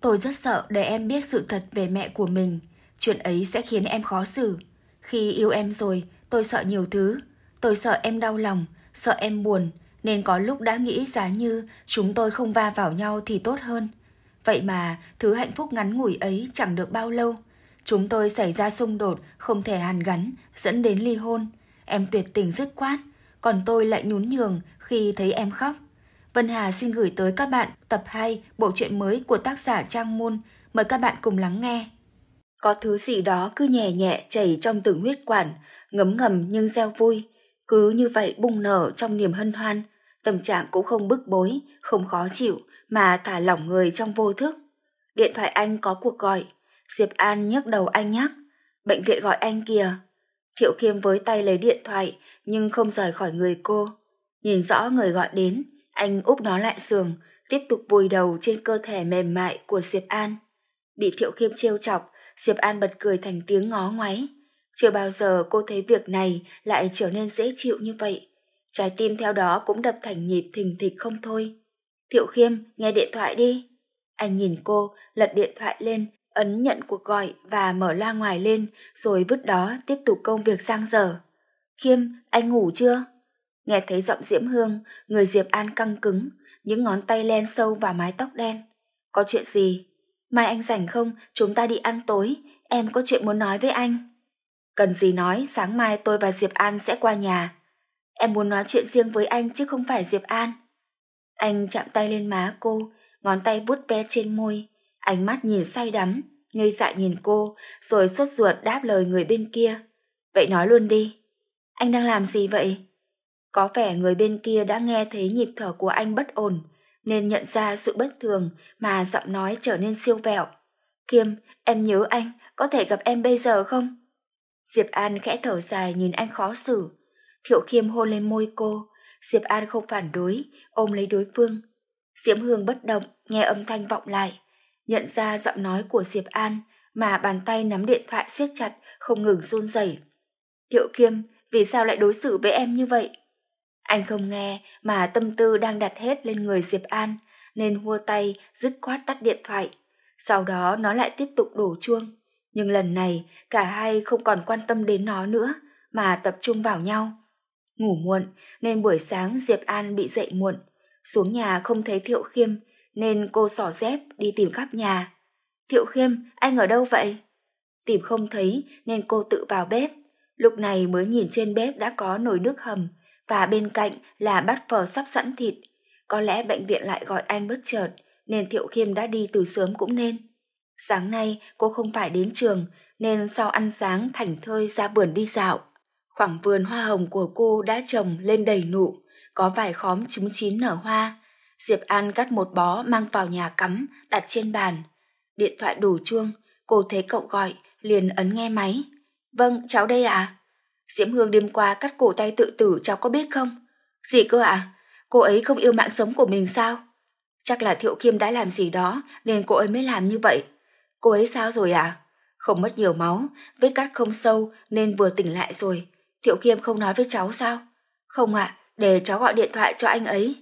Tôi rất sợ để em biết sự thật về mẹ của mình. Chuyện ấy sẽ khiến em khó xử. Khi yêu em rồi, tôi sợ nhiều thứ. Tôi sợ em đau lòng, sợ em buồn, nên có lúc đã nghĩ giá như chúng tôi không va vào nhau thì tốt hơn. Vậy mà, thứ hạnh phúc ngắn ngủi ấy chẳng được bao lâu. Chúng tôi xảy ra xung đột, không thể hàn gắn, dẫn đến ly hôn. Em tuyệt tình dứt khoát, còn tôi lại nhún nhường khi thấy em khóc. Vân Hà xin gửi tới các bạn tập 2 bộ truyện mới của tác giả Trang Môn. Mời các bạn cùng lắng nghe. Có thứ gì đó cứ nhẹ nhẹ chảy trong từng huyết quản, ngấm ngầm nhưng gieo vui. Cứ như vậy bùng nở trong niềm hân hoan, tâm trạng cũng không bức bối, không khó chịu mà thả lỏng người trong vô thức. Điện thoại anh có cuộc gọi, Diệp An nhấc đầu anh nhắc, bệnh viện gọi anh kìa. Thiệu Khiêm với tay lấy điện thoại nhưng không rời khỏi người cô. Nhìn rõ người gọi đến, anh úp nó lại giường, tiếp tục bùi đầu trên cơ thể mềm mại của Diệp An. Bị Thiệu Khiêm trêu chọc, Diệp An bật cười thành tiếng ngó ngoáy. Chưa bao giờ cô thấy việc này lại trở nên dễ chịu như vậy. Trái tim theo đó cũng đập thành nhịp thình thịch không thôi. Thiệu Khiêm, nghe điện thoại đi. Anh nhìn cô, lật điện thoại lên, ấn nhận cuộc gọi và mở loa ngoài lên, rồi vứt đó tiếp tục công việc sang giờ. Khiêm, anh ngủ chưa? Nghe thấy giọng Diễm Hương, người Diệp An căng cứng, những ngón tay len sâu vào mái tóc đen. Có chuyện gì? Mai anh rảnh không? Chúng ta đi ăn tối, em có chuyện muốn nói với anh. Cần gì nói, sáng mai tôi và Diệp An sẽ qua nhà. Em muốn nói chuyện riêng với anh chứ không phải Diệp An. Anh chạm tay lên má cô, ngón tay vuốt ve trên môi, ánh mắt nhìn say đắm, ngây dại nhìn cô, rồi sốt ruột đáp lời người bên kia. Vậy nói luôn đi. Anh đang làm gì vậy? Có vẻ người bên kia đã nghe thấy nhịp thở của anh bất ổn, nên nhận ra sự bất thường mà giọng nói trở nên siêu vẹo. Kiêm, em nhớ anh, có thể gặp em bây giờ không? Diệp An khẽ thở dài nhìn anh khó xử. Thiệu Kiêm hôn lên môi cô, Diệp An không phản đối, ôm lấy đối phương. Diễm Hương bất động, nghe âm thanh vọng lại. Nhận ra giọng nói của Diệp An mà bàn tay nắm điện thoại siết chặt, không ngừng run rẩy. Thiệu Kiêm vì sao lại đối xử với em như vậy? Anh không nghe mà tâm tư đang đặt hết lên người Diệp An, nên hua tay dứt khoát tắt điện thoại. Sau đó nó lại tiếp tục đổ chuông. Nhưng lần này cả hai không còn quan tâm đến nó nữa mà tập trung vào nhau. Ngủ muộn nên buổi sáng Diệp An bị dậy muộn. Xuống nhà không thấy Thiệu Khiêm nên cô xỏ dép đi tìm khắp nhà. Thiệu Khiêm, anh ở đâu vậy? Tìm không thấy nên cô tự vào bếp. Lúc này mới nhìn trên bếp đã có nồi nước hầm và bên cạnh là bát phở sắp sẵn thịt. Có lẽ bệnh viện lại gọi anh bất chợt, nên Thiệu Khiêm đã đi từ sớm cũng nên. Sáng nay cô không phải đến trường, nên sau ăn sáng thảnh thơi ra vườn đi dạo. Khoảng vườn hoa hồng của cô đã trồng lên đầy nụ, có vài khóm trúng chín nở hoa. Diệp An cắt một bó mang vào nhà cắm, đặt trên bàn. Điện thoại đổ chuông, cô thấy cậu gọi, liền ấn nghe máy. Vâng, cháu đây ạ. À? Diễm Hương đêm qua cắt cổ tay tự tử cháu có biết không? Gì cơ ạ? À? Cô ấy không yêu mạng sống của mình sao? Chắc là Thiệu Khiêm đã làm gì đó nên cô ấy mới làm như vậy. Cô ấy sao rồi ạ? À? Không mất nhiều máu, vết cắt không sâu nên vừa tỉnh lại rồi. Thiệu Khiêm không nói với cháu sao? Không ạ, để cháu gọi điện thoại cho anh ấy.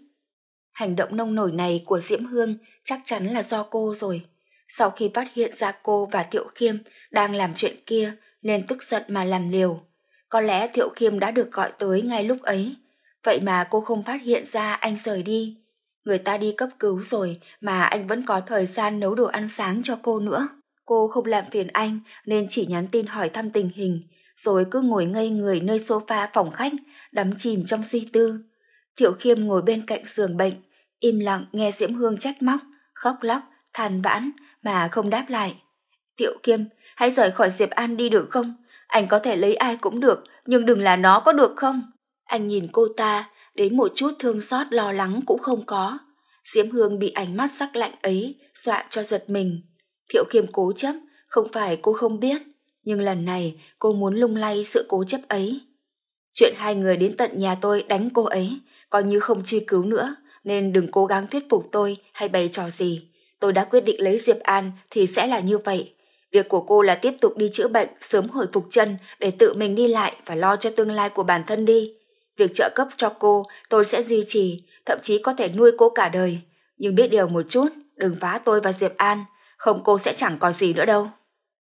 Hành động nông nổi này của Diễm Hương chắc chắn là do cô rồi. Sau khi phát hiện ra cô và Thiệu Khiêm đang làm chuyện kia, nên tức giận mà làm liều. Có lẽ Thiệu Khiêm đã được gọi tới ngay lúc ấy, vậy mà cô không phát hiện ra anh rời đi. Người ta đi cấp cứu rồi mà anh vẫn có thời gian nấu đồ ăn sáng cho cô nữa. Cô không làm phiền anh nên chỉ nhắn tin hỏi thăm tình hình, rồi cứ ngồi ngây người nơi sofa phòng khách, đắm chìm trong suy tư. Thiệu Khiêm ngồi bên cạnh giường bệnh, im lặng nghe Diễm Hương trách móc, khóc lóc, than vãn mà không đáp lại. Thiệu Khiêm, hãy rời khỏi Diệp An đi được không? Anh có thể lấy ai cũng được, nhưng đừng là nó có được không? Anh nhìn cô ta, đến một chút thương xót lo lắng cũng không có. Diễm Hương bị ánh mắt sắc lạnh ấy dọa cho giật mình. Thiệu kiêm cố chấp, không phải cô không biết, nhưng lần này cô muốn lung lay sự cố chấp ấy. Chuyện hai người đến tận nhà tôi đánh cô ấy, coi như không truy cứu nữa, nên đừng cố gắng thuyết phục tôi hay bày trò gì. Tôi đã quyết định lấy Diệp An thì sẽ là như vậy. Việc của cô là tiếp tục đi chữa bệnh, sớm hồi phục chân để tự mình đi lại và lo cho tương lai của bản thân đi. Việc trợ cấp cho cô tôi sẽ duy trì, thậm chí có thể nuôi cô cả đời. Nhưng biết điều một chút, đừng phá tôi và Diệp An, không cô sẽ chẳng còn gì nữa đâu.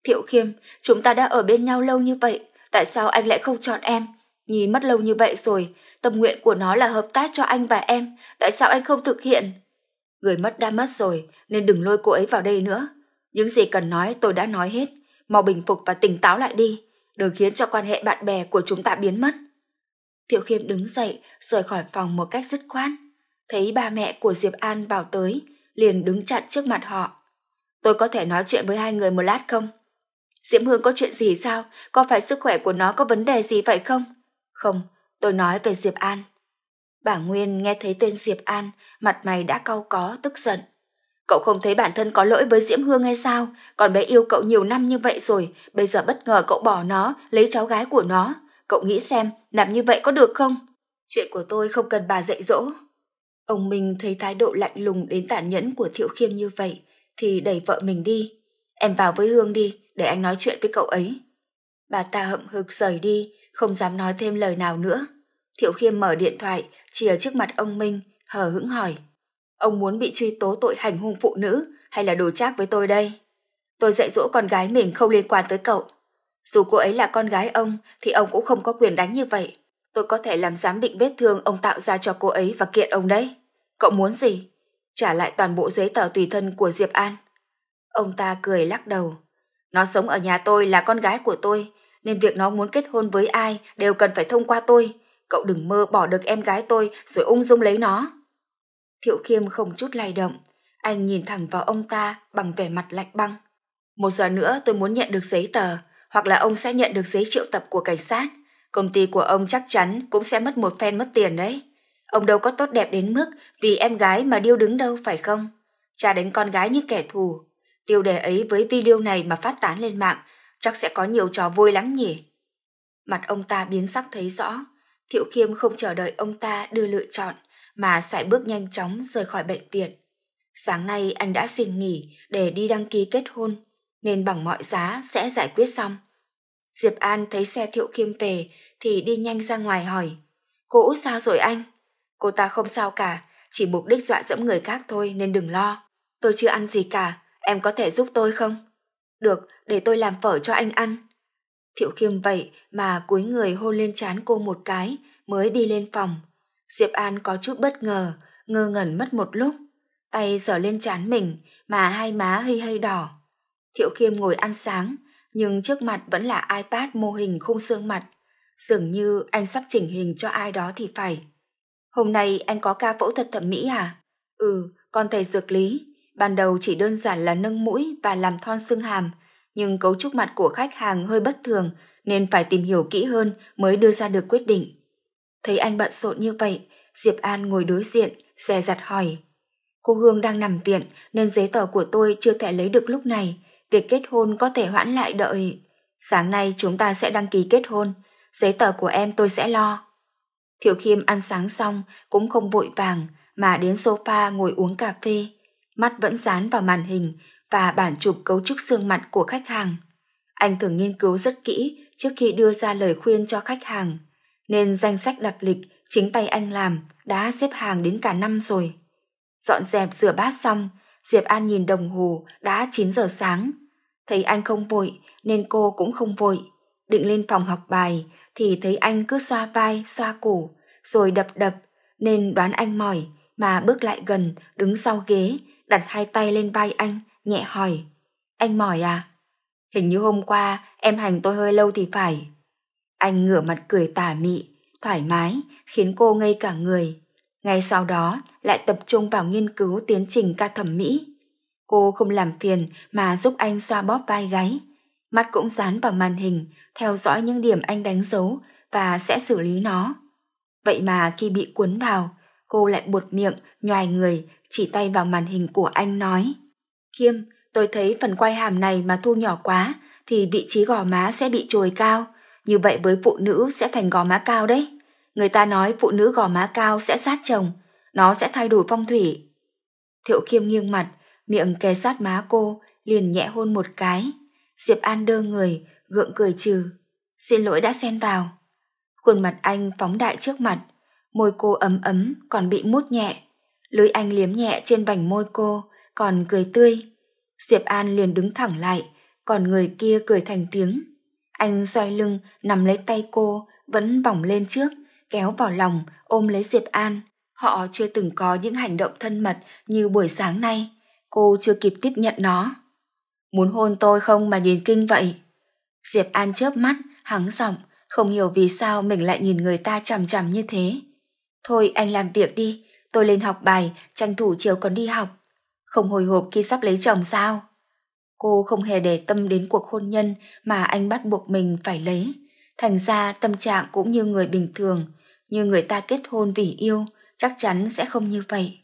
Thiệu Khiêm, chúng ta đã ở bên nhau lâu như vậy, tại sao anh lại không chọn em? nhì mất lâu như vậy rồi, tâm nguyện của nó là hợp tác cho anh và em, tại sao anh không thực hiện? Người mất đã mất rồi, nên đừng lôi cô ấy vào đây nữa. Những gì cần nói tôi đã nói hết, mau bình phục và tỉnh táo lại đi, đừng khiến cho quan hệ bạn bè của chúng ta biến mất. Thiệu Khiêm đứng dậy, rời khỏi phòng một cách dứt khoát. Thấy ba mẹ của Diệp An vào tới, liền đứng chặn trước mặt họ. Tôi có thể nói chuyện với hai người một lát không? Diễm Hương có chuyện gì sao? Có phải sức khỏe của nó có vấn đề gì vậy không? Không, tôi nói về Diệp An. Bà Nguyên nghe thấy tên Diệp An, mặt mày đã cau có, tức giận. Cậu không thấy bản thân có lỗi với Diễm Hương hay sao? Còn bé yêu cậu nhiều năm như vậy rồi, bây giờ bất ngờ cậu bỏ nó, lấy cháu gái của nó. Cậu nghĩ xem, làm như vậy có được không? Chuyện của tôi không cần bà dạy dỗ. Ông Minh thấy thái độ lạnh lùng đến tàn nhẫn của Thiệu Khiêm như vậy, thì đẩy vợ mình đi. Em vào với Hương đi, để anh nói chuyện với cậu ấy. Bà ta hậm hực rời đi, không dám nói thêm lời nào nữa. Thiệu Khiêm mở điện thoại, chìa trước mặt ông Minh, hờ hững hỏi. Ông muốn bị truy tố tội hành hung phụ nữ hay là đồ trác với tôi đây? Tôi dạy dỗ con gái mình không liên quan tới cậu. Dù cô ấy là con gái ông thì ông cũng không có quyền đánh như vậy. Tôi có thể làm giám định vết thương ông tạo ra cho cô ấy và kiện ông đấy. Cậu muốn gì? Trả lại toàn bộ giấy tờ tùy thân của Diệp An. Ông ta cười lắc đầu. Nó sống ở nhà tôi là con gái của tôi, nên việc nó muốn kết hôn với ai đều cần phải thông qua tôi. Cậu đừng mơ bỏ được em gái tôi rồi ung dung lấy nó. Thiệu Khiêm không chút lay động, anh nhìn thẳng vào ông ta bằng vẻ mặt lạnh băng. Một giờ nữa tôi muốn nhận được giấy tờ, hoặc là ông sẽ nhận được giấy triệu tập của cảnh sát. Công ty của ông chắc chắn cũng sẽ mất một phen mất tiền đấy. Ông đâu có tốt đẹp đến mức vì em gái mà điêu đứng đâu phải không? Cha đánh con gái như kẻ thù. Tiêu đề ấy với video này mà phát tán lên mạng, chắc sẽ có nhiều trò vui lắm nhỉ? Mặt ông ta biến sắc thấy rõ. Thiệu Khiêm không chờ đợi ông ta đưa lựa chọn, mà sải bước nhanh chóng rời khỏi bệnh viện. Sáng nay anh đã xin nghỉ để đi đăng ký kết hôn, nên bằng mọi giá sẽ giải quyết xong. Diệp An thấy xe Thiệu Khiêm về thì đi nhanh ra ngoài hỏi. Cô Út sao rồi anh? Cô ta không sao cả, chỉ mục đích dọa dẫm người khác thôi nên đừng lo. Tôi chưa ăn gì cả, em có thể giúp tôi không? Được, để tôi làm phở cho anh ăn. Thiệu Khiêm vậy mà cúi người hôn lên trán cô một cái mới đi lên phòng. Diệp An có chút bất ngờ, ngơ ngẩn mất một lúc, tay giở lên chán mình mà hai má hơi hơi đỏ. Thiệu Khiêm ngồi ăn sáng, nhưng trước mặt vẫn là iPad mô hình khung xương mặt. Dường như anh sắp chỉnh hình cho ai đó thì phải. Hôm nay anh có ca phẫu thuật thẩm mỹ à? Ừ, con thầy dược lý. Ban đầu chỉ đơn giản là nâng mũi và làm thon xương hàm, nhưng cấu trúc mặt của khách hàng hơi bất thường nên phải tìm hiểu kỹ hơn mới đưa ra được quyết định. Thấy anh bận rộn như vậy, Diệp An ngồi đối diện, xe giặt hỏi. Cô Hương đang nằm viện nên giấy tờ của tôi chưa thể lấy được lúc này. Việc kết hôn có thể hoãn lại đợi. Sáng nay chúng ta sẽ đăng ký kết hôn. Giấy tờ của em tôi sẽ lo. Thiệu Khiêm ăn sáng xong cũng không vội vàng mà đến sofa ngồi uống cà phê. Mắt vẫn dán vào màn hình và bản chụp cấu trúc xương mặt của khách hàng. Anh thường nghiên cứu rất kỹ trước khi đưa ra lời khuyên cho khách hàng – nên danh sách đặt lịch chính tay anh làm đã xếp hàng đến cả năm rồi. Dọn dẹp rửa bát xong, Diệp An nhìn đồng hồ đã 9 giờ sáng. Thấy anh không vội nên cô cũng không vội. Định lên phòng học bài thì thấy anh cứ xoa vai, xoa cổ, rồi đập đập nên đoán anh mỏi mà bước lại gần đứng sau ghế đặt hai tay lên vai anh nhẹ hỏi anh mỏi à hình như hôm qua em hành tôi hơi lâu thì phải anh ngửa mặt cười tà mị, thoải mái, khiến cô ngây cả người. Ngay sau đó lại tập trung vào nghiên cứu tiến trình ca thẩm mỹ. Cô không làm phiền mà giúp anh xoa bóp vai gáy. Mắt cũng dán vào màn hình, theo dõi những điểm anh đánh dấu và sẽ xử lý nó. Vậy mà khi bị cuốn vào, cô lại buột miệng, nhoài người, chỉ tay vào màn hình của anh nói. kiêm tôi thấy phần quay hàm này mà thu nhỏ quá thì vị trí gò má sẽ bị trồi cao như vậy với phụ nữ sẽ thành gò má cao đấy. Người ta nói phụ nữ gò má cao sẽ sát chồng, nó sẽ thay đổi phong thủy. Thiệu Khiêm nghiêng mặt, miệng kề sát má cô, liền nhẹ hôn một cái. Diệp An đơ người, gượng cười trừ. Xin lỗi đã xen vào. Khuôn mặt anh phóng đại trước mặt, môi cô ấm ấm còn bị mút nhẹ. lưỡi anh liếm nhẹ trên vành môi cô, còn cười tươi. Diệp An liền đứng thẳng lại, còn người kia cười thành tiếng. Anh xoay lưng, nằm lấy tay cô, vẫn vòng lên trước, kéo vào lòng, ôm lấy Diệp An. Họ chưa từng có những hành động thân mật như buổi sáng nay. Cô chưa kịp tiếp nhận nó. Muốn hôn tôi không mà nhìn kinh vậy? Diệp An chớp mắt, hắng giọng, không hiểu vì sao mình lại nhìn người ta chằm chằm như thế. Thôi anh làm việc đi, tôi lên học bài, tranh thủ chiều còn đi học. Không hồi hộp khi sắp lấy chồng sao? Cô không hề để tâm đến cuộc hôn nhân mà anh bắt buộc mình phải lấy. Thành ra tâm trạng cũng như người bình thường, như người ta kết hôn vì yêu, chắc chắn sẽ không như vậy.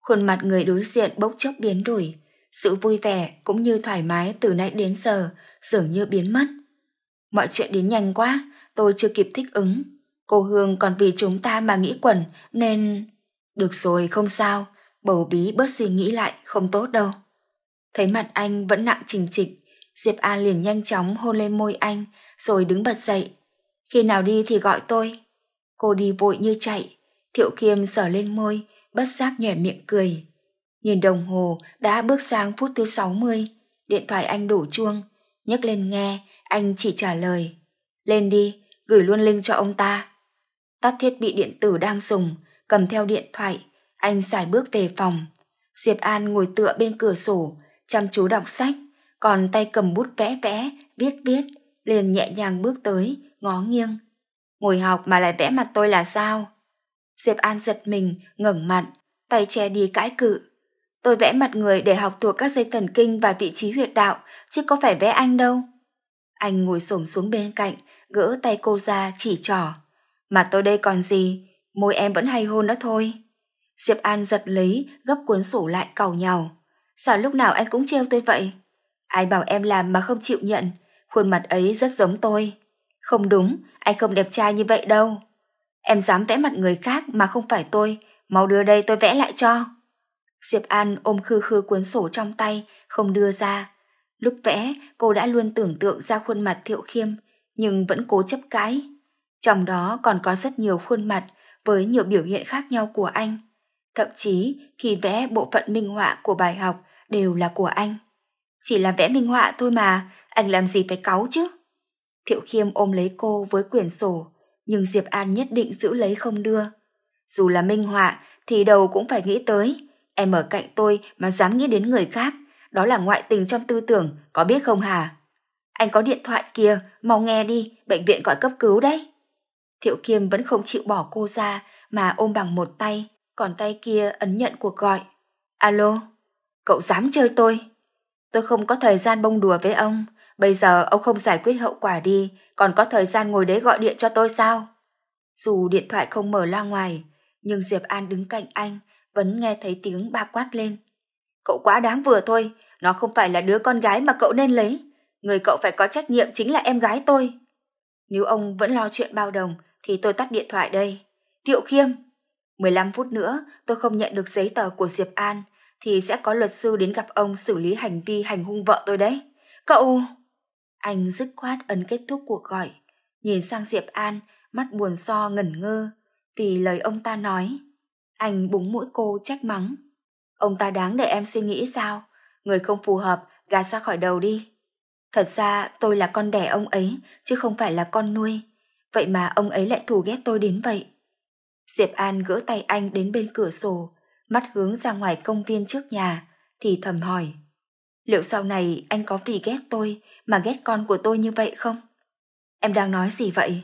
Khuôn mặt người đối diện bốc chốc biến đổi, sự vui vẻ cũng như thoải mái từ nãy đến giờ dường như biến mất. Mọi chuyện đến nhanh quá, tôi chưa kịp thích ứng. Cô Hương còn vì chúng ta mà nghĩ quẩn nên... Được rồi, không sao, bầu bí bớt suy nghĩ lại không tốt đâu. Thấy mặt anh vẫn nặng trình trịch, Diệp An liền nhanh chóng hôn lên môi anh, rồi đứng bật dậy. Khi nào đi thì gọi tôi. Cô đi vội như chạy, Thiệu Kiêm sở lên môi, bất giác nhỏe miệng cười. Nhìn đồng hồ đã bước sang phút thứ 60, điện thoại anh đổ chuông, nhấc lên nghe, anh chỉ trả lời. Lên đi, gửi luôn link cho ông ta. Tắt thiết bị điện tử đang dùng, cầm theo điện thoại, anh xài bước về phòng. Diệp An ngồi tựa bên cửa sổ, chăm chú đọc sách, còn tay cầm bút vẽ vẽ, viết viết, liền nhẹ nhàng bước tới, ngó nghiêng. Ngồi học mà lại vẽ mặt tôi là sao? Diệp An giật mình, ngẩng mặt, tay che đi cãi cự. Tôi vẽ mặt người để học thuộc các dây thần kinh và vị trí huyệt đạo, chứ có phải vẽ anh đâu. Anh ngồi xổm xuống bên cạnh, gỡ tay cô ra chỉ trỏ. Mà tôi đây còn gì, môi em vẫn hay hôn đó thôi. Diệp An giật lấy, gấp cuốn sổ lại cầu nhau. Sao lúc nào anh cũng treo tôi vậy? Ai bảo em làm mà không chịu nhận, khuôn mặt ấy rất giống tôi. Không đúng, anh không đẹp trai như vậy đâu. Em dám vẽ mặt người khác mà không phải tôi, mau đưa đây tôi vẽ lại cho. Diệp An ôm khư khư cuốn sổ trong tay, không đưa ra. Lúc vẽ, cô đã luôn tưởng tượng ra khuôn mặt Thiệu Khiêm, nhưng vẫn cố chấp cái. Trong đó còn có rất nhiều khuôn mặt với nhiều biểu hiện khác nhau của anh. Thậm chí, khi vẽ bộ phận minh họa của bài học, đều là của anh. Chỉ là vẽ minh họa thôi mà, anh làm gì phải cáu chứ? Thiệu Khiêm ôm lấy cô với quyển sổ, nhưng Diệp An nhất định giữ lấy không đưa. Dù là minh họa thì đầu cũng phải nghĩ tới, em ở cạnh tôi mà dám nghĩ đến người khác, đó là ngoại tình trong tư tưởng, có biết không hả? Anh có điện thoại kia mau nghe đi, bệnh viện gọi cấp cứu đấy. Thiệu Kiêm vẫn không chịu bỏ cô ra mà ôm bằng một tay, còn tay kia ấn nhận cuộc gọi. Alo? Cậu dám chơi tôi? Tôi không có thời gian bông đùa với ông. Bây giờ ông không giải quyết hậu quả đi, còn có thời gian ngồi đấy gọi điện cho tôi sao? Dù điện thoại không mở loa ngoài, nhưng Diệp An đứng cạnh anh, vẫn nghe thấy tiếng ba quát lên. Cậu quá đáng vừa thôi, nó không phải là đứa con gái mà cậu nên lấy. Người cậu phải có trách nhiệm chính là em gái tôi. Nếu ông vẫn lo chuyện bao đồng, thì tôi tắt điện thoại đây. Tiệu Khiêm! 15 phút nữa, tôi không nhận được giấy tờ của Diệp An, thì sẽ có luật sư đến gặp ông xử lý hành vi hành hung vợ tôi đấy. Cậu... Anh dứt khoát ấn kết thúc cuộc gọi, nhìn sang Diệp An, mắt buồn so ngẩn ngơ, vì lời ông ta nói. Anh búng mũi cô trách mắng. Ông ta đáng để em suy nghĩ sao? Người không phù hợp, gạt ra khỏi đầu đi. Thật ra tôi là con đẻ ông ấy, chứ không phải là con nuôi. Vậy mà ông ấy lại thù ghét tôi đến vậy. Diệp An gỡ tay anh đến bên cửa sổ, mắt hướng ra ngoài công viên trước nhà, thì thầm hỏi. Liệu sau này anh có vì ghét tôi mà ghét con của tôi như vậy không? Em đang nói gì vậy?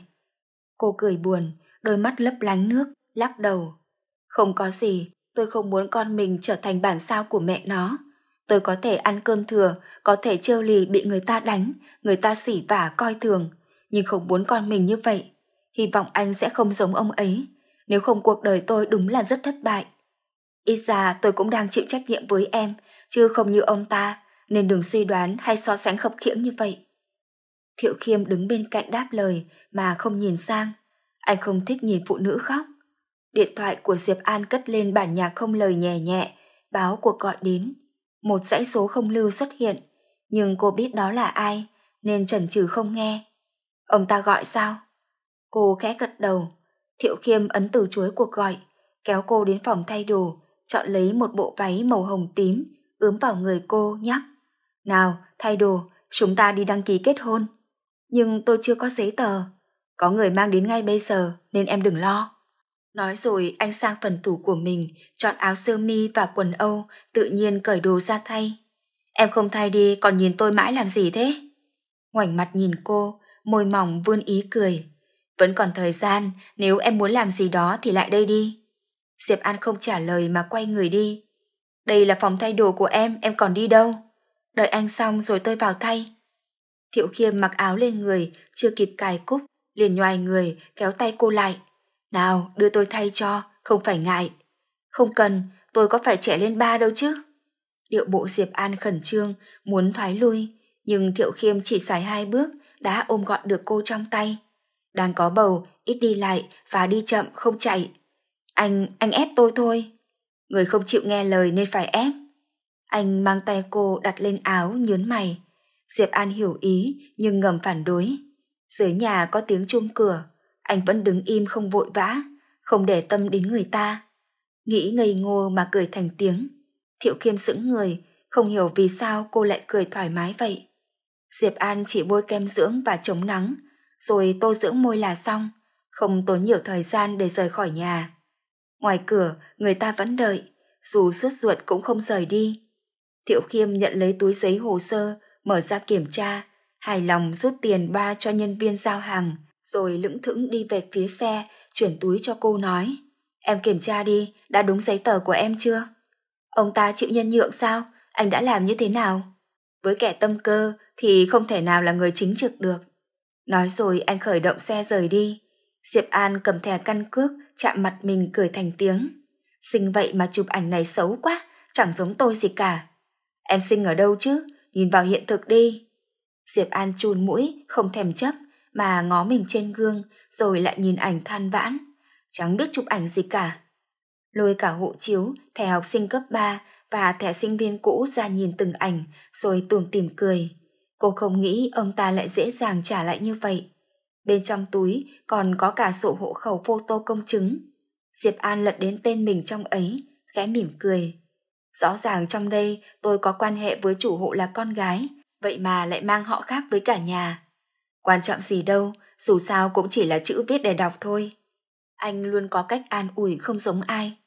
Cô cười buồn, đôi mắt lấp lánh nước, lắc đầu. Không có gì, tôi không muốn con mình trở thành bản sao của mẹ nó. Tôi có thể ăn cơm thừa, có thể trêu lì bị người ta đánh, người ta xỉ vả coi thường, nhưng không muốn con mình như vậy. Hy vọng anh sẽ không giống ông ấy, nếu không cuộc đời tôi đúng là rất thất bại, Ít ra tôi cũng đang chịu trách nhiệm với em, chứ không như ông ta, nên đừng suy đoán hay so sánh khập khiễng như vậy. Thiệu Khiêm đứng bên cạnh đáp lời mà không nhìn sang. Anh không thích nhìn phụ nữ khóc. Điện thoại của Diệp An cất lên bản nhạc không lời nhẹ nhẹ, báo cuộc gọi đến. Một dãy số không lưu xuất hiện, nhưng cô biết đó là ai, nên chần chừ không nghe. Ông ta gọi sao? Cô khẽ gật đầu. Thiệu Khiêm ấn từ chối cuộc gọi, kéo cô đến phòng thay đồ chọn lấy một bộ váy màu hồng tím, ướm vào người cô nhắc. Nào, thay đồ, chúng ta đi đăng ký kết hôn. Nhưng tôi chưa có giấy tờ. Có người mang đến ngay bây giờ nên em đừng lo. Nói rồi anh sang phần tủ của mình, chọn áo sơ mi và quần Âu, tự nhiên cởi đồ ra thay. Em không thay đi còn nhìn tôi mãi làm gì thế? Ngoảnh mặt nhìn cô, môi mỏng vươn ý cười. Vẫn còn thời gian, nếu em muốn làm gì đó thì lại đây đi. Diệp An không trả lời mà quay người đi. Đây là phòng thay đồ của em, em còn đi đâu? Đợi anh xong rồi tôi vào thay. Thiệu Khiêm mặc áo lên người, chưa kịp cài cúc, liền nhoài người, kéo tay cô lại. Nào, đưa tôi thay cho, không phải ngại. Không cần, tôi có phải trẻ lên ba đâu chứ. Điệu bộ Diệp An khẩn trương, muốn thoái lui, nhưng Thiệu Khiêm chỉ xài hai bước, đã ôm gọn được cô trong tay. Đang có bầu, ít đi lại và đi chậm không chạy, anh, anh ép tôi thôi. Người không chịu nghe lời nên phải ép. Anh mang tay cô đặt lên áo nhớn mày. Diệp An hiểu ý nhưng ngầm phản đối. Dưới nhà có tiếng chuông cửa, anh vẫn đứng im không vội vã, không để tâm đến người ta. Nghĩ ngây ngô mà cười thành tiếng. Thiệu Khiêm sững người, không hiểu vì sao cô lại cười thoải mái vậy. Diệp An chỉ bôi kem dưỡng và chống nắng, rồi tô dưỡng môi là xong, không tốn nhiều thời gian để rời khỏi nhà. Ngoài cửa, người ta vẫn đợi, dù suốt ruột cũng không rời đi. Thiệu Khiêm nhận lấy túi giấy hồ sơ, mở ra kiểm tra, hài lòng rút tiền ba cho nhân viên giao hàng, rồi lững thững đi về phía xe, chuyển túi cho cô nói. Em kiểm tra đi, đã đúng giấy tờ của em chưa? Ông ta chịu nhân nhượng sao? Anh đã làm như thế nào? Với kẻ tâm cơ thì không thể nào là người chính trực được. Nói rồi anh khởi động xe rời đi. Diệp An cầm thẻ căn cước, chạm mặt mình cười thành tiếng. Xinh vậy mà chụp ảnh này xấu quá, chẳng giống tôi gì cả. Em sinh ở đâu chứ? Nhìn vào hiện thực đi. Diệp An chùn mũi, không thèm chấp, mà ngó mình trên gương, rồi lại nhìn ảnh than vãn. Chẳng biết chụp ảnh gì cả. Lôi cả hộ chiếu, thẻ học sinh cấp 3 và thẻ sinh viên cũ ra nhìn từng ảnh, rồi tưởng tìm cười. Cô không nghĩ ông ta lại dễ dàng trả lại như vậy. Bên trong túi còn có cả sổ hộ khẩu photo công chứng. Diệp An lật đến tên mình trong ấy, khẽ mỉm cười. Rõ ràng trong đây tôi có quan hệ với chủ hộ là con gái, vậy mà lại mang họ khác với cả nhà. Quan trọng gì đâu, dù sao cũng chỉ là chữ viết để đọc thôi. Anh luôn có cách an ủi không giống ai.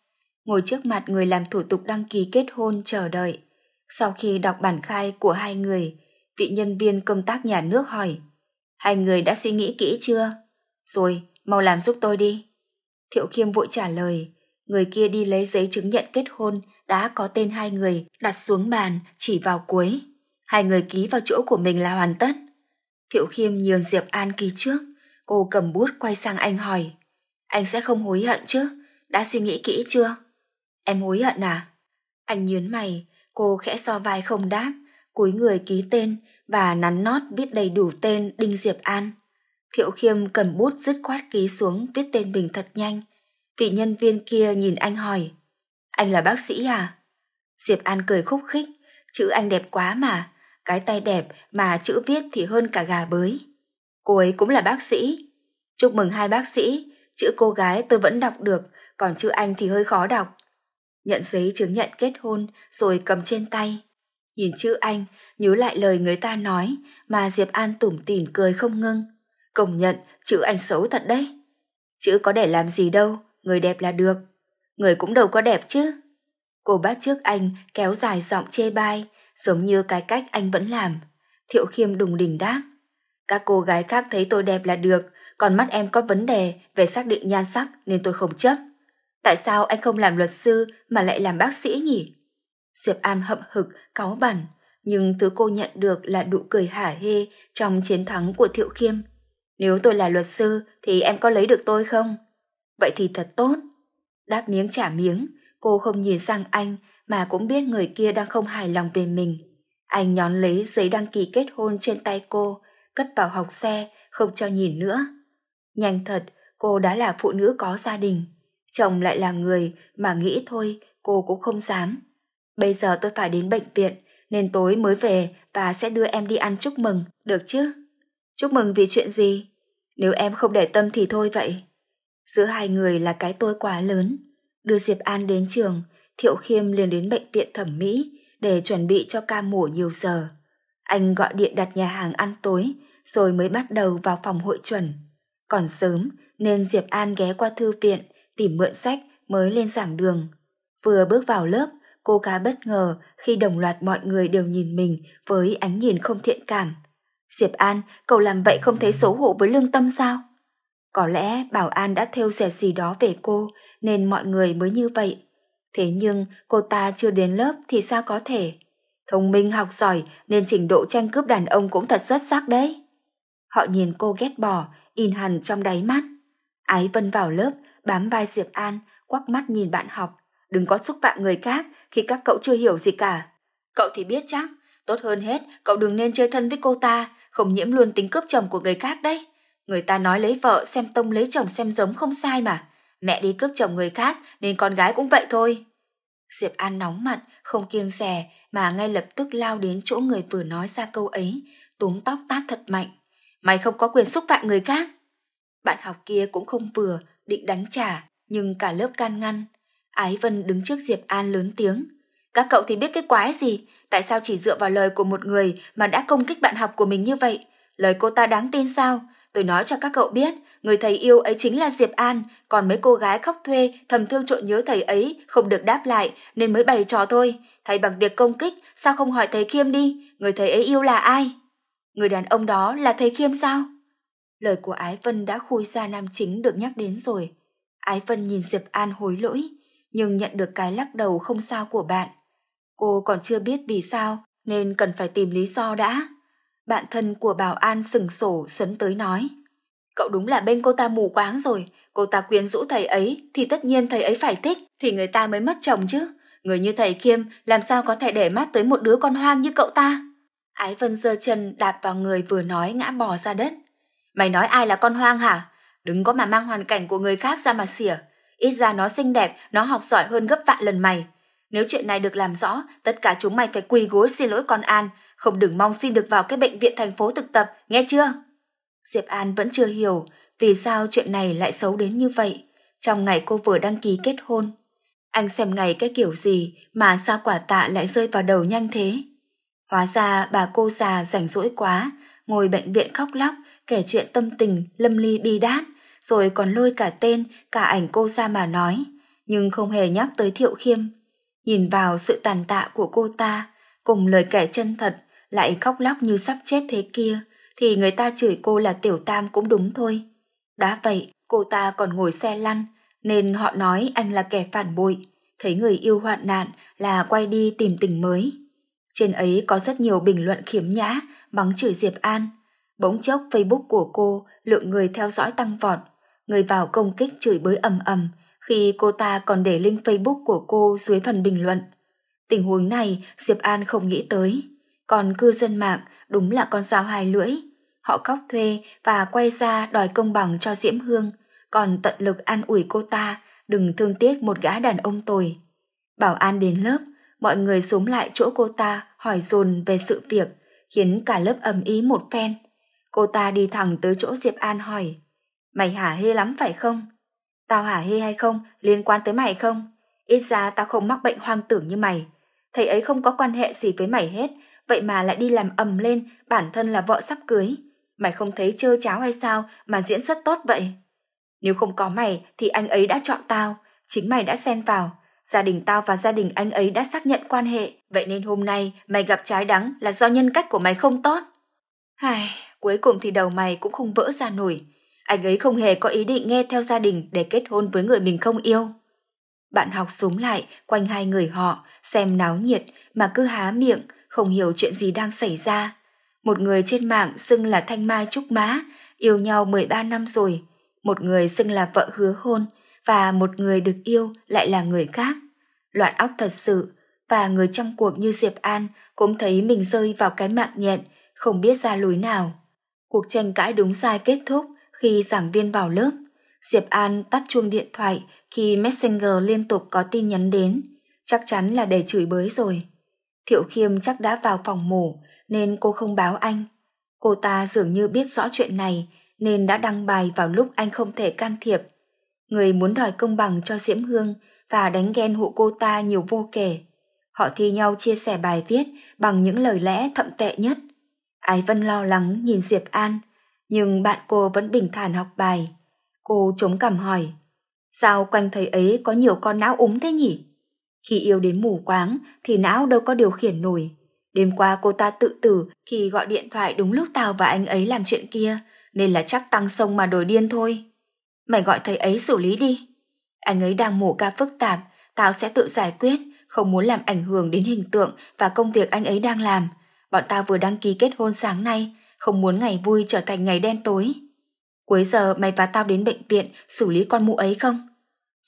Ngồi trước mặt người làm thủ tục đăng ký kết hôn chờ đợi. Sau khi đọc bản khai của hai người, vị nhân viên công tác nhà nước hỏi – Hai người đã suy nghĩ kỹ chưa? Rồi, mau làm giúp tôi đi. Thiệu Khiêm vội trả lời, người kia đi lấy giấy chứng nhận kết hôn đã có tên hai người đặt xuống bàn chỉ vào cuối. Hai người ký vào chỗ của mình là hoàn tất. Thiệu Khiêm nhường Diệp An ký trước, cô cầm bút quay sang anh hỏi. Anh sẽ không hối hận chứ? Đã suy nghĩ kỹ chưa? Em hối hận à? Anh nhớn mày, cô khẽ so vai không đáp, cúi người ký tên và nắn nót viết đầy đủ tên Đinh Diệp An. Thiệu Khiêm cầm bút dứt khoát ký xuống viết tên mình thật nhanh. Vị nhân viên kia nhìn anh hỏi, anh là bác sĩ à? Diệp An cười khúc khích, chữ anh đẹp quá mà, cái tay đẹp mà chữ viết thì hơn cả gà bới. Cô ấy cũng là bác sĩ. Chúc mừng hai bác sĩ, chữ cô gái tôi vẫn đọc được, còn chữ anh thì hơi khó đọc. Nhận giấy chứng nhận kết hôn rồi cầm trên tay. Nhìn chữ anh, nhớ lại lời người ta nói mà Diệp An tủm tỉm cười không ngưng. Công nhận, chữ anh xấu thật đấy. Chữ có để làm gì đâu, người đẹp là được. Người cũng đâu có đẹp chứ. Cô bác trước anh kéo dài giọng chê bai, giống như cái cách anh vẫn làm. Thiệu Khiêm đùng đỉnh đáp. Các cô gái khác thấy tôi đẹp là được, còn mắt em có vấn đề về xác định nhan sắc nên tôi không chấp. Tại sao anh không làm luật sư mà lại làm bác sĩ nhỉ? Diệp An hậm hực, cáu bẩn, nhưng thứ cô nhận được là nụ cười hả hê trong chiến thắng của Thiệu Khiêm. Nếu tôi là luật sư thì em có lấy được tôi không? Vậy thì thật tốt. Đáp miếng trả miếng, cô không nhìn sang anh mà cũng biết người kia đang không hài lòng về mình. Anh nhón lấy giấy đăng ký kết hôn trên tay cô, cất vào học xe, không cho nhìn nữa. Nhanh thật, cô đã là phụ nữ có gia đình. Chồng lại là người mà nghĩ thôi cô cũng không dám. Bây giờ tôi phải đến bệnh viện, nên tối mới về và sẽ đưa em đi ăn chúc mừng, được chứ? Chúc mừng vì chuyện gì? Nếu em không để tâm thì thôi vậy. Giữa hai người là cái tôi quá lớn. Đưa Diệp An đến trường, Thiệu Khiêm liền đến bệnh viện thẩm mỹ để chuẩn bị cho ca mổ nhiều giờ. Anh gọi điện đặt nhà hàng ăn tối, rồi mới bắt đầu vào phòng hội chuẩn. Còn sớm nên Diệp An ghé qua thư viện tìm mượn sách mới lên giảng đường. Vừa bước vào lớp, Cô khá bất ngờ khi đồng loạt mọi người đều nhìn mình với ánh nhìn không thiện cảm. Diệp An, cậu làm vậy không thấy xấu hổ với lương tâm sao? Có lẽ Bảo An đã theo dệt gì đó về cô nên mọi người mới như vậy. Thế nhưng cô ta chưa đến lớp thì sao có thể? Thông minh học giỏi nên trình độ tranh cướp đàn ông cũng thật xuất sắc đấy. Họ nhìn cô ghét bỏ, in hằn trong đáy mắt. Ái Vân vào lớp, bám vai Diệp An, quắc mắt nhìn bạn học. Đừng có xúc phạm người khác, khi các cậu chưa hiểu gì cả. Cậu thì biết chắc, tốt hơn hết cậu đừng nên chơi thân với cô ta, không nhiễm luôn tính cướp chồng của người khác đấy. Người ta nói lấy vợ xem tông lấy chồng xem giống không sai mà. Mẹ đi cướp chồng người khác nên con gái cũng vậy thôi. Diệp An nóng mặt, không kiêng rẻ mà ngay lập tức lao đến chỗ người vừa nói ra câu ấy, túm tóc tát thật mạnh. Mày không có quyền xúc phạm người khác. Bạn học kia cũng không vừa, định đánh trả, nhưng cả lớp can ngăn. Ái Vân đứng trước Diệp An lớn tiếng. Các cậu thì biết cái quái gì, tại sao chỉ dựa vào lời của một người mà đã công kích bạn học của mình như vậy? Lời cô ta đáng tin sao? Tôi nói cho các cậu biết, người thầy yêu ấy chính là Diệp An, còn mấy cô gái khóc thuê, thầm thương trộn nhớ thầy ấy, không được đáp lại nên mới bày trò thôi. Thầy bằng việc công kích, sao không hỏi thầy Khiêm đi, người thầy ấy yêu là ai? Người đàn ông đó là thầy Khiêm sao? Lời của Ái Vân đã khui ra nam chính được nhắc đến rồi. Ái Vân nhìn Diệp An hối lỗi, nhưng nhận được cái lắc đầu không sao của bạn. Cô còn chưa biết vì sao nên cần phải tìm lý do đã. Bạn thân của Bảo An sừng sổ sấn tới nói. Cậu đúng là bên cô ta mù quáng rồi, cô ta quyến rũ thầy ấy thì tất nhiên thầy ấy phải thích thì người ta mới mất chồng chứ. Người như thầy Khiêm làm sao có thể để mắt tới một đứa con hoang như cậu ta. Ái Vân giơ chân đạp vào người vừa nói ngã bò ra đất. Mày nói ai là con hoang hả? Đừng có mà mang hoàn cảnh của người khác ra mà xỉa. Ít ra nó xinh đẹp, nó học giỏi hơn gấp vạn lần mày. Nếu chuyện này được làm rõ, tất cả chúng mày phải quỳ gối xin lỗi con An, không đừng mong xin được vào cái bệnh viện thành phố thực tập, nghe chưa? Diệp An vẫn chưa hiểu vì sao chuyện này lại xấu đến như vậy. Trong ngày cô vừa đăng ký kết hôn, anh xem ngày cái kiểu gì mà sao quả tạ lại rơi vào đầu nhanh thế. Hóa ra bà cô già rảnh rỗi quá, ngồi bệnh viện khóc lóc, kể chuyện tâm tình, lâm ly bi đát rồi còn lôi cả tên, cả ảnh cô ra mà nói, nhưng không hề nhắc tới Thiệu Khiêm. Nhìn vào sự tàn tạ của cô ta, cùng lời kẻ chân thật, lại khóc lóc như sắp chết thế kia, thì người ta chửi cô là tiểu tam cũng đúng thôi. Đã vậy, cô ta còn ngồi xe lăn, nên họ nói anh là kẻ phản bội, thấy người yêu hoạn nạn là quay đi tìm tình mới. Trên ấy có rất nhiều bình luận khiếm nhã, bắn chửi Diệp An. Bỗng chốc Facebook của cô lượng người theo dõi tăng vọt, người vào công kích chửi bới ầm ầm khi cô ta còn để link Facebook của cô dưới phần bình luận. Tình huống này Diệp An không nghĩ tới, còn cư dân mạng đúng là con dao hai lưỡi. Họ khóc thuê và quay ra đòi công bằng cho Diễm Hương, còn tận lực an ủi cô ta đừng thương tiếc một gã đàn ông tồi. Bảo an đến lớp, mọi người xuống lại chỗ cô ta hỏi dồn về sự việc, khiến cả lớp ầm ý một phen. Cô ta đi thẳng tới chỗ Diệp An hỏi, Mày hả hê lắm phải không? Tao hả hê hay không liên quan tới mày không? Ít ra tao không mắc bệnh hoang tưởng như mày. Thầy ấy không có quan hệ gì với mày hết, vậy mà lại đi làm ầm lên bản thân là vợ sắp cưới. Mày không thấy trơ cháo hay sao mà diễn xuất tốt vậy? Nếu không có mày thì anh ấy đã chọn tao, chính mày đã xen vào. Gia đình tao và gia đình anh ấy đã xác nhận quan hệ, vậy nên hôm nay mày gặp trái đắng là do nhân cách của mày không tốt. Hài, cuối cùng thì đầu mày cũng không vỡ ra nổi, anh ấy không hề có ý định nghe theo gia đình để kết hôn với người mình không yêu. Bạn học súng lại quanh hai người họ, xem náo nhiệt mà cứ há miệng, không hiểu chuyện gì đang xảy ra. Một người trên mạng xưng là Thanh Mai Trúc Má, yêu nhau 13 năm rồi. Một người xưng là vợ hứa hôn và một người được yêu lại là người khác. Loạn óc thật sự và người trong cuộc như Diệp An cũng thấy mình rơi vào cái mạng nhện, không biết ra lối nào. Cuộc tranh cãi đúng sai kết thúc, khi giảng viên vào lớp. Diệp An tắt chuông điện thoại khi Messenger liên tục có tin nhắn đến, chắc chắn là để chửi bới rồi. Thiệu Khiêm chắc đã vào phòng mổ nên cô không báo anh. Cô ta dường như biết rõ chuyện này nên đã đăng bài vào lúc anh không thể can thiệp. Người muốn đòi công bằng cho Diễm Hương và đánh ghen hộ cô ta nhiều vô kể. Họ thi nhau chia sẻ bài viết bằng những lời lẽ thậm tệ nhất. Ái Vân lo lắng nhìn Diệp An – nhưng bạn cô vẫn bình thản học bài. Cô chống cằm hỏi, sao quanh thầy ấy có nhiều con não úng thế nhỉ? Khi yêu đến mù quáng thì não đâu có điều khiển nổi. Đêm qua cô ta tự tử khi gọi điện thoại đúng lúc tao và anh ấy làm chuyện kia, nên là chắc tăng sông mà đổi điên thôi. Mày gọi thầy ấy xử lý đi. Anh ấy đang mổ ca phức tạp, tao sẽ tự giải quyết, không muốn làm ảnh hưởng đến hình tượng và công việc anh ấy đang làm. Bọn tao vừa đăng ký kết hôn sáng nay, không muốn ngày vui trở thành ngày đen tối. Cuối giờ mày và tao đến bệnh viện xử lý con mụ ấy không?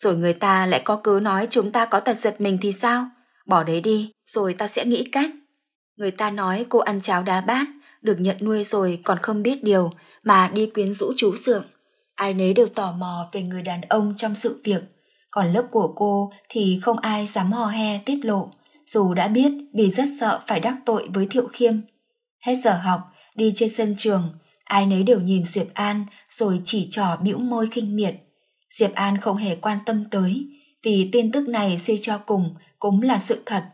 Rồi người ta lại có cớ nói chúng ta có tật giật mình thì sao? Bỏ đấy đi, rồi tao sẽ nghĩ cách. Người ta nói cô ăn cháo đá bát, được nhận nuôi rồi còn không biết điều mà đi quyến rũ chú sượng. Ai nấy đều tò mò về người đàn ông trong sự việc. Còn lớp của cô thì không ai dám hò he tiết lộ, dù đã biết vì rất sợ phải đắc tội với Thiệu Khiêm. Hết giờ học, đi trên sân trường, ai nấy đều nhìn Diệp An rồi chỉ trỏ bĩu môi khinh miệt. Diệp An không hề quan tâm tới, vì tin tức này suy cho cùng cũng là sự thật.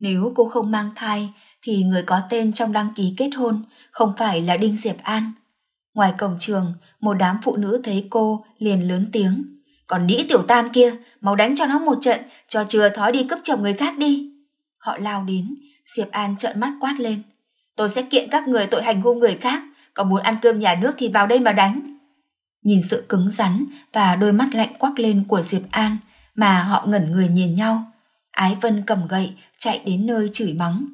Nếu cô không mang thai thì người có tên trong đăng ký kết hôn không phải là Đinh Diệp An. Ngoài cổng trường, một đám phụ nữ thấy cô liền lớn tiếng. Còn đĩ tiểu tam kia, mau đánh cho nó một trận, cho chừa thói đi cướp chồng người khác đi. Họ lao đến, Diệp An trợn mắt quát lên. Tôi sẽ kiện các người tội hành hung người khác, có muốn ăn cơm nhà nước thì vào đây mà đánh. Nhìn sự cứng rắn và đôi mắt lạnh quắc lên của Diệp An mà họ ngẩn người nhìn nhau. Ái Vân cầm gậy chạy đến nơi chửi mắng.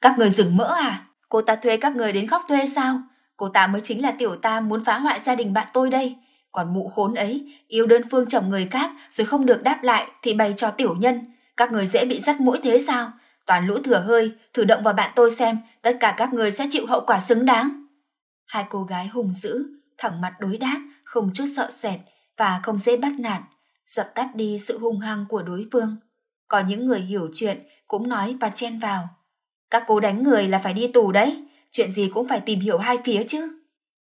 Các người dừng mỡ à? Cô ta thuê các người đến khóc thuê sao? Cô ta mới chính là tiểu ta muốn phá hoại gia đình bạn tôi đây. Còn mụ khốn ấy, yêu đơn phương chồng người khác rồi không được đáp lại thì bày cho tiểu nhân. Các người dễ bị dắt mũi thế sao? Toàn lũ thừa hơi, thử động vào bạn tôi xem tất cả các người sẽ chịu hậu quả xứng đáng. Hai cô gái hùng dữ, thẳng mặt đối đáp, không chút sợ sệt và không dễ bắt nạt, dập tắt đi sự hung hăng của đối phương. Có những người hiểu chuyện cũng nói và chen vào. Các cô đánh người là phải đi tù đấy, chuyện gì cũng phải tìm hiểu hai phía chứ.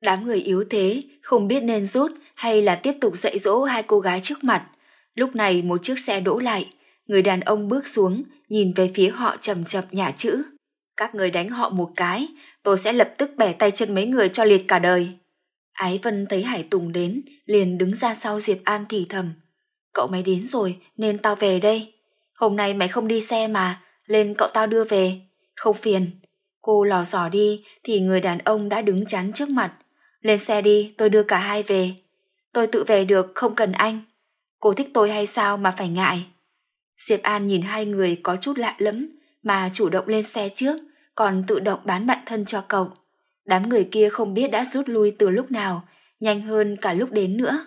Đám người yếu thế, không biết nên rút hay là tiếp tục dạy dỗ hai cô gái trước mặt. Lúc này một chiếc xe đỗ lại, người đàn ông bước xuống, nhìn về phía họ chầm chập nhả chữ. Các người đánh họ một cái, tôi sẽ lập tức bẻ tay chân mấy người cho liệt cả đời. Ái Vân thấy Hải Tùng đến, liền đứng ra sau Diệp An thì thầm. Cậu mày đến rồi, nên tao về đây. Hôm nay mày không đi xe mà, lên cậu tao đưa về. Không phiền. Cô lò xỏ đi, thì người đàn ông đã đứng chắn trước mặt. Lên xe đi, tôi đưa cả hai về. Tôi tự về được, không cần anh. Cô thích tôi hay sao mà phải ngại. Diệp An nhìn hai người có chút lạ lẫm, mà chủ động lên xe trước, còn tự động bán bạn thân cho cậu. Đám người kia không biết đã rút lui từ lúc nào, nhanh hơn cả lúc đến nữa.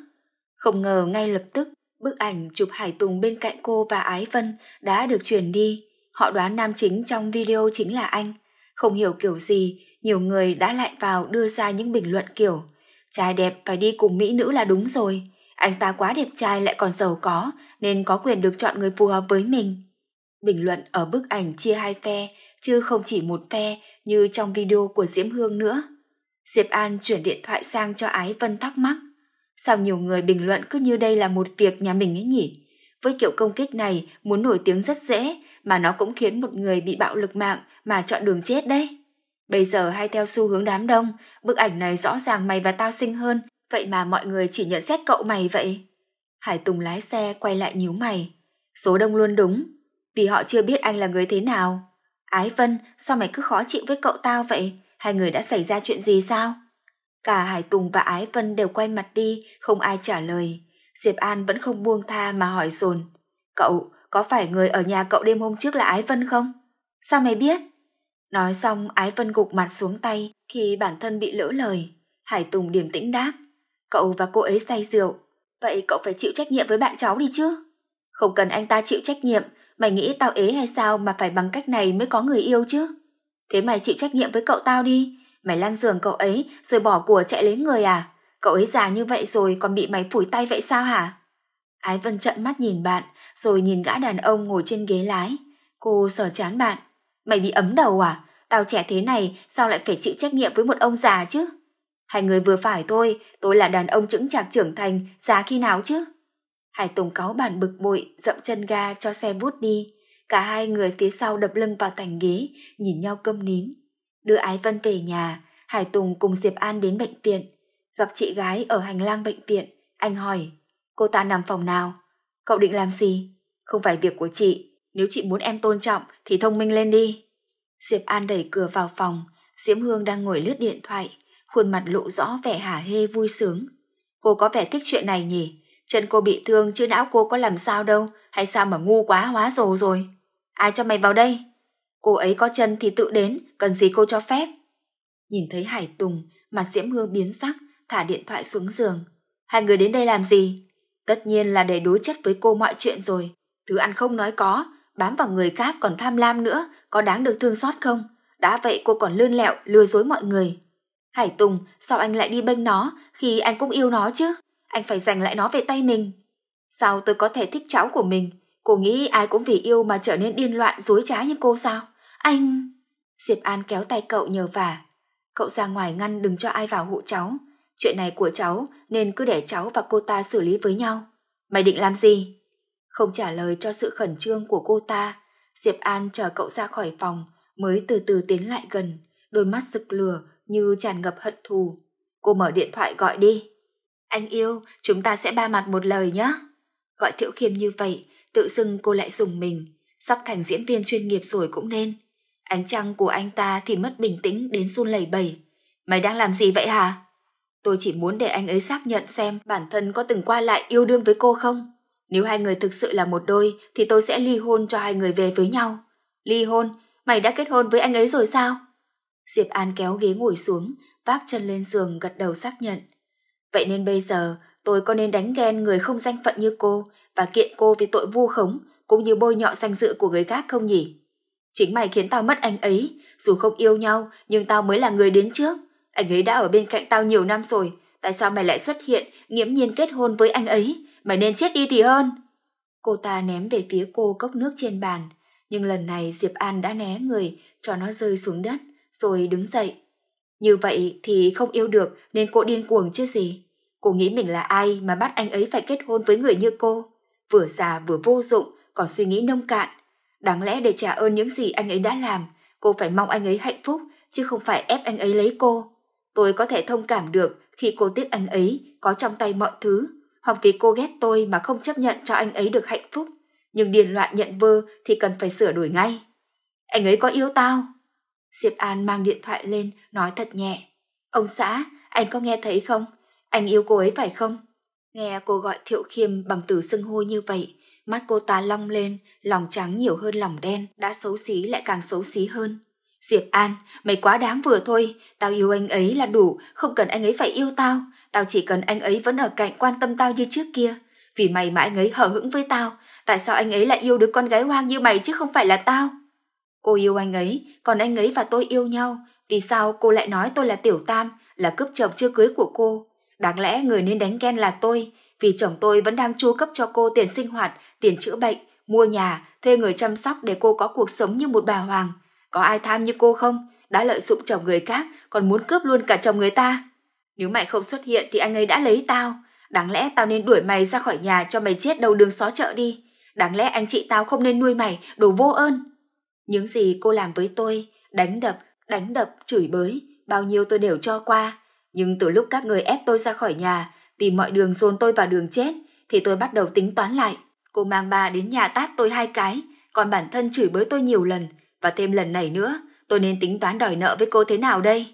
Không ngờ ngay lập tức, bức ảnh chụp Hải Tùng bên cạnh cô và Ái Vân đã được chuyển đi. Họ đoán nam chính trong video chính là anh. Không hiểu kiểu gì, nhiều người đã lại vào đưa ra những bình luận kiểu Trai đẹp phải đi cùng mỹ nữ là đúng rồi. Anh ta quá đẹp trai lại còn giàu có nên có quyền được chọn người phù hợp với mình. Bình luận ở bức ảnh chia hai phe, chứ không chỉ một phe như trong video của Diễm Hương nữa. Diệp An chuyển điện thoại sang cho Ái Vân thắc mắc. Sao nhiều người bình luận cứ như đây là một việc nhà mình ấy nhỉ? Với kiểu công kích này, muốn nổi tiếng rất dễ, mà nó cũng khiến một người bị bạo lực mạng mà chọn đường chết đấy. Bây giờ hay theo xu hướng đám đông, bức ảnh này rõ ràng mày và tao xinh hơn, vậy mà mọi người chỉ nhận xét cậu mày vậy. Hải Tùng lái xe quay lại nhíu mày. Số đông luôn đúng, vì họ chưa biết anh là người thế nào. Ái Vân, sao mày cứ khó chịu với cậu tao vậy? Hai người đã xảy ra chuyện gì sao? Cả Hải Tùng và Ái Vân đều quay mặt đi, không ai trả lời. Diệp An vẫn không buông tha mà hỏi dồn. Cậu, có phải người ở nhà cậu đêm hôm trước là Ái Vân không? Sao mày biết? Nói xong Ái Vân gục mặt xuống tay khi bản thân bị lỡ lời. Hải Tùng điềm tĩnh đáp. Cậu và cô ấy say rượu. Vậy cậu phải chịu trách nhiệm với bạn cháu đi chứ? Không cần anh ta chịu trách nhiệm, Mày nghĩ tao ế hay sao mà phải bằng cách này mới có người yêu chứ? Thế mày chịu trách nhiệm với cậu tao đi. Mày lăn giường cậu ấy rồi bỏ của chạy lấy người à? Cậu ấy già như vậy rồi còn bị mày phủi tay vậy sao hả? Ái Vân trợn mắt nhìn bạn rồi nhìn gã đàn ông ngồi trên ghế lái. Cô sở chán bạn. Mày bị ấm đầu à? Tao trẻ thế này sao lại phải chịu trách nhiệm với một ông già chứ? Hai người vừa phải thôi, tôi là đàn ông chững chạc trưởng thành, già khi nào chứ? Hải Tùng cáu bản bực bội, dậm chân ga cho xe vút đi. Cả hai người phía sau đập lưng vào thành ghế, nhìn nhau câm nín. Đưa Ái Vân về nhà, Hải Tùng cùng Diệp An đến bệnh viện. Gặp chị gái ở hành lang bệnh viện, anh hỏi, cô ta nằm phòng nào? Cậu định làm gì? Không phải việc của chị, nếu chị muốn em tôn trọng thì thông minh lên đi. Diệp An đẩy cửa vào phòng, Diễm Hương đang ngồi lướt điện thoại, khuôn mặt lộ rõ vẻ hả hê vui sướng. Cô có vẻ thích chuyện này nhỉ, Chân cô bị thương chứ não cô có làm sao đâu, hay sao mà ngu quá hóa rồ rồi. Ai cho mày vào đây? Cô ấy có chân thì tự đến, cần gì cô cho phép. Nhìn thấy Hải Tùng, mặt Diễm Hương biến sắc, thả điện thoại xuống giường. Hai người đến đây làm gì? Tất nhiên là để đối chất với cô mọi chuyện rồi. Thứ ăn không nói có, bám vào người khác còn tham lam nữa, có đáng được thương xót không? Đã vậy cô còn lươn lẹo, lừa dối mọi người. Hải Tùng, sao anh lại đi bênh nó khi anh cũng yêu nó chứ? anh phải giành lại nó về tay mình. Sao tôi có thể thích cháu của mình? Cô nghĩ ai cũng vì yêu mà trở nên điên loạn dối trá như cô sao? Anh... Diệp An kéo tay cậu nhờ vả. Cậu ra ngoài ngăn đừng cho ai vào hộ cháu. Chuyện này của cháu nên cứ để cháu và cô ta xử lý với nhau. Mày định làm gì? Không trả lời cho sự khẩn trương của cô ta, Diệp An chờ cậu ra khỏi phòng mới từ từ tiến lại gần, đôi mắt rực lửa như tràn ngập hận thù. Cô mở điện thoại gọi đi. Anh yêu, chúng ta sẽ ba mặt một lời nhé. Gọi Thiệu Khiêm như vậy, tự dưng cô lại dùng mình. Sắp thành diễn viên chuyên nghiệp rồi cũng nên. Ánh trăng của anh ta thì mất bình tĩnh đến run lẩy bẩy. Mày đang làm gì vậy hả? Tôi chỉ muốn để anh ấy xác nhận xem bản thân có từng qua lại yêu đương với cô không. Nếu hai người thực sự là một đôi thì tôi sẽ ly hôn cho hai người về với nhau. Ly hôn? Mày đã kết hôn với anh ấy rồi sao? Diệp An kéo ghế ngồi xuống, vác chân lên giường gật đầu xác nhận. Vậy nên bây giờ tôi có nên đánh ghen người không danh phận như cô và kiện cô vì tội vu khống cũng như bôi nhọ danh dự của người khác không nhỉ? Chính mày khiến tao mất anh ấy, dù không yêu nhau nhưng tao mới là người đến trước. Anh ấy đã ở bên cạnh tao nhiều năm rồi, tại sao mày lại xuất hiện nghiễm nhiên kết hôn với anh ấy? Mày nên chết đi thì hơn. Cô ta ném về phía cô cốc nước trên bàn, nhưng lần này Diệp An đã né người cho nó rơi xuống đất, rồi đứng dậy như vậy thì không yêu được nên cô điên cuồng chứ gì. Cô nghĩ mình là ai mà bắt anh ấy phải kết hôn với người như cô. Vừa già vừa vô dụng, còn suy nghĩ nông cạn. Đáng lẽ để trả ơn những gì anh ấy đã làm, cô phải mong anh ấy hạnh phúc, chứ không phải ép anh ấy lấy cô. Tôi có thể thông cảm được khi cô tiếc anh ấy có trong tay mọi thứ, hoặc vì cô ghét tôi mà không chấp nhận cho anh ấy được hạnh phúc. Nhưng điền loạn nhận vơ thì cần phải sửa đổi ngay. Anh ấy có yêu tao? Diệp An mang điện thoại lên, nói thật nhẹ. Ông xã, anh có nghe thấy không? Anh yêu cô ấy phải không? Nghe cô gọi Thiệu Khiêm bằng từ xưng hô như vậy, mắt cô ta long lên, lòng trắng nhiều hơn lòng đen, đã xấu xí lại càng xấu xí hơn. Diệp An, mày quá đáng vừa thôi, tao yêu anh ấy là đủ, không cần anh ấy phải yêu tao, tao chỉ cần anh ấy vẫn ở cạnh quan tâm tao như trước kia. Vì mày mà anh ấy hở hững với tao, tại sao anh ấy lại yêu đứa con gái hoang như mày chứ không phải là tao? Cô yêu anh ấy, còn anh ấy và tôi yêu nhau. Vì sao cô lại nói tôi là tiểu tam, là cướp chồng chưa cưới của cô? Đáng lẽ người nên đánh ghen là tôi, vì chồng tôi vẫn đang chu cấp cho cô tiền sinh hoạt, tiền chữa bệnh, mua nhà, thuê người chăm sóc để cô có cuộc sống như một bà hoàng. Có ai tham như cô không? Đã lợi dụng chồng người khác, còn muốn cướp luôn cả chồng người ta. Nếu mày không xuất hiện thì anh ấy đã lấy tao. Đáng lẽ tao nên đuổi mày ra khỏi nhà cho mày chết đầu đường xó chợ đi. Đáng lẽ anh chị tao không nên nuôi mày, đồ vô ơn. Những gì cô làm với tôi, đánh đập, đánh đập, chửi bới, bao nhiêu tôi đều cho qua. Nhưng từ lúc các người ép tôi ra khỏi nhà, tìm mọi đường dồn tôi vào đường chết, thì tôi bắt đầu tính toán lại. Cô mang bà đến nhà tát tôi hai cái, còn bản thân chửi bới tôi nhiều lần, và thêm lần này nữa, tôi nên tính toán đòi nợ với cô thế nào đây?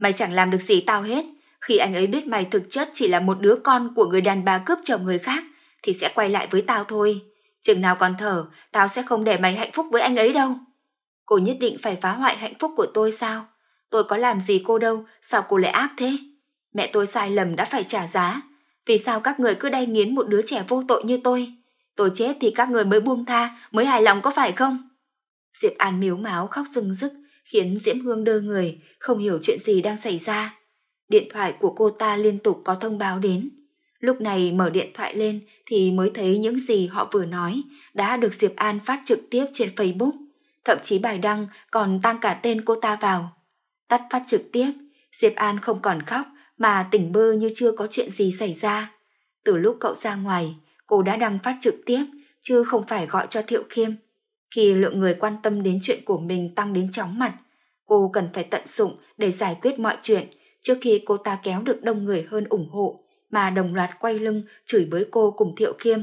Mày chẳng làm được gì tao hết, khi anh ấy biết mày thực chất chỉ là một đứa con của người đàn bà cướp chồng người khác, thì sẽ quay lại với tao thôi. Chừng nào còn thở, tao sẽ không để mày hạnh phúc với anh ấy đâu. Cô nhất định phải phá hoại hạnh phúc của tôi sao? Tôi có làm gì cô đâu, sao cô lại ác thế? Mẹ tôi sai lầm đã phải trả giá. Vì sao các người cứ đay nghiến một đứa trẻ vô tội như tôi? Tôi chết thì các người mới buông tha, mới hài lòng có phải không? Diệp An miếu máu khóc rưng rức, khiến Diễm Hương đơ người, không hiểu chuyện gì đang xảy ra. Điện thoại của cô ta liên tục có thông báo đến. Lúc này mở điện thoại lên thì mới thấy những gì họ vừa nói đã được Diệp An phát trực tiếp trên Facebook. Thậm chí bài đăng còn tăng cả tên cô ta vào. Tắt phát trực tiếp, Diệp An không còn khóc mà tỉnh bơ như chưa có chuyện gì xảy ra. Từ lúc cậu ra ngoài, cô đã đăng phát trực tiếp chứ không phải gọi cho Thiệu Khiêm. Khi lượng người quan tâm đến chuyện của mình tăng đến chóng mặt, cô cần phải tận dụng để giải quyết mọi chuyện trước khi cô ta kéo được đông người hơn ủng hộ mà đồng loạt quay lưng chửi bới cô cùng Thiệu Kiêm.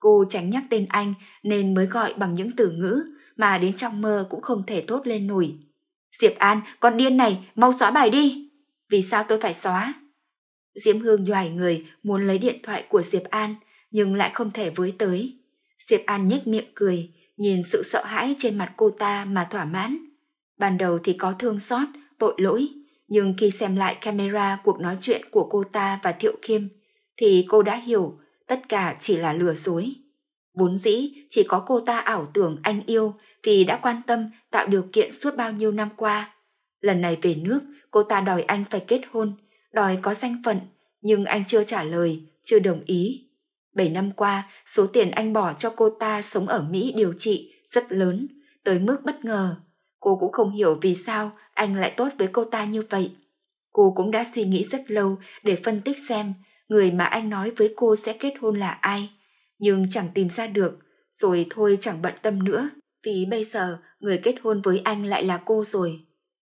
Cô tránh nhắc tên anh nên mới gọi bằng những từ ngữ mà đến trong mơ cũng không thể thốt lên nổi. Diệp An, con điên này, mau xóa bài đi. Vì sao tôi phải xóa? Diễm Hương nhoài người muốn lấy điện thoại của Diệp An nhưng lại không thể với tới. Diệp An nhếch miệng cười, nhìn sự sợ hãi trên mặt cô ta mà thỏa mãn. Ban đầu thì có thương xót, tội lỗi, nhưng khi xem lại camera cuộc nói chuyện của cô ta và Thiệu Khiêm thì cô đã hiểu tất cả chỉ là lừa dối. Vốn dĩ chỉ có cô ta ảo tưởng anh yêu vì đã quan tâm tạo điều kiện suốt bao nhiêu năm qua. Lần này về nước, cô ta đòi anh phải kết hôn, đòi có danh phận, nhưng anh chưa trả lời, chưa đồng ý. Bảy năm qua, số tiền anh bỏ cho cô ta sống ở Mỹ điều trị rất lớn, tới mức bất ngờ. Cô cũng không hiểu vì sao anh lại tốt với cô ta như vậy. Cô cũng đã suy nghĩ rất lâu để phân tích xem người mà anh nói với cô sẽ kết hôn là ai, nhưng chẳng tìm ra được, rồi thôi chẳng bận tâm nữa, vì bây giờ người kết hôn với anh lại là cô rồi.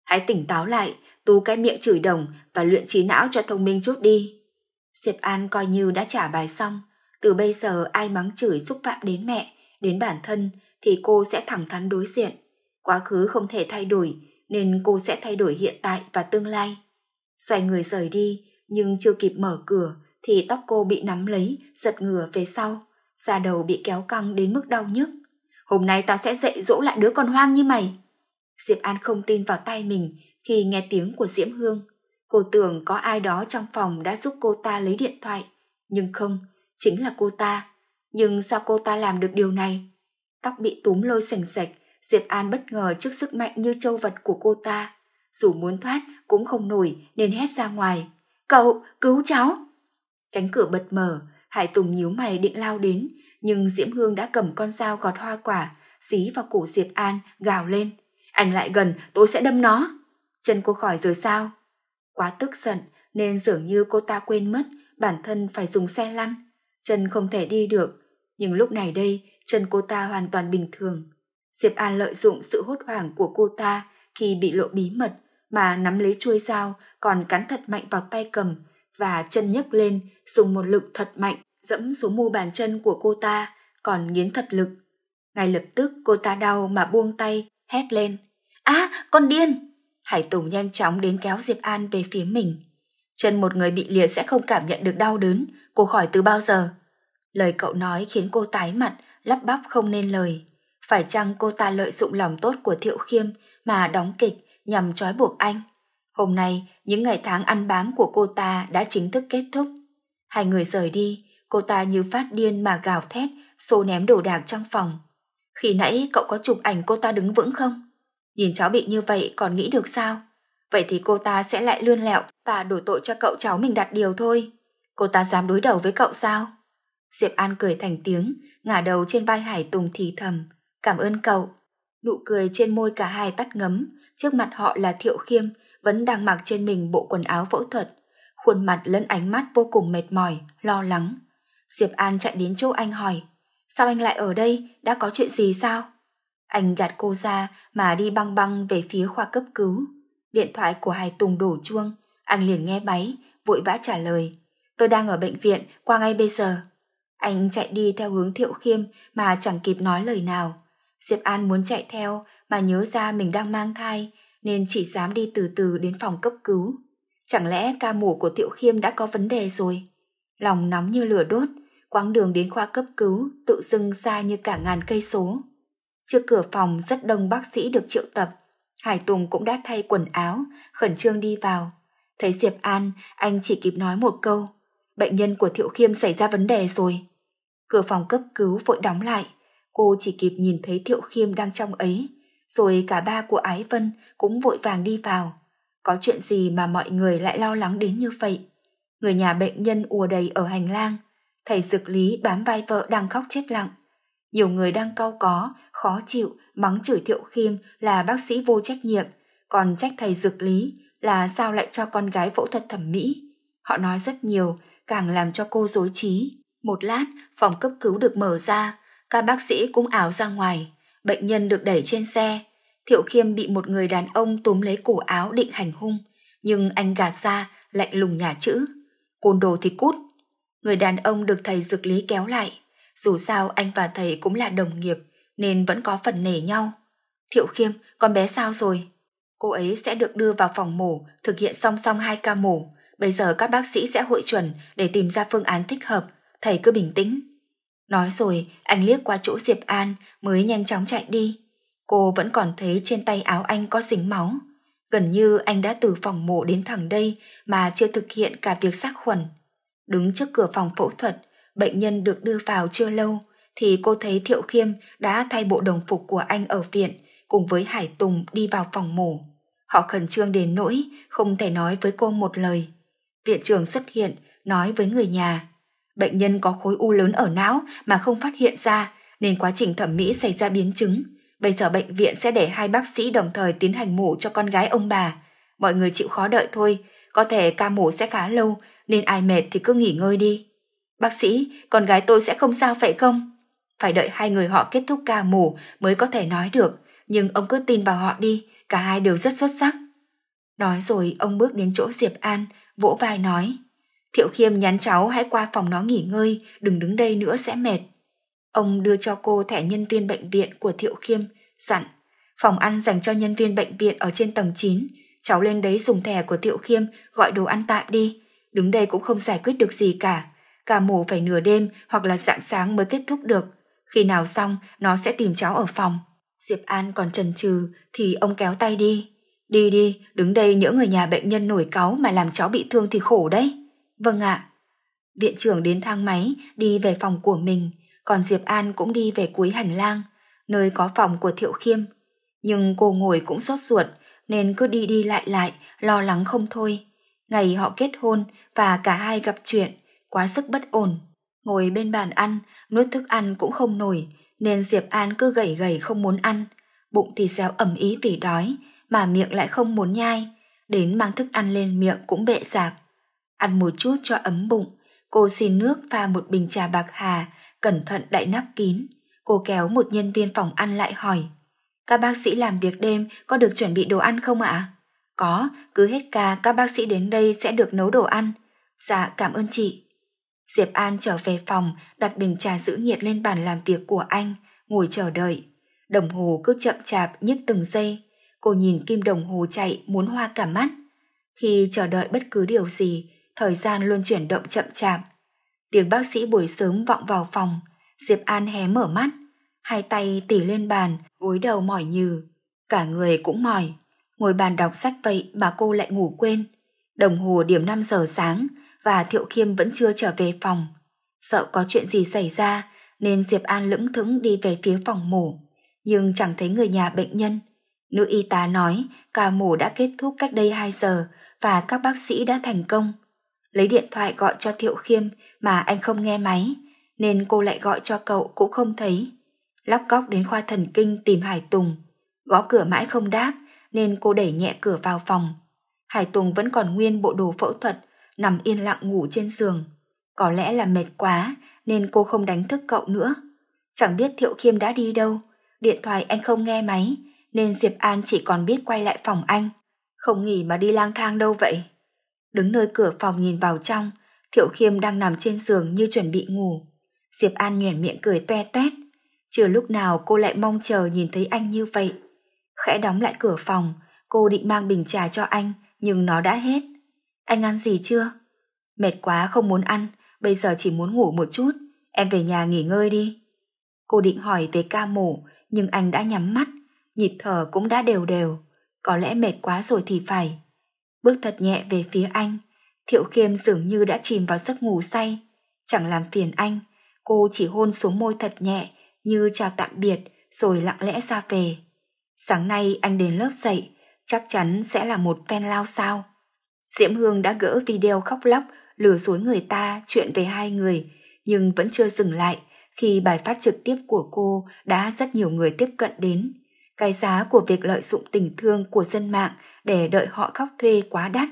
Hãy tỉnh táo lại, tú cái miệng chửi đồng và luyện trí não cho thông minh chút đi. Diệp An coi như đã trả bài xong, từ bây giờ ai mắng chửi xúc phạm đến mẹ, đến bản thân thì cô sẽ thẳng thắn đối diện. Quá khứ không thể thay đổi, nên cô sẽ thay đổi hiện tại và tương lai. Xoay người rời đi, nhưng chưa kịp mở cửa thì tóc cô bị nắm lấy, giật ngửa về sau, da đầu bị kéo căng đến mức đau nhức. Hôm nay tao sẽ dạy dỗ lại đứa con hoang như mày. Diệp An không tin vào tay mình khi nghe tiếng của Diễm Hương. Cô tưởng có ai đó trong phòng đã giúp cô ta lấy điện thoại, nhưng không, chính là cô ta. Nhưng sao cô ta làm được điều này? Tóc bị túm lôi sành sạch, Diệp An bất ngờ trước sức mạnh như châu vật của cô ta. Dù muốn thoát cũng không nổi nên hét ra ngoài. Cậu, cứu cháu! Cánh cửa bật mở, Hải Tùng nhíu mày định lao đến, nhưng Diễm Hương đã cầm con dao gọt hoa quả, xí vào cổ Diệp An, gào lên. Anh lại gần, tôi sẽ đâm nó. Chân cô khỏi rồi sao? Quá tức giận nên dường như cô ta quên mất bản thân phải dùng xe lăn. Chân không thể đi được, nhưng lúc này đây chân cô ta hoàn toàn bình thường. Diệp An lợi dụng sự hốt hoảng của cô ta khi bị lộ bí mật mà nắm lấy chuôi dao còn cắn thật mạnh vào tay cầm và chân nhấc lên dùng một lực thật mạnh dẫm xuống mu bàn chân của cô ta còn nghiến thật lực. Ngay lập tức cô ta đau mà buông tay, hét lên. à, con điên! Hải Tùng nhanh chóng đến kéo Diệp An về phía mình. Chân một người bị lìa sẽ không cảm nhận được đau đớn, cô khỏi từ bao giờ. Lời cậu nói khiến cô tái mặt, lắp bắp không nên lời. Phải chăng cô ta lợi dụng lòng tốt của Thiệu Khiêm mà đóng kịch nhằm trói buộc anh? Hôm nay, những ngày tháng ăn bám của cô ta đã chính thức kết thúc. Hai người rời đi, cô ta như phát điên mà gào thét, xô ném đồ đạc trong phòng. Khi nãy cậu có chụp ảnh cô ta đứng vững không? Nhìn cháu bị như vậy còn nghĩ được sao? Vậy thì cô ta sẽ lại lươn lẹo và đổ tội cho cậu cháu mình đặt điều thôi. Cô ta dám đối đầu với cậu sao? Diệp An cười thành tiếng, ngả đầu trên vai Hải Tùng thì thầm, Cảm ơn cậu. Nụ cười trên môi cả hai tắt ngấm, trước mặt họ là Thiệu Khiêm, vẫn đang mặc trên mình bộ quần áo phẫu thuật. Khuôn mặt lẫn ánh mắt vô cùng mệt mỏi, lo lắng. Diệp An chạy đến chỗ anh hỏi, sao anh lại ở đây, đã có chuyện gì sao? Anh gạt cô ra mà đi băng băng về phía khoa cấp cứu. Điện thoại của Hải Tùng đổ chuông, anh liền nghe máy, vội vã trả lời. Tôi đang ở bệnh viện, qua ngay bây giờ. Anh chạy đi theo hướng Thiệu Khiêm mà chẳng kịp nói lời nào. Diệp An muốn chạy theo mà nhớ ra mình đang mang thai nên chỉ dám đi từ từ đến phòng cấp cứu. Chẳng lẽ ca mổ của Tiệu Khiêm đã có vấn đề rồi? Lòng nóng như lửa đốt, quãng đường đến khoa cấp cứu tự dưng xa như cả ngàn cây số. Trước cửa phòng rất đông bác sĩ được triệu tập. Hải Tùng cũng đã thay quần áo, khẩn trương đi vào. Thấy Diệp An, anh chỉ kịp nói một câu. Bệnh nhân của Thiệu Khiêm xảy ra vấn đề rồi. Cửa phòng cấp cứu vội đóng lại. Cô chỉ kịp nhìn thấy Thiệu Khiêm đang trong ấy, rồi cả ba của Ái Vân cũng vội vàng đi vào. Có chuyện gì mà mọi người lại lo lắng đến như vậy? Người nhà bệnh nhân ùa đầy ở hành lang, thầy dược lý bám vai vợ đang khóc chết lặng. Nhiều người đang cau có, khó chịu, mắng chửi Thiệu Khiêm là bác sĩ vô trách nhiệm, còn trách thầy dược lý là sao lại cho con gái phẫu thuật thẩm mỹ. Họ nói rất nhiều, càng làm cho cô dối trí. Một lát, phòng cấp cứu được mở ra, các bác sĩ cũng áo ra ngoài, bệnh nhân được đẩy trên xe. Thiệu Khiêm bị một người đàn ông túm lấy cổ áo định hành hung, nhưng anh gạt ra, lạnh lùng nhà chữ. Côn đồ thì cút. Người đàn ông được thầy dược lý kéo lại. Dù sao anh và thầy cũng là đồng nghiệp, nên vẫn có phần nể nhau. Thiệu Khiêm, con bé sao rồi? Cô ấy sẽ được đưa vào phòng mổ, thực hiện song song hai ca mổ. Bây giờ các bác sĩ sẽ hội chuẩn để tìm ra phương án thích hợp. Thầy cứ bình tĩnh. Nói rồi, anh liếc qua chỗ Diệp An mới nhanh chóng chạy đi. Cô vẫn còn thấy trên tay áo anh có dính máu. Gần như anh đã từ phòng mổ đến thẳng đây mà chưa thực hiện cả việc sát khuẩn. Đứng trước cửa phòng phẫu thuật, bệnh nhân được đưa vào chưa lâu, thì cô thấy Thiệu Khiêm đã thay bộ đồng phục của anh ở viện cùng với Hải Tùng đi vào phòng mổ. Họ khẩn trương đến nỗi không thể nói với cô một lời. Viện trưởng xuất hiện, nói với người nhà. Bệnh nhân có khối u lớn ở não mà không phát hiện ra nên quá trình thẩm mỹ xảy ra biến chứng. Bây giờ bệnh viện sẽ để hai bác sĩ đồng thời tiến hành mổ cho con gái ông bà. Mọi người chịu khó đợi thôi, có thể ca mổ sẽ khá lâu nên ai mệt thì cứ nghỉ ngơi đi. Bác sĩ, con gái tôi sẽ không sao phải không? Phải đợi hai người họ kết thúc ca mổ mới có thể nói được, nhưng ông cứ tin vào họ đi, cả hai đều rất xuất sắc. Nói rồi ông bước đến chỗ Diệp An, vỗ vai nói. Thiệu Khiêm nhắn cháu hãy qua phòng nó nghỉ ngơi, đừng đứng đây nữa sẽ mệt. Ông đưa cho cô thẻ nhân viên bệnh viện của Thiệu Khiêm, dặn, phòng ăn dành cho nhân viên bệnh viện ở trên tầng 9, cháu lên đấy dùng thẻ của Thiệu Khiêm gọi đồ ăn tạm đi, đứng đây cũng không giải quyết được gì cả. Cả mổ phải nửa đêm hoặc là dạng sáng mới kết thúc được. Khi nào xong, nó sẽ tìm cháu ở phòng. Diệp An còn chần chừ thì ông kéo tay đi. Đi đi, đứng đây nhỡ người nhà bệnh nhân nổi cáu mà làm cháu bị thương thì khổ đấy. Vâng ạ. Viện trưởng đến thang máy, đi về phòng của mình, còn Diệp An cũng đi về cuối hành lang, nơi có phòng của Thiệu Khiêm. Nhưng cô ngồi cũng sốt ruột, nên cứ đi đi lại lại, lo lắng không thôi. Ngày họ kết hôn và cả hai gặp chuyện, quá sức bất ổn. Ngồi bên bàn ăn, nuốt thức ăn cũng không nổi, nên Diệp An cứ gầy gầy không muốn ăn. Bụng thì xéo ẩm ý vì đói, mà miệng lại không muốn nhai. Đến mang thức ăn lên miệng cũng bệ sạc. Ăn một chút cho ấm bụng, cô xin nước pha một bình trà bạc hà, cẩn thận đậy nắp kín. Cô kéo một nhân viên phòng ăn lại hỏi. Các bác sĩ làm việc đêm có được chuẩn bị đồ ăn không ạ? Có, cứ hết ca các bác sĩ đến đây sẽ được nấu đồ ăn. Dạ, cảm ơn chị. Diệp An trở về phòng, đặt bình trà giữ nhiệt lên bàn làm việc của anh, ngồi chờ đợi. Đồng hồ cứ chậm chạp nhích từng giây. Cô nhìn kim đồng hồ chạy muốn hoa cả mắt. Khi chờ đợi bất cứ điều gì, thời gian luôn chuyển động chậm chạp. Tiếng bác sĩ buổi sớm vọng vào phòng, Diệp An hé mở mắt, hai tay tỉ lên bàn, gối đầu mỏi nhừ. Cả người cũng mỏi, ngồi bàn đọc sách vậy mà cô lại ngủ quên. Đồng hồ điểm 5 giờ sáng và Thiệu Khiêm vẫn chưa trở về phòng. Sợ có chuyện gì xảy ra nên Diệp An lững thững đi về phía phòng mổ, nhưng chẳng thấy người nhà bệnh nhân. Nữ y tá nói ca mổ đã kết thúc cách đây 2 giờ và các bác sĩ đã thành công lấy điện thoại gọi cho Thiệu Khiêm mà anh không nghe máy, nên cô lại gọi cho cậu cũng không thấy. Lóc cóc đến khoa thần kinh tìm Hải Tùng, gõ cửa mãi không đáp nên cô đẩy nhẹ cửa vào phòng. Hải Tùng vẫn còn nguyên bộ đồ phẫu thuật, nằm yên lặng ngủ trên giường. Có lẽ là mệt quá nên cô không đánh thức cậu nữa. Chẳng biết Thiệu Khiêm đã đi đâu, điện thoại anh không nghe máy nên Diệp An chỉ còn biết quay lại phòng anh. Không nghỉ mà đi lang thang đâu vậy? Đứng nơi cửa phòng nhìn vào trong, Thiệu Khiêm đang nằm trên giường như chuẩn bị ngủ. Diệp An nhoẻn miệng cười toe toét. Chưa lúc nào cô lại mong chờ nhìn thấy anh như vậy. Khẽ đóng lại cửa phòng, cô định mang bình trà cho anh, nhưng nó đã hết. Anh ăn gì chưa? Mệt quá không muốn ăn, bây giờ chỉ muốn ngủ một chút. Em về nhà nghỉ ngơi đi. Cô định hỏi về ca mổ, nhưng anh đã nhắm mắt, nhịp thở cũng đã đều đều. Có lẽ mệt quá rồi thì phải bước thật nhẹ về phía anh. Thiệu Khiêm dường như đã chìm vào giấc ngủ say. Chẳng làm phiền anh, cô chỉ hôn xuống môi thật nhẹ như chào tạm biệt rồi lặng lẽ ra về. Sáng nay anh đến lớp dậy, chắc chắn sẽ là một phen lao sao. Diễm Hương đã gỡ video khóc lóc lừa dối người ta chuyện về hai người nhưng vẫn chưa dừng lại khi bài phát trực tiếp của cô đã rất nhiều người tiếp cận đến. Cái giá của việc lợi dụng tình thương của dân mạng để đợi họ khóc thuê quá đắt.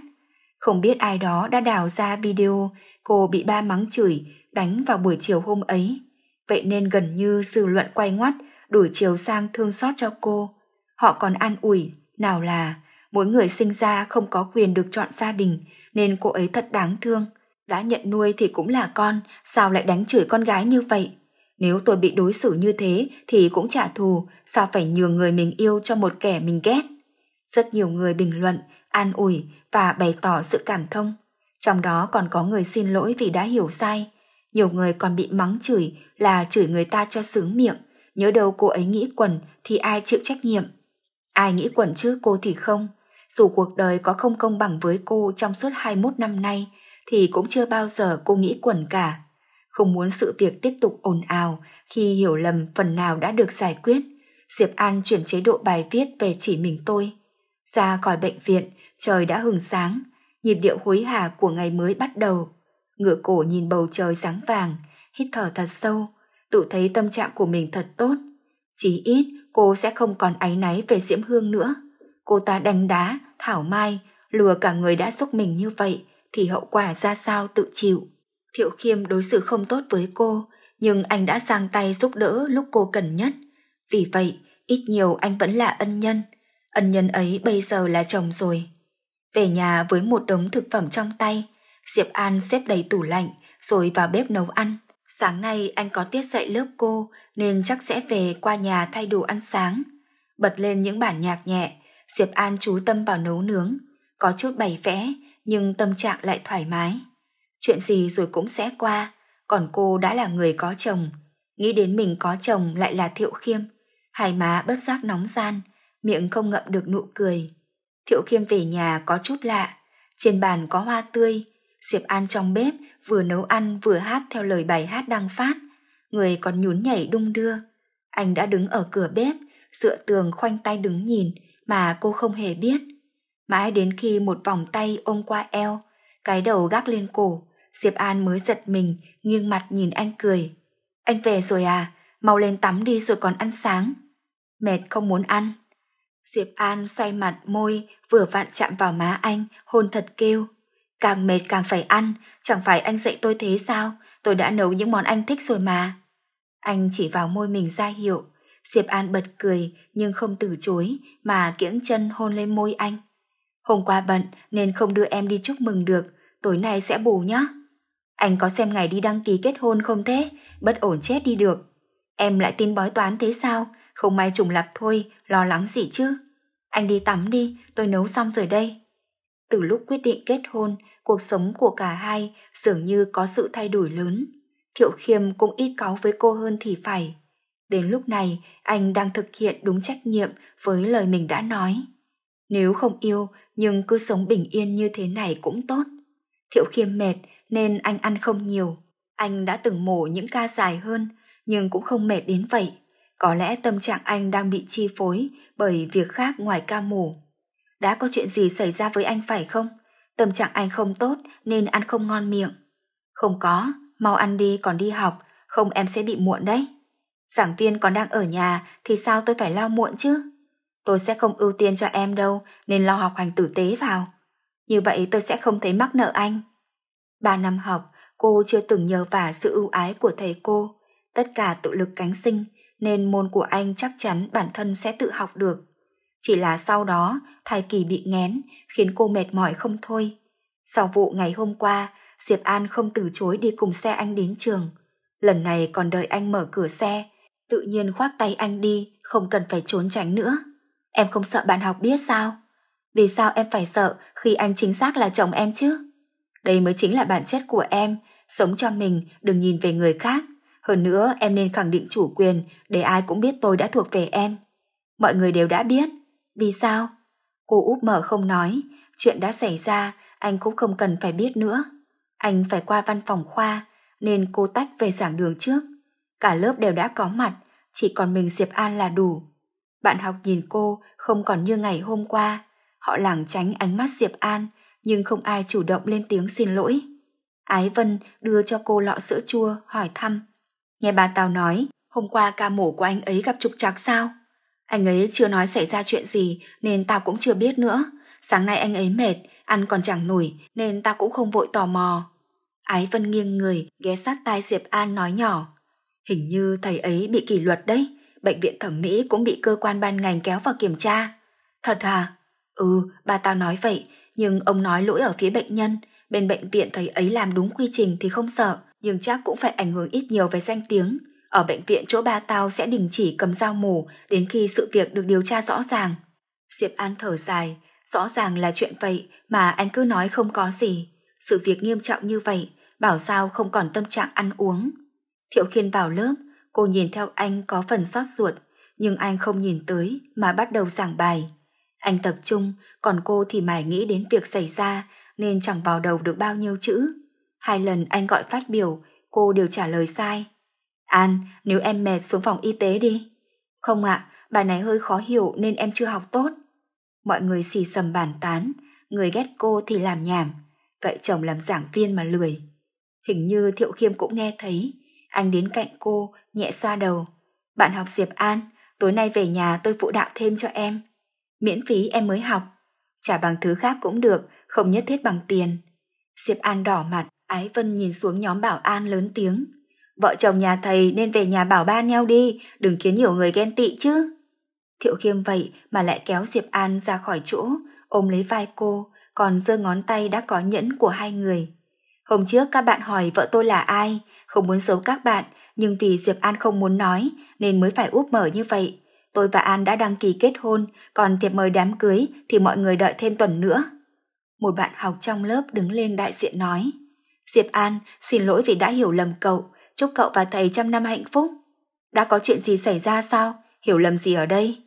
Không biết ai đó đã đào ra video cô bị ba mắng chửi, đánh vào buổi chiều hôm ấy. Vậy nên gần như dư luận quay ngoắt, đuổi chiều sang thương xót cho cô. Họ còn an ủi, nào là mỗi người sinh ra không có quyền được chọn gia đình nên cô ấy thật đáng thương. Đã nhận nuôi thì cũng là con, sao lại đánh chửi con gái như vậy? Nếu tôi bị đối xử như thế thì cũng trả thù, sao phải nhường người mình yêu cho một kẻ mình ghét? Rất nhiều người bình luận, an ủi và bày tỏ sự cảm thông. Trong đó còn có người xin lỗi vì đã hiểu sai. Nhiều người còn bị mắng chửi là chửi người ta cho sướng miệng. Nhớ đâu cô ấy nghĩ quần thì ai chịu trách nhiệm. Ai nghĩ quần chứ cô thì không. Dù cuộc đời có không công bằng với cô trong suốt 21 năm nay thì cũng chưa bao giờ cô nghĩ quần cả. Không muốn sự việc tiếp tục ồn ào khi hiểu lầm phần nào đã được giải quyết. Diệp An chuyển chế độ bài viết về chỉ mình tôi – ra khỏi bệnh viện, trời đã hừng sáng, nhịp điệu hối hả của ngày mới bắt đầu. Ngửa cổ nhìn bầu trời sáng vàng, hít thở thật sâu, tự thấy tâm trạng của mình thật tốt. Chỉ ít cô sẽ không còn áy náy về Diễm Hương nữa. Cô ta đánh đá, thảo mai, lừa cả người đã xúc mình như vậy thì hậu quả ra sao tự chịu. Thiệu Khiêm đối xử không tốt với cô, nhưng anh đã sang tay giúp đỡ lúc cô cần nhất. Vì vậy, ít nhiều anh vẫn là ân nhân – Ân nhân ấy bây giờ là chồng rồi. Về nhà với một đống thực phẩm trong tay, Diệp An xếp đầy tủ lạnh rồi vào bếp nấu ăn. Sáng nay anh có tiết dạy lớp cô nên chắc sẽ về qua nhà thay đồ ăn sáng. Bật lên những bản nhạc nhẹ, Diệp An chú tâm vào nấu nướng, có chút bày vẽ nhưng tâm trạng lại thoải mái. Chuyện gì rồi cũng sẽ qua, còn cô đã là người có chồng. Nghĩ đến mình có chồng lại là thiệu khiêm, hai má bất giác nóng gian, miệng không ngậm được nụ cười. Thiệu Khiêm về nhà có chút lạ, trên bàn có hoa tươi, Diệp An trong bếp vừa nấu ăn vừa hát theo lời bài hát đang phát, người còn nhún nhảy đung đưa. Anh đã đứng ở cửa bếp, dựa tường khoanh tay đứng nhìn mà cô không hề biết. Mãi đến khi một vòng tay ôm qua eo, cái đầu gác lên cổ, Diệp An mới giật mình, nghiêng mặt nhìn anh cười. Anh về rồi à, mau lên tắm đi rồi còn ăn sáng. Mệt không muốn ăn. Diệp An xoay mặt môi, vừa vặn chạm vào má anh, hôn thật kêu. Càng mệt càng phải ăn, chẳng phải anh dạy tôi thế sao, tôi đã nấu những món anh thích rồi mà. Anh chỉ vào môi mình ra hiệu, Diệp An bật cười nhưng không từ chối mà kiễng chân hôn lên môi anh. Hôm qua bận nên không đưa em đi chúc mừng được, tối nay sẽ bù nhá. Anh có xem ngày đi đăng ký kết hôn không thế, bất ổn chết đi được. Em lại tin bói toán thế sao, không may trùng lặp thôi, lo lắng gì chứ. Anh đi tắm đi, tôi nấu xong rồi đây. Từ lúc quyết định kết hôn, cuộc sống của cả hai dường như có sự thay đổi lớn. Thiệu Khiêm cũng ít cáu với cô hơn thì phải. Đến lúc này, anh đang thực hiện đúng trách nhiệm với lời mình đã nói. Nếu không yêu, nhưng cứ sống bình yên như thế này cũng tốt. Thiệu Khiêm mệt nên anh ăn không nhiều. Anh đã từng mổ những ca dài hơn, nhưng cũng không mệt đến vậy. Có lẽ tâm trạng anh đang bị chi phối bởi việc khác ngoài ca mù Đã có chuyện gì xảy ra với anh phải không? Tâm trạng anh không tốt nên ăn không ngon miệng. Không có, mau ăn đi còn đi học, không em sẽ bị muộn đấy. Giảng viên còn đang ở nhà thì sao tôi phải lo muộn chứ? Tôi sẽ không ưu tiên cho em đâu nên lo học hành tử tế vào. Như vậy tôi sẽ không thấy mắc nợ anh. Ba năm học, cô chưa từng nhờ vả sự ưu ái của thầy cô. Tất cả tự lực cánh sinh, nên môn của anh chắc chắn bản thân sẽ tự học được. Chỉ là sau đó, thai kỳ bị ngén, khiến cô mệt mỏi không thôi. Sau vụ ngày hôm qua, Diệp An không từ chối đi cùng xe anh đến trường. Lần này còn đợi anh mở cửa xe, tự nhiên khoác tay anh đi, không cần phải trốn tránh nữa. Em không sợ bạn học biết sao? Vì sao em phải sợ khi anh chính xác là chồng em chứ? Đây mới chính là bản chất của em, sống cho mình, đừng nhìn về người khác. Hơn nữa em nên khẳng định chủ quyền để ai cũng biết tôi đã thuộc về em. Mọi người đều đã biết. Vì sao? Cô úp mở không nói. Chuyện đã xảy ra anh cũng không cần phải biết nữa. Anh phải qua văn phòng khoa nên cô tách về giảng đường trước. Cả lớp đều đã có mặt chỉ còn mình Diệp An là đủ. Bạn học nhìn cô không còn như ngày hôm qua. Họ lảng tránh ánh mắt Diệp An nhưng không ai chủ động lên tiếng xin lỗi. Ái Vân đưa cho cô lọ sữa chua hỏi thăm Nghe bà tao nói, hôm qua ca mổ của anh ấy gặp trục trặc sao? Anh ấy chưa nói xảy ra chuyện gì nên tao cũng chưa biết nữa. Sáng nay anh ấy mệt, ăn còn chẳng nổi nên tao cũng không vội tò mò. Ái Vân nghiêng người, ghé sát tai Diệp An nói nhỏ. Hình như thầy ấy bị kỷ luật đấy, bệnh viện thẩm mỹ cũng bị cơ quan ban ngành kéo vào kiểm tra. Thật à? Ừ, bà tao nói vậy, nhưng ông nói lỗi ở phía bệnh nhân, bên bệnh viện thầy ấy làm đúng quy trình thì không sợ, nhưng chắc cũng phải ảnh hưởng ít nhiều về danh tiếng. Ở bệnh viện chỗ ba tao sẽ đình chỉ cầm dao mổ đến khi sự việc được điều tra rõ ràng. Diệp An thở dài, rõ ràng là chuyện vậy mà anh cứ nói không có gì. Sự việc nghiêm trọng như vậy, bảo sao không còn tâm trạng ăn uống. Thiệu Khiên vào lớp, cô nhìn theo anh có phần xót ruột, nhưng anh không nhìn tới mà bắt đầu giảng bài. Anh tập trung, còn cô thì mải nghĩ đến việc xảy ra nên chẳng vào đầu được bao nhiêu chữ. Hai lần anh gọi phát biểu, cô đều trả lời sai. An, nếu em mệt xuống phòng y tế đi. Không ạ, bài này hơi khó hiểu nên em chưa học tốt. Mọi người xì sầm bàn tán, người ghét cô thì làm nhảm, cậy chồng làm giảng viên mà lười. Hình như Thiệu Khiêm cũng nghe thấy, anh đến cạnh cô, nhẹ xoa đầu. Bạn học Diệp An, tối nay về nhà tôi phụ đạo thêm cho em. Miễn phí em mới học, trả bằng thứ khác cũng được, không nhất thiết bằng tiền. Diệp An đỏ mặt, Ái Vân nhìn xuống nhóm bảo an lớn tiếng. Vợ chồng nhà thầy nên về nhà bảo ba neo đi, đừng khiến nhiều người ghen tị chứ. Thiệu khiêm vậy mà lại kéo Diệp An ra khỏi chỗ, ôm lấy vai cô, còn giơ ngón tay đã có nhẫn của hai người. Hôm trước các bạn hỏi vợ tôi là ai, không muốn giấu các bạn, nhưng vì Diệp An không muốn nói nên mới phải úp mở như vậy. Tôi và An đã đăng ký kết hôn, còn thiệp mời đám cưới thì mọi người đợi thêm tuần nữa. Một bạn học trong lớp đứng lên đại diện nói. Diệp An xin lỗi vì đã hiểu lầm cậu, chúc cậu và thầy trăm năm hạnh phúc. Đã có chuyện gì xảy ra sao? Hiểu lầm gì ở đây?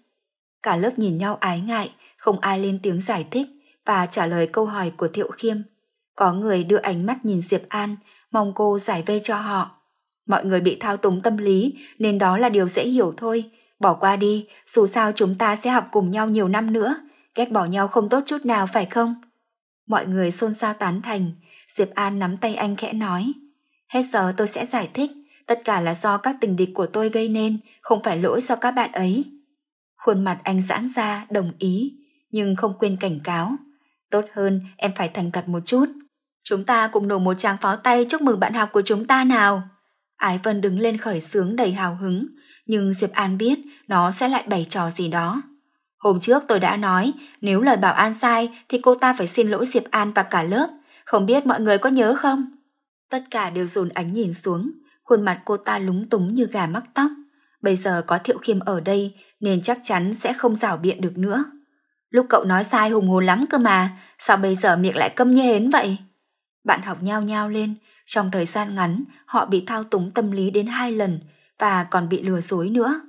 Cả lớp nhìn nhau ái ngại, không ai lên tiếng giải thích và trả lời câu hỏi của Thiệu Khiêm. Có người đưa ánh mắt nhìn Diệp An, mong cô giải vây cho họ. Mọi người bị thao túng tâm lý nên đó là điều dễ hiểu thôi. Bỏ qua đi, dù sao chúng ta sẽ học cùng nhau nhiều năm nữa. Ghét bỏ nhau không tốt chút nào phải không? Mọi người xôn xao tán thành, Diệp An nắm tay anh khẽ nói. Hết giờ tôi sẽ giải thích, tất cả là do các tình địch của tôi gây nên, không phải lỗi do các bạn ấy. Khuôn mặt anh giãn ra, đồng ý, nhưng không quên cảnh cáo. Tốt hơn em phải thành thật một chút. Chúng ta cùng nổ một tràng pháo tay chúc mừng bạn học của chúng ta nào. Ái Vân đứng lên khởi sướng đầy hào hứng, nhưng Diệp An biết nó sẽ lại bày trò gì đó. Hôm trước tôi đã nói, nếu lời bảo An sai thì cô ta phải xin lỗi Diệp An và cả lớp, không biết mọi người có nhớ không? Tất cả đều dồn ánh nhìn xuống, khuôn mặt cô ta lúng túng như gà mắc tóc. Bây giờ có Thiệu Khiêm ở đây nên chắc chắn sẽ không rảo biện được nữa. Lúc cậu nói sai hùng hồn lắm cơ mà, sao bây giờ miệng lại câm như hến vậy? Bạn học nhao nhao lên, trong thời gian ngắn họ bị thao túng tâm lý đến hai lần và còn bị lừa dối nữa.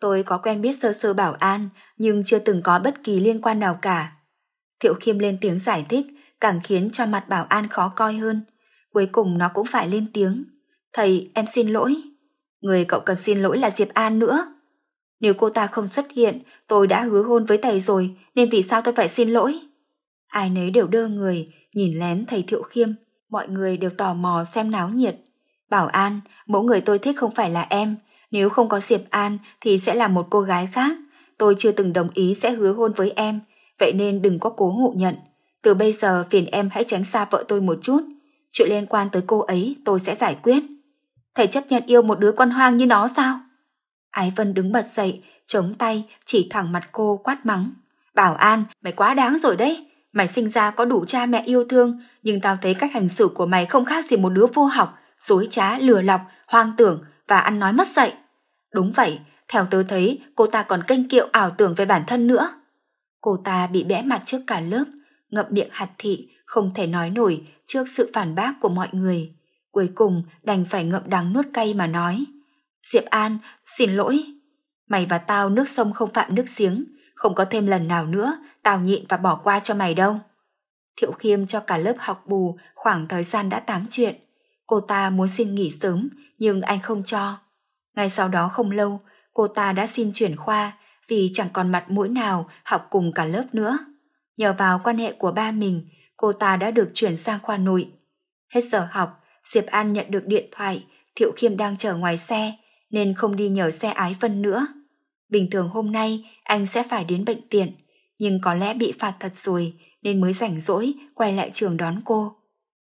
Tôi có quen biết sơ sơ bảo an nhưng chưa từng có bất kỳ liên quan nào cả. Thiệu Khiêm lên tiếng giải thích càng khiến cho mặt bảo an khó coi hơn. Cuối cùng nó cũng phải lên tiếng. Thầy, em xin lỗi. Người cậu cần xin lỗi là Diệp An nữa. Nếu cô ta không xuất hiện, tôi đã hứa hôn với thầy rồi, nên vì sao tôi phải xin lỗi? Ai nấy đều đơ người, nhìn lén thầy Thiệu Khiêm. Mọi người đều tò mò xem náo nhiệt. Bảo An, mẫu người tôi thích không phải là em. Nếu không có Diệp An thì sẽ là một cô gái khác. Tôi chưa từng đồng ý sẽ hứa hôn với em, vậy nên đừng có cố ngụ nhận. Từ bây giờ phiền em hãy tránh xa vợ tôi một chút. Chuyện liên quan tới cô ấy tôi sẽ giải quyết. Thầy chấp nhận yêu một đứa con hoang như nó sao? Ái Vân đứng bật dậy, chống tay, chỉ thẳng mặt cô quát mắng. Bảo An, mày quá đáng rồi đấy. Mày sinh ra có đủ cha mẹ yêu thương, nhưng tao thấy cách hành xử của mày không khác gì một đứa vô học, dối trá, lừa lọc, hoang tưởng và ăn nói mất dạy. Đúng vậy, theo tớ thấy cô ta còn kênh kiệu ảo tưởng về bản thân nữa. Cô ta bị bẽ mặt trước cả lớp, ngậm miệng hạt thị, không thể nói nổi trước sự phản bác của mọi người. Cuối cùng đành phải ngậm đắng nuốt cay mà nói. Diệp An, xin lỗi. Mày và tao nước sông không phạm nước giếng, không có thêm lần nào nữa, tao nhịn và bỏ qua cho mày đâu. Thiệu Khiêm cho cả lớp học bù khoảng thời gian đã tám chuyện. Cô ta muốn xin nghỉ sớm, nhưng anh không cho. Ngay sau đó không lâu, cô ta đã xin chuyển khoa vì chẳng còn mặt mũi nào học cùng cả lớp nữa. Nhờ vào quan hệ của ba mình, cô ta đã được chuyển sang khoa nội. Hết giờ học, Diệp An nhận được điện thoại, Thiệu Khiêm đang chờ ngoài xe, nên không đi nhờ xe ái phân nữa. Bình thường hôm nay anh sẽ phải đến bệnh viện, nhưng có lẽ bị phạt thật rồi nên mới rảnh rỗi quay lại trường đón cô.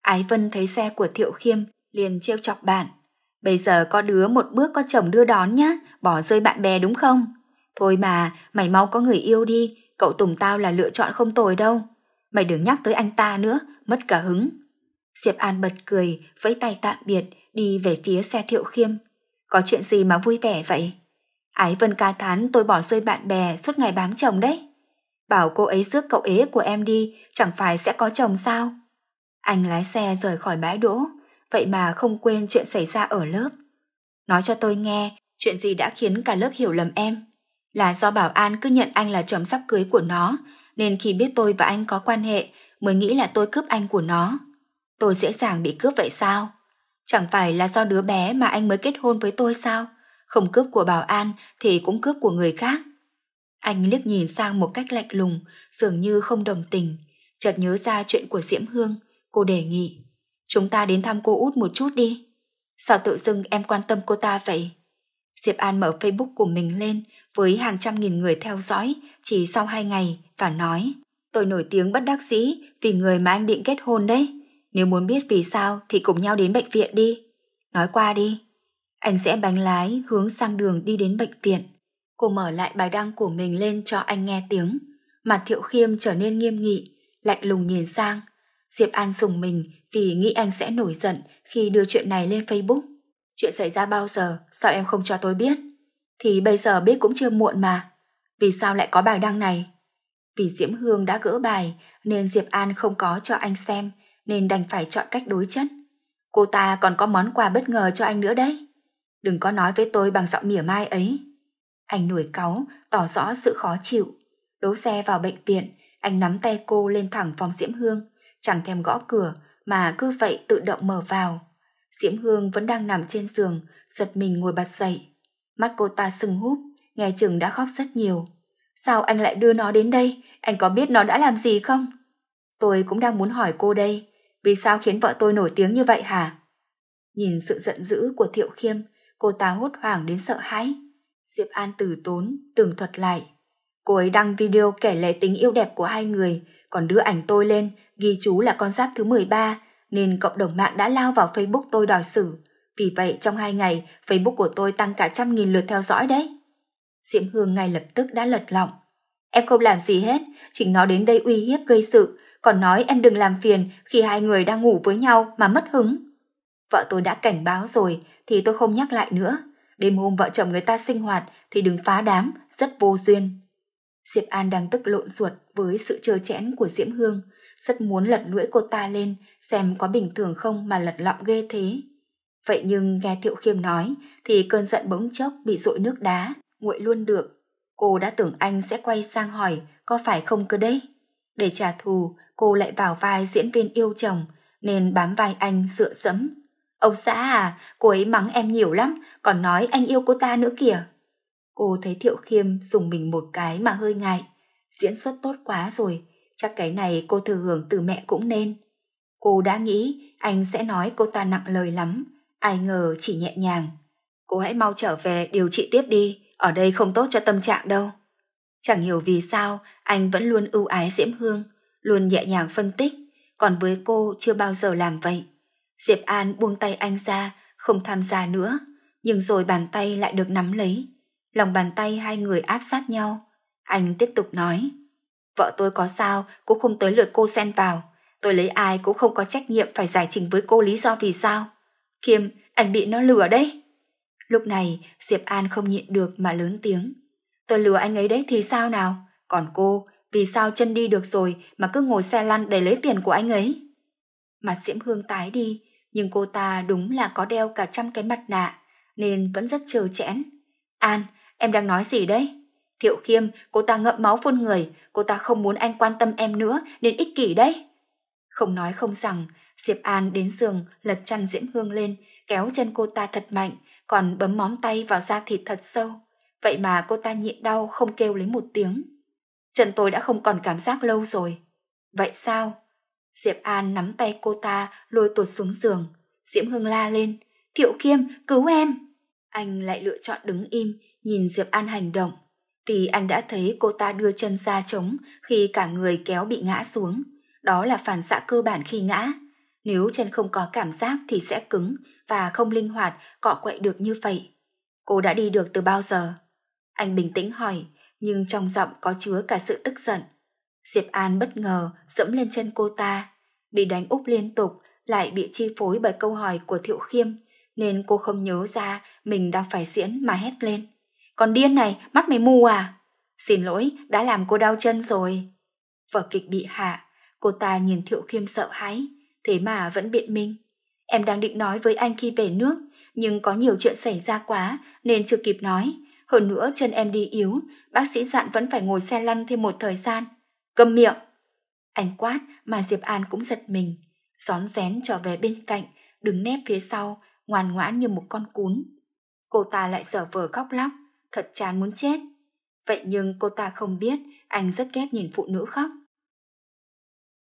Ái Vân thấy xe của Thiệu Khiêm liền trêu chọc bạn. Bây giờ có đứa một bước con chồng đưa đón nhá, bỏ rơi bạn bè đúng không? Thôi mà, mày mau có người yêu đi, Cậu Tùng tao là lựa chọn không tồi đâu. Mày đừng nhắc tới anh ta nữa, mất cả hứng. Diệp An bật cười, vẫy tay tạm biệt, đi về phía xe thiệu khiêm. Có chuyện gì mà vui vẻ vậy? Ái Vân ca thán tôi bỏ rơi bạn bè suốt ngày bám chồng đấy. Bảo cô ấy rước cậu ế của em đi, chẳng phải sẽ có chồng sao? Anh lái xe rời khỏi bãi đỗ, vậy mà không quên chuyện xảy ra ở lớp. Nói cho tôi nghe, chuyện gì đã khiến cả lớp hiểu lầm em? Là do Bảo An cứ nhận anh là chồng sắp cưới của nó, nên khi biết tôi và anh có quan hệ mới nghĩ là tôi cướp anh của nó. Tôi dễ dàng bị cướp vậy sao? Chẳng phải là do đứa bé mà anh mới kết hôn với tôi sao? Không cướp của Bảo An thì cũng cướp của người khác. Anh liếc nhìn sang một cách lạnh lùng, dường như không đồng tình. Chợt nhớ ra chuyện của Diễm Hương, cô đề nghị. Chúng ta đến thăm cô út một chút đi. Sao tự dưng em quan tâm cô ta vậy? Diệp An mở Facebook của mình lên với hàng trăm nghìn người theo dõi chỉ sau hai ngày và nói Tôi nổi tiếng bất đắc dĩ vì người mà anh định kết hôn đấy. Nếu muốn biết vì sao thì cùng nhau đến bệnh viện đi. Nói qua đi. Anh sẽ bánh lái hướng sang đường đi đến bệnh viện. Cô mở lại bài đăng của mình lên cho anh nghe tiếng. Mặt Thiệu Khiêm trở nên nghiêm nghị, lạnh lùng nhìn sang. Diệp An dùng mình vì nghĩ anh sẽ nổi giận khi đưa chuyện này lên Facebook. Chuyện xảy ra bao giờ, sao em không cho tôi biết? Thì bây giờ biết cũng chưa muộn mà. Vì sao lại có bài đăng này? Vì Diễm Hương đã gỡ bài nên Diệp An không có cho anh xem nên đành phải chọn cách đối chất. Cô ta còn có món quà bất ngờ cho anh nữa đấy. Đừng có nói với tôi bằng giọng mỉa mai ấy. Anh nổi cáu, tỏ rõ sự khó chịu. Đỗ xe vào bệnh viện, anh nắm tay cô lên thẳng phòng Diễm Hương, chẳng thèm gõ cửa mà cứ vậy tự động mở vào. Diễm Hương vẫn đang nằm trên giường, giật mình ngồi bật dậy. Mắt cô ta sưng húp, nghe chừng đã khóc rất nhiều. Sao anh lại đưa nó đến đây? Anh có biết nó đã làm gì không? Tôi cũng đang muốn hỏi cô đây, vì sao khiến vợ tôi nổi tiếng như vậy hả? Nhìn sự giận dữ của Thiệu Khiêm, cô ta hốt hoảng đến sợ hãi. Diệp An từ tốn, tường thuật lại. Cô ấy đăng video kể lệ tính yêu đẹp của hai người, còn đưa ảnh tôi lên, ghi chú là con giáp thứ 13, nên cộng đồng mạng đã lao vào Facebook tôi đòi xử. Vì vậy trong hai ngày, Facebook của tôi tăng cả trăm nghìn lượt theo dõi đấy. Diễm Hương ngay lập tức đã lật lọng. Em không làm gì hết, chỉ nó đến đây uy hiếp gây sự, còn nói em đừng làm phiền khi hai người đang ngủ với nhau mà mất hứng. Vợ tôi đã cảnh báo rồi thì tôi không nhắc lại nữa. Đêm hôm vợ chồng người ta sinh hoạt thì đừng phá đám, rất vô duyên. Diệp An đang tức lộn ruột với sự trơ chẽn của Diễm Hương, rất muốn lật lưỡi cô ta lên xem có bình thường không mà lật lọng ghê thế. Vậy nhưng nghe Thiệu Khiêm nói thì cơn giận bỗng chốc bị dội nước đá, nguội luôn được. Cô đã tưởng anh sẽ quay sang hỏi có phải không cơ đấy. Để trả thù, cô lại vào vai diễn viên yêu chồng nên bám vai anh dựa dẫm. Ông xã à, cô ấy mắng em nhiều lắm, còn nói anh yêu cô ta nữa kìa. Cô thấy Thiệu Khiêm dùng mình một cái mà hơi ngại. Diễn xuất tốt quá rồi, chắc cái này cô thừa hưởng từ mẹ cũng nên. Cô đã nghĩ anh sẽ nói cô ta nặng lời lắm, ai ngờ chỉ nhẹ nhàng. Cô hãy mau trở về điều trị tiếp đi, ở đây không tốt cho tâm trạng đâu. Chẳng hiểu vì sao anh vẫn luôn ưu ái Diễm Hương, luôn nhẹ nhàng phân tích, còn với cô chưa bao giờ làm vậy. Diệp An buông tay anh ra, không tham gia nữa, nhưng rồi bàn tay lại được nắm lấy. Lòng bàn tay hai người áp sát nhau. Anh tiếp tục nói, vợ tôi có sao cô không tới lượt cô xen vào. Tôi lấy ai cũng không có trách nhiệm phải giải trình với cô lý do vì sao. Khiêm, anh bị nó lừa đấy. Lúc này, Diệp An không nhịn được mà lớn tiếng. Tôi lừa anh ấy đấy thì sao nào? Còn cô, vì sao chân đi được rồi mà cứ ngồi xe lăn để lấy tiền của anh ấy? Mặt Diễm Hương tái đi, nhưng cô ta đúng là có đeo cả trăm cái mặt nạ, nên vẫn rất trờ trẽn. An, em đang nói gì đấy? Thiệu Khiêm, cô ta ngậm máu phun người, cô ta không muốn anh quan tâm em nữa nên ích kỷ đấy. Không nói không rằng, Diệp An đến giường, lật chăn Diễm Hương lên, kéo chân cô ta thật mạnh, còn bấm móng tay vào da thịt thật sâu. Vậy mà cô ta nhịn đau không kêu lấy một tiếng. Chân tôi đã không còn cảm giác lâu rồi. Vậy sao? Diệp An nắm tay cô ta lôi tuột xuống giường. Diễm Hương la lên. Thiệu Khiêm, cứu em! Anh lại lựa chọn đứng im, nhìn Diệp An hành động. Vì anh đã thấy cô ta đưa chân ra trống khi cả người kéo bị ngã xuống. Đó là phản xạ cơ bản khi ngã. Nếu chân không có cảm giác thì sẽ cứng và không linh hoạt cọ quậy được như vậy. Cô đã đi được từ bao giờ? Anh bình tĩnh hỏi, nhưng trong giọng có chứa cả sự tức giận. Diệp An bất ngờ dẫm lên chân cô ta, bị đánh úp liên tục, lại bị chi phối bởi câu hỏi của Thiệu Khiêm, nên cô không nhớ ra mình đang phải diễn mà hét lên. Còn điên này, mắt mày mù à? Xin lỗi, đã làm cô đau chân rồi. Vở kịch bị hạ, Cô ta nhìn Thiệu Khiêm sợ hãi, thế mà vẫn biện minh. Em đang định nói với anh khi về nước, nhưng có nhiều chuyện xảy ra quá nên chưa kịp nói. Hơn nữa chân em đi yếu, bác sĩ dặn vẫn phải ngồi xe lăn thêm một thời gian. Cầm miệng! Anh quát mà Diệp An cũng giật mình, rón rén trở về bên cạnh, đứng nép phía sau, ngoan ngoãn như một con cún. Cô ta lại sở vờ khóc lóc, thật chán muốn chết. Vậy nhưng cô ta không biết anh rất ghét nhìn phụ nữ khóc.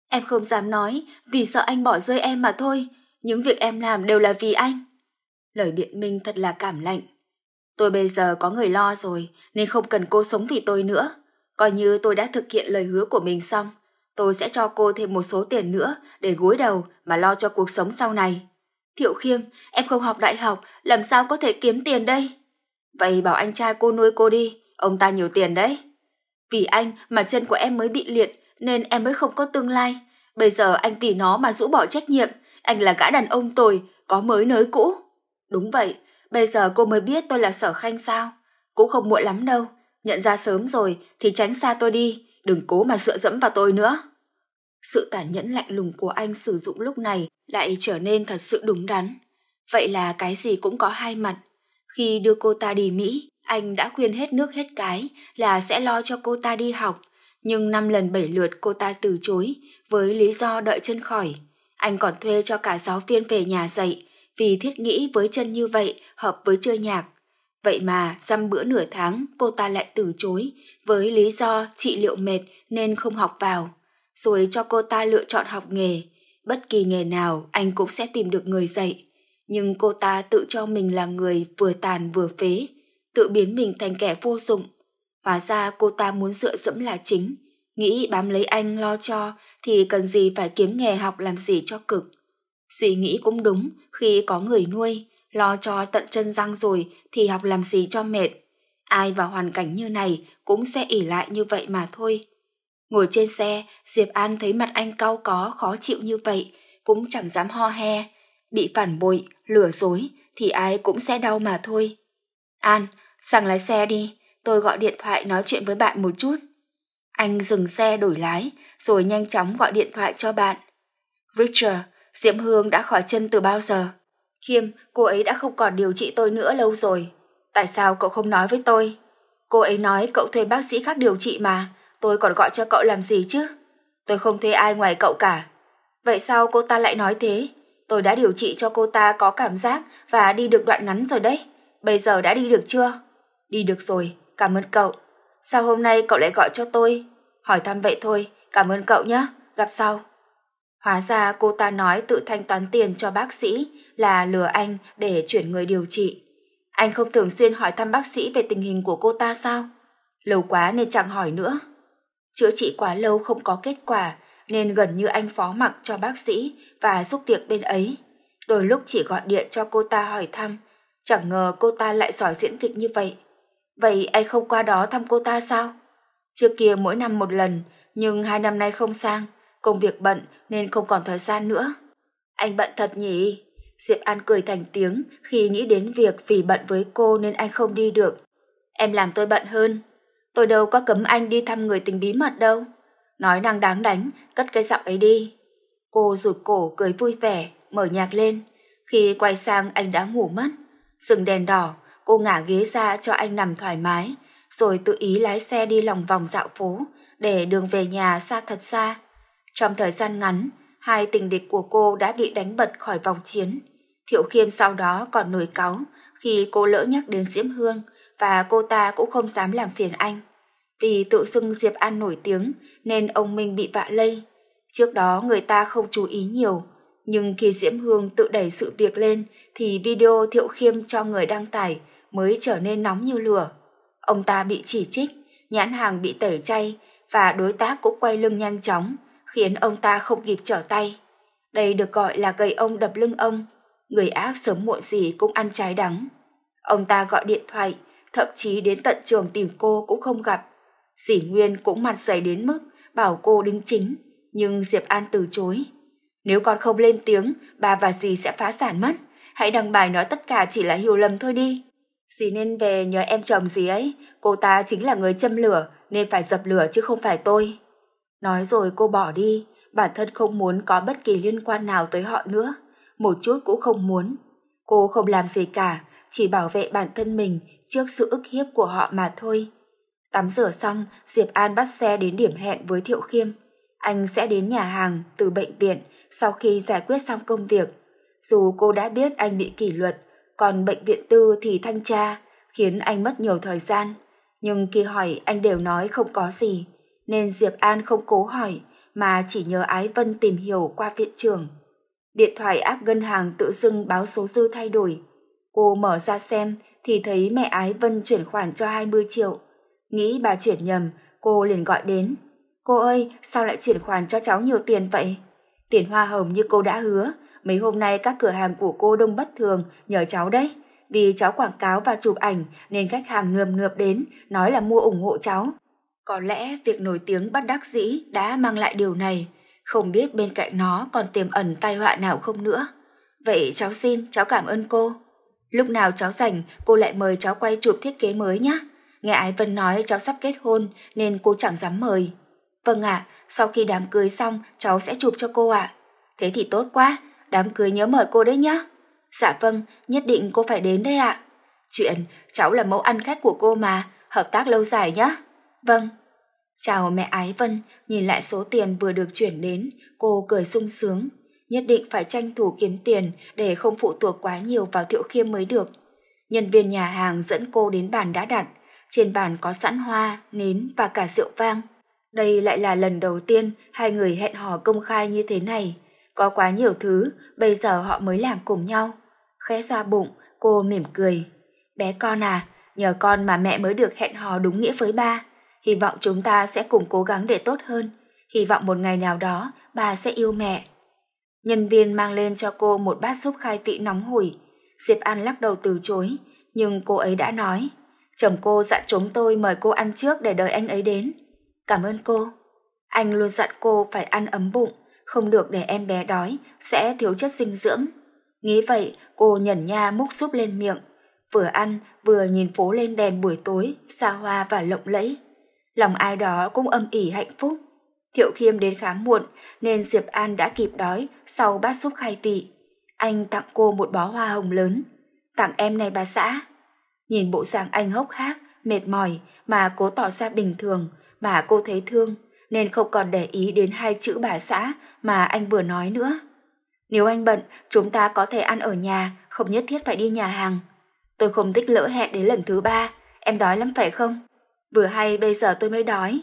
Em không dám nói vì sợ anh bỏ rơi em mà thôi. Những việc em làm đều là vì anh. Lời biện minh thật là cảm lạnh. Tôi bây giờ có người lo rồi nên không cần cô sống vì tôi nữa. Coi như tôi đã thực hiện lời hứa của mình xong. Tôi sẽ cho cô thêm một số tiền nữa để gối đầu mà lo cho cuộc sống sau này. Thiệu Khiêm, em không học đại học, làm sao có thể kiếm tiền đây? Vậy bảo anh trai cô nuôi cô đi, ông ta nhiều tiền đấy. Vì anh mà chân của em mới bị liệt nên em mới không có tương lai. Bây giờ anh vì nó mà rũ bỏ trách nhiệm, anh là gã đàn ông tồi, có mới nới cũ. Đúng vậy, bây giờ cô mới biết tôi là sở khanh sao. Cũng không muộn lắm đâu, nhận ra sớm rồi thì tránh xa tôi đi, đừng cố mà dựa dẫm vào tôi nữa. Sự tàn nhẫn lạnh lùng của anh sử dụng lúc này lại trở nên thật sự đúng đắn. Vậy là cái gì cũng có hai mặt. Khi đưa cô ta đi Mỹ, anh đã khuyên hết nước hết cái là sẽ lo cho cô ta đi học, nhưng năm lần bảy lượt cô ta từ chối với lý do đợi chân khỏi. Anh còn thuê cho cả giáo viên về nhà dạy vì thiết nghĩ với chân như vậy hợp với chơi nhạc. Vậy mà dăm bữa nửa tháng cô ta lại từ chối với lý do trị liệu mệt nên không học vào. Rồi cho cô ta lựa chọn học nghề. Bất kỳ nghề nào anh cũng sẽ tìm được người dạy. Nhưng cô ta tự cho mình là người vừa tàn vừa phế, tự biến mình thành kẻ vô dụng Hóa ra cô ta muốn dựa dẫm là chính, nghĩ bám lấy anh lo cho thì cần gì phải kiếm nghề học làm gì cho cực. Suy nghĩ cũng đúng khi có người nuôi, lo cho tận chân răng rồi thì học làm gì cho mệt. Ai vào hoàn cảnh như này cũng sẽ ỉ lại như vậy mà thôi. Ngồi trên xe, Diệp An thấy mặt anh cau có khó chịu như vậy, cũng chẳng dám ho he. Bị phản bội, lừa dối thì ai cũng sẽ đau mà thôi. An, sang lái xe đi, tôi gọi điện thoại nói chuyện với bạn một chút. Anh dừng xe đổi lái, rồi nhanh chóng gọi điện thoại cho bạn. Richard, Diễm Hương đã khỏi chân từ bao giờ? Khiêm, cô ấy đã không còn điều trị tôi nữa lâu rồi. Tại sao cậu không nói với tôi? Cô ấy nói cậu thuê bác sĩ khác điều trị mà, tôi còn gọi cho cậu làm gì chứ? Tôi không thuê ai ngoài cậu cả. Vậy sao cô ta lại nói thế? Tôi đã điều trị cho cô ta có cảm giác và đi được đoạn ngắn rồi đấy. Bây giờ đã đi được chưa? Đi được rồi, Cảm ơn cậu. Sao hôm nay cậu lại gọi cho tôi? Hỏi thăm vậy thôi, cảm ơn cậu nhé, gặp sau. Hóa ra cô ta nói tự thanh toán tiền cho bác sĩ là lừa anh để chuyển người điều trị. Anh không thường xuyên hỏi thăm bác sĩ về tình hình của cô ta sao? Lâu quá nên chẳng hỏi nữa. Chữa trị quá lâu không có kết quả nên gần như anh phó mặc cho bác sĩ và giúp việc bên ấy. Đôi lúc chỉ gọi điện cho cô ta hỏi thăm, chẳng ngờ cô ta lại giỏi diễn kịch như vậy. Vậy anh không qua đó thăm cô ta sao? Trước kia mỗi năm một lần, nhưng hai năm nay không sang, công việc bận nên không còn thời gian nữa. Anh bận thật nhỉ? Diệp An cười thành tiếng khi nghĩ đến việc vì bận với cô nên anh không đi được. Em làm tôi bận hơn. Tôi đâu có cấm anh đi thăm người tình bí mật đâu. Nói năng đáng đánh, cất cái giọng ấy đi. Cô rụt cổ cười vui vẻ, mở nhạc lên. Khi quay sang anh đã ngủ mất. Dừng đèn đỏ, Cô ngả ghế ra cho anh nằm thoải mái, rồi tự ý lái xe đi lòng vòng dạo phố để đường về nhà xa thật xa. Trong thời gian ngắn, hai tình địch của cô đã bị đánh bật khỏi vòng chiến. Thiệu Khiêm sau đó còn nổi cáu khi cô lỡ nhắc đến Diễm Hương và cô ta cũng không dám làm phiền anh. Vì tự xưng Diệp An nổi tiếng nên ông Minh bị vạ lây. Trước đó người ta không chú ý nhiều, nhưng khi Diễm Hương tự đẩy sự việc lên thì video Thiệu Khiêm cho người đăng tải mới trở nên nóng như lửa. Ông ta bị chỉ trích, nhãn hàng bị tẩy chay và đối tác cũng quay lưng nhanh chóng, khiến ông ta không kịp trở tay. Đây được gọi là gầy ông đập lưng ông, người ác sớm muộn gì cũng ăn trái đắng. Ông ta gọi điện thoại, thậm chí đến tận trường tìm cô cũng không gặp. Dĩ Nguyên cũng mặt dày đến mức bảo cô đính chính, nhưng Diệp An từ chối. Nếu con không lên tiếng, bà và dì sẽ phá sản mất. Hãy đăng bài nói tất cả chỉ là hiểu lầm thôi đi. Dì nên về nhờ em chồng gì ấy, cô ta chính là người châm lửa nên phải dập lửa chứ không phải tôi. Nói rồi cô bỏ đi, bản thân không muốn có bất kỳ liên quan nào tới họ nữa, một chút cũng không muốn. Cô không làm gì cả, chỉ bảo vệ bản thân mình trước sự ức hiếp của họ mà thôi. Tắm rửa xong, Diệp An bắt xe đến điểm hẹn với Thiệu Khiêm. Anh sẽ đến nhà hàng từ bệnh viện sau khi giải quyết xong công việc. Dù cô đã biết anh bị kỷ luật, còn bệnh viện tư thì thanh tra, khiến anh mất nhiều thời gian. Nhưng khi hỏi anh đều nói không có gì, nên Diệp An không cố hỏi mà chỉ nhờ Ái Vân tìm hiểu qua viện trưởng. Điện thoại áp ngân hàng tự dưng báo số dư thay đổi. Cô mở ra xem thì thấy mẹ Ái Vân chuyển khoản cho 20 triệu. Nghĩ bà chuyển nhầm, cô liền gọi đến. Cô ơi, sao lại chuyển khoản cho cháu nhiều tiền vậy? Tiền hoa hồng như cô đã hứa, Mấy hôm nay các cửa hàng của cô đông bất thường nhờ cháu đấy. Vì cháu quảng cáo và chụp ảnh nên khách hàng nườm nượp đến, nói là mua ủng hộ cháu. Có lẽ việc nổi tiếng bắt đắc dĩ đã mang lại điều này. Không biết bên cạnh nó còn tiềm ẩn tai họa nào không nữa. Vậy cháu xin, cháu cảm ơn cô. Lúc nào cháu rảnh, cô lại mời cháu quay chụp thiết kế mới nhé. Nghe Ái Vân nói cháu sắp kết hôn nên cô chẳng dám mời. Vâng ạ, sau khi đám cưới xong cháu sẽ chụp cho cô ạ. Thế thì tốt quá, đám cưới nhớ mời cô đấy nhá. Dạ vâng, nhất định cô phải đến đấy ạ. Chuyện, cháu là mẫu ăn khách của cô mà, hợp tác lâu dài nhá. Vâng. Chào mẹ Ái Vân, nhìn lại số tiền vừa được chuyển đến, cô cười sung sướng. Nhất định phải tranh thủ kiếm tiền để không phụ thuộc quá nhiều vào Thiệu Khiêm mới được. Nhân viên nhà hàng dẫn cô đến bàn đã đặt. Trên bàn có sẵn hoa, nến và cả rượu vang. Đây lại là lần đầu tiên hai người hẹn hò công khai như thế này. Có quá nhiều thứ, bây giờ họ mới làm cùng nhau. Khẽ xoa bụng, cô mỉm cười. Bé con à, nhờ con mà mẹ mới được hẹn hò đúng nghĩa với ba. Hy vọng chúng ta sẽ cùng cố gắng để tốt hơn. Hy vọng một ngày nào đó, bà sẽ yêu mẹ. Nhân viên mang lên cho cô một bát súp khai vị nóng hổi. Diệp An lắc đầu từ chối, nhưng cô ấy đã nói. Chồng cô dặn chúng tôi mời cô ăn trước để đợi anh ấy đến. Cảm ơn cô. Anh luôn dặn cô phải ăn ấm bụng, không được để em bé đói, sẽ thiếu chất dinh dưỡng. Nghĩ vậy, cô nhẩn nha múc súp lên miệng, vừa ăn vừa nhìn phố lên đèn buổi tối, xa hoa và lộng lẫy. Lòng ai đó cũng âm ỉ hạnh phúc. Thiệu Khiêm đến khá muộn nên Diệp An đã kịp đói sau bát súp khai vị. Anh tặng cô một bó hoa hồng lớn. Tặng em này bà xã. Nhìn bộ dạng anh hốc hác, mệt mỏi mà cố tỏ ra bình thường mà cô thấy thương nên không còn để ý đến hai chữ bà xã mà anh vừa nói nữa. Nếu anh bận, chúng ta có thể ăn ở nhà, không nhất thiết phải đi nhà hàng. Tôi không thích lỡ hẹn đến lần thứ ba, em đói lắm phải không? Vừa hay bây giờ tôi mới đói.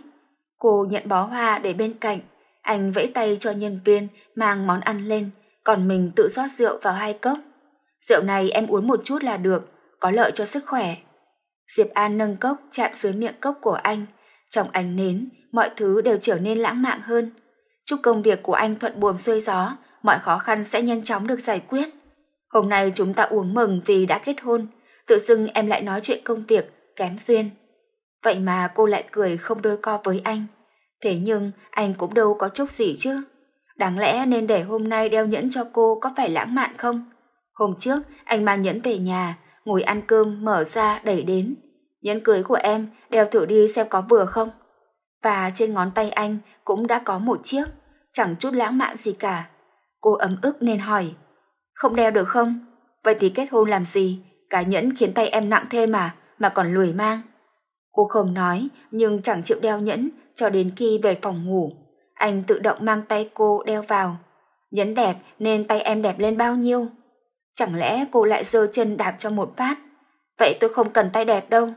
Cô nhận bó hoa để bên cạnh, anh vẫy tay cho nhân viên mang món ăn lên, còn mình tự rót rượu vào hai cốc. Rượu này em uống một chút là được, có lợi cho sức khỏe. Diệp An nâng cốc chạm dưới miệng cốc của anh, trong ánh nến, mọi thứ đều trở nên lãng mạn hơn. Chúc công việc của anh thuận buồm xuôi gió, mọi khó khăn sẽ nhanh chóng được giải quyết. Hôm nay chúng ta uống mừng vì đã kết hôn, tự dưng em lại nói chuyện công việc, kém duyên. Vậy mà cô lại cười không đôi co với anh. Thế nhưng anh cũng đâu có chúc gì chứ. Đáng lẽ nên để hôm nay đeo nhẫn cho cô có phải lãng mạn không? Hôm trước anh mang nhẫn về nhà, ngồi ăn cơm mở ra đẩy đến, Nhẫn cưới của em đeo thử đi xem có vừa không. Và trên ngón tay anh cũng đã có một chiếc, chẳng chút lãng mạn gì cả. Cô ấm ức nên hỏi, không đeo được không? Vậy thì kết hôn làm gì? Cái nhẫn khiến tay em nặng thêm mà, mà còn lười mang. Cô không nói, nhưng chẳng chịu đeo nhẫn cho đến khi về phòng ngủ. Anh tự động mang tay cô đeo vào. Nhẫn đẹp nên tay em đẹp lên bao nhiêu? Chẳng lẽ cô lại giơ chân đạp cho một phát? Vậy tôi không cần tay đẹp đâu.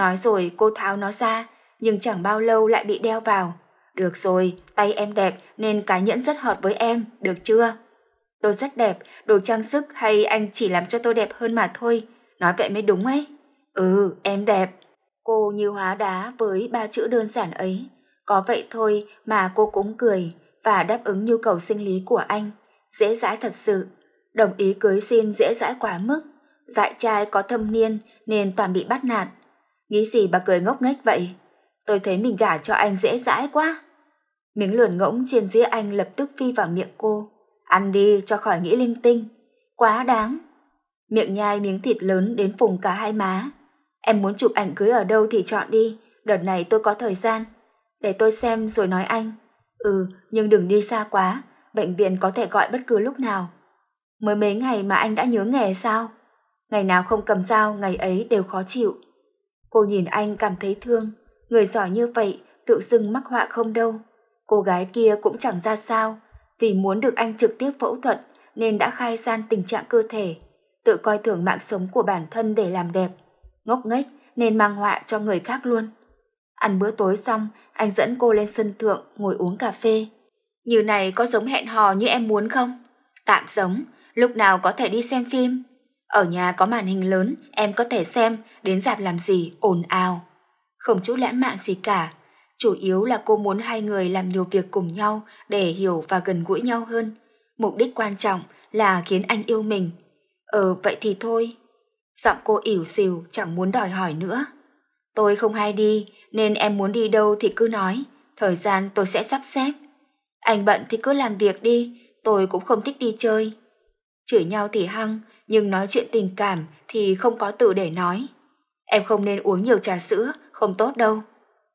Nói rồi cô tháo nó ra, nhưng chẳng bao lâu lại bị đeo vào. Được rồi, tay em đẹp nên cái nhẫn rất hợp với em, được chưa? Tôi rất đẹp, đồ trang sức hay anh chỉ làm cho tôi đẹp hơn mà thôi, nói vậy mới đúng ấy. Ừ, em đẹp. Cô như hóa đá với ba chữ đơn giản ấy. Có vậy thôi mà cô cũng cười và đáp ứng nhu cầu sinh lý của anh. Dễ dãi thật sự. Đồng ý cưới xin dễ dãi quá mức. Dại trai có thâm niên nên toàn bị bắt nạt. Nghĩ gì bà cười ngốc nghếch vậy? Tôi thấy mình gả cho anh dễ dãi quá. Miếng lườn ngỗng trên dĩa anh lập tức phi vào miệng cô. Ăn đi cho khỏi nghĩ linh tinh. Quá đáng. Miệng nhai miếng thịt lớn đến phùng cả hai má. Em muốn chụp ảnh cưới ở đâu thì chọn đi. Đợt này tôi có thời gian. Để tôi xem rồi nói anh. Ừ, nhưng đừng đi xa quá. Bệnh viện có thể gọi bất cứ lúc nào. Mới mấy ngày mà anh đã nhớ nghề sao? Ngày nào không cầm dao, ngày ấy đều khó chịu. Cô nhìn anh cảm thấy thương, người giỏi như vậy tự dưng mắc họa không đâu. Cô gái kia cũng chẳng ra sao, vì muốn được anh trực tiếp phẫu thuật nên đã khai gian tình trạng cơ thể, tự coi thường mạng sống của bản thân để làm đẹp, ngốc nghếch nên mang họa cho người khác luôn. Ăn bữa tối xong, anh dẫn cô lên sân thượng ngồi uống cà phê. Như này có giống hẹn hò như em muốn không? Tạm giống, lúc nào có thể đi xem phim. Ở nhà có màn hình lớn, em có thể xem, đến dạp làm gì, ồn ào. Không chút lãng mạn gì cả, chủ yếu là cô muốn hai người làm nhiều việc cùng nhau để hiểu và gần gũi nhau hơn. Mục đích quan trọng là khiến anh yêu mình. Ờ, vậy thì thôi. Giọng cô ỉu xìu, chẳng muốn đòi hỏi nữa. Tôi không hay đi, nên em muốn đi đâu thì cứ nói, thời gian tôi sẽ sắp xếp. Anh bận thì cứ làm việc đi, tôi cũng không thích đi chơi. Chửi nhau thì hăng, nhưng nói chuyện tình cảm thì không có từ để nói. Em không nên uống nhiều trà sữa, không tốt đâu.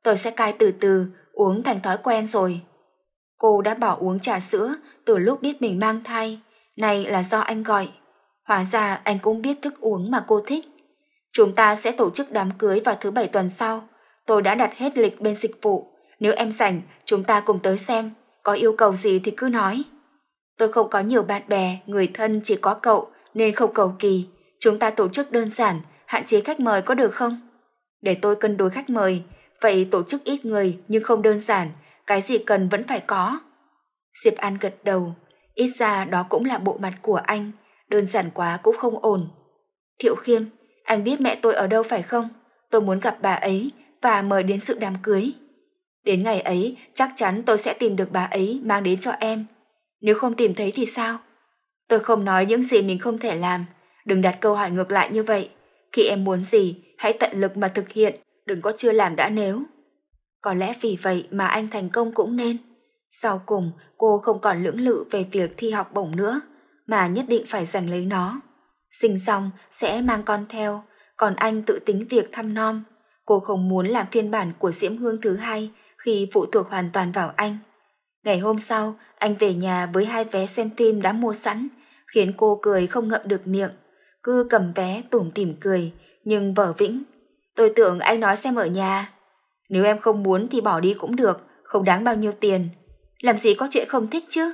Tôi sẽ cai từ từ, uống thành thói quen rồi. Cô đã bỏ uống trà sữa từ lúc biết mình mang thai, này là do anh gọi. Hóa ra anh cũng biết thức uống mà cô thích. Chúng ta sẽ tổ chức đám cưới vào thứ bảy tuần sau. Tôi đã đặt hết lịch bên dịch vụ. Nếu em rảnh, chúng ta cùng tới xem. Có yêu cầu gì thì cứ nói. Tôi không có nhiều bạn bè, người thân chỉ có cậu, nên không cầu kỳ, chúng ta tổ chức đơn giản, hạn chế khách mời có được không? Để tôi cân đối khách mời, vậy tổ chức ít người nhưng không đơn giản, cái gì cần vẫn phải có. Diệp An gật đầu, ít ra đó cũng là bộ mặt của anh, đơn giản quá cũng không ổn. Thiệu Khiêm, anh biết mẹ tôi ở đâu phải không? Tôi muốn gặp bà ấy và mời đến sự đám cưới. Đến ngày ấy, chắc chắn tôi sẽ tìm được bà ấy mang đến cho em. Nếu không tìm thấy thì sao? Tôi không nói những gì mình không thể làm, đừng đặt câu hỏi ngược lại như vậy. Khi em muốn gì, hãy tận lực mà thực hiện, đừng có chưa làm đã nếu. Có lẽ vì vậy mà anh thành công cũng nên. Sau cùng, cô không còn lưỡng lự về việc thi học bổng nữa, mà nhất định phải giành lấy nó. Sinh xong sẽ mang con theo, còn anh tự tính việc thăm non. Cô không muốn làm phiên bản của Diễm Hương thứ hai khi phụ thuộc hoàn toàn vào anh. Ngày hôm sau, anh về nhà với hai vé xem phim đã mua sẵn, khiến cô cười không ngậm được miệng. Cứ cầm vé tủm tỉm cười, nhưng vở vĩnh. Tôi tưởng anh nói xem ở nhà. Nếu em không muốn thì bỏ đi cũng được, không đáng bao nhiêu tiền. Làm gì có chuyện không thích chứ?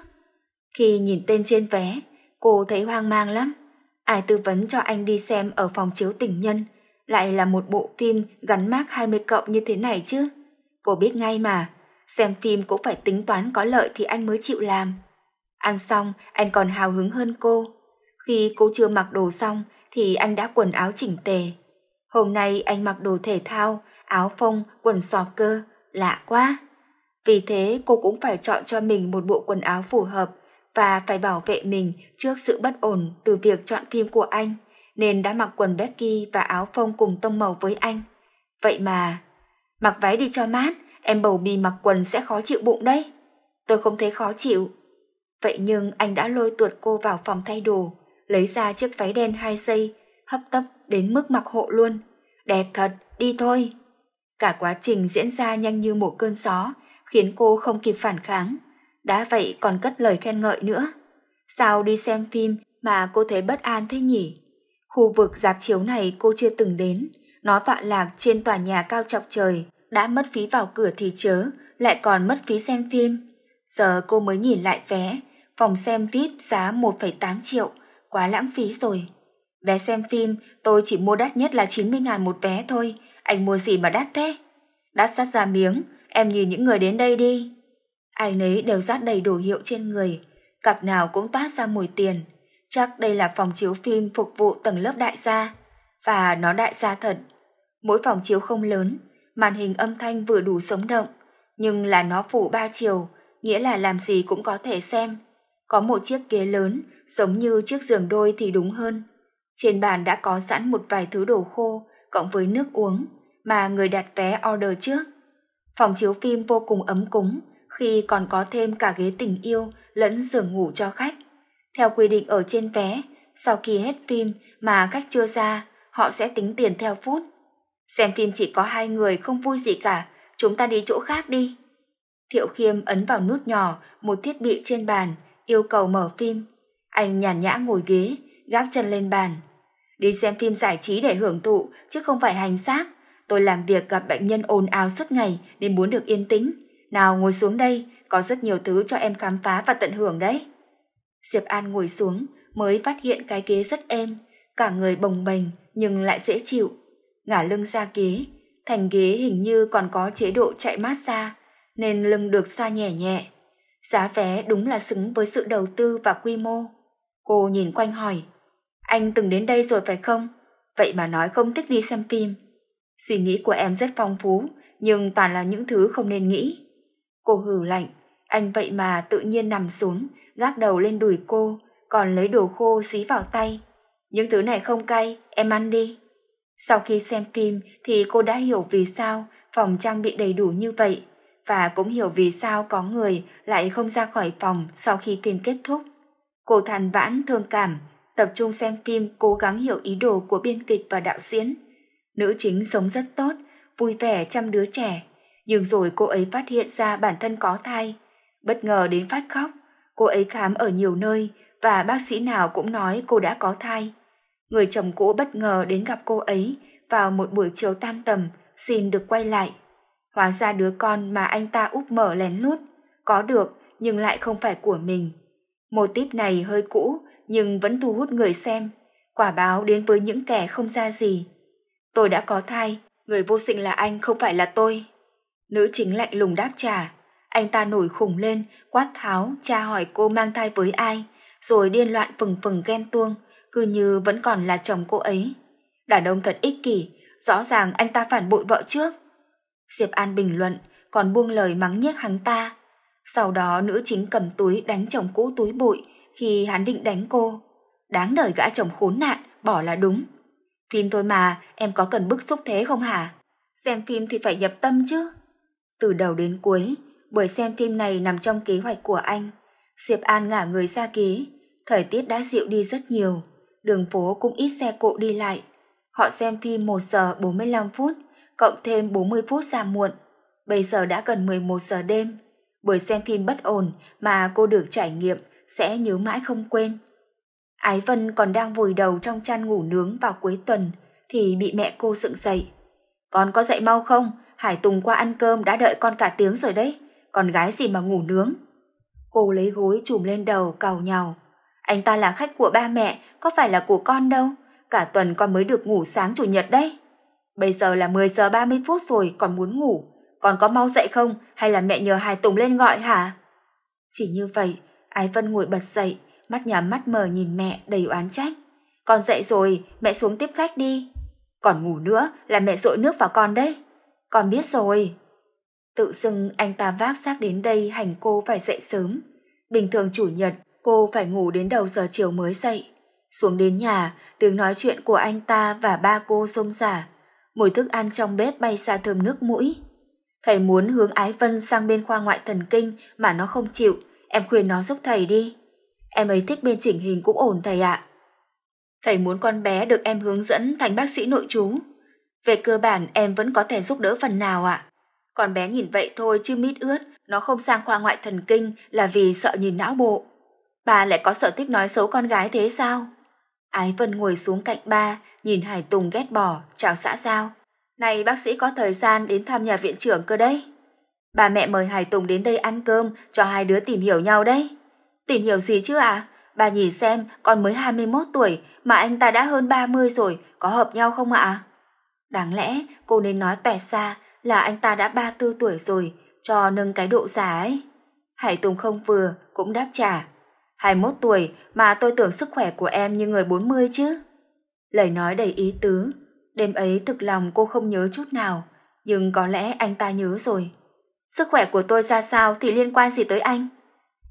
Khi nhìn tên trên vé, cô thấy hoang mang lắm. Ai tư vấn cho anh đi xem ở phòng chiếu tình nhân, lại là một bộ phim gắn mác 20 cộng như thế này chứ? Cô biết ngay mà, xem phim cũng phải tính toán có lợi thì anh mới chịu làm. Ăn xong, anh còn hào hứng hơn cô. Khi cô chưa mặc đồ xong thì anh đã quần áo chỉnh tề. Hôm nay anh mặc đồ thể thao, áo phông, quần sò cơ, lạ quá. Vì thế cô cũng phải chọn cho mình một bộ quần áo phù hợp và phải bảo vệ mình trước sự bất ổn từ việc chọn phim của anh, nên đã mặc quần Becky và áo phông cùng tông màu với anh. Vậy mà, mặc váy đi cho mát, em bầu bì mặc quần sẽ khó chịu bụng đấy. Tôi không thấy khó chịu. Vậy nhưng anh đã lôi tuột cô vào phòng thay đồ, lấy ra chiếc váy đen hai dây, hấp tấp đến mức mặc hộ luôn. Đẹp thật, đi thôi. Cả quá trình diễn ra nhanh như một cơn gió, khiến cô không kịp phản kháng. Đã vậy còn cất lời khen ngợi nữa. Sao đi xem phim mà cô thấy bất an thế nhỉ? Khu vực dạp chiếu này cô chưa từng đến, nó tọa lạc trên tòa nhà cao chọc trời, đã mất phí vào cửa thì chớ, lại còn mất phí xem phim. Giờ cô mới nhìn lại vé, phòng xem VIP giá 1,8 triệu, quá lãng phí rồi. Vé xem phim tôi chỉ mua đắt nhất là 90 ngàn một vé thôi, anh mua gì mà đắt thế? Đắt sát ra miếng, em nhìn những người đến đây đi. Ai nấy đều dát đầy đủ hiệu trên người, cặp nào cũng toát ra mùi tiền. Chắc đây là phòng chiếu phim phục vụ tầng lớp đại gia, và nó đại gia thật. Mỗi phòng chiếu không lớn, màn hình âm thanh vừa đủ sống động, nhưng là nó phủ ba chiều, nghĩa là làm gì cũng có thể xem. Có một chiếc ghế lớn, giống như chiếc giường đôi thì đúng hơn. Trên bàn đã có sẵn một vài thứ đồ khô, cộng với nước uống, mà người đặt vé order trước. Phòng chiếu phim vô cùng ấm cúng, khi còn có thêm cả ghế tình yêu lẫn giường ngủ cho khách. Theo quy định ở trên vé, sau khi hết phim mà khách chưa ra, họ sẽ tính tiền theo phút Xem phim chỉ có hai người không vui gì cả, chúng ta đi chỗ khác đi. Thiệu Khiêm ấn vào nút nhỏ một thiết bị trên bàn, yêu cầu mở phim. Anh nhàn nhã ngồi ghế, gác chân lên bàn. Đi xem phim giải trí để hưởng thụ, chứ không phải hành xác. Tôi làm việc gặp bệnh nhân ồn ào suốt ngày nên muốn được yên tĩnh. Nào ngồi xuống đây, có rất nhiều thứ cho em khám phá và tận hưởng đấy. Diệp An ngồi xuống, mới phát hiện cái ghế rất êm, cả người bồng bềnh nhưng lại dễ chịu gả lưng ra ghế, thành ghế hình như còn có chế độ chạy massage, nên lưng được xoa nhẹ nhẹ. Giá vé đúng là xứng với sự đầu tư và quy mô. Cô nhìn quanh hỏi, anh từng đến đây rồi phải không? Vậy mà nói không thích đi xem phim. Suy nghĩ của em rất phong phú, nhưng toàn là những thứ không nên nghĩ. Cô hừ lạnh, anh vậy mà tự nhiên nằm xuống, gác đầu lên đùi cô, còn lấy đồ khô xí vào tay. Những thứ này không cay, em ăn đi. Sau khi xem phim thì cô đã hiểu vì sao phòng trang bị đầy đủ như vậy và cũng hiểu vì sao có người lại không ra khỏi phòng sau khi phim kết thúc. Cô than vãn thương cảm, tập trung xem phim cố gắng hiểu ý đồ của biên kịch và đạo diễn. Nữ chính sống rất tốt, vui vẻ chăm đứa trẻ, nhưng rồi cô ấy phát hiện ra bản thân có thai, bất ngờ đến phát khóc. Cô ấy khám ở nhiều nơi và bác sĩ nào cũng nói cô đã có thai. Người chồng cũ bất ngờ đến gặp cô ấy vào một buổi chiều tan tầm, xin được quay lại. Hóa ra đứa con mà anh ta úp mở lén lút, có được nhưng lại không phải của mình. Mô típ này hơi cũ nhưng vẫn thu hút người xem, quả báo đến với những kẻ không ra gì. Tôi đã có thai, người vô sinh là anh không phải là tôi. Nữ chính lạnh lùng đáp trả, anh ta nổi khủng lên, quát tháo, cha hỏi cô mang thai với ai, rồi điên loạn phừng phừng ghen tuông, cứ như vẫn còn là chồng cô ấy. Đàn ông thật ích kỷ, rõ ràng anh ta phản bội vợ trước. Diệp An bình luận, còn buông lời mắng nhiếc hắn ta. Sau đó nữ chính cầm túi đánh chồng cũ túi bụi khi hắn định đánh cô. Đáng đời gã chồng khốn nạn, bỏ là đúng. Phim thôi mà, em có cần bức xúc thế không hả? Xem phim thì phải nhập tâm chứ. Từ đầu đến cuối, buổi xem phim này nằm trong kế hoạch của anh. Diệp An ngả người ra ghế, thời tiết đã dịu đi rất nhiều đường phố cũng ít xe cộ đi lại. Họ xem phim 1 giờ 45 phút, cộng thêm 40 phút ra muộn. Bây giờ đã gần 11 giờ đêm. Buổi xem phim bất ổn mà cô được trải nghiệm sẽ nhớ mãi không quên. Ái Vân còn đang vùi đầu trong chăn ngủ nướng vào cuối tuần thì bị mẹ cô dựng dậy. Con có dậy mau không? Hải Tùng qua ăn cơm đã đợi con cả tiếng rồi đấy. Con gái gì mà ngủ nướng? Cô lấy gối chùm lên đầu cầu nhào. Anh ta là khách của ba mẹ, có phải là của con đâu. Cả tuần con mới được ngủ sáng chủ nhật đấy. Bây giờ là 10 giờ 30 phút rồi còn muốn ngủ. Con có mau dậy không hay là mẹ nhờ Hải Tùng lên gọi hả? Chỉ như vậy, Ái Vân ngồi bật dậy, mắt nhắm mắt mờ nhìn mẹ đầy oán trách. Con dậy rồi, mẹ xuống tiếp khách đi. Còn ngủ nữa là mẹ dội nước vào con đấy. Con biết rồi. Tự dưng anh ta vác xác đến đây hành cô phải dậy sớm. Bình thường chủ nhật cô phải ngủ đến đầu giờ chiều mới dậy. Xuống đến nhà, tiếng nói chuyện của anh ta và ba cô xông xả. Mùi thức ăn trong bếp bay xa thơm nước mũi. Thầy muốn hướng Ái Vân sang bên khoa ngoại thần kinh mà nó không chịu. Em khuyên nó giúp thầy đi. Em ấy thích bên chỉnh hình cũng ổn thầy ạ. Thầy muốn con bé được em hướng dẫn thành bác sĩ nội chú. Về cơ bản em vẫn có thể giúp đỡ phần nào ạ. À. Con bé nhìn vậy thôi chứ mít ướt, nó không sang khoa ngoại thần kinh là vì sợ nhìn não bộ. Bà lại có sở thích nói xấu con gái thế sao? Ái Vân ngồi xuống cạnh ba, nhìn Hải Tùng ghét bỏ, chào xã giao. Này bác sĩ có thời gian đến thăm nhà viện trưởng cơ đấy. Bà mẹ mời Hải Tùng đến đây ăn cơm cho hai đứa tìm hiểu nhau đấy. Tìm hiểu gì chứ ạ? À? Bà nhìn xem con mới 21 tuổi mà anh ta đã hơn 30 rồi, có hợp nhau không ạ? Đáng lẽ cô nên nói tẻ xa là anh ta đã 34 tuổi rồi, cho nâng cái độ già ấy. Hải Tùng không vừa, cũng đáp trả. 21 tuổi mà tôi tưởng sức khỏe của em như người 40 chứ. Lời nói đầy ý tứ, đêm ấy thực lòng cô không nhớ chút nào, nhưng có lẽ anh ta nhớ rồi. Sức khỏe của tôi ra sao thì liên quan gì tới anh?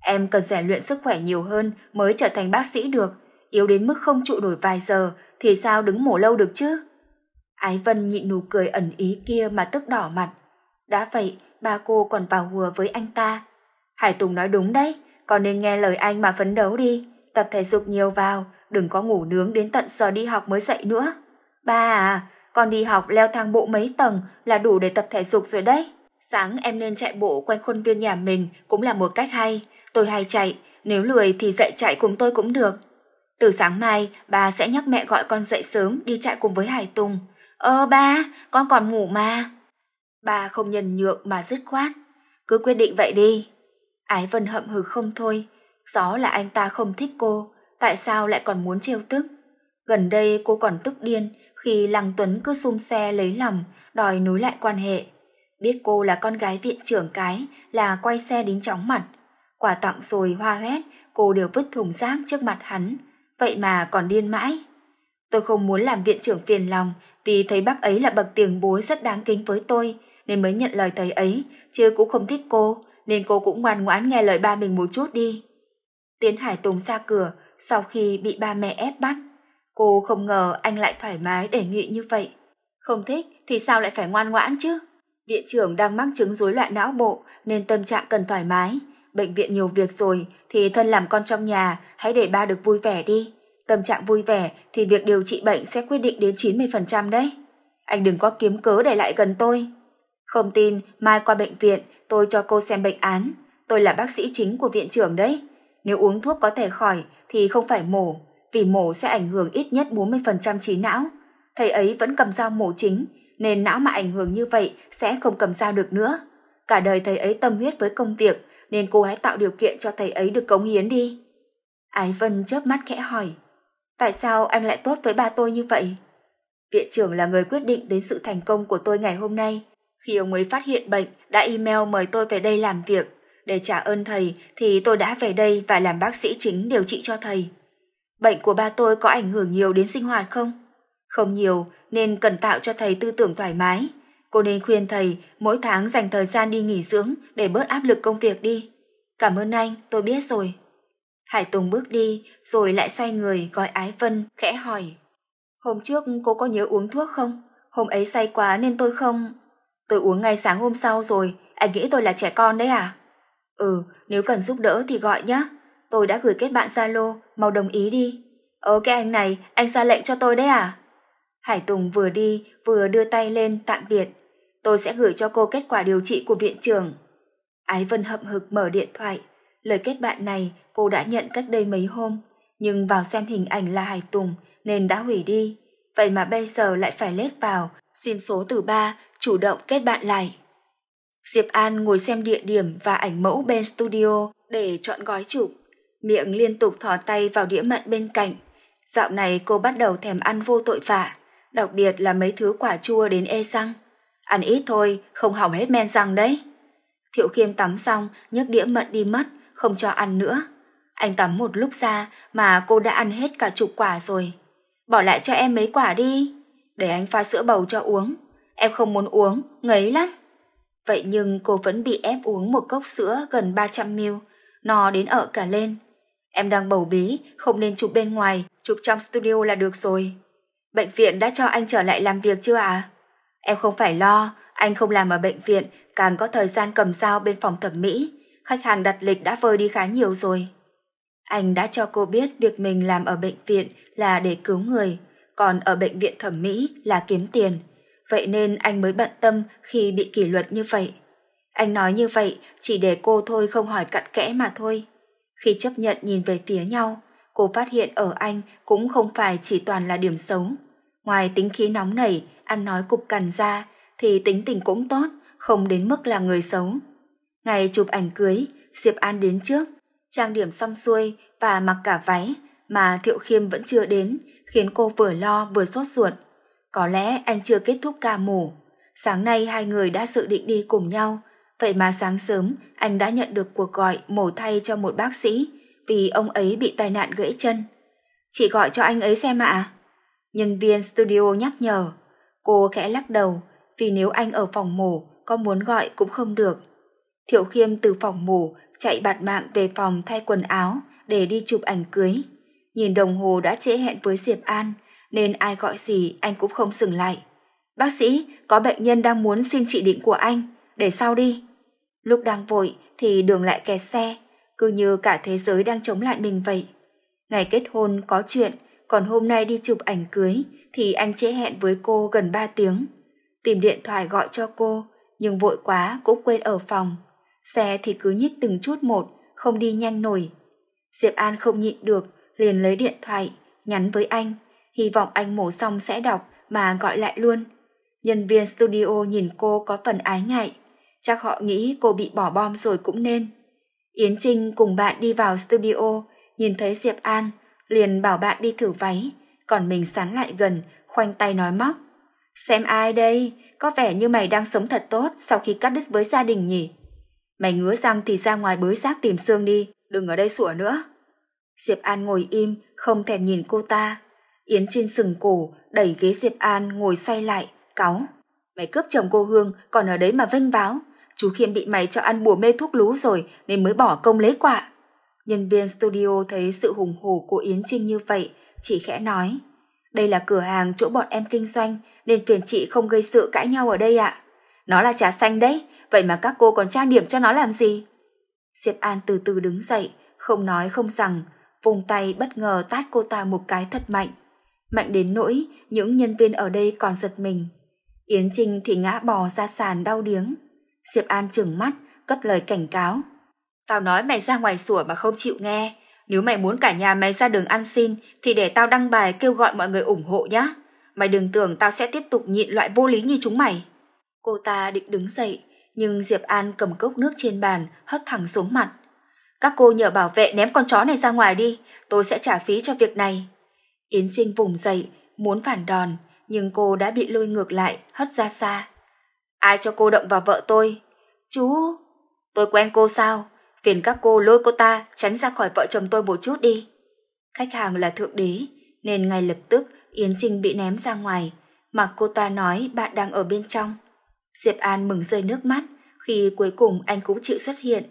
Em cần rèn luyện sức khỏe nhiều hơn mới trở thành bác sĩ được, yếu đến mức không trụ nổi vài giờ thì sao đứng mổ lâu được chứ? Ái Vân nhịn nụ cười ẩn ý kia mà tức đỏ mặt. Đã vậy, ba cô còn vào hùa với anh ta. Hải Tùng nói đúng đấy, còn nên nghe lời anh mà phấn đấu đi, tập thể dục nhiều vào, đừng có ngủ nướng đến tận giờ đi học mới dậy nữa. Ba à, con đi học leo thang bộ mấy tầng là đủ để tập thể dục rồi đấy. Sáng em nên chạy bộ quanh khuôn viên nhà mình cũng là một cách hay. Tôi hay chạy, nếu lười thì dậy chạy cùng tôi cũng được. Từ sáng mai, bà sẽ nhắc mẹ gọi con dậy sớm đi chạy cùng với Hải Tùng. ơ ờ ba, con còn ngủ mà. Bà không nhân nhượng mà dứt khoát. Cứ quyết định vậy đi. Ái Vân hậm hừ không thôi, rõ là anh ta không thích cô, tại sao lại còn muốn trêu tức. Gần đây cô còn tức điên khi Lăng Tuấn cứ xung xe lấy lòng, đòi nối lại quan hệ. Biết cô là con gái viện trưởng cái là quay xe đến chóng mặt. Quà tặng rồi hoa hoét, cô đều vứt thùng rác trước mặt hắn, vậy mà còn điên mãi. Tôi không muốn làm viện trưởng phiền lòng vì thấy bác ấy là bậc tiền bối rất đáng kính với tôi nên mới nhận lời thầy ấy, chứ cũng không thích cô, nên cô cũng ngoan ngoãn nghe lời ba mình một chút đi. Tiến Hải Tùng ra cửa sau khi bị ba mẹ ép bắt. Cô không ngờ anh lại thoải mái đề nghị như vậy. Không thích thì sao lại phải ngoan ngoãn chứ? Viện trưởng đang mắc chứng rối loạn não bộ nên tâm trạng cần thoải mái. Bệnh viện nhiều việc rồi thì thân làm con trong nhà hãy để ba được vui vẻ đi. Tâm trạng vui vẻ thì việc điều trị bệnh sẽ quyết định đến 90% đấy. Anh đừng có kiếm cớ để lại gần tôi. Không tin, mai qua bệnh viện tôi cho cô xem bệnh án, tôi là bác sĩ chính của viện trưởng đấy. Nếu uống thuốc có thể khỏi thì không phải mổ, vì mổ sẽ ảnh hưởng ít nhất 40% trí não. Thầy ấy vẫn cầm dao mổ chính, nên não mà ảnh hưởng như vậy sẽ không cầm dao được nữa. Cả đời thầy ấy tâm huyết với công việc, nên cô hãy tạo điều kiện cho thầy ấy được cống hiến đi. Ái Vân chớp mắt khẽ hỏi, tại sao anh lại tốt với ba tôi như vậy? Viện trưởng là người quyết định đến sự thành công của tôi ngày hôm nay. Khi ông ấy phát hiện bệnh, đã email mời tôi về đây làm việc. Để trả ơn thầy thì tôi đã về đây và làm bác sĩ chính điều trị cho thầy. Bệnh của ba tôi có ảnh hưởng nhiều đến sinh hoạt không? Không nhiều nên cần tạo cho thầy tư tưởng thoải mái. Cô nên khuyên thầy mỗi tháng dành thời gian đi nghỉ dưỡng để bớt áp lực công việc đi. Cảm ơn anh, tôi biết rồi. Hải Tùng bước đi, rồi lại xoay người gọi Ái Vân, khẽ hỏi. Hôm trước cô có nhớ uống thuốc không? Hôm ấy say quá nên tôi không... Tôi uống ngay sáng hôm sau rồi, anh nghĩ tôi là trẻ con đấy à? Ừ, nếu cần giúp đỡ thì gọi nhé. Tôi đã gửi kết bạn Zalo, mau đồng ý đi. Ờ cái anh này, anh ra lệnh cho tôi đấy à? Hải Tùng vừa đi, vừa đưa tay lên tạm biệt. Tôi sẽ gửi cho cô kết quả điều trị của viện trưởng. Ái Vân hậm hực mở điện thoại. Lời kết bạn này cô đã nhận cách đây mấy hôm, nhưng vào xem hình ảnh là Hải Tùng nên đã hủy đi. Vậy mà bây giờ lại phải lết vào xin số từ 3, chủ động kết bạn lại. Diệp An ngồi xem địa điểm và ảnh mẫu bên studio để chọn gói chụp. Miệng liên tục thò tay vào đĩa mận bên cạnh. Dạo này cô bắt đầu thèm ăn vô tội vạ, đặc biệt là mấy thứ quả chua đến e răng. Ăn ít thôi, không hỏng hết men răng đấy. Thiệu Khiêm tắm xong, nhấc đĩa mận đi mất, không cho ăn nữa. Anh tắm một lúc ra mà cô đã ăn hết cả chục quả rồi. Bỏ lại cho em mấy quả đi để anh pha sữa bầu cho uống. Em không muốn uống, ngấy lắm. Vậy nhưng cô vẫn bị ép uống một cốc sữa gần 300ml, no đến ở cả lên. Em đang bầu bí, không nên chụp bên ngoài, chụp trong studio là được rồi. Bệnh viện đã cho anh trở lại làm việc chưa À? Em không phải lo, anh không làm ở bệnh viện, càng có thời gian cầm dao bên phòng thẩm mỹ. Khách hàng đặt lịch đã vơi đi khá nhiều rồi. Anh đã cho cô biết việc mình làm ở bệnh viện là để cứu người, còn ở bệnh viện thẩm mỹ là kiếm tiền. Vậy nên anh mới bận tâm khi bị kỷ luật như vậy. Anh nói như vậy chỉ để cô thôi không hỏi cặn kẽ mà thôi. Khi chấp nhận nhìn về phía nhau, cô phát hiện ở anh cũng không phải chỉ toàn là điểm xấu. Ngoài tính khí nóng nảy, ăn nói cục cằn ra, thì tính tình cũng tốt, không đến mức là người xấu. Ngày chụp ảnh cưới, Diệp An đến trước, trang điểm xong xuôi và mặc cả váy, mà Thiệu Khiêm vẫn chưa đến, khiến cô vừa lo vừa sốt ruột. Có lẽ anh chưa kết thúc ca mổ. Sáng nay hai người đã dự định đi cùng nhau, vậy mà sáng sớm anh đã nhận được cuộc gọi mổ thay cho một bác sĩ vì ông ấy bị tai nạn gãy chân. Chị gọi cho anh ấy xem ạ. Nhân viên studio nhắc nhở. Cô khẽ lắc đầu vì nếu anh ở phòng mổ có muốn gọi cũng không được. Thiệu Khiêm từ phòng mổ chạy bạt mạng về phòng thay quần áo để đi chụp ảnh cưới. Nhìn đồng hồ đã trễ hẹn với Diệp An, nên ai gọi gì anh cũng không dừng lại. Bác sĩ, có bệnh nhân đang muốn xin chỉ định của anh, để sau đi. Lúc đang vội thì đường lại kẹt xe, cứ như cả thế giới đang chống lại mình vậy. Ngày kết hôn có chuyện, còn hôm nay đi chụp ảnh cưới thì anh trễ hẹn với cô gần 3 tiếng. Tìm điện thoại gọi cho cô, nhưng vội quá cũng quên ở phòng. Xe thì cứ nhích từng chút một, không đi nhanh nổi. Diệp An không nhịn được liền lấy điện thoại, nhắn với anh, hy vọng anh mổ xong sẽ đọc mà gọi lại luôn. Nhân viên studio nhìn cô có phần ái ngại, chắc họ nghĩ cô bị bỏ bom rồi cũng nên. Yến Trinh cùng bạn đi vào studio, nhìn thấy Diệp An, liền bảo bạn đi thử váy, còn mình sán lại gần, khoanh tay nói móc. Xem ai đây, có vẻ như mày đang sống thật tốt sau khi cắt đứt với gia đình nhỉ. Mày ngứa răng thì ra ngoài bới xác tìm xương đi, đừng ở đây sủa nữa. Diệp An ngồi im, không thèm nhìn cô ta. Yến Trinh sừng cổ, đẩy ghế Diệp An ngồi xoay lại, cáu. Mày cướp chồng cô Hương, còn ở đấy mà vênh váo. Chú Khiêm bị mày cho ăn bùa mê thuốc lú rồi nên mới bỏ công lấy quả. Nhân viên studio thấy sự hùng hổ của Yến Trinh như vậy, chỉ khẽ nói. Đây là cửa hàng chỗ bọn em kinh doanh nên phiền chị không gây sự cãi nhau ở đây ạ. Nó là trà xanh đấy, vậy mà các cô còn trang điểm cho nó làm gì? Diệp An từ từ đứng dậy, không nói không rằng, vùng tay bất ngờ tát cô ta một cái thật mạnh. Mạnh đến nỗi những nhân viên ở đây còn giật mình. Yến Trinh thì ngã bò ra sàn đau điếng. Diệp An trừng mắt, cất lời cảnh cáo. Tao nói mày ra ngoài sủa mà không chịu nghe. Nếu mày muốn cả nhà mày ra đường ăn xin thì để tao đăng bài kêu gọi mọi người ủng hộ nhá. Mày đừng tưởng tao sẽ tiếp tục nhịn loại vô lý như chúng mày. Cô ta định đứng dậy, nhưng Diệp An cầm cốc nước trên bàn hất thẳng xuống mặt. Các cô nhờ bảo vệ ném con chó này ra ngoài đi, tôi sẽ trả phí cho việc này. Yến Trinh vùng dậy, muốn phản đòn, nhưng cô đã bị lôi ngược lại, hất ra xa. Ai cho cô động vào vợ tôi? Chú, tôi quen cô sao? Phiền các cô lôi cô ta tránh ra khỏi vợ chồng tôi một chút đi. Khách hàng là thượng đế, nên ngay lập tức Yến Trinh bị ném ra ngoài, mà cô ta nói bạn đang ở bên trong. Diệp An mừng rơi nước mắt khi cuối cùng anh cũng chịu xuất hiện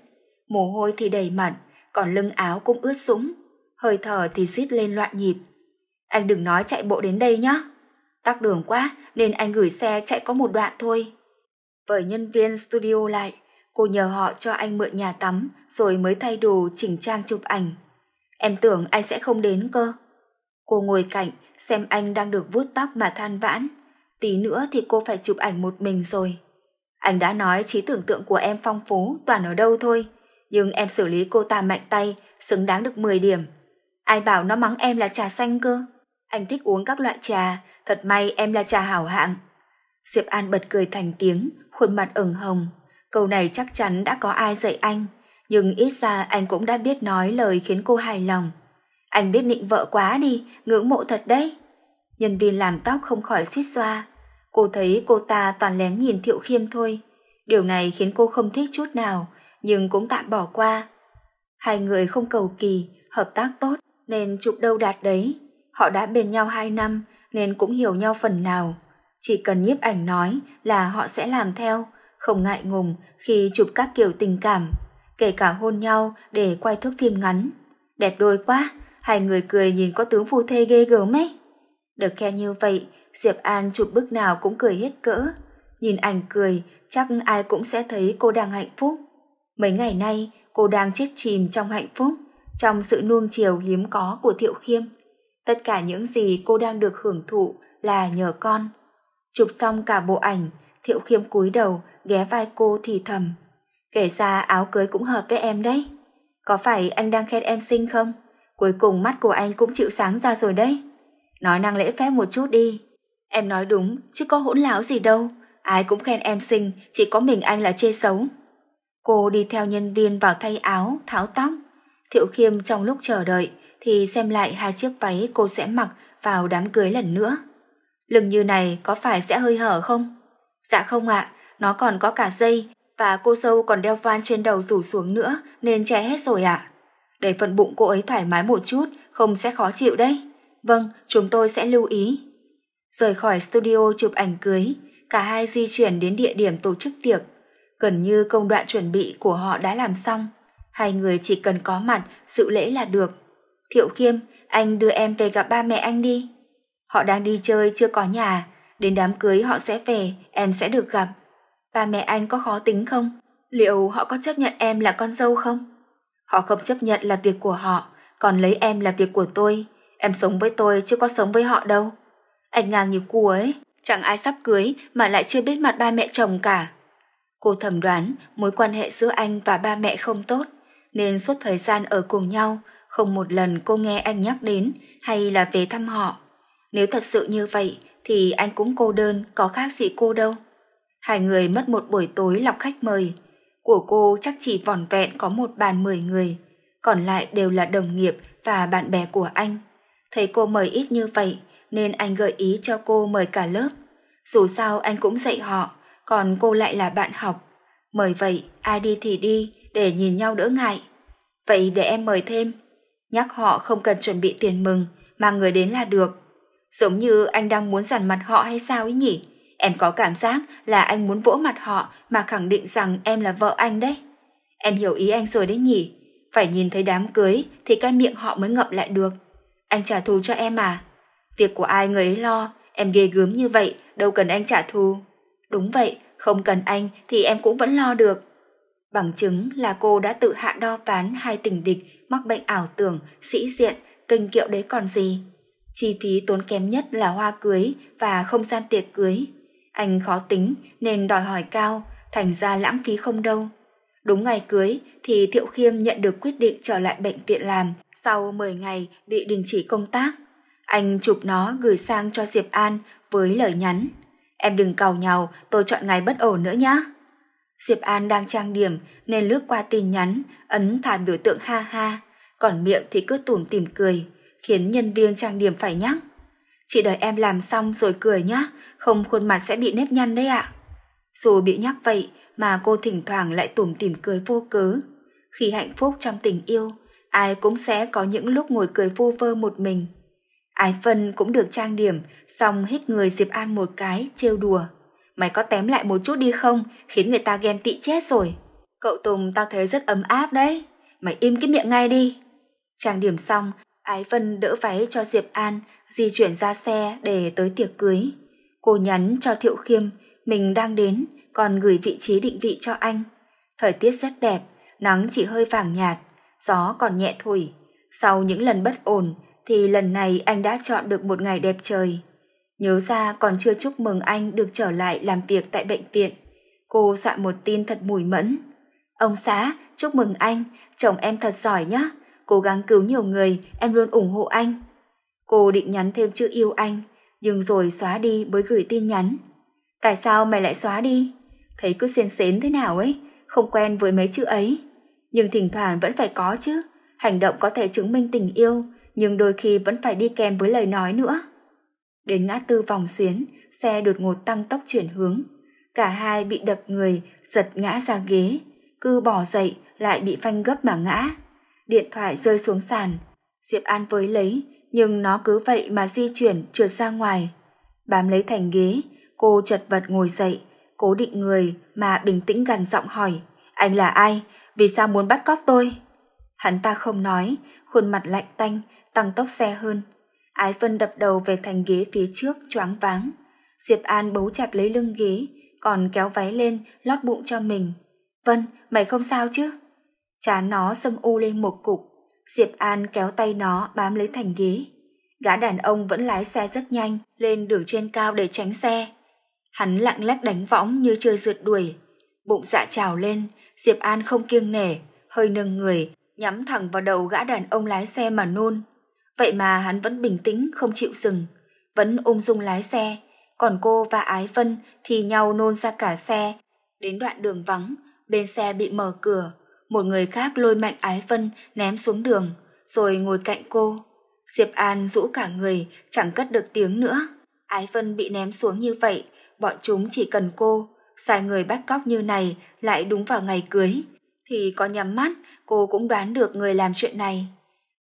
Mồ hôi thì đầy mặt, còn lưng áo cũng ướt sũng, hơi thở thì xít lên loạn nhịp. Anh đừng nói chạy bộ đến đây nhé. Tắc đường quá nên anh gửi xe chạy có một đoạn thôi. Bởi nhân viên studio lại, cô nhờ họ cho anh mượn nhà tắm rồi mới thay đồ chỉnh trang chụp ảnh. Em tưởng anh sẽ không đến cơ. Cô ngồi cạnh xem anh đang được vuốt tóc mà than vãn. Tí nữa thì cô phải chụp ảnh một mình rồi. Anh đã nói trí tưởng tượng của em phong phú toàn ở đâu thôi, nhưng em xử lý cô ta mạnh tay, xứng đáng được 10 điểm. Ai bảo nó mắng em là trà xanh cơ? Anh thích uống các loại trà, thật may em là trà hảo hạng. Diệp An bật cười thành tiếng, khuôn mặt ửng hồng. Câu này chắc chắn đã có ai dạy anh, nhưng ít ra anh cũng đã biết nói lời khiến cô hài lòng. Anh biết nịnh vợ quá đi, ngưỡng mộ thật đấy. Nhân viên làm tóc không khỏi suýt xoa. Cô thấy cô ta toàn lén nhìn Thiệu Khiêm thôi. Điều này khiến cô không thích chút nào, nhưng cũng tạm bỏ qua. Hai người không cầu kỳ, hợp tác tốt nên chụp đâu đạt đấy. Họ đã bên nhau 2 năm nên cũng hiểu nhau phần nào. Chỉ cần nhiếp ảnh nói là họ sẽ làm theo, không ngại ngùng khi chụp các kiểu tình cảm, kể cả hôn nhau để quay thước phim ngắn. Đẹp đôi quá, hai người cười nhìn có tướng phu thê ghê gớm ấy. Được khen như vậy, Diệp An chụp bức nào cũng cười hết cỡ. Nhìn ảnh cười, chắc ai cũng sẽ thấy cô đang hạnh phúc. Mấy ngày nay, cô đang chết chìm trong hạnh phúc, trong sự nuông chiều hiếm có của Thiệu Khiêm. Tất cả những gì cô đang được hưởng thụ là nhờ con. Chụp xong cả bộ ảnh, Thiệu Khiêm cúi đầu ghé vai cô thì thầm. Kể ra áo cưới cũng hợp với em đấy. Có phải anh đang khen em xinh không? Cuối cùng mắt của anh cũng chịu sáng ra rồi đấy. Nói năng lễ phép một chút đi. Em nói đúng, chứ có hỗn láo gì đâu. Ai cũng khen em xinh, chỉ có mình anh là chê xấu. Cô đi theo nhân viên vào thay áo, tháo tóc. Thiệu Khiêm trong lúc chờ đợi thì xem lại hai chiếc váy cô sẽ mặc vào đám cưới lần nữa. Lưng như này có phải sẽ hơi hở không? Dạ không ạ, nó còn có cả dây và cô dâu còn đeo van trên đầu rủ xuống nữa nên che hết rồi ạ. Để phần bụng cô ấy thoải mái một chút, không sẽ khó chịu đấy. Vâng, chúng tôi sẽ lưu ý. Rời khỏi studio chụp ảnh cưới, cả hai di chuyển đến địa điểm tổ chức tiệc Gần như công đoạn chuẩn bị của họ đã làm xong. Hai người chỉ cần có mặt, dự lễ là được. Thiệu Khiêm, anh đưa em về gặp ba mẹ anh đi. Họ đang đi chơi chưa có nhà, đến đám cưới họ sẽ về, em sẽ được gặp. Ba mẹ anh có khó tính không? Liệu họ có chấp nhận em là con dâu không? Họ không chấp nhận là việc của họ, còn lấy em là việc của tôi. Em sống với tôi chứ có sống với họ đâu. Anh ngang như cua ấy, chẳng ai sắp cưới mà lại chưa biết mặt ba mẹ chồng cả. Cô thầm đoán mối quan hệ giữa anh và ba mẹ không tốt, nên suốt thời gian ở cùng nhau, không một lần cô nghe anh nhắc đến hay là về thăm họ. Nếu thật sự như vậy thì anh cũng cô đơn, có khác gì cô đâu. Hai người mất một buổi tối lọc khách mời, của cô chắc chỉ vỏn vẹn có một bàn 10 người, còn lại đều là đồng nghiệp và bạn bè của anh. Thấy cô mời ít như vậy nên anh gợi ý cho cô mời cả lớp. Dù sao anh cũng dạy họ, còn cô lại là bạn học. Mời vậy, ai đi thì đi, để nhìn nhau đỡ ngại. Vậy để em mời thêm. Nhắc họ không cần chuẩn bị tiền mừng, mà người đến là được. Giống như anh đang muốn dằn mặt họ hay sao ấy nhỉ? Em có cảm giác là anh muốn vỗ mặt họ mà khẳng định rằng em là vợ anh đấy. Em hiểu ý anh rồi đấy nhỉ? Phải nhìn thấy đám cưới thì cái miệng họ mới ngậm lại được. Anh trả thù cho em à? Việc của ai người ấy lo, em ghê gớm như vậy, đâu cần anh trả thù. Đúng vậy, không cần anh thì em cũng vẫn lo được. Bằng chứng là cô đã tự hạ đo phán hai tình địch mắc bệnh ảo tưởng, sĩ diện, kênh kiệu đấy còn gì. Chi phí tốn kém nhất là hoa cưới và không gian tiệc cưới. Anh khó tính nên đòi hỏi cao, thành ra lãng phí không đâu. Đúng ngày cưới thì Thiệu Khiêm nhận được quyết định trở lại bệnh viện làm sau 10 ngày bị đình chỉ công tác. Anh chụp nó gửi sang cho Diệp An với lời nhắn Em đừng cầu nhau, tôi chọn ngày bất ổn nữa nhá. Diệp An đang trang điểm nên lướt qua tin nhắn, ấn thả biểu tượng ha ha, còn miệng thì cứ tủm tỉm cười, khiến nhân viên trang điểm phải nhắc. Chị đợi em làm xong rồi cười nhá, không khuôn mặt sẽ bị nếp nhăn đấy ạ. Dù bị nhắc vậy mà cô thỉnh thoảng lại tủm tỉm cười vô cớ. Khi hạnh phúc trong tình yêu, ai cũng sẽ có những lúc ngồi cười vô vơ một mình. Ái Phân cũng được trang điểm, xong hít người Diệp An một cái, trêu đùa. Mày có tém lại một chút đi không, khiến người ta ghen tị chết rồi. Cậu Tùng tao thấy rất ấm áp đấy, mày im cái miệng ngay đi. Trang điểm xong, Ái Phân đỡ váy cho Diệp An, di chuyển ra xe để tới tiệc cưới. Cô nhắn cho Thiệu Khiêm, mình đang đến, còn gửi vị trí định vị cho anh. Thời tiết rất đẹp, nắng chỉ hơi vàng nhạt, gió còn nhẹ thổi. Sau những lần bất ổn, thì lần này anh đã chọn được một ngày đẹp trời. Nhớ ra còn chưa chúc mừng anh được trở lại làm việc tại bệnh viện. Cô soạn một tin thật mùi mẫn. Ông xã, chúc mừng anh, chồng em thật giỏi nhá. Cố gắng cứu nhiều người, em luôn ủng hộ anh. Cô định nhắn thêm chữ yêu anh, nhưng rồi xóa đi mới gửi tin nhắn. Tại sao mày lại xóa đi? Thấy cứ xên xến thế nào ấy, không quen với mấy chữ ấy. Nhưng thỉnh thoảng vẫn phải có chứ, hành động có thể chứng minh tình yêu, nhưng đôi khi vẫn phải đi kèm với lời nói nữa. Đến ngã tư vòng xuyến, xe đột ngột tăng tốc chuyển hướng. Cả hai bị đập người, giật ngã ra ghế, cứ bỏ dậy lại bị phanh gấp mà ngã. Điện thoại rơi xuống sàn, Diệp An với lấy, nhưng nó cứ vậy mà di chuyển trượt ra ngoài. Bám lấy thành ghế, cô chật vật ngồi dậy, cố định người mà bình tĩnh gần giọng hỏi. Anh là ai? Vì sao muốn bắt cóc tôi? Hắn ta không nói, khuôn mặt lạnh tanh, tăng tốc xe hơn. Ái Vân đập đầu về thành ghế phía trước, choáng váng. Diệp An bấu chặt lấy lưng ghế, còn kéo váy lên, lót bụng cho mình. Vân, mày không sao chứ? Chán nó sưng u lên một cục. Diệp An kéo tay nó bám lấy thành ghế. Gã đàn ông vẫn lái xe rất nhanh, lên đường trên cao để tránh xe. Hắn lặng lách đánh võng như chơi rượt đuổi. Bụng dạ trào lên, Diệp An không kiêng nể, hơi nâng người, nhắm thẳng vào đầu gã đàn ông lái xe mà nôn. Vậy mà hắn vẫn bình tĩnh không chịu dừng, vẫn ung dung lái xe, còn cô và Ái Vân thì nhau nôn ra cả xe. Đến đoạn đường vắng, bên xe bị mở cửa, một người khác lôi mạnh Ái Vân ném xuống đường, rồi ngồi cạnh cô. Diệp An rũ cả người, chẳng cất được tiếng nữa. Ái Vân bị ném xuống như vậy, bọn chúng chỉ cần cô, sai người bắt cóc như này lại đúng vào ngày cưới. Thì có nhắm mắt, cô cũng đoán được người làm chuyện này.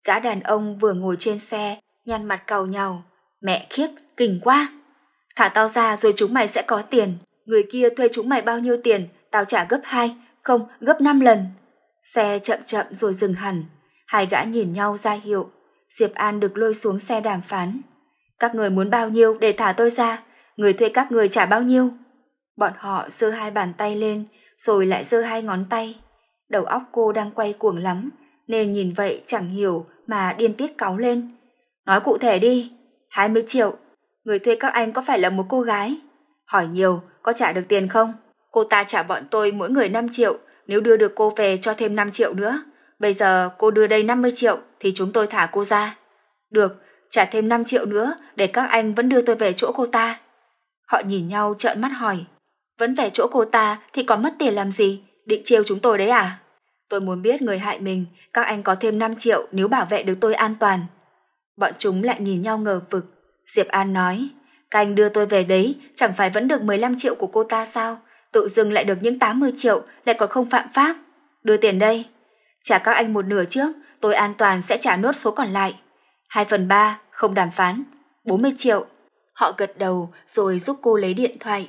Gã đàn ông vừa ngồi trên xe, nhăn mặt cầu nhau. Mẹ khiếp, kinh quá. Thả tao ra rồi chúng mày sẽ có tiền. Người kia thuê chúng mày bao nhiêu tiền, tao trả gấp hai không, gấp năm lần. Xe chậm chậm rồi dừng hẳn. Hai gã nhìn nhau ra hiệu. Diệp An được lôi xuống xe đàm phán. Các người muốn bao nhiêu để thả tôi ra, người thuê các người trả bao nhiêu? Bọn họ giơ hai bàn tay lên, rồi lại giơ hai ngón tay. Đầu óc cô đang quay cuồng lắm, nên nhìn vậy chẳng hiểu mà điên tiết cáu lên. Nói cụ thể đi, 20 triệu, người thuê các anh có phải là một cô gái? Hỏi nhiều, có trả được tiền không? Cô ta trả bọn tôi mỗi người 5 triệu, nếu đưa được cô về cho thêm 5 triệu nữa. Bây giờ cô đưa đây 50 triệu thì chúng tôi thả cô ra. Được, trả thêm 5 triệu nữa để các anh vẫn đưa tôi về chỗ cô ta. Họ nhìn nhau trợn mắt hỏi. Vẫn về chỗ cô ta thì có mất tiền làm gì? Định chiêu chúng tôi đấy à? Tôi muốn biết người hại mình, các anh có thêm 5 triệu nếu bảo vệ được tôi an toàn. Bọn chúng lại nhìn nhau ngờ vực. Diệp An nói, các anh đưa tôi về đấy, chẳng phải vẫn được 15 triệu của cô ta sao? Tự dưng lại được những 80 triệu, lại còn không phạm pháp. Đưa tiền đây. Trả các anh một nửa trước, tôi an toàn sẽ trả nốt số còn lại. 2 phần 3, không đàm phán. 40 triệu. Họ gật đầu rồi giúp cô lấy điện thoại.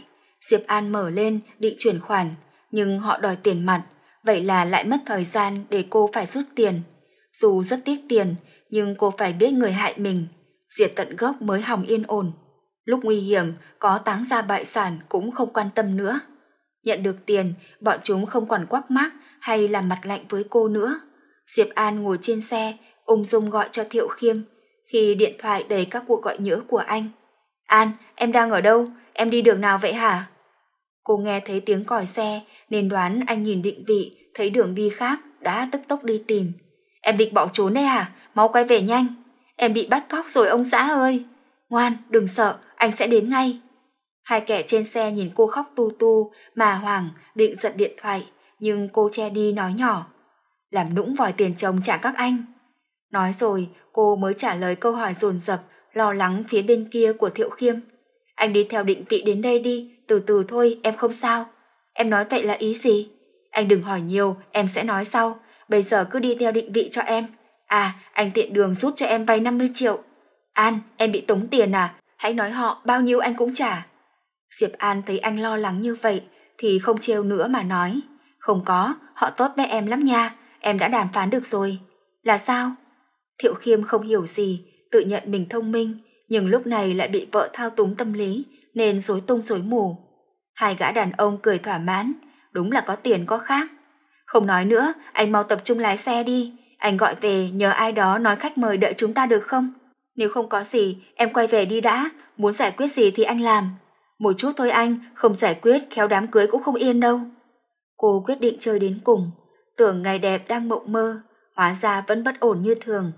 Diệp An mở lên định chuyển khoản, nhưng họ đòi tiền mặt Vậy là lại mất thời gian để cô phải rút tiền. Dù rất tiếc tiền, nhưng cô phải biết người hại mình. Diệt tận gốc mới hòng yên ổn. Lúc nguy hiểm, có táng ra bại sản cũng không quan tâm nữa. Nhận được tiền, bọn chúng không còn quắc mắc hay làm mặt lạnh với cô nữa. Diệp An ngồi trên xe, ung dung gọi cho Thiệu Khiêm, khi điện thoại đầy các cuộc gọi nhỡ của anh. An, em đang ở đâu? Em đi đường nào vậy hả? Cô nghe thấy tiếng còi xe nên đoán anh nhìn định vị thấy đường đi khác đã tức tốc đi tìm. Em định bỏ trốn đấy à? Mau quay về nhanh. Em bị bắt cóc rồi ông xã ơi. Ngoan, đừng sợ, anh sẽ đến ngay. Hai kẻ trên xe nhìn cô khóc tu tu mà Hoàng định giật điện thoại, nhưng cô che đi nói nhỏ. Làm nũng vòi tiền chồng trả các anh. Nói rồi, cô mới trả lời câu hỏi dồn dập, lo lắng phía bên kia của Thiệu Khiêm. Anh đi theo định vị đến đây đi, từ từ thôi, em không sao. Em nói vậy là ý gì? Anh đừng hỏi nhiều, em sẽ nói sau. Bây giờ cứ đi theo định vị cho em. À, anh tiện đường rút cho em vay 50 triệu. An, em bị tống tiền à? Hãy nói họ bao nhiêu anh cũng trả. Diệp An thấy anh lo lắng như vậy thì không trêu nữa mà nói. Không có, họ tốt với em lắm nha, em đã đàm phán được rồi. Là sao? Thiệu Khiêm không hiểu gì, tự nhận mình thông minh, nhưng lúc này lại bị vợ thao túng tâm lý nên rối tung rối mù. Hai gã đàn ông cười thỏa mãn, đúng là có tiền có khác. Không nói nữa, anh mau tập trung lái xe đi. Anh gọi về nhờ ai đó nói khách mời đợi chúng ta được không? Nếu không có gì, em quay về đi đã, muốn giải quyết gì thì anh làm. Một chút thôi anh, không giải quyết khéo đám cưới cũng không yên đâu. Cô quyết định chơi đến cùng, tưởng ngày đẹp đang mộng mơ, hóa ra vẫn bất ổn như thường.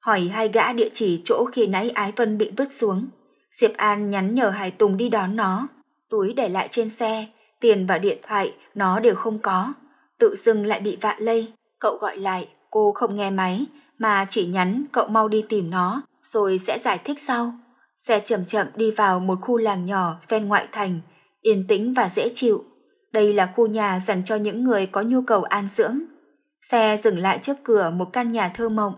Hỏi hai gã địa chỉ chỗ khi nãy Ái Vân bị vứt xuống. Diệp An nhắn nhờ Hải Tùng đi đón nó, túi để lại trên xe, tiền và điện thoại nó đều không có, tự dưng lại bị vạ lây. Cậu gọi lại, cô không nghe máy, mà chỉ nhắn cậu mau đi tìm nó, rồi sẽ giải thích sau. Xe chậm chậm đi vào một khu làng nhỏ ven ngoại thành, yên tĩnh và dễ chịu. Đây là khu nhà dành cho những người có nhu cầu an dưỡng. Xe dừng lại trước cửa một căn nhà thơ mộng.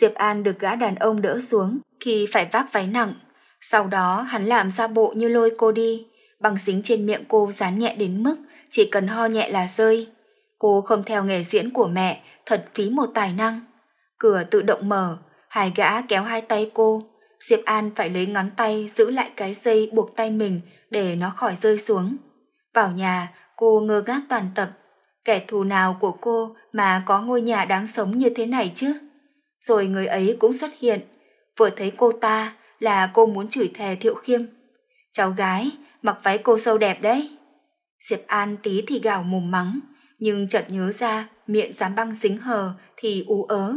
Diệp An được gã đàn ông đỡ xuống khi phải vác váy nặng. Sau đó hắn làm ra bộ như lôi cô đi, bằng xính trên miệng cô dán nhẹ đến mức chỉ cần ho nhẹ là rơi. Cô không theo nghề diễn của mẹ, thật phí một tài năng. Cửa tự động mở, hai gã kéo hai tay cô. Diệp An phải lấy ngón tay giữ lại cái dây buộc tay mình để nó khỏi rơi xuống. Vào nhà, cô ngơ ngác toàn tập. Kẻ thù nào của cô mà có ngôi nhà đáng sống như thế này chứ? Rồi người ấy cũng xuất hiện. Vừa thấy cô ta là cô muốn chửi thề Thiệu Khiêm. Cháu gái, mặc váy cô sâu đẹp đấy. Diệp An tí thì gào mồm mắng, nhưng chợt nhớ ra miệng dám băng dính hờ thì ú ớ.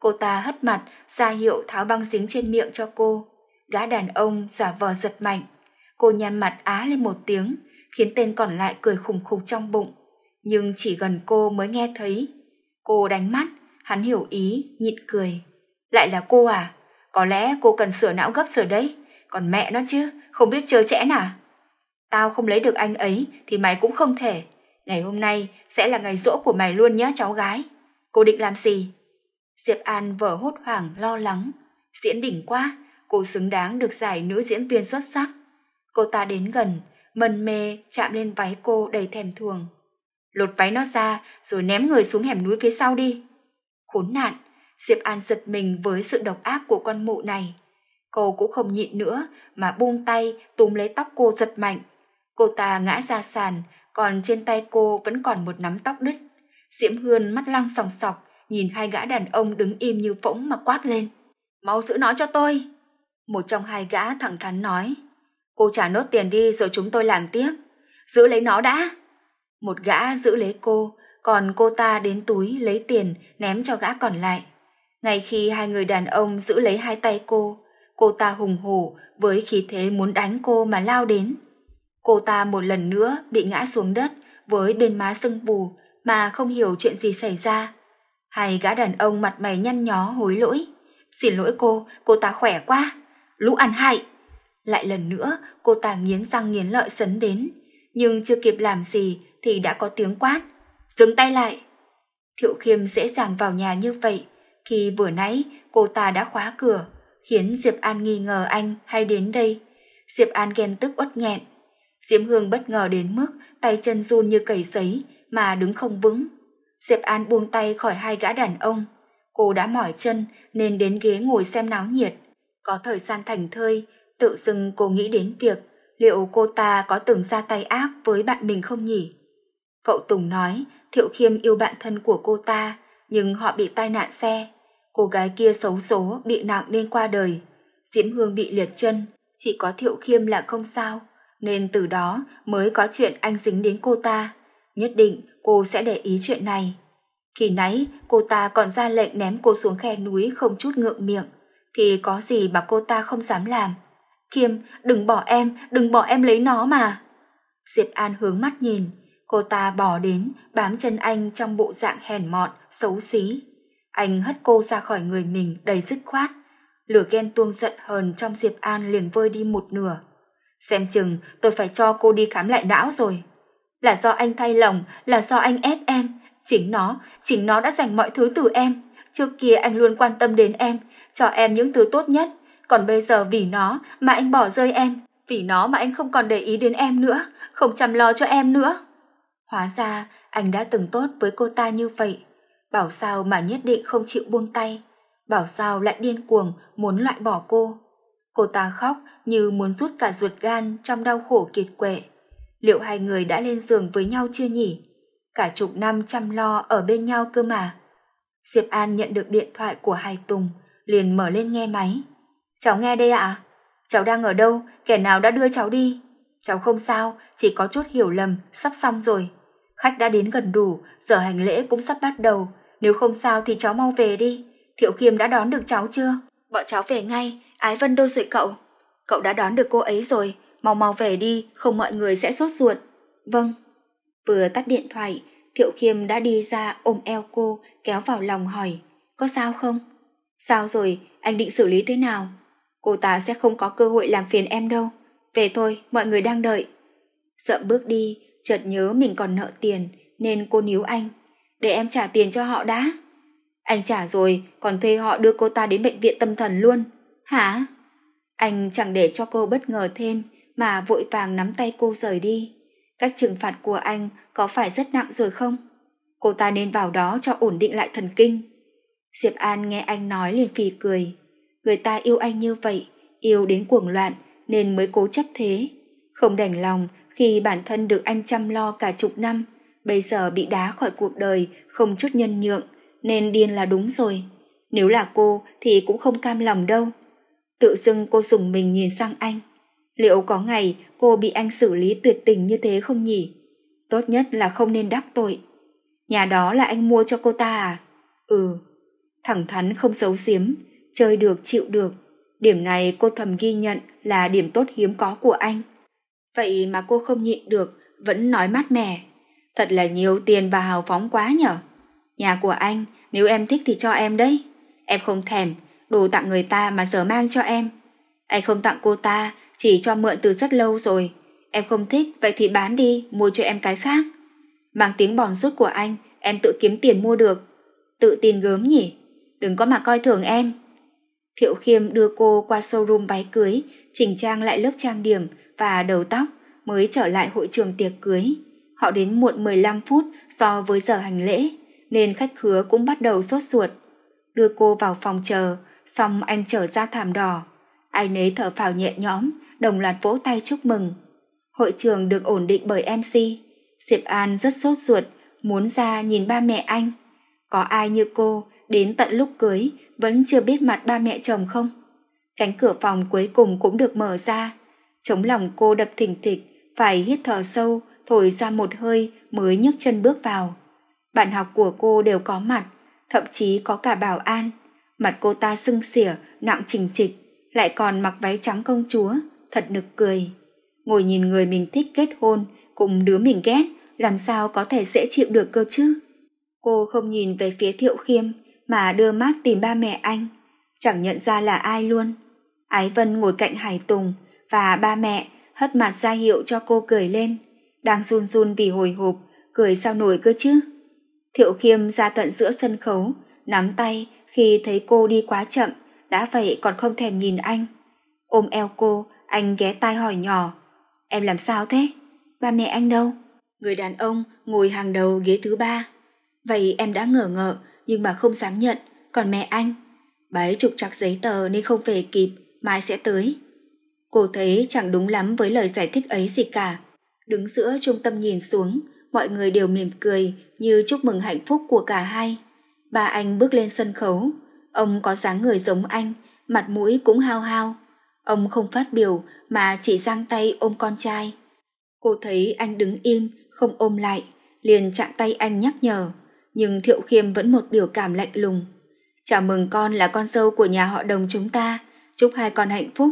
Cô ta hất mặt, ra hiệu tháo băng dính trên miệng cho cô. Gã đàn ông giả vờ giật mạnh. Cô nhăn mặt á lên một tiếng, khiến tên còn lại cười khủng khục trong bụng. Nhưng chỉ gần cô mới nghe thấy. Cô đánh mắt, hắn hiểu ý, nhịn cười. Lại là cô à? Có lẽ cô cần sửa não gấp rồi đấy. Còn mẹ nó chứ, không biết chơi chẽn à? Tao không lấy được anh ấy thì mày cũng không thể. Ngày hôm nay sẽ là ngày rỗ của mày luôn nhé cháu gái. Cô định làm gì? Diệp An vở hốt hoảng lo lắng. Diễn đỉnh quá, cô xứng đáng được giải nữ diễn viên xuất sắc. Cô ta đến gần, mân mê chạm lên váy cô đầy thèm thuồng. Lột váy nó ra rồi ném người xuống hẻm núi phía sau đi. Khốn nạn, Diệp An giật mình với sự độc ác của con mụ này. Cô cũng không nhịn nữa mà buông tay túm lấy tóc cô giật mạnh. Cô ta ngã ra sàn, còn trên tay cô vẫn còn một nắm tóc đứt. Diễm Hương mắt long sòng sọc, nhìn hai gã đàn ông đứng im như phỗng mà quát lên. Mau giữ nó cho tôi! Một trong hai gã thẳng thắn nói. Cô trả nốt tiền đi rồi chúng tôi làm tiếp. Giữ lấy nó đã! Một gã giữ lấy cô, còn cô ta đến túi lấy tiền ném cho gã còn lại. Ngay khi hai người đàn ông giữ lấy hai tay cô, cô ta hùng hổ với khí thế muốn đánh cô mà lao đến. Cô ta một lần nữa bị ngã xuống đất với bên má sưng phù mà không hiểu chuyện gì xảy ra. Hay gã đàn ông mặt mày nhăn nhó hối lỗi. Xin lỗi cô, cô ta khỏe quá. Lũ ăn hại. Lại lần nữa cô ta nghiến răng nghiến lợi sấn đến. Nhưng chưa kịp làm gì thì đã có tiếng quát. Dừng tay lại. Thiệu khiêm dễ dàng vào nhà như vậy. Khi vừa nãy cô ta đã khóa cửa khiến Diệp An nghi ngờ anh hay đến đây. Diệp An ghen tức uất nghẹn Diễm Hương bất ngờ đến mức tay chân run như cầy sấy mà đứng không vững. Diệp An buông tay khỏi hai gã đàn ông. Cô đã mỏi chân nên đến ghế ngồi xem náo nhiệt. Có thời gian thành thơi, tự dưng cô nghĩ đến việc liệu cô ta có từng ra tay ác với bạn mình không nhỉ? Cậu Tùng nói Thiệu Khiêm yêu bạn thân của cô ta nhưng họ bị tai nạn xe. Cô gái kia xấu số bị nặng nên qua đời. Diễm Hương bị liệt chân, chỉ có Thiệu Khiêm là không sao nên từ đó mới có chuyện anh dính đến cô ta. Nhất định cô sẽ để ý chuyện này. Khi nãy cô ta còn ra lệnh ném cô xuống khe núi không chút ngượng miệng, thì có gì mà cô ta không dám làm. Kiêm đừng bỏ em, đừng bỏ em lấy nó mà. Diệp An hướng mắt nhìn, cô ta bỏ đến, bám chân anh trong bộ dạng hèn mọn, xấu xí. Anh hất cô ra khỏi người mình đầy dứt khoát. Lửa ghen tuông giận hờn trong Diệp An liền vơi đi một nửa. Xem chừng tôi phải cho cô đi khám lại não rồi. Là do anh thay lòng, là do anh ép em. Chính nó, chính nó đã giành mọi thứ từ em. Trước kia anh luôn quan tâm đến em, cho em những thứ tốt nhất. Còn bây giờ vì nó mà anh bỏ rơi em, vì nó mà anh không còn để ý đến em nữa, không chăm lo cho em nữa. Hóa ra anh đã từng tốt với cô ta như vậy. Bảo sao mà nhất định không chịu buông tay. Bảo sao lại điên cuồng muốn loại bỏ cô. Cô ta khóc như muốn rút cả ruột gan trong đau khổ kiệt quệ. Liệu hai người đã lên giường với nhau chưa nhỉ? Cả chục năm chăm lo ở bên nhau cơ mà. Diệp An nhận được điện thoại của Hải Tùng, liền mở lên nghe máy. Cháu nghe đây ạ. Cháu đang ở đâu? Kẻ nào đã đưa cháu đi? Cháu không sao, chỉ có chút hiểu lầm, sắp xong rồi. Khách đã đến gần đủ, giờ hành lễ cũng sắp bắt đầu. Nếu không sao thì cháu mau về đi. Thiệu Khiêm đã đón được cháu chưa? Bọn cháu về ngay, Ái Vân đâu sự cậu. Cậu đã đón được cô ấy rồi, mau mau về đi, không mọi người sẽ sốt ruột. Vâng. Vừa tắt điện thoại, Thiệu Khiêm đã đi ra ôm eo cô, kéo vào lòng hỏi, có sao không? Sao rồi, anh định xử lý thế nào? Cô ta sẽ không có cơ hội làm phiền em đâu. Về thôi, mọi người đang đợi. Sợ bước đi, chợt nhớ mình còn nợ tiền, nên cô níu anh. Để em trả tiền cho họ đã. Anh trả rồi, còn thuê họ đưa cô ta đến bệnh viện tâm thần luôn. Hả? Anh chẳng để cho cô bất ngờ thêm mà vội vàng nắm tay cô rời đi. Các trừng phạt của anh có phải rất nặng rồi không? Cô ta nên vào đó cho ổn định lại thần kinh. Diệp An nghe anh nói liền phì cười. Người ta yêu anh như vậy, yêu đến cuồng loạn nên mới cố chấp thế. Không đành lòng khi bản thân được anh chăm lo cả chục năm, bây giờ bị đá khỏi cuộc đời không chút nhân nhượng nên điên là đúng rồi. Nếu là cô thì cũng không cam lòng đâu. Tự dưng cô dùng mình nhìn sang anh. Liệu có ngày cô bị anh xử lý tuyệt tình như thế không nhỉ? Tốt nhất là không nên đắc tội. Nhà đó là anh mua cho cô ta à? Ừ. Thẳng thắn không giấu giếm, chơi được chịu được. Điểm này cô thầm ghi nhận là điểm tốt hiếm có của anh. Vậy mà cô không nhịn được, vẫn nói mát mẻ. Thật là nhiều tiền và hào phóng quá nhở. Nhà của anh, nếu em thích thì cho em đấy. Em không thèm, đồ tặng người ta mà giờ mang cho em. Anh không tặng cô ta, chỉ cho mượn từ rất lâu rồi. Em không thích, vậy thì bán đi, mua cho em cái khác. Mang tiếng bòn rút của anh, em tự kiếm tiền mua được. Tự tin gớm nhỉ, đừng có mà coi thường em. Thiệu Khiêm đưa cô qua showroom váy cưới, chỉnh trang lại lớp trang điểm và đầu tóc mới trở lại hội trường tiệc cưới. Họ đến muộn 15 phút so với giờ hành lễ, nên khách khứa cũng bắt đầu sốt ruột. Đưa cô vào phòng chờ, xong anh trở ra thảm đỏ. Ai nấy thở phào nhẹ nhõm, đồng loạt vỗ tay chúc mừng. Hội trường được ổn định bởi MC. Diệp An rất sốt ruột, muốn ra nhìn ba mẹ anh. Có ai như cô đến tận lúc cưới vẫn chưa biết mặt ba mẹ chồng không? Cánh cửa phòng cuối cùng cũng được mở ra. Chống lòng cô đập thình thịch, phải hít thở sâu, thổi ra một hơi mới nhấc chân bước vào. Bạn học của cô đều có mặt, thậm chí có cả bảo an. Mặt cô ta sưng xỉa, nặng chỉnh trịch, lại còn mặc váy trắng công chúa, thật nực cười. Ngồi nhìn người mình thích kết hôn, cùng đứa mình ghét, làm sao có thể dễ chịu được cơ chứ? Cô không nhìn về phía Thiệu Khiêm, mà đưa mắt tìm ba mẹ anh, chẳng nhận ra là ai luôn. Ái Vân ngồi cạnh Hải Tùng và ba mẹ hất mặt ra hiệu cho cô cười lên, đang run run vì hồi hộp, cười sao nổi cơ chứ. Thiệu Khiêm ra tận giữa sân khấu, nắm tay khi thấy cô đi quá chậm, đã vậy còn không thèm nhìn anh. Ôm eo cô, anh ghé tai hỏi nhỏ, em làm sao thế? Ba mẹ anh đâu? Người đàn ông ngồi hàng đầu ghế thứ ba. Vậy em đã ngờ ngợ, nhưng mà không dám nhận, còn mẹ anh? Bà ấy trục trặc giấy tờ nên không về kịp, mai sẽ tới. Cô thấy chẳng đúng lắm với lời giải thích ấy gì cả. Đứng giữa trung tâm nhìn xuống, mọi người đều mỉm cười như chúc mừng hạnh phúc của cả hai. Ba anh bước lên sân khấu, ông có dáng người giống anh, mặt mũi cũng hao hao. Ông không phát biểu mà chỉ giang tay ôm con trai. Cô thấy anh đứng im, không ôm lại, liền chạm tay anh nhắc nhở. Nhưng Thiệu Khiêm vẫn một biểu cảm lạnh lùng. Chào mừng con là con dâu của nhà họ đồng chúng ta, chúc hai con hạnh phúc.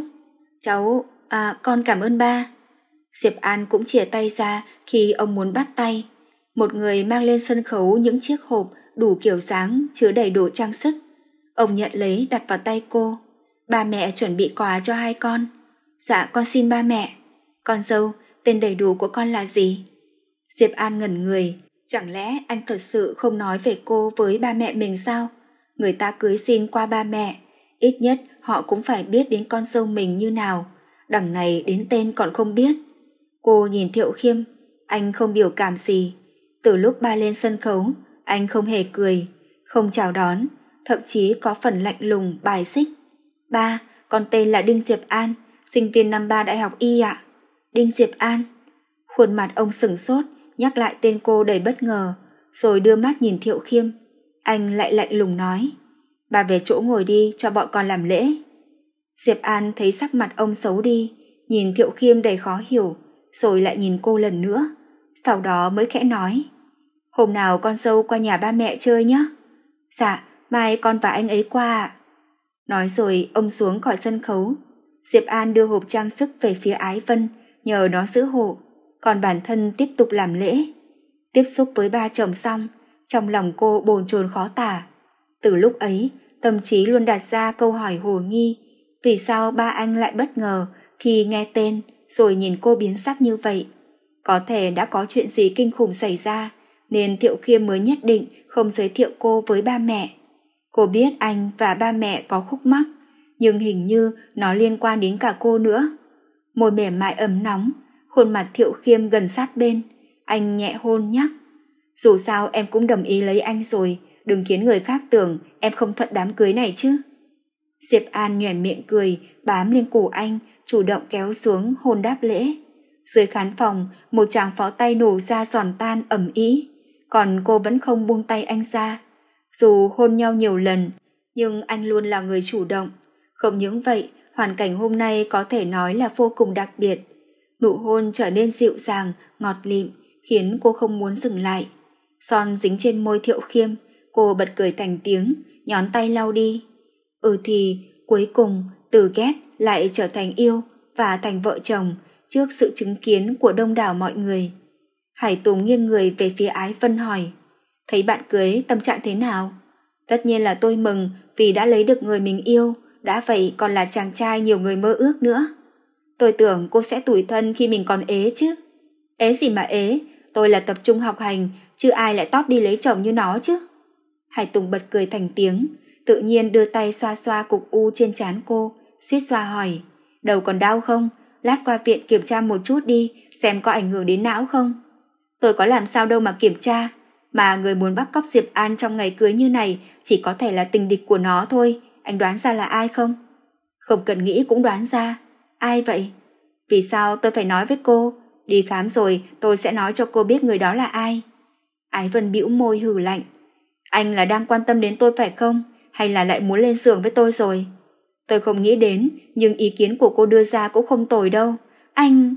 Cháu, à con cảm ơn ba. Diệp An cũng chìa tay ra khi ông muốn bắt tay. Một người mang lên sân khấu những chiếc hộp đủ kiểu dáng chứa đầy đủ trang sức. Ông nhận lấy đặt vào tay cô. Ba mẹ chuẩn bị quà cho hai con. Dạ con xin ba mẹ. Con dâu, tên đầy đủ của con là gì? Diệp An ngẩn người. Chẳng lẽ anh thật sự không nói về cô với ba mẹ mình sao? Người ta cưới xin qua ba mẹ. Ít nhất họ cũng phải biết đến con dâu mình như nào. Đằng này đến tên còn không biết. Cô nhìn Thiệu Khiêm. Anh không biểu cảm gì. Từ lúc ba lên sân khấu, anh không hề cười, không chào đón, thậm chí có phần lạnh lùng, bài xích. Ba, con tên là Đinh Diệp An, sinh viên năm ba đại học y ạ. Đinh Diệp An. Khuôn mặt ông sửng sốt, nhắc lại tên cô đầy bất ngờ, rồi đưa mắt nhìn Thiệu Khiêm. Anh lại lạnh lùng nói, bà về chỗ ngồi đi cho bọn con làm lễ. Diệp An thấy sắc mặt ông xấu đi, nhìn Thiệu Khiêm đầy khó hiểu, rồi lại nhìn cô lần nữa, sau đó mới khẽ nói. Hôm nào con dâu qua nhà ba mẹ chơi nhé. Dạ, mai con và anh ấy qua ạ. Nói rồi ông xuống khỏi sân khấu. Diệp An đưa hộp trang sức về phía Ái Vân, nhờ nó giữ hộ, còn bản thân tiếp tục làm lễ. Tiếp xúc với ba chồng xong, trong lòng cô bồn chồn khó tả. Từ lúc ấy, tâm trí luôn đặt ra câu hỏi hồ nghi, vì sao ba anh lại bất ngờ khi nghe tên rồi nhìn cô biến sắc như vậy? Có thể đã có chuyện gì kinh khủng xảy ra nên Thiệu Khiêm mới nhất định không giới thiệu cô với ba mẹ. Cô biết anh và ba mẹ có khúc mắc, nhưng hình như nó liên quan đến cả cô nữa. Môi mềm mại ấm nóng, khuôn mặt Thiệu Khiêm gần sát bên, anh nhẹ hôn nhắc. Dù sao em cũng đồng ý lấy anh rồi, đừng khiến người khác tưởng em không thuận đám cưới này chứ. Diệp An nhoẻn miệng cười, bám lên cổ anh, chủ động kéo xuống hôn đáp lễ. Dưới khán phòng, một chàng pháo tay nổ ra giòn tan ẩm ý còn cô vẫn không buông tay anh ra. Dù hôn nhau nhiều lần, nhưng anh luôn là người chủ động. Không những vậy, hoàn cảnh hôm nay có thể nói là vô cùng đặc biệt. Nụ hôn trở nên dịu dàng, ngọt lịm, khiến cô không muốn dừng lại. Son dính trên môi thiệu khiêm, cô bật cười thành tiếng, nhón tay lau đi. Ừ thì, cuối cùng, từ ghét lại trở thành yêu và thành vợ chồng trước sự chứng kiến của đông đảo mọi người. Hải Tùng nghiêng người về phía Ái Vân hỏi. Thấy bạn cưới tâm trạng thế nào? Tất nhiên là tôi mừng vì đã lấy được người mình yêu, đã vậy còn là chàng trai nhiều người mơ ước nữa. Tôi tưởng cô sẽ tủi thân khi mình còn ế chứ. Ế gì mà ế, tôi là tập trung học hành, chứ ai lại tóp đi lấy chồng như nó chứ. Hải Tùng bật cười thành tiếng, tự nhiên đưa tay xoa xoa cục u trên trán cô, suýt xoa hỏi. Đầu còn đau không? Lát qua viện kiểm tra một chút đi, xem có ảnh hưởng đến não không. Tôi có làm sao đâu mà kiểm tra, mà người muốn bắt cóc Diệp An trong ngày cưới như này chỉ có thể là tình địch của nó thôi, anh đoán ra là ai không? Không cần nghĩ cũng đoán ra. Ai vậy? Vì sao tôi phải nói với cô? Đi khám rồi tôi sẽ nói cho cô biết người đó là ai. Ái Vân bĩu môi hừ lạnh. Anh là đang quan tâm đến tôi phải không? Hay là lại muốn lên giường với tôi rồi? Tôi không nghĩ đến, nhưng ý kiến của cô đưa ra cũng không tồi đâu. Anh...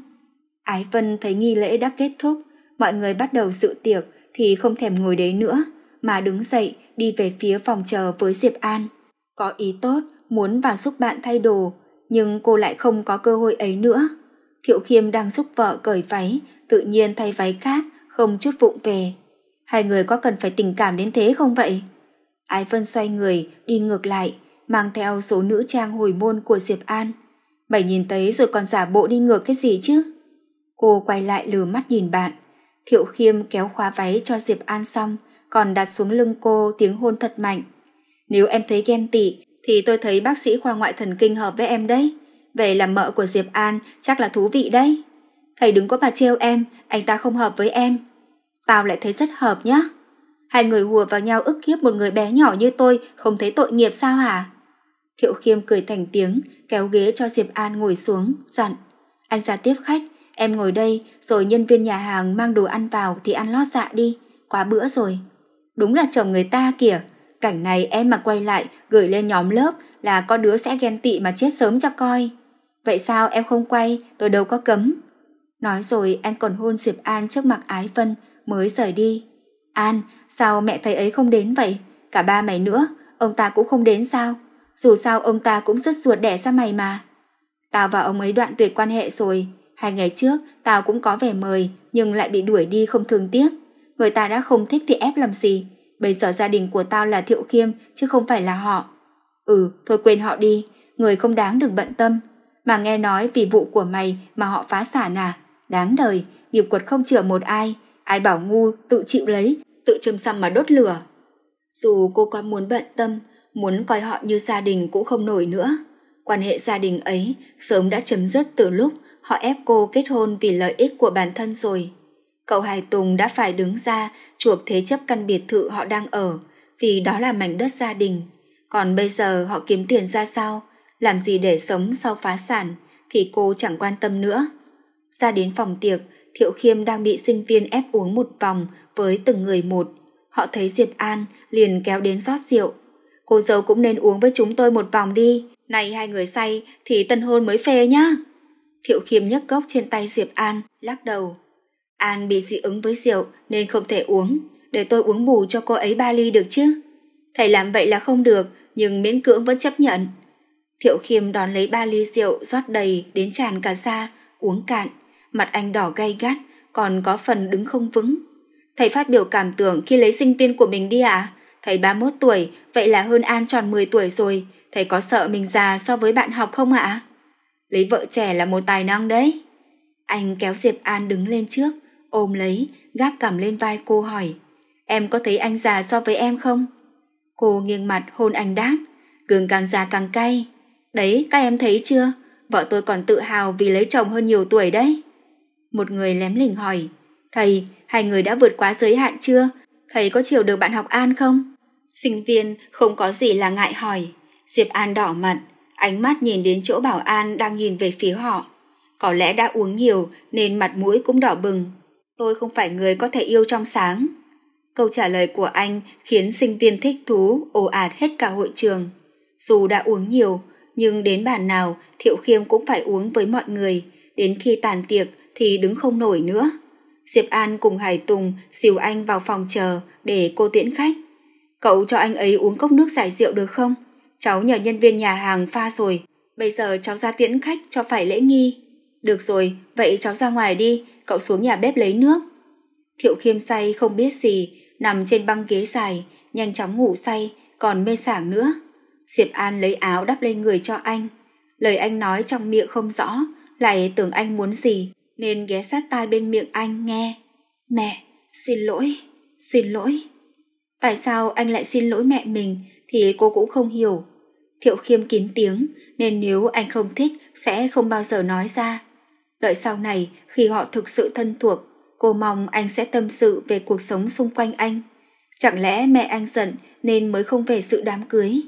Ái Vân thấy nghi lễ đã kết thúc, mọi người bắt đầu sự tiệc thì không thèm ngồi đấy nữa, mà đứng dậy đi về phía phòng chờ với Diệp An. Có ý tốt, muốn vào giúp bạn thay đồ, nhưng cô lại không có cơ hội ấy nữa. Thiệu Khiêm đang giúp vợ cởi váy, tự nhiên thay váy khác, không chút vụng về. Hai người có cần phải tình cảm đến thế không vậy? ai phân xoay người, đi ngược lại, mang theo số nữ trang hồi môn của Diệp An. Mày nhìn thấy rồi còn giả bộ đi ngược cái gì chứ? Cô quay lại lừa mắt nhìn bạn. Thiệu Khiêm kéo khóa váy cho Diệp An xong, còn đặt xuống lưng cô tiếng hôn thật mạnh. Nếu em thấy ghen tị, thì tôi thấy bác sĩ khoa ngoại thần kinh hợp với em đấy. vậy là mợ của Diệp An chắc là thú vị đấy. Thầy đừng có mà trêu em, anh ta không hợp với em. Tao lại thấy rất hợp nhá. Hai người hùa vào nhau ức hiếp một người bé nhỏ như tôi, không thấy tội nghiệp sao hả? Thiệu Khiêm cười thành tiếng, kéo ghế cho Diệp An ngồi xuống, dặn. Anh ra tiếp khách, Em ngồi đây, rồi nhân viên nhà hàng mang đồ ăn vào thì ăn lót dạ đi, quá bữa rồi. Đúng là chồng người ta kìa, cảnh này em mà quay lại gửi lên nhóm lớp là có đứa sẽ ghen tị mà chết sớm cho coi. Vậy sao em không quay, tôi đâu có cấm. Nói rồi anh còn hôn Diệp An trước mặt Ái Vân mới rời đi. An, sao mẹ thấy ấy không đến vậy? Cả ba mày nữa, ông ta cũng không đến sao? Dù sao ông ta cũng rất ruột đẻ ra mày mà. Tao và ông ấy đoạn tuyệt quan hệ rồi, Hai ngày trước, tao cũng có vẻ mời, nhưng lại bị đuổi đi không thương tiếc. Người ta đã không thích thì ép làm gì. Bây giờ gia đình của tao là Thiệu Khiêm, chứ không phải là họ. Ừ, thôi quên họ đi, người không đáng đừng bận tâm. Mà nghe nói vì vụ của mày mà họ phá sản à? Đáng đời, nghiệp quật không chữa một ai. Ai bảo ngu, tự chịu lấy, tự châm xăm mà đốt lửa. Dù cô có muốn bận tâm, muốn coi họ như gia đình cũng không nổi nữa. Quan hệ gia đình ấy sớm đã chấm dứt từ lúc Họ ép cô kết hôn vì lợi ích của bản thân rồi. Cậu Hải Tùng đã phải đứng ra chuộc thế chấp căn biệt thự họ đang ở vì đó là mảnh đất gia đình. Còn bây giờ họ kiếm tiền ra sao, làm gì để sống sau phá sản thì cô chẳng quan tâm nữa. Ra đến phòng tiệc, Thiệu Khiêm đang bị sinh viên ép uống một vòng với từng người một. Họ thấy Diệp An liền kéo đến rót rượu. Cô dâu cũng nên uống với chúng tôi một vòng đi. Này hai người say thì tân hôn mới phê nhá. Thiệu Khiêm nhấc cốc trên tay Diệp An, lắc đầu. An bị dị ứng với rượu nên không thể uống, để tôi uống bù cho cô ấy ba ly được chứ. Thầy làm vậy là không được, nhưng miễn cưỡng vẫn chấp nhận. Thiệu Khiêm đón lấy ba ly rượu rót đầy đến tràn cả xa, uống cạn, mặt anh đỏ gay gắt, còn có phần đứng không vững. Thầy phát biểu cảm tưởng khi lấy sinh viên của mình đi ạ? À? Thầy 31 tuổi, vậy là hơn An tròn 10 tuổi rồi, thầy có sợ mình già so với bạn học không ạ? À? lấy vợ trẻ là một tài năng đấy. Anh kéo Diệp An đứng lên trước, ôm lấy, gác cằm lên vai cô hỏi, em có thấy anh già so với em không? Cô nghiêng mặt hôn anh đáp, gừng càng già càng cay. Đấy, các em thấy chưa? Vợ tôi còn tự hào vì lấy chồng hơn nhiều tuổi đấy. Một người lém lỉnh hỏi, thầy, hai người đã vượt quá giới hạn chưa? Thầy có chiều được bạn học An không? Sinh viên không có gì là ngại hỏi. Diệp An đỏ mặt, ánh mắt nhìn đến chỗ bảo an đang nhìn về phía họ. Có lẽ đã uống nhiều nên mặt mũi cũng đỏ bừng. Tôi không phải người có thể yêu trong sáng. Câu trả lời của anh khiến sinh viên thích thú ồ ạt hết cả hội trường. Dù đã uống nhiều, nhưng đến bàn nào Thiệu Khiêm cũng phải uống với mọi người, đến khi tàn tiệc thì đứng không nổi nữa. Diệp An cùng Hải Tùng dìu anh vào phòng chờ để cô tiễn khách. Cậu cho anh ấy uống cốc nước giải rượu được không? cháu nhờ nhân viên nhà hàng pha rồi, bây giờ cháu ra tiễn khách cho phải lễ nghi. Được rồi, vậy cháu ra ngoài đi, cậu xuống nhà bếp lấy nước. Thiệu khiêm say không biết gì, nằm trên băng ghế dài, nhanh chóng ngủ say, còn mê sảng nữa. Diệp An lấy áo đắp lên người cho anh. Lời anh nói trong miệng không rõ, lại tưởng anh muốn gì, nên ghé sát tai bên miệng anh nghe. Mẹ, xin lỗi, xin lỗi. Tại sao anh lại xin lỗi mẹ mình thì cô cũng không hiểu. Thiệu Khiêm kín tiếng, nên nếu anh không thích sẽ không bao giờ nói ra. Đợi sau này khi họ thực sự thân thuộc, cô mong anh sẽ tâm sự về cuộc sống xung quanh anh. Chẳng lẽ mẹ anh giận nên mới không về sự đám cưới?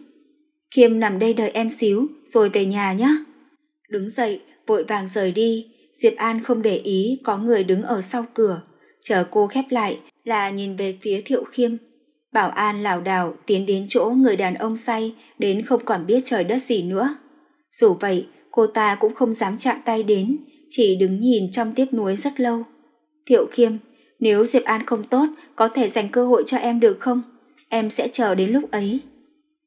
Khiêm nằm đây đợi em xíu rồi về nhà nhé. Đứng dậy, vội vàng rời đi, Diệp An không để ý có người đứng ở sau cửa. Chờ cô khép lại là nhìn về phía Thiệu Khiêm Bảo an lảo đảo tiến đến chỗ người đàn ông say đến không còn biết trời đất gì nữa. Dù vậy, cô ta cũng không dám chạm tay đến, chỉ đứng nhìn trong tiếc nuối rất lâu. Thiệu Khiêm, nếu Diệp An không tốt, có thể dành cơ hội cho em được không? Em sẽ chờ đến lúc ấy.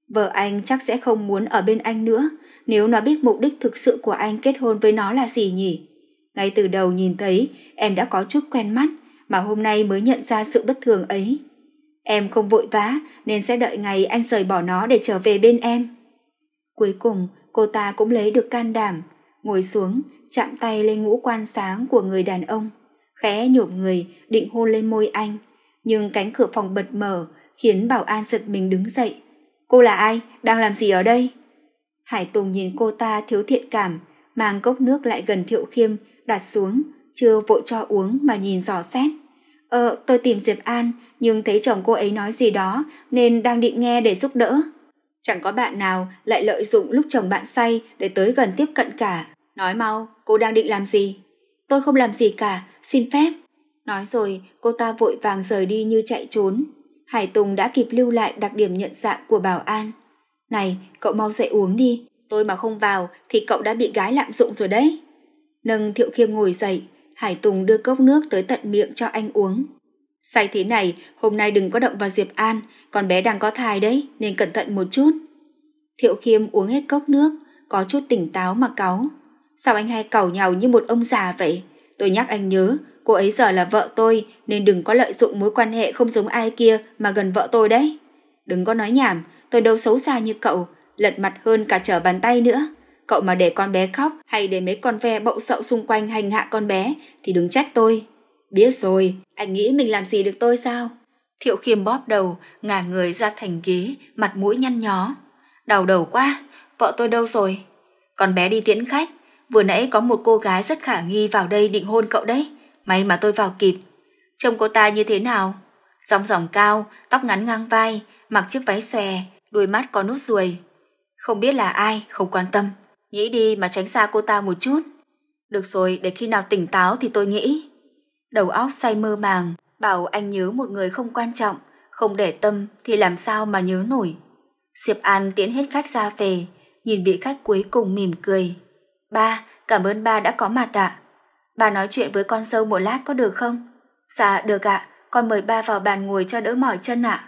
Vợ anh chắc sẽ không muốn ở bên anh nữa, nếu nó biết mục đích thực sự của anh kết hôn với nó là gì nhỉ? Ngay từ đầu nhìn thấy, em đã có chút quen mắt, mà hôm nay mới nhận ra sự bất thường ấy. Em không vội vã nên sẽ đợi ngày anh rời bỏ nó để trở về bên em. Cuối cùng, cô ta cũng lấy được can đảm, ngồi xuống, chạm tay lên ngũ quan sáng của người đàn ông, khẽ nhổm người, định hôn lên môi anh, nhưng cánh cửa phòng bật mở, khiến bảo an giật mình đứng dậy. Cô là ai? Đang làm gì ở đây? Hải Tùng nhìn cô ta thiếu thiện cảm, mang cốc nước lại gần Thiệu Khiêm, đặt xuống, chưa vội cho uống mà nhìn dò xét. Ờ, tôi tìm Diệp An, nhưng thấy chồng cô ấy nói gì đó nên đang định nghe để giúp đỡ. Chẳng có bạn nào lại lợi dụng lúc chồng bạn say để tới gần tiếp cận cả. Nói mau, cô đang định làm gì? Tôi không làm gì cả, xin phép. Nói rồi, cô ta vội vàng rời đi như chạy trốn. Hải Tùng đã kịp lưu lại đặc điểm nhận dạng của bảo an. Này, cậu mau dậy uống đi, tôi mà không vào thì cậu đã bị gái lạm dụng rồi đấy. Nâng Thiệu Khiêm ngồi dậy, Hải Tùng đưa cốc nước tới tận miệng cho anh uống. Say thế này, hôm nay đừng có động vào Diệp An, con bé đang có thai đấy, nên cẩn thận một chút. Thiệu Khiêm uống hết cốc nước, có chút tỉnh táo mà cáu. Sao anh hay cẩu nhau như một ông già vậy? Tôi nhắc anh nhớ, cô ấy giờ là vợ tôi, nên đừng có lợi dụng mối quan hệ không giống ai kia mà gần vợ tôi đấy. Đừng có nói nhảm, tôi đâu xấu xa như cậu, lật mặt hơn cả trở bàn tay nữa. Cậu mà để con bé khóc hay để mấy con ve bậu sậu xung quanh hành hạ con bé thì đừng trách tôi. Biết rồi, anh nghĩ mình làm gì được tôi sao? Thiệu khiêm bóp đầu, ngả người ra thành ghế, mặt mũi nhăn nhó. Đau đầu quá, vợ tôi đâu rồi? Con bé đi tiễn khách, vừa nãy có một cô gái rất khả nghi vào đây định hôn cậu đấy. May mà tôi vào kịp. Trông cô ta như thế nào? Dòng dòng cao, tóc ngắn ngang vai, mặc chiếc váy xòe, đôi mắt có nốt ruồi. Không biết là ai, không quan tâm. Nghĩ đi mà tránh xa cô ta một chút. Được rồi, để khi nào tỉnh táo thì tôi nghĩ đầu óc say mơ màng, bảo anh nhớ một người không quan trọng, không để tâm thì làm sao mà nhớ nổi. Diệp An tiễn hết khách ra về, nhìn vị khách cuối cùng mỉm cười. Ba, cảm ơn ba đã có mặt ạ. Ba nói chuyện với con sâu một lát có được không? Dạ, được ạ, con mời ba vào bàn ngồi cho đỡ mỏi chân ạ.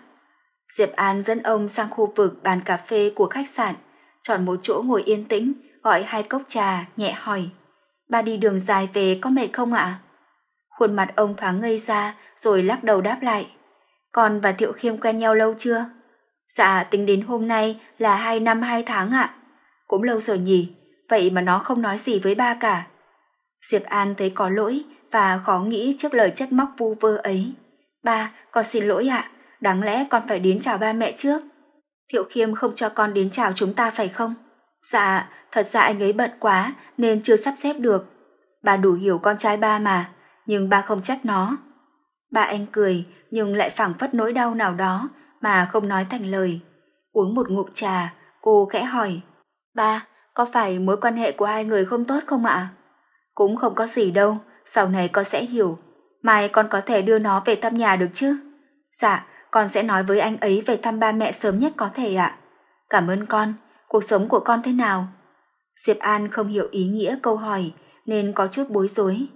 Diệp An dẫn ông sang khu vực bàn cà phê của khách sạn, chọn một chỗ ngồi yên tĩnh, gọi hai cốc trà, nhẹ hỏi. Ba đi đường dài về có mệt không ạ? Khuôn mặt ông thoáng ngây ra rồi lắc đầu đáp lại. Con và Thiệu Khiêm quen nhau lâu chưa? Dạ, tính đến hôm nay là hai năm hai tháng ạ. Cũng lâu rồi nhỉ, vậy mà nó không nói gì với ba cả. Diệp An thấy có lỗi và khó nghĩ trước lời trách móc vu vơ ấy. Ba, con xin lỗi ạ, đáng lẽ con phải đến chào ba mẹ trước. Thiệu Khiêm không cho con đến chào chúng ta phải không? Dạ, thật ra anh ấy bận quá nên chưa sắp xếp được. Bà đủ hiểu con trai ba mà nhưng ba không trách nó. Ba anh cười nhưng lại phảng phất nỗi đau nào đó mà không nói thành lời. Uống một ngụm trà, cô khẽ hỏi. Ba, có phải mối quan hệ của hai người không tốt không ạ? Cũng không có gì đâu, sau này con sẽ hiểu. Mai con có thể đưa nó về thăm nhà được chứ? Dạ, con sẽ nói với anh ấy về thăm ba mẹ sớm nhất có thể ạ. Cảm ơn con, cuộc sống của con thế nào? Diệp An không hiểu ý nghĩa câu hỏi nên có chút bối rối.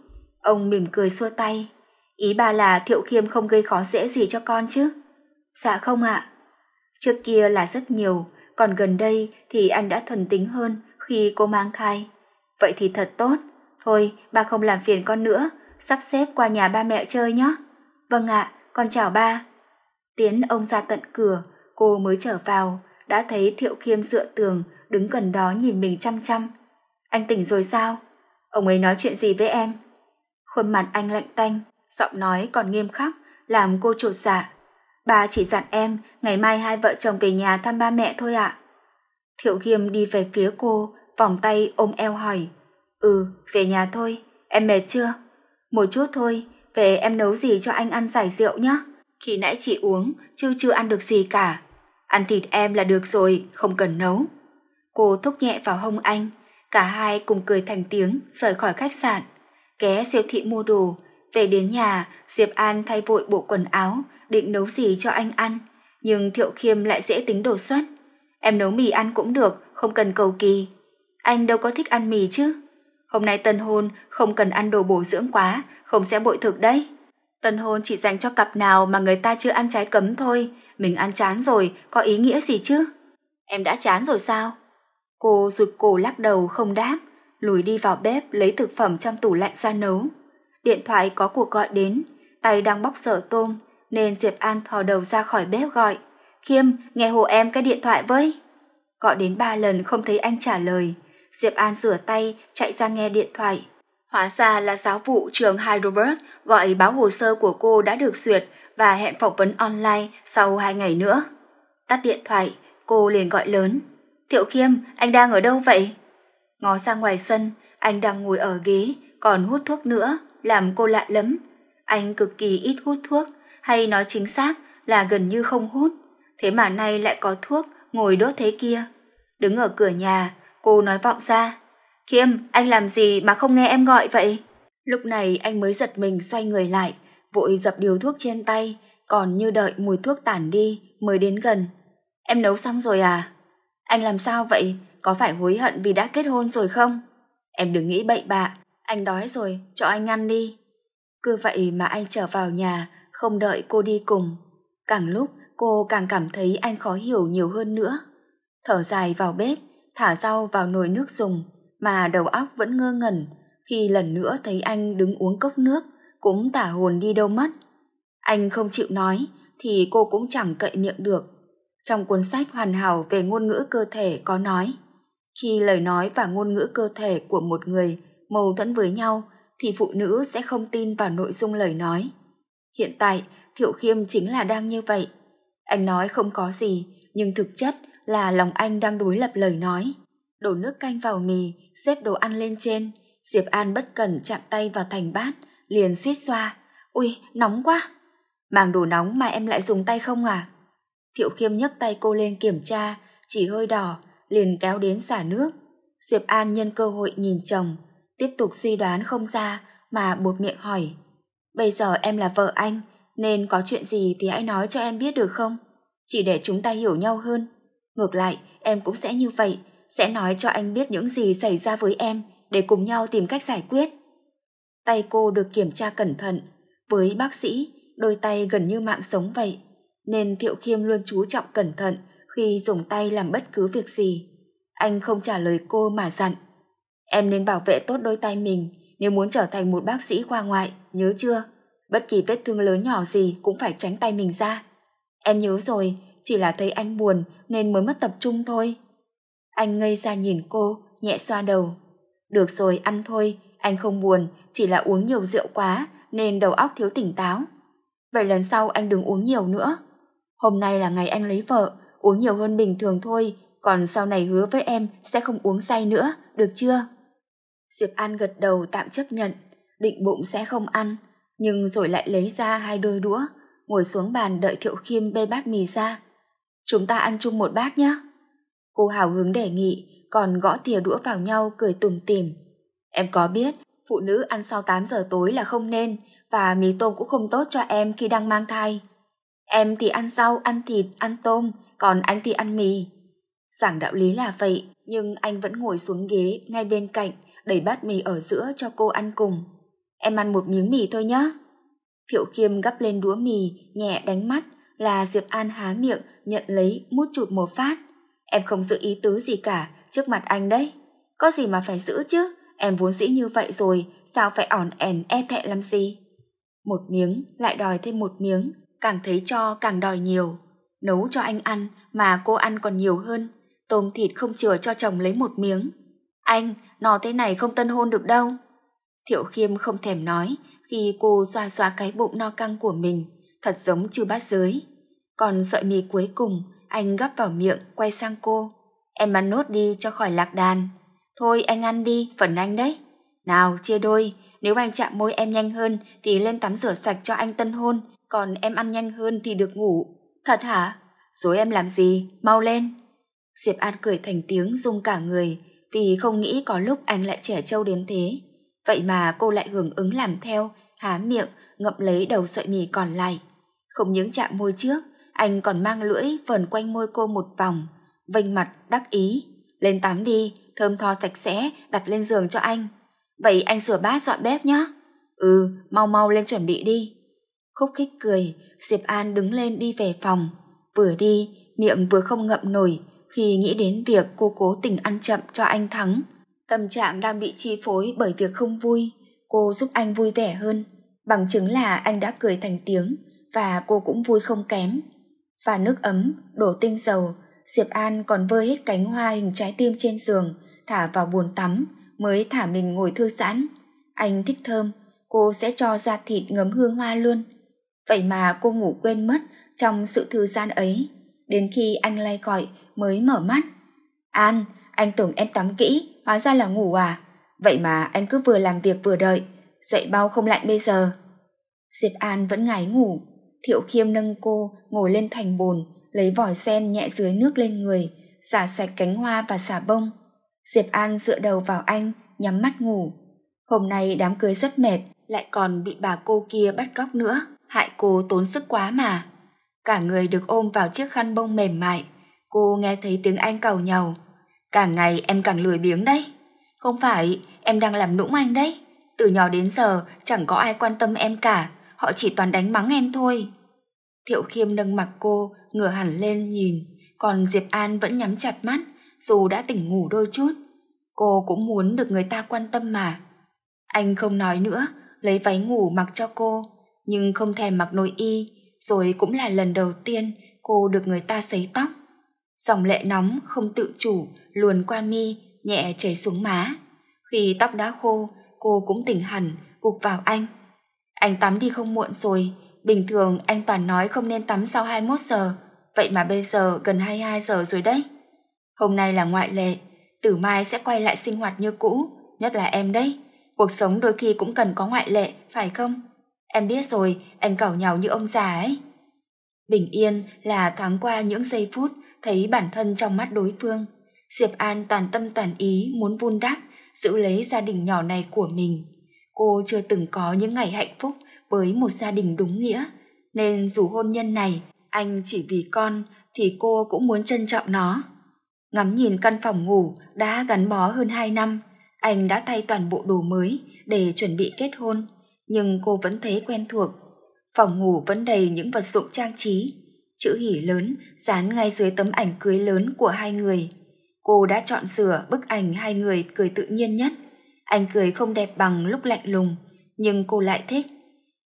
Ông mỉm cười xua tay. Ý bà là Thiệu Khiêm không gây khó dễ gì cho con chứ? Dạ không ạ. Trước kia là rất nhiều, còn gần đây thì anh đã thuần tính hơn khi cô mang thai. Vậy thì thật tốt. Thôi, ba không làm phiền con nữa, sắp xếp qua nhà ba mẹ chơi nhé. Vâng ạ, con chào ba. Tiến ông ra tận cửa, cô mới trở vào, đã thấy Thiệu Khiêm dựa tường, đứng gần đó nhìn mình chăm chăm. Anh tỉnh rồi sao? Ông ấy nói chuyện gì với em? Khuôn mặt anh lạnh tanh, giọng nói còn nghiêm khắc, làm cô trột dạ. Bà chỉ dặn em ngày mai hai vợ chồng về nhà thăm ba mẹ thôi ạ. Thiệu Khiêm đi về phía cô, vòng tay ôm eo hỏi. Ừ, về nhà thôi, em mệt chưa? Một chút thôi, về em nấu gì cho anh ăn giải rượu nhé. Khi nãy chị uống, chứ chưa ăn được gì cả. Ăn thịt em là được rồi, không cần nấu. Cô thúc nhẹ vào hông anh, cả hai cùng cười thành tiếng rời khỏi khách sạn ghé siêu thị mua đồ. Về đến nhà, Diệp An thay vội bộ quần áo, định nấu gì cho anh ăn. Nhưng Thiệu Khiêm lại dễ tính đồ xuất. Em nấu mì ăn cũng được, không cần cầu kỳ. Anh đâu có thích ăn mì chứ. Hôm nay tân hôn, không cần ăn đồ bổ dưỡng quá, không sẽ bội thực đấy. Tân hôn chỉ dành cho cặp nào mà người ta chưa ăn trái cấm thôi. Mình ăn chán rồi, có ý nghĩa gì chứ? Em đã chán rồi sao? Cô rụt cổ lắc đầu không đáp. Lùi đi vào bếp lấy thực phẩm trong tủ lạnh ra nấu. Điện thoại có cuộc gọi đến, tay đang bóc dở tôm, nên Diệp An thò đầu ra khỏi bếp gọi. Khiêm, nghe hồ em cái điện thoại với. Gọi đến ba lần không thấy anh trả lời. Diệp An rửa tay, chạy ra nghe điện thoại. Hóa ra là giáo vụ trường Heidelberg gọi báo hồ sơ của cô đã được duyệt và hẹn phỏng vấn online sau hai ngày nữa. Tắt điện thoại, cô liền gọi lớn. Thiệu Khiêm, anh đang ở đâu vậy? Ngó ra ngoài sân, anh đang ngồi ở ghế, còn hút thuốc nữa, làm cô lạ lắm. Anh cực kỳ ít hút thuốc, hay nói chính xác là gần như không hút. Thế mà nay lại có thuốc, ngồi đốt thế kia. Đứng ở cửa nhà, cô nói vọng ra. Khiêm, anh làm gì mà không nghe em gọi vậy? Lúc này anh mới giật mình xoay người lại, vội dập điều thuốc trên tay, còn như đợi mùi thuốc tản đi mới đến gần. Em nấu xong rồi à? Anh làm sao vậy? có phải hối hận vì đã kết hôn rồi không? Em đừng nghĩ bậy bạ, anh đói rồi, cho anh ăn đi. Cứ vậy mà anh trở vào nhà, không đợi cô đi cùng. Càng lúc cô càng cảm thấy anh khó hiểu nhiều hơn nữa. Thở dài vào bếp, thả rau vào nồi nước dùng, mà đầu óc vẫn ngơ ngẩn khi lần nữa thấy anh đứng uống cốc nước, cũng tả hồn đi đâu mất. Anh không chịu nói thì cô cũng chẳng cậy miệng được. Trong cuốn sách hoàn hảo về ngôn ngữ cơ thể có nói khi lời nói và ngôn ngữ cơ thể của một người mâu thuẫn với nhau thì phụ nữ sẽ không tin vào nội dung lời nói. Hiện tại, Thiệu Khiêm chính là đang như vậy. Anh nói không có gì, nhưng thực chất là lòng anh đang đối lập lời nói. Đổ nước canh vào mì, xếp đồ ăn lên trên. Diệp An bất cẩn chạm tay vào thành bát, liền suýt xoa. Ui, nóng quá! Màng đồ nóng mà em lại dùng tay không à? Thiệu Khiêm nhấc tay cô lên kiểm tra, chỉ hơi đỏ, liền kéo đến xả nước. Diệp An nhân cơ hội nhìn chồng, tiếp tục suy đoán không ra mà buộc miệng hỏi. Bây giờ em là vợ anh, nên có chuyện gì thì hãy nói cho em biết được không? Chỉ để chúng ta hiểu nhau hơn. Ngược lại, em cũng sẽ như vậy, sẽ nói cho anh biết những gì xảy ra với em để cùng nhau tìm cách giải quyết. Tay cô được kiểm tra cẩn thận, với bác sĩ, đôi tay gần như mạng sống vậy, nên Thiệu Khiêm luôn chú trọng cẩn thận khi dùng tay làm bất cứ việc gì. Anh không trả lời cô mà dặn. Em nên bảo vệ tốt đôi tay mình nếu muốn trở thành một bác sĩ khoa ngoại, nhớ chưa? Bất kỳ vết thương lớn nhỏ gì cũng phải tránh tay mình ra. Em nhớ rồi, chỉ là thấy anh buồn nên mới mất tập trung thôi. Anh ngây ra nhìn cô, nhẹ xoa đầu. Được rồi, ăn thôi, anh không buồn, chỉ là uống nhiều rượu quá nên đầu óc thiếu tỉnh táo. Vậy lần sau anh đừng uống nhiều nữa. Hôm nay là ngày anh lấy vợ, uống nhiều hơn bình thường thôi, còn sau này hứa với em sẽ không uống say nữa, được chưa? Diệp An gật đầu tạm chấp nhận, định bụng sẽ không ăn, nhưng rồi lại lấy ra hai đôi đũa, ngồi xuống bàn đợi Thiệu Khiêm bê bát mì ra. Chúng ta ăn chung một bát nhé. Cô hào hứng đề nghị, còn gõ thìa đũa vào nhau cười tủm tìm. Em có biết, phụ nữ ăn sau 8 giờ tối là không nên, và mì tôm cũng không tốt cho em khi đang mang thai. Em thì ăn rau, ăn thịt, ăn tôm, còn anh thì ăn mì. Giảng đạo lý là vậy, nhưng anh vẫn ngồi xuống ghế ngay bên cạnh, đẩy bát mì ở giữa cho cô ăn cùng. Em ăn một miếng mì thôi nhé. Thiệu kiêm gắp lên đũa mì, nhẹ đánh mắt, là Diệp An há miệng, nhận lấy, mút chụp một phát. Em không giữ ý tứ gì cả, trước mặt anh đấy. Có gì mà phải giữ chứ, em vốn dĩ như vậy rồi, sao phải ỏn ẻn e thẹn làm gì? Một miếng, lại đòi thêm một miếng, càng thấy cho càng đòi nhiều. Nấu cho anh ăn mà cô ăn còn nhiều hơn, tôm thịt không chừa cho chồng lấy một miếng. Anh, nó thế này không tân hôn được đâu. Thiệu Khiêm không thèm nói khi cô xoa xoa cái bụng no căng của mình, thật giống chư bát giới. Còn sợi mì cuối cùng, anh gấp vào miệng quay sang cô. Em ăn nốt đi cho khỏi lạc đàn. Thôi anh ăn đi, phần anh đấy. Nào, chia đôi, nếu anh chạm môi em nhanh hơn thì lên tắm rửa sạch cho anh tân hôn, còn em ăn nhanh hơn thì được ngủ. Thật hả? rồi em làm gì? Mau lên. Diệp An cười thành tiếng rung cả người vì không nghĩ có lúc anh lại trẻ trâu đến thế. Vậy mà cô lại hưởng ứng làm theo, há miệng, ngậm lấy đầu sợi mì còn lại. Không những chạm môi trước, anh còn mang lưỡi vờn quanh môi cô một vòng, vênh mặt đắc ý. Lên tắm đi, thơm tho sạch sẽ, đặt lên giường cho anh. Vậy anh sửa bát dọn bếp nhé. Ừ, mau mau lên chuẩn bị đi. Khúc khích cười, Diệp An đứng lên đi về phòng. Vừa đi, miệng vừa không ngậm nổi khi nghĩ đến việc cô cố tình ăn chậm cho anh Thắng. Tâm trạng đang bị chi phối bởi việc không vui. Cô giúp anh vui vẻ hơn. Bằng chứng là anh đã cười thành tiếng và cô cũng vui không kém. Và nước ấm, đổ tinh dầu, Diệp An còn vơi hết cánh hoa hình trái tim trên giường, thả vào buồn tắm, mới thả mình ngồi thư giãn. Anh thích thơm, cô sẽ cho da thịt ngấm hương hoa luôn. Vậy mà cô ngủ quên mất trong sự thư gian ấy. Đến khi anh lay gọi mới mở mắt. An, anh tưởng em tắm kỹ, hóa ra là ngủ à? Vậy mà anh cứ vừa làm việc vừa đợi, dậy bao không lạnh bây giờ. Diệp An vẫn ngái ngủ, Thiệu Khiêm nâng cô ngồi lên thành bồn, lấy vòi sen nhẹ dưới nước lên người, xả sạch cánh hoa và xả bông. Diệp An dựa đầu vào anh, nhắm mắt ngủ. Hôm nay đám cưới rất mệt, lại còn bị bà cô kia bắt cóc nữa hại cô tốn sức quá mà. Cả người được ôm vào chiếc khăn bông mềm mại, cô nghe thấy tiếng anh cầu nhau Càng ngày em càng lười biếng đấy. Không phải, em đang làm nũng anh đấy. Từ nhỏ đến giờ chẳng có ai quan tâm em cả, họ chỉ toàn đánh mắng em thôi. Thiệu Khiêm nâng mặt cô, ngửa hẳn lên nhìn, còn Diệp An vẫn nhắm chặt mắt, dù đã tỉnh ngủ đôi chút. Cô cũng muốn được người ta quan tâm mà. Anh không nói nữa, lấy váy ngủ mặc cho cô, nhưng không thèm mặc nội y, rồi cũng là lần đầu tiên cô được người ta sấy tóc. Dòng lệ nóng không tự chủ luồn qua mi, nhẹ chảy xuống má. Khi tóc đã khô, cô cũng tỉnh hẳn, gục vào anh. Anh tắm đi không muộn rồi, bình thường anh toàn nói không nên tắm sau 21 giờ, vậy mà bây giờ gần 22 giờ rồi đấy. Hôm nay là ngoại lệ, từ mai sẽ quay lại sinh hoạt như cũ, nhất là em đấy. Cuộc sống đôi khi cũng cần có ngoại lệ, phải không? Em biết rồi, anh cầu nhau như ông già ấy. Bình yên là thoáng qua những giây phút thấy bản thân trong mắt đối phương. Diệp An toàn tâm toàn ý muốn vun đắp, giữ lấy gia đình nhỏ này của mình. Cô chưa từng có những ngày hạnh phúc với một gia đình đúng nghĩa, nên dù hôn nhân này anh chỉ vì con thì cô cũng muốn trân trọng nó. Ngắm nhìn căn phòng ngủ đã gắn bó hơn 2 năm, anh đã thay toàn bộ đồ mới để chuẩn bị kết hôn nhưng cô vẫn thấy quen thuộc. Phòng ngủ vẫn đầy những vật dụng trang trí, chữ hỉ lớn dán ngay dưới tấm ảnh cưới lớn của hai người. Cô đã chọn sửa bức ảnh hai người cười tự nhiên nhất. Anh cười không đẹp bằng lúc lạnh lùng, nhưng cô lại thích.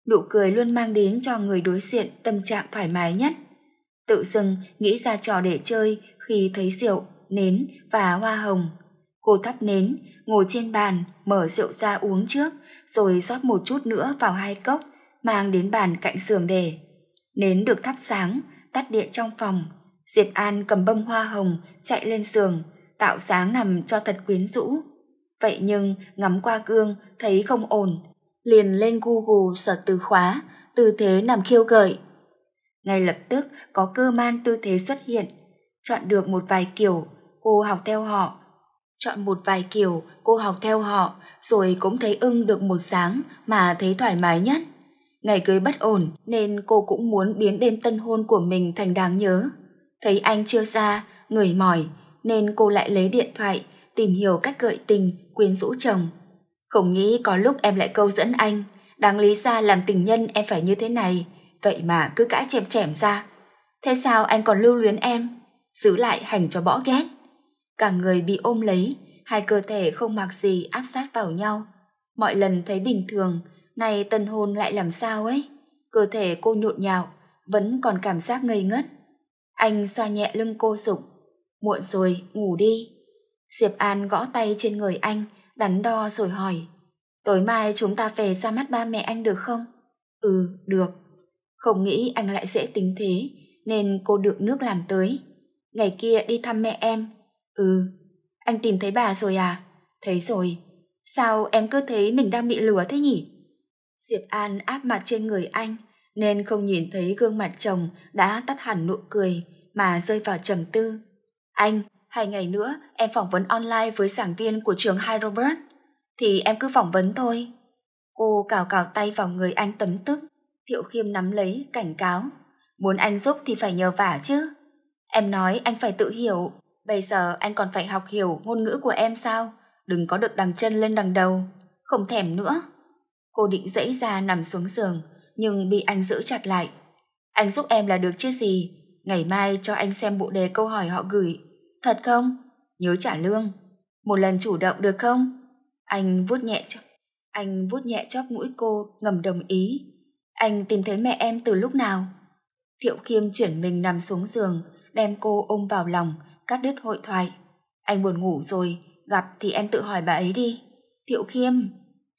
Nụ cười luôn mang đến cho người đối diện tâm trạng thoải mái nhất. Tự dưng nghĩ ra trò để chơi khi thấy rượu, nến và hoa hồng. Cô thắp nến, ngồi trên bàn, mở rượu ra uống trước rồi rót một chút nữa vào hai cốc, mang đến bàn cạnh giường để. Nến được thắp sáng, tắt điện trong phòng. Diệp An cầm bông hoa hồng chạy lên giường, tạo sáng nằm cho thật quyến rũ. Vậy nhưng ngắm qua gương thấy không ổn, liền lên Google sở từ khóa, tư thế nằm khiêu gợi. Ngay lập tức có cơ man tư thế xuất hiện, chọn được một vài kiểu, cô học theo họ. Chọn một vài kiểu, cô học theo họ, rồi cũng thấy ưng được một sáng mà thấy thoải mái nhất. Ngày cưới bất ổn nên cô cũng muốn biến đêm tân hôn của mình thành đáng nhớ. Thấy anh chưa ra, người mỏi nên cô lại lấy điện thoại tìm hiểu cách gợi tình, quyến rũ chồng. Không nghĩ có lúc em lại câu dẫn anh, đáng lý ra làm tình nhân em phải như thế này, vậy mà cứ cãi chèm chèm ra. Thế sao anh còn lưu luyến em? Giữ lại hành cho bõ ghét. Cả người bị ôm lấy, hai cơ thể không mặc gì áp sát vào nhau. Mọi lần thấy bình thường, nay tân hôn lại làm sao ấy? Cơ thể cô nhộn nhạo, vẫn còn cảm giác ngây ngất. Anh xoa nhẹ lưng cô sụp. Muộn rồi, ngủ đi. Diệp An gõ tay trên người anh, đắn đo rồi hỏi. Tối mai chúng ta về ra mắt ba mẹ anh được không? Ừ, được. Không nghĩ anh lại dễ tính thế, nên cô được nước làm tới. Ngày kia đi thăm mẹ em. Ừ, anh tìm thấy bà rồi à? Thấy rồi. Sao em cứ thấy mình đang bị lừa thế nhỉ? Diệp An áp mặt trên người anh, nên không nhìn thấy gương mặt chồng đã tắt hẳn nụ cười mà rơi vào trầm tư. Anh, hai ngày nữa em phỏng vấn online với giảng viên của trường robert thì em cứ phỏng vấn thôi. Cô cào cào tay vào người anh tấm tức, Thiệu Khiêm nắm lấy, cảnh cáo. Muốn anh giúp thì phải nhờ vả chứ. Em nói anh phải tự hiểu, Bây giờ anh còn phải học hiểu ngôn ngữ của em sao? Đừng có được đằng chân lên đằng đầu. Không thèm nữa. Cô định dãy ra nằm xuống giường, nhưng bị anh giữ chặt lại. Anh giúp em là được chứ gì? Ngày mai cho anh xem bộ đề câu hỏi họ gửi. Thật không? Nhớ trả lương. Một lần chủ động được không? Anh vuốt nhẹ cho... Anh vuốt nhẹ chóp mũi cô, ngầm đồng ý. Anh tìm thấy mẹ em từ lúc nào? Thiệu Khiêm chuyển mình nằm xuống giường, đem cô ôm vào lòng, cắt đứt hội thoại. Anh buồn ngủ rồi, gặp thì em tự hỏi bà ấy đi. Thiệu Khiêm,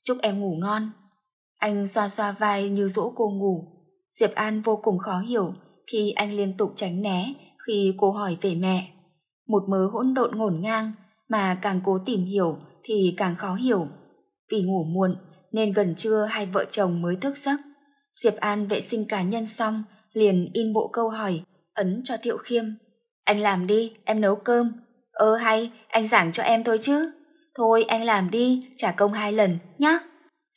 chúc em ngủ ngon. Anh xoa xoa vai như dỗ cô ngủ. Diệp An vô cùng khó hiểu khi anh liên tục tránh né khi cô hỏi về mẹ. Một mớ hỗn độn ngổn ngang mà càng cố tìm hiểu thì càng khó hiểu. Vì ngủ muộn nên gần trưa hai vợ chồng mới thức giấc. Diệp An vệ sinh cá nhân xong liền in bộ câu hỏi ấn cho Thiệu Khiêm. Anh làm đi, em nấu cơm. Ơ ờ, hay, anh giảng cho em thôi chứ. Thôi anh làm đi, trả công hai lần, nhá.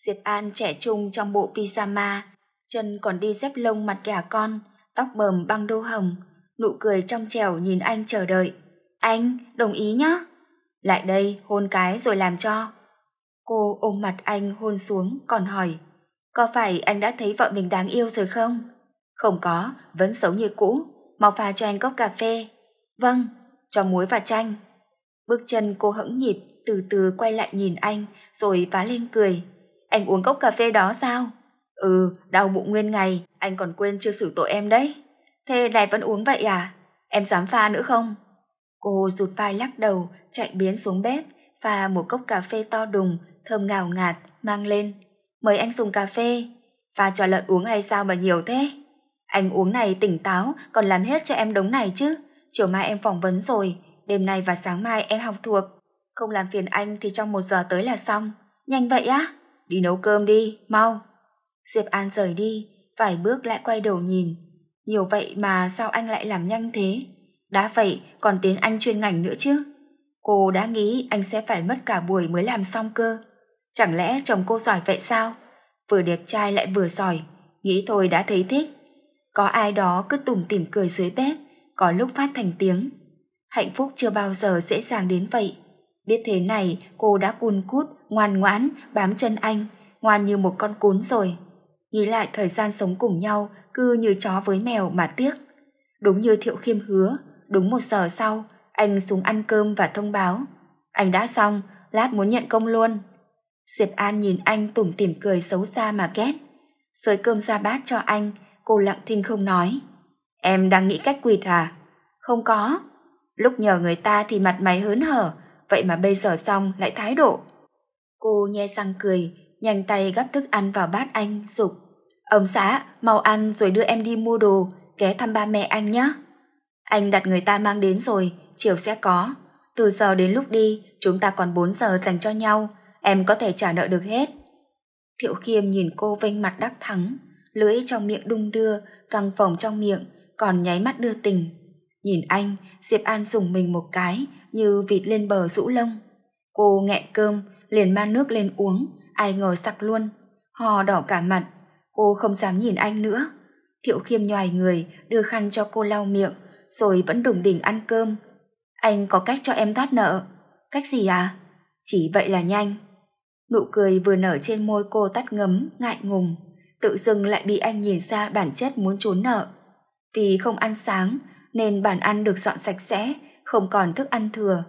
Diệp An trẻ trung trong bộ pyjama, chân còn đi dép lông mặt gà con, tóc bờm băng đô hồng, nụ cười trong trèo nhìn anh chờ đợi. Anh, đồng ý nhá. Lại đây, hôn cái rồi làm cho. Cô ôm mặt anh hôn xuống còn hỏi, có phải anh đã thấy vợ mình đáng yêu rồi không? Không có, vẫn xấu như cũ, mau pha cho anh cốc cà phê. Vâng, cho muối và chanh. Bước chân cô hững nhịp, từ từ quay lại nhìn anh, rồi vá lên cười. Anh uống cốc cà phê đó sao? Ừ, đau bụng nguyên ngày, anh còn quên chưa xử tội em đấy. Thế lại vẫn uống vậy à? Em dám pha nữa không? Cô rụt vai lắc đầu, chạy biến xuống bếp, pha một cốc cà phê to đùng, thơm ngào ngạt, mang lên. Mời anh dùng cà phê. Pha cho lợn uống hay sao mà nhiều thế? Anh uống này tỉnh táo, còn làm hết cho em đống này chứ chiều mai em phỏng vấn rồi, đêm nay và sáng mai em học thuộc. Không làm phiền anh thì trong một giờ tới là xong. Nhanh vậy á? Đi nấu cơm đi, mau. Diệp An rời đi, vài bước lại quay đầu nhìn. Nhiều vậy mà sao anh lại làm nhanh thế? Đã vậy còn tiến Anh chuyên ngành nữa chứ. Cô đã nghĩ anh sẽ phải mất cả buổi mới làm xong cơ. Chẳng lẽ chồng cô giỏi vậy sao? Vừa đẹp trai lại vừa giỏi, nghĩ thôi đã thấy thích. Có ai đó cứ tủm tỉm cười dưới bếp, có lúc phát thành tiếng. Hạnh phúc chưa bao giờ dễ dàng đến vậy. Biết thế này, cô đã cun cút, ngoan ngoãn, bám chân anh, ngoan như một con cún rồi. Nghĩ lại thời gian sống cùng nhau, cứ như chó với mèo mà tiếc. Đúng như Thiệu Khiêm hứa, đúng một giờ sau, anh xuống ăn cơm và thông báo. Anh đã xong, lát muốn nhận công luôn. Diệp An nhìn anh tủm tỉm cười xấu xa mà ghét. Sới cơm ra bát cho anh, cô lặng thinh không nói. Em đang nghĩ cách quỵt à? Không có. Lúc nhờ người ta thì mặt mày hớn hở, vậy mà bây giờ xong lại thái độ. Cô nhe răng cười, nhanh tay gắp thức ăn vào bát anh, dục Ông xã, mau ăn rồi đưa em đi mua đồ, ghé thăm ba mẹ anh nhé. Anh đặt người ta mang đến rồi, chiều sẽ có. Từ giờ đến lúc đi, chúng ta còn 4 giờ dành cho nhau, em có thể trả nợ được hết. Thiệu Khiêm nhìn cô vênh mặt đắc thắng, lưỡi trong miệng đung đưa, căng phòng trong miệng, còn nháy mắt đưa tình. Nhìn anh, Diệp An dùng mình một cái như vịt lên bờ rũ lông. Cô nghẹn cơm, liền mang nước lên uống, ai ngờ sặc luôn. Hò đỏ cả mặt, cô không dám nhìn anh nữa. Thiệu khiêm nhòi người, đưa khăn cho cô lau miệng, rồi vẫn đủng đỉnh ăn cơm. Anh có cách cho em thoát nợ. Cách gì à? Chỉ vậy là nhanh. Nụ cười vừa nở trên môi cô tắt ngấm, ngại ngùng. Tự dưng lại bị anh nhìn ra bản chất muốn trốn nợ. Vì không ăn sáng nên bàn ăn được dọn sạch sẽ, không còn thức ăn thừa.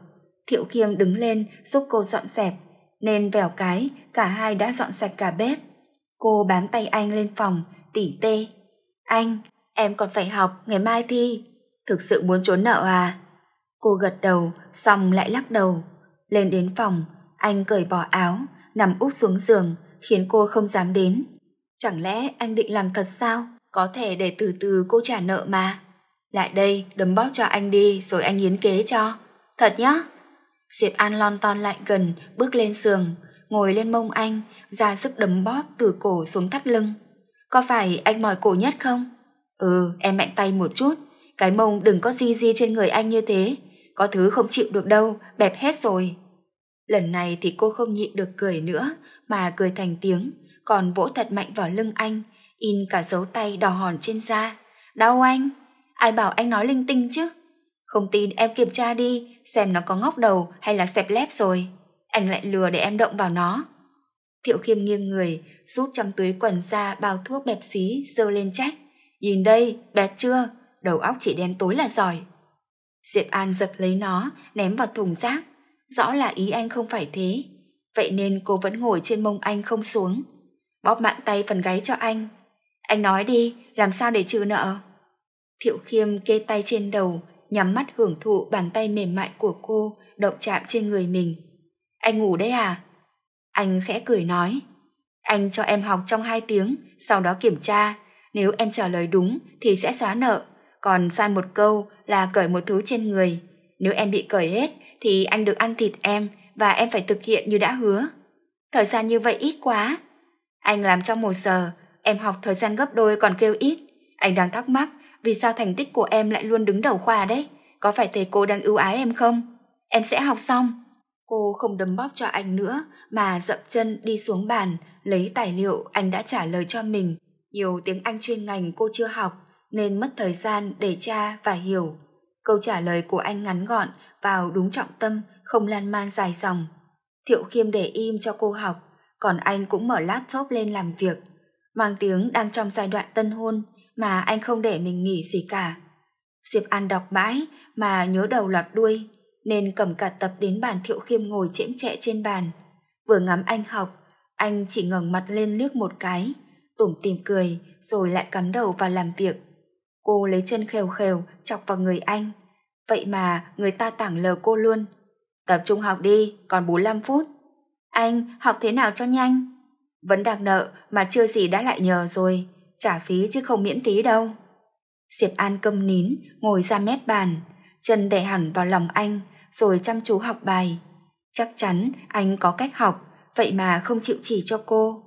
Thiệu Khiêm đứng lên giúp cô dọn dẹp, nên vèo cái cả hai đã dọn sạch cả bếp. Cô bám tay anh lên phòng, tỉ tê. Anh, em còn phải học, ngày mai thi. Thực sự muốn trốn nợ à? Cô gật đầu, xong lại lắc đầu. Lên đến phòng, anh cởi bỏ áo, nằm úp xuống giường, khiến cô không dám đến. Chẳng lẽ anh định làm thật sao? có thể để từ từ cô trả nợ mà. Lại đây, đấm bóp cho anh đi rồi anh hiến kế cho. Thật nhá. Diệp An lon ton lại gần, bước lên giường, ngồi lên mông anh, ra sức đấm bóp từ cổ xuống thắt lưng. Có phải anh mỏi cổ nhất không? Ừ, em mạnh tay một chút. Cái mông đừng có di di trên người anh như thế. Có thứ không chịu được đâu, bẹp hết rồi. Lần này thì cô không nhịn được cười nữa, mà cười thành tiếng, còn vỗ thật mạnh vào lưng anh, in cả dấu tay đỏ hòn trên da. Đau anh, ai bảo anh nói linh tinh chứ? Không tin em kiểm tra đi, xem nó có ngóc đầu hay là xẹp lép rồi. Anh lại lừa để em động vào nó. Thiệu khiêm nghiêng người, rút trong túi quần ra bao thuốc bẹp xí, dơ lên trách. Nhìn đây, bẹp chưa? Đầu óc chỉ đen tối là giỏi. Diệp An giật lấy nó, ném vào thùng rác. Rõ là ý anh không phải thế. Vậy nên cô vẫn ngồi trên mông anh không xuống. Bóp mạng tay phần gáy cho anh, anh nói đi, làm sao để trừ nợ? Thiệu Khiêm kê tay trên đầu, nhắm mắt hưởng thụ bàn tay mềm mại của cô động chạm trên người mình. Anh ngủ đấy à? Anh khẽ cười nói. Anh cho em học trong 2 tiếng, sau đó kiểm tra. Nếu em trả lời đúng thì sẽ xóa nợ, còn sai một câu là cởi một thứ trên người. Nếu em bị cởi hết thì anh được ăn thịt em và em phải thực hiện như đã hứa. Thời gian như vậy ít quá. Anh làm trong một giờ, em học thời gian gấp đôi còn kêu ít. Anh đang thắc mắc vì sao thành tích của em lại luôn đứng đầu khoa đấy. Có phải thầy cô đang ưu ái em không? Em sẽ học xong. Cô không đấm bóp cho anh nữa mà dậm chân đi xuống bàn, lấy tài liệu anh đã trả lời cho mình. Nhiều tiếng Anh chuyên ngành cô chưa học nên mất thời gian để tra và hiểu. Câu trả lời của anh ngắn gọn, vào đúng trọng tâm, không lan man dài dòng. Thiệu Khiêm để im cho cô học, còn anh cũng mở laptop lên làm việc. Mang tiếng đang trong giai đoạn tân hôn mà anh không để mình nghỉ gì cả. Diệp An đọc mãi mà nhớ đầu lọt đuôi, nên cầm cả tập đến bàn Thiệu Khiêm ngồi chễm chệ trên bàn. Vừa ngắm anh học, anh chỉ ngẩng mặt lên liếc một cái, tủm tìm cười rồi lại cắm đầu vào làm việc. Cô lấy chân khều khều chọc vào người anh. Vậy mà người ta tảng lờ cô luôn. Tập trung học đi, còn 45 phút. Anh, học thế nào cho nhanh? Vẫn đang nợ mà chưa gì đã lại nhờ rồi, trả phí chứ không miễn phí đâu. Diệp An câm nín, ngồi ra mép bàn, chân đè hẳn vào lòng anh, rồi chăm chú học bài. Chắc chắn anh có cách học, vậy mà không chịu chỉ cho cô.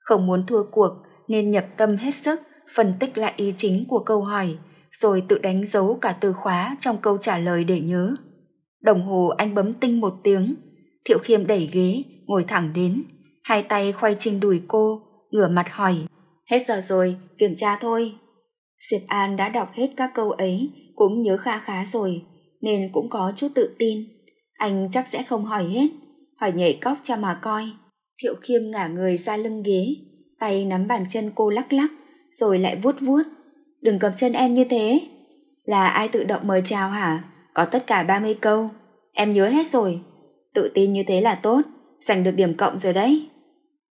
Không muốn thua cuộc nên nhập tâm hết sức, phân tích lại ý chính của câu hỏi, rồi tự đánh dấu cả từ khóa trong câu trả lời để nhớ. Đồng hồ anh bấm tinh một tiếng, Thiệu Khiêm đẩy ghế, ngồi thẳng đến, hai tay khoay trên đùi cô, ngửa mặt hỏi. Hết giờ rồi, kiểm tra thôi. Diệp An đã đọc hết các câu ấy, cũng nhớ kha khá rồi, nên cũng có chút tự tin. Anh chắc sẽ không hỏi hết, hỏi nhảy cóc cho mà coi. Thiệu Khiêm ngả người ra lưng ghế, tay nắm bàn chân cô lắc lắc, rồi lại vuốt vuốt. Đừng cầm chân em như thế. Là ai tự động mời chào hả? Có tất cả 30 câu. Em nhớ hết rồi. Tự tin như thế là tốt, giành được điểm cộng rồi đấy.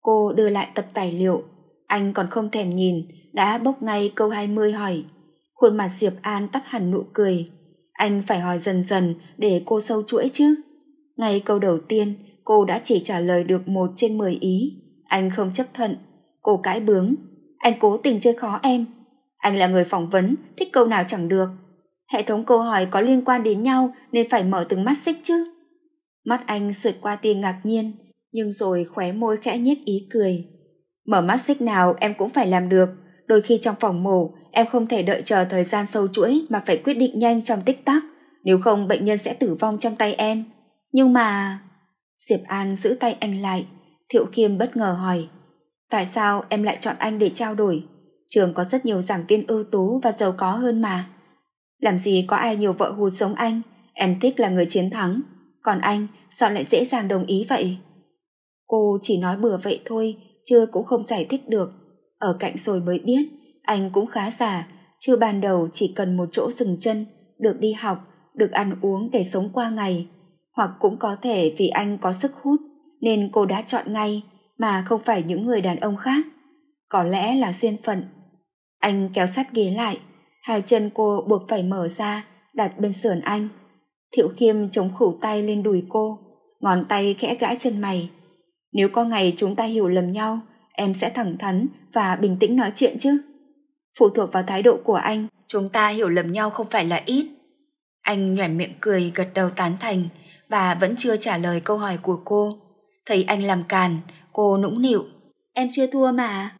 Cô đưa lại tập tài liệu, anh còn không thèm nhìn, đã bốc ngay câu 20 hỏi. Khuôn mặt Diệp An tắt hẳn nụ cười. Anh phải hỏi dần dần để cô sâu chuỗi chứ. Ngay câu đầu tiên, cô đã chỉ trả lời được một trên 10 ý. Anh không chấp thuận. Cô cãi bướng. Anh cố tình chơi khó em. Anh là người phỏng vấn, thích câu nào chẳng được. Hệ thống câu hỏi có liên quan đến nhau nên phải mở từng mắt xích chứ. Mắt anh sượt qua tia ngạc nhiên, nhưng rồi khóe môi khẽ nhếch ý cười. Mở mắt xích nào em cũng phải làm được, đôi khi trong phòng mổ em không thể đợi chờ thời gian sâu chuỗi mà phải quyết định nhanh trong tích tắc, nếu không bệnh nhân sẽ tử vong trong tay em. Nhưng mà... Diệp An giữ tay anh lại, Thiệu Khiêm bất ngờ hỏi. Tại sao em lại chọn anh để trao đổi? Trường có rất nhiều giảng viên ưu tú và giàu có hơn mà. Làm gì có ai nhiều vợ hù sống anh, em thích là người chiến thắng, còn anh sao lại dễ dàng đồng ý vậy? Cô chỉ nói bừa vậy thôi, chưa cũng không giải thích được. Ở cạnh rồi mới biết, anh cũng khá già. chưa ban đầu chỉ cần một chỗ dừng chân, được đi học, được ăn uống để sống qua ngày. Hoặc cũng có thể vì anh có sức hút, nên cô đã chọn ngay, mà không phải những người đàn ông khác. Có lẽ là duyên phận. Anh kéo sát ghế lại, hai chân cô buộc phải mở ra, đặt bên sườn anh. Thiệu Khiêm chống khủ tay lên đùi cô, ngón tay khẽ gãi chân mày, nếu có ngày chúng ta hiểu lầm nhau, em sẽ thẳng thắn và bình tĩnh nói chuyện chứ. Phụ thuộc vào thái độ của anh, chúng ta hiểu lầm nhau không phải là ít. Anh nhoẻn miệng cười gật đầu tán thành và vẫn chưa trả lời câu hỏi của cô. Thấy anh làm càn, cô nũng nịu. Em chưa thua mà.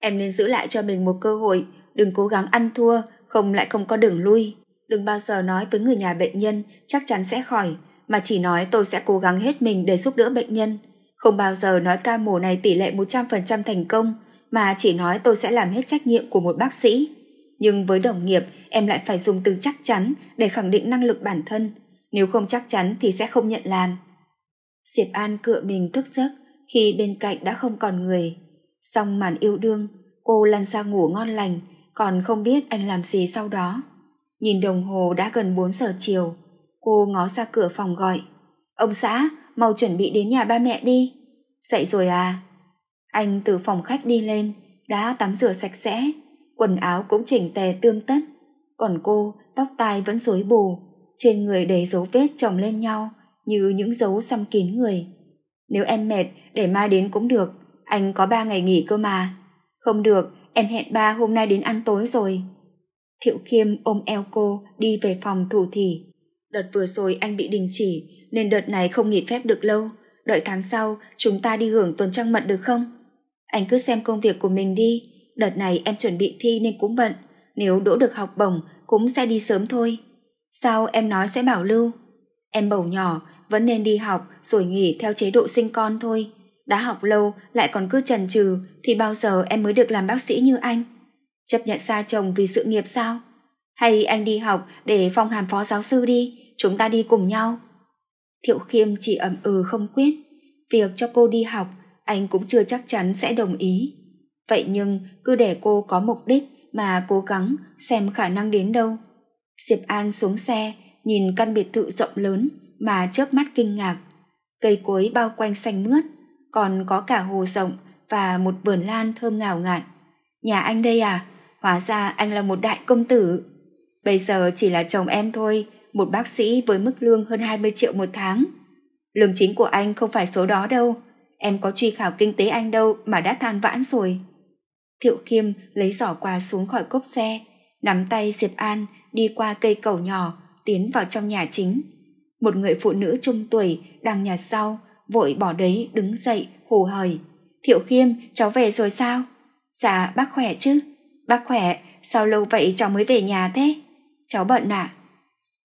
Em nên giữ lại cho mình một cơ hội, đừng cố gắng ăn thua, không lại không có đường lui. Đừng bao giờ nói với người nhà bệnh nhân chắc chắn sẽ khỏi, mà chỉ nói tôi sẽ cố gắng hết mình để giúp đỡ bệnh nhân. Không bao giờ nói ca mổ này tỷ lệ 100% thành công, mà chỉ nói tôi sẽ làm hết trách nhiệm của một bác sĩ. Nhưng với đồng nghiệp, em lại phải dùng từ chắc chắn để khẳng định năng lực bản thân. Nếu không chắc chắn thì sẽ không nhận làm. Diệp An cựa mình thức giấc khi bên cạnh đã không còn người. Xong màn yêu đương, cô lăn ra ngủ ngon lành, còn không biết anh làm gì sau đó. Nhìn đồng hồ đã gần 4 giờ chiều, cô ngó ra cửa phòng gọi. Ông xã, mau chuẩn bị đến nhà ba mẹ đi. Dậy rồi à? Anh từ phòng khách đi lên, đã tắm rửa sạch sẽ, quần áo cũng chỉnh tề tương tất. Còn cô, tóc tai vẫn rối bù, trên người đầy dấu vết chồng lên nhau như những dấu xăm kín người. Nếu em mệt, để mai đến cũng được, anh có ba ngày nghỉ cơ mà. Không được, em hẹn ba hôm nay đến ăn tối rồi. Thiệu Khiêm ôm eo cô đi về phòng thủ thỉ. Đợt vừa rồi anh bị đình chỉ nên đợt này không nghỉ phép được lâu. Đợi tháng sau, chúng ta đi hưởng tuần trăng mật được không? Anh cứ xem công việc của mình đi. Đợt này em chuẩn bị thi nên cũng bận. Nếu đỗ được học bổng, cũng sẽ đi sớm thôi. Sao em nói sẽ bảo lưu? Em bầu nhỏ, vẫn nên đi học rồi nghỉ theo chế độ sinh con thôi. Đã học lâu, lại còn cứ chần chừ thì bao giờ em mới được làm bác sĩ như anh? Chấp nhận xa chồng vì sự nghiệp sao? Hay anh đi học để phong hàm phó giáo sư đi, chúng ta đi cùng nhau. Thiệu Khiêm chỉ ẩm ừ không quyết. Việc cho cô đi học, anh cũng chưa chắc chắn sẽ đồng ý. Vậy nhưng cứ để cô có mục đích mà cố gắng xem khả năng đến đâu. Diệp An xuống xe, nhìn căn biệt thự rộng lớn mà chớp mắt kinh ngạc. Cây cối bao quanh xanh mướt, còn có cả hồ rộng và một vườn lan thơm ngào ngạt. Nhà anh đây à? Hóa ra anh là một đại công tử. Bây giờ chỉ là chồng em thôi, một bác sĩ với mức lương hơn 20 triệu một tháng. Lương chính của anh không phải số đó đâu, em có truy khảo kinh tế anh đâu mà đã than vãn rồi. Thiệu Khiêm lấy giỏ quà xuống khỏi cốp xe, nắm tay Diệp An đi qua cây cầu nhỏ, tiến vào trong nhà chính. Một người phụ nữ trung tuổi đang nhà sau, vội bỏ đấy đứng dậy, hồ hời. Thiệu Khiêm, cháu về rồi sao? Dạ, bác khỏe chứ? Bác khỏe, sao lâu vậy cháu mới về nhà thế? Cháu bận à?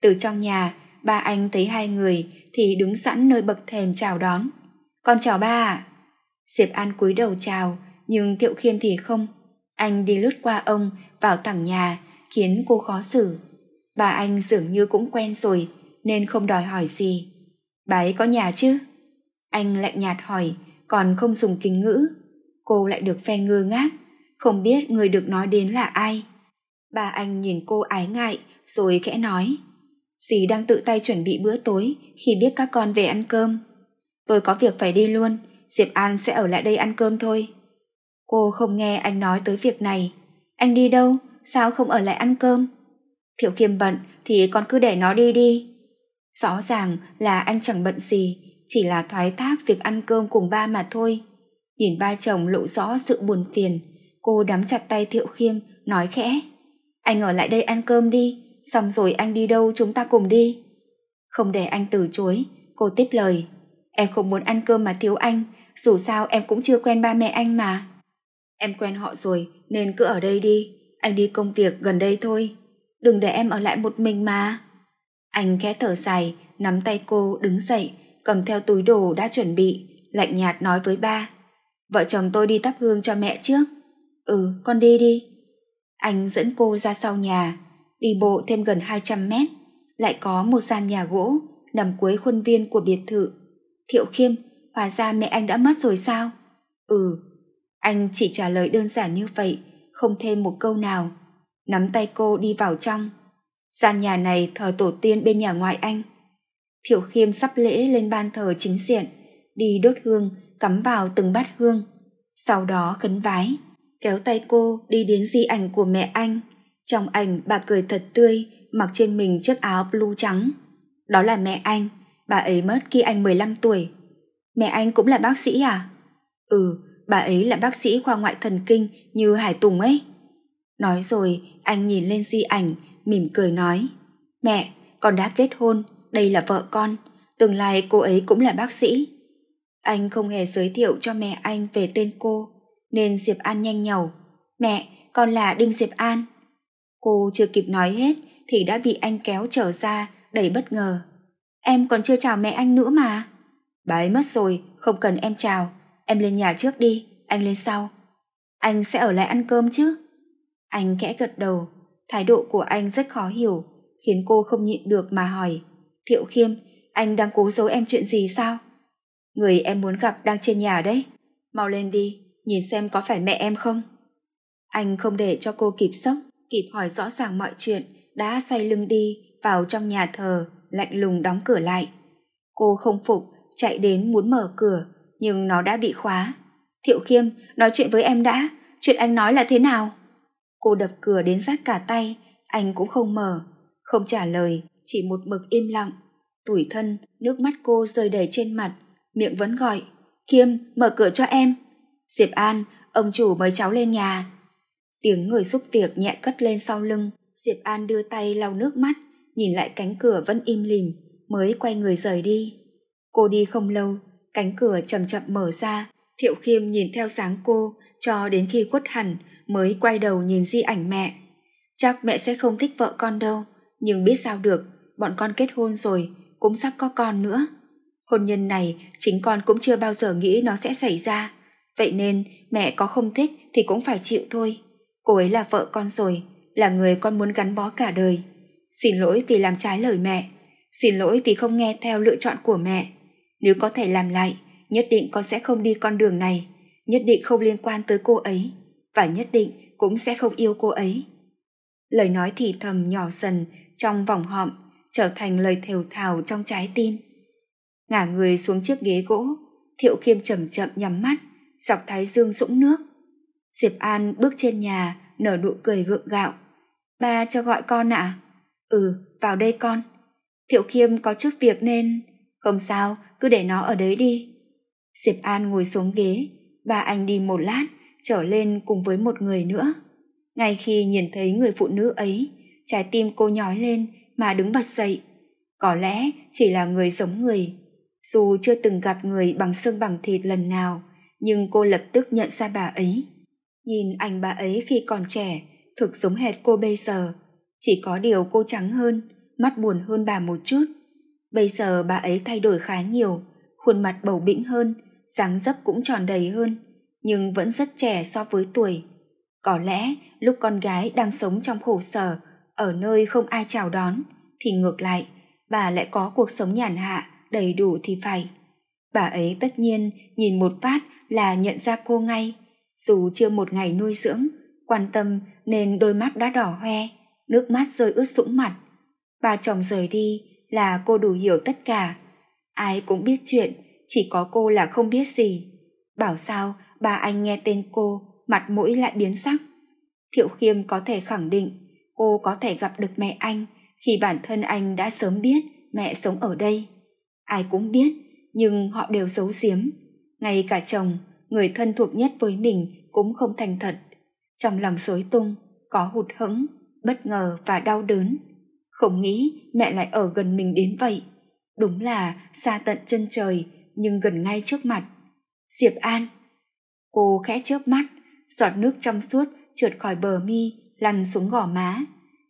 Từ trong nhà, ba anh thấy hai người thì đứng sẵn nơi bậc thềm chào đón. Con chào ba ạ. Diệp An cúi đầu chào, nhưng Thiệu khiêm thì không. Anh đi lướt qua ông, vào thẳng nhà, khiến cô khó xử. Bà anh dường như cũng quen rồi, nên không đòi hỏi gì. Bà ấy có nhà chứ? Anh lạnh nhạt hỏi, còn không dùng kính ngữ. Cô lại được phen ngơ ngác, không biết người được nói đến là ai. Bà anh nhìn cô ái ngại, rồi khẽ nói dì đang tự tay chuẩn bị bữa tối khi biết các con về ăn cơm. Tôi có việc phải đi luôn, Diệp An sẽ ở lại đây ăn cơm thôi. Cô không nghe anh nói tới việc này. Anh đi đâu, sao không ở lại ăn cơm? Thiệu Khiêm bận thì con cứ để nó đi đi. Rõ ràng là anh chẳng bận gì, chỉ là thoái thác việc ăn cơm cùng ba mà thôi. Nhìn ba chồng lộ rõ sự buồn phiền, cô nắm chặt tay Thiệu Khiêm, nói khẽ. Anh ở lại đây ăn cơm đi, xong rồi anh đi đâu chúng ta cùng đi. Không để anh từ chối, cô tiếp lời. Em không muốn ăn cơm mà thiếu anh, dù sao em cũng chưa quen ba mẹ anh mà. Em quen họ rồi nên cứ ở đây đi, anh đi công việc gần đây thôi. Đừng để em ở lại một mình mà. Anh khẽ thở dài, nắm tay cô đứng dậy, cầm theo túi đồ đã chuẩn bị, lạnh nhạt nói với ba. Vợ chồng tôi đi thắp hương cho mẹ trước. Ừ, con đi đi. Anh dẫn cô ra sau nhà, đi bộ thêm gần 200 mét, lại có một gian nhà gỗ nằm cuối khuôn viên của biệt thự. Thiệu Khiêm, hóa ra mẹ anh đã mất rồi sao? Ừ, anh chỉ trả lời đơn giản như vậy, không thêm một câu nào. Nắm tay cô đi vào trong. Gian nhà này thờ tổ tiên bên nhà ngoại anh. Thiệu Khiêm sắp lễ lên ban thờ chính diện, đi đốt hương, cắm vào từng bát hương. Sau đó khấn vái, kéo tay cô đi đến di ảnh của mẹ anh trong ảnh bà cười thật tươi, mặc trên mình chiếc áo blue trắng. Đó là mẹ anh, bà ấy mất khi anh 15 tuổi. Mẹ anh cũng là bác sĩ à? Ừ, bà ấy là bác sĩ khoa ngoại thần kinh như Hải Tùng ấy. Nói rồi, anh nhìn lên di ảnh, mỉm cười nói. Mẹ, con đã kết hôn, đây là vợ con, tương lai cô ấy cũng là bác sĩ. Anh không hề giới thiệu cho mẹ anh về tên cô, nên Diệp An nhanh nhẩu. Mẹ, con là Đinh Diệp An. Cô chưa kịp nói hết thì đã bị anh kéo trở ra, đầy bất ngờ. Em còn chưa chào mẹ anh nữa mà. Bà ấy mất rồi, không cần em chào. Em lên nhà trước đi, anh lên sau. Anh sẽ ở lại ăn cơm chứ? Anh kẽ gật đầu, thái độ của anh rất khó hiểu, khiến cô không nhịn được mà hỏi. Thiệu Khiêm, anh đang cố giấu em chuyện gì sao? Người em muốn gặp đang trên nhà đấy. Mau lên đi, nhìn xem có phải mẹ em không? Anh không để cho cô kịp sốc kịp hỏi rõ ràng mọi chuyện, đã xoay lưng đi vào trong nhà thờ, lạnh lùng đóng cửa lại. Cô không phục, chạy đến muốn mở cửa, nhưng nó đã bị khóa. Thiệu Khiêm, nói chuyện với em đã, chuyện anh nói là thế nào? Cô đập cửa đến rát cả tay, anh cũng không mở, không trả lời, chỉ một mực im lặng. Tủi thân, nước mắt cô rơi đầy trên mặt, miệng vẫn gọi, Khiêm, mở cửa cho em. Diệp An, ông chủ mời cháu lên nhà, Tiếng người giúp việc nhẹ cất lên sau lưng, Diệp An đưa tay lau nước mắt, nhìn lại cánh cửa vẫn im lìm, mới quay người rời đi. Cô đi không lâu, cánh cửa chậm chậm mở ra, Thiệu Khiêm nhìn theo sáng cô cho đến khi khuất hẳn mới quay đầu nhìn di ảnh mẹ. Chắc mẹ sẽ không thích vợ con đâu, nhưng biết sao được, bọn con kết hôn rồi, cũng sắp có con nữa. Hôn nhân này chính con cũng chưa bao giờ nghĩ nó sẽ xảy ra, vậy nên mẹ có không thích thì cũng phải chịu thôi. Cô ấy là vợ con rồi, là người con muốn gắn bó cả đời. Xin lỗi vì làm trái lời mẹ, xin lỗi vì không nghe theo lựa chọn của mẹ. Nếu có thể làm lại, nhất định con sẽ không đi con đường này, nhất định không liên quan tới cô ấy, và nhất định cũng sẽ không yêu cô ấy. Lời nói thì thầm nhỏ dần trong vòng họm, trở thành lời thều thào trong trái tim. Ngả người xuống chiếc ghế gỗ, Thiệu Khiêm chậm chậm nhắm mắt, dọc thái dương sũng nước, Diệp An bước trên nhà, nở nụ cười gượng gạo. Ba cho gọi con ạ. Ừ, vào đây con. Thiệu Khiêm có chút việc nên... Không sao, cứ để nó ở đấy đi. Diệp An ngồi xuống ghế, ba anh đi một lát, trở lên cùng với một người nữa. Ngay khi nhìn thấy người phụ nữ ấy, trái tim cô nhói lên mà đứng bật dậy. Có lẽ chỉ là người giống người. Dù chưa từng gặp người bằng xương bằng thịt lần nào, nhưng cô lập tức nhận ra bà ấy. Nhìn ảnh bà ấy khi còn trẻ, thực giống hệt cô bây giờ, chỉ có điều cô trắng hơn, mắt buồn hơn bà một chút. Bây giờ bà ấy thay đổi khá nhiều, khuôn mặt bầu bĩnh hơn, dáng dấp cũng tròn đầy hơn, nhưng vẫn rất trẻ so với tuổi. Có lẽ lúc con gái đang sống trong khổ sở, ở nơi không ai chào đón, thì ngược lại, bà lại có cuộc sống nhàn hạ, đầy đủ thì phải. Bà ấy tất nhiên nhìn một phát là nhận ra cô ngay, dù chưa một ngày nuôi dưỡng, quan tâm nên đôi mắt đã đỏ hoe, nước mắt rơi ướt sũng mặt. Bà chồng rời đi là cô đủ hiểu tất cả. Ai cũng biết chuyện, chỉ có cô là không biết gì. Bảo sao ba anh nghe tên cô, mặt mũi lại biến sắc. Thiệu Khiêm có thể khẳng định cô có thể gặp được mẹ anh khi bản thân anh đã sớm biết mẹ sống ở đây. Ai cũng biết, nhưng họ đều giấu giếm. Ngay cả chồng người thân thuộc nhất với mình cũng không thành thật trong lòng rối tung có hụt hẫng bất ngờ và đau đớn không nghĩ mẹ lại ở gần mình đến vậy đúng là xa tận chân trời nhưng gần ngay trước mặt diệp an cô khẽ chớp mắt giọt nước trong suốt trượt khỏi bờ mi lăn xuống gò má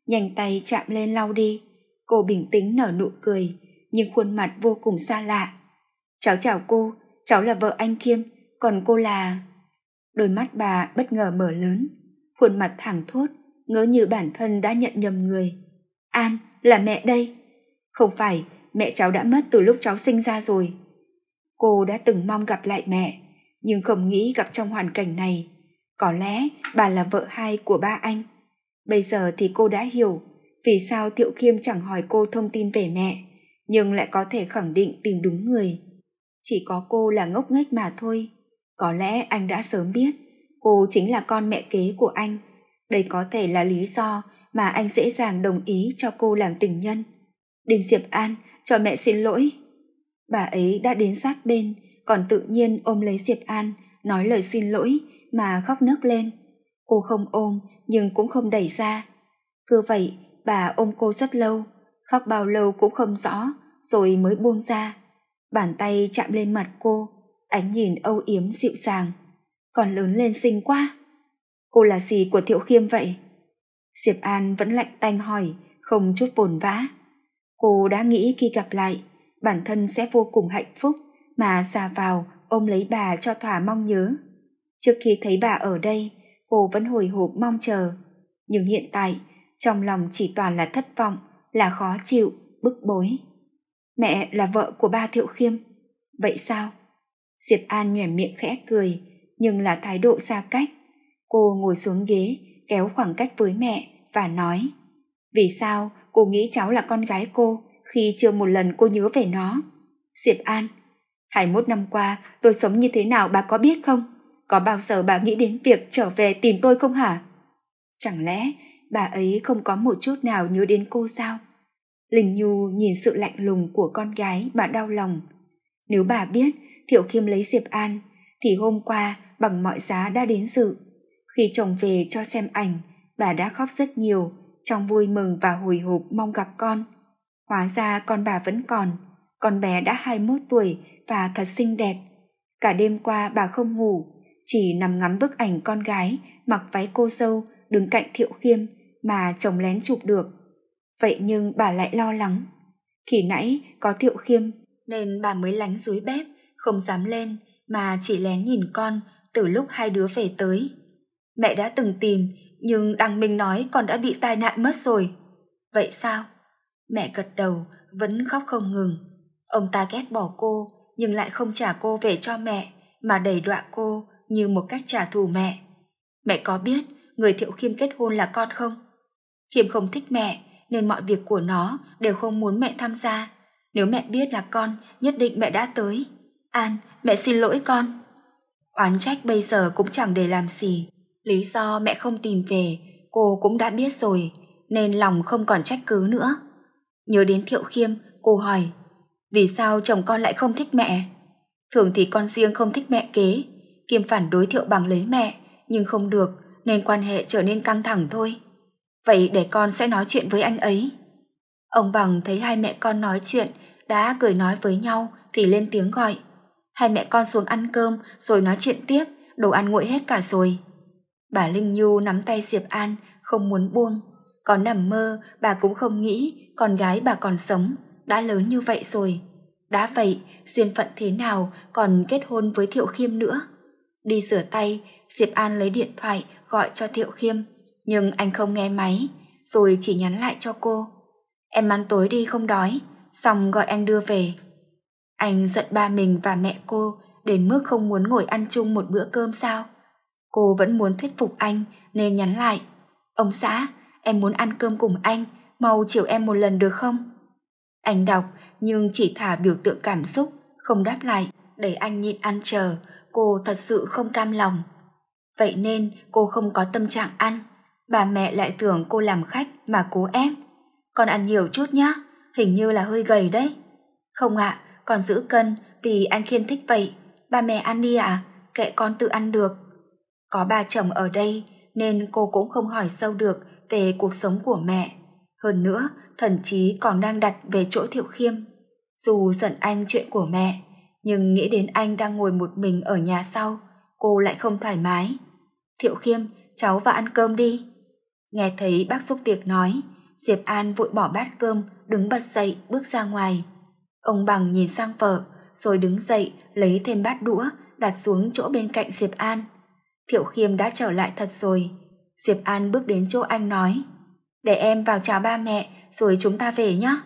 nhanh tay chạm lên lau đi cô bình tĩnh nở nụ cười nhưng khuôn mặt vô cùng xa lạ cháu chào cô cháu là vợ anh khiêm còn cô là đôi mắt bà bất ngờ mở lớn khuôn mặt thẳng thốt ngỡ như bản thân đã nhận nhầm người an là mẹ đây không phải mẹ cháu đã mất từ lúc cháu sinh ra rồi cô đã từng mong gặp lại mẹ nhưng không nghĩ gặp trong hoàn cảnh này có lẽ bà là vợ hai của ba anh bây giờ thì cô đã hiểu vì sao thiệu khiêm chẳng hỏi cô thông tin về mẹ nhưng lại có thể khẳng định tìm đúng người chỉ có cô là ngốc nghếch mà thôi có lẽ anh đã sớm biết cô chính là con mẹ kế của anh. Đây có thể là lý do mà anh dễ dàng đồng ý cho cô làm tình nhân. Đình Diệp An cho mẹ xin lỗi. Bà ấy đã đến sát bên, còn tự nhiên ôm lấy Diệp An, nói lời xin lỗi mà khóc nức lên. Cô không ôm nhưng cũng không đẩy ra. Cứ vậy, bà ôm cô rất lâu, khóc bao lâu cũng không rõ, rồi mới buông ra. Bàn tay chạm lên mặt cô, ánh nhìn âu yếm dịu dàng. Còn lớn lên xinh quá. Cô là gì của Thiệu Khiêm vậy? Diệp An vẫn lạnh tanh hỏi, không chút bồn vã. Cô đã nghĩ khi gặp lại, bản thân sẽ vô cùng hạnh phúc mà xà vào ôm lấy bà cho thỏa mong nhớ. Trước khi thấy bà ở đây, cô vẫn hồi hộp mong chờ. Nhưng hiện tại, trong lòng chỉ toàn là thất vọng, là khó chịu, bức bối. Mẹ là vợ của ba Thiệu Khiêm. Vậy sao? Diệp An nhoẻn miệng khẽ cười, nhưng là thái độ xa cách. Cô ngồi xuống ghế, kéo khoảng cách với mẹ và nói Vì sao cô nghĩ cháu là con gái cô khi chưa một lần cô nhớ về nó? Diệp An, 21 năm qua tôi sống như thế nào bà có biết không? Có bao giờ bà nghĩ đến việc trở về tìm tôi không hả? Chẳng lẽ bà ấy không có một chút nào nhớ đến cô sao? Linh Nhu nhìn sự lạnh lùng của con gái bà đau lòng. Nếu bà biết Thiệu Khiêm lấy Diệp An, thì hôm qua bằng mọi giá đã đến dự. Khi chồng về cho xem ảnh, bà đã khóc rất nhiều, trong vui mừng và hồi hộp mong gặp con. Hóa ra con bà vẫn còn, con bé đã 21 tuổi và thật xinh đẹp. Cả đêm qua bà không ngủ, chỉ nằm ngắm bức ảnh con gái mặc váy cô dâu đứng cạnh Thiệu Khiêm mà chồng lén chụp được. Vậy nhưng bà lại lo lắng. Khi nãy có Thiệu Khiêm nên bà mới lánh dưới bếp không dám lên mà chỉ lén nhìn con từ lúc hai đứa về tới. Mẹ đã từng tìm, nhưng đằng mình nói con đã bị tai nạn mất rồi. Vậy sao? Mẹ gật đầu, vẫn khóc không ngừng. Ông ta ghét bỏ cô, nhưng lại không trả cô về cho mẹ, mà đẩy đọa cô như một cách trả thù mẹ. Mẹ có biết người Thiệu Khiêm kết hôn là con không? Khiêm không thích mẹ, nên mọi việc của nó đều không muốn mẹ tham gia. Nếu mẹ biết là con, nhất định mẹ đã tới. An, mẹ xin lỗi con. Oán trách bây giờ cũng chẳng để làm gì. Lý do mẹ không tìm về, cô cũng đã biết rồi, nên lòng không còn trách cứ nữa. Nhớ đến Thiệu Khiêm, cô hỏi, vì sao chồng con lại không thích mẹ? Thường thì con riêng không thích mẹ kế, Kiêm phản đối Thiệu bằng lấy mẹ, nhưng không được nên quan hệ trở nên căng thẳng thôi. Vậy để con sẽ nói chuyện với anh ấy. Ông Bằng thấy hai mẹ con nói chuyện, đã cười nói với nhau thì lên tiếng gọi. Hai mẹ con xuống ăn cơm rồi nói chuyện tiếp, đồ ăn nguội hết cả rồi. Bà Linh Nhu nắm tay Diệp An, không muốn buông. Có nằm mơ, bà cũng không nghĩ con gái bà còn sống, đã lớn như vậy rồi. Đã vậy, duyên phận thế nào còn kết hôn với Thiệu Khiêm nữa. Đi rửa tay, Diệp An lấy điện thoại gọi cho Thiệu Khiêm, nhưng anh không nghe máy, rồi chỉ nhắn lại cho cô. Em ăn tối đi không đói, xong gọi anh đưa về. Anh giận ba mình và mẹ cô đến mức không muốn ngồi ăn chung một bữa cơm sao? Cô vẫn muốn thuyết phục anh nên nhắn lại. Ông xã, em muốn ăn cơm cùng anh, mau chiều em một lần được không? Anh đọc nhưng chỉ thả biểu tượng cảm xúc, không đáp lại, để anh nhịn ăn chờ, cô thật sự không cam lòng. Vậy nên cô không có tâm trạng ăn, bà mẹ lại tưởng cô làm khách mà cố ép. Con ăn nhiều chút nhá, hình như là hơi gầy đấy. Không ạ, à, còn giữ cân vì anh Khiêm thích vậy. Ba mẹ ăn đi ạ, à? kệ con tự ăn được. Có bà chồng ở đây nên cô cũng không hỏi sâu được về cuộc sống của mẹ. Hơn nữa, thần chí còn đang đặt về chỗ Thiệu Khiêm. Dù giận anh chuyện của mẹ, nhưng nghĩ đến anh đang ngồi một mình ở nhà sau, cô lại không thoải mái. Thiệu Khiêm, cháu vào ăn cơm đi. Nghe thấy bác xúc tiệc nói, Diệp An vội bỏ bát cơm, đứng bật dậy, bước ra ngoài. Ông Bằng nhìn sang vợ, rồi đứng dậy lấy thêm bát đũa đặt xuống chỗ bên cạnh Diệp An. Thiệu Khiêm đã trở lại thật rồi. Diệp An bước đến chỗ anh nói Để em vào chào ba mẹ rồi chúng ta về nhé.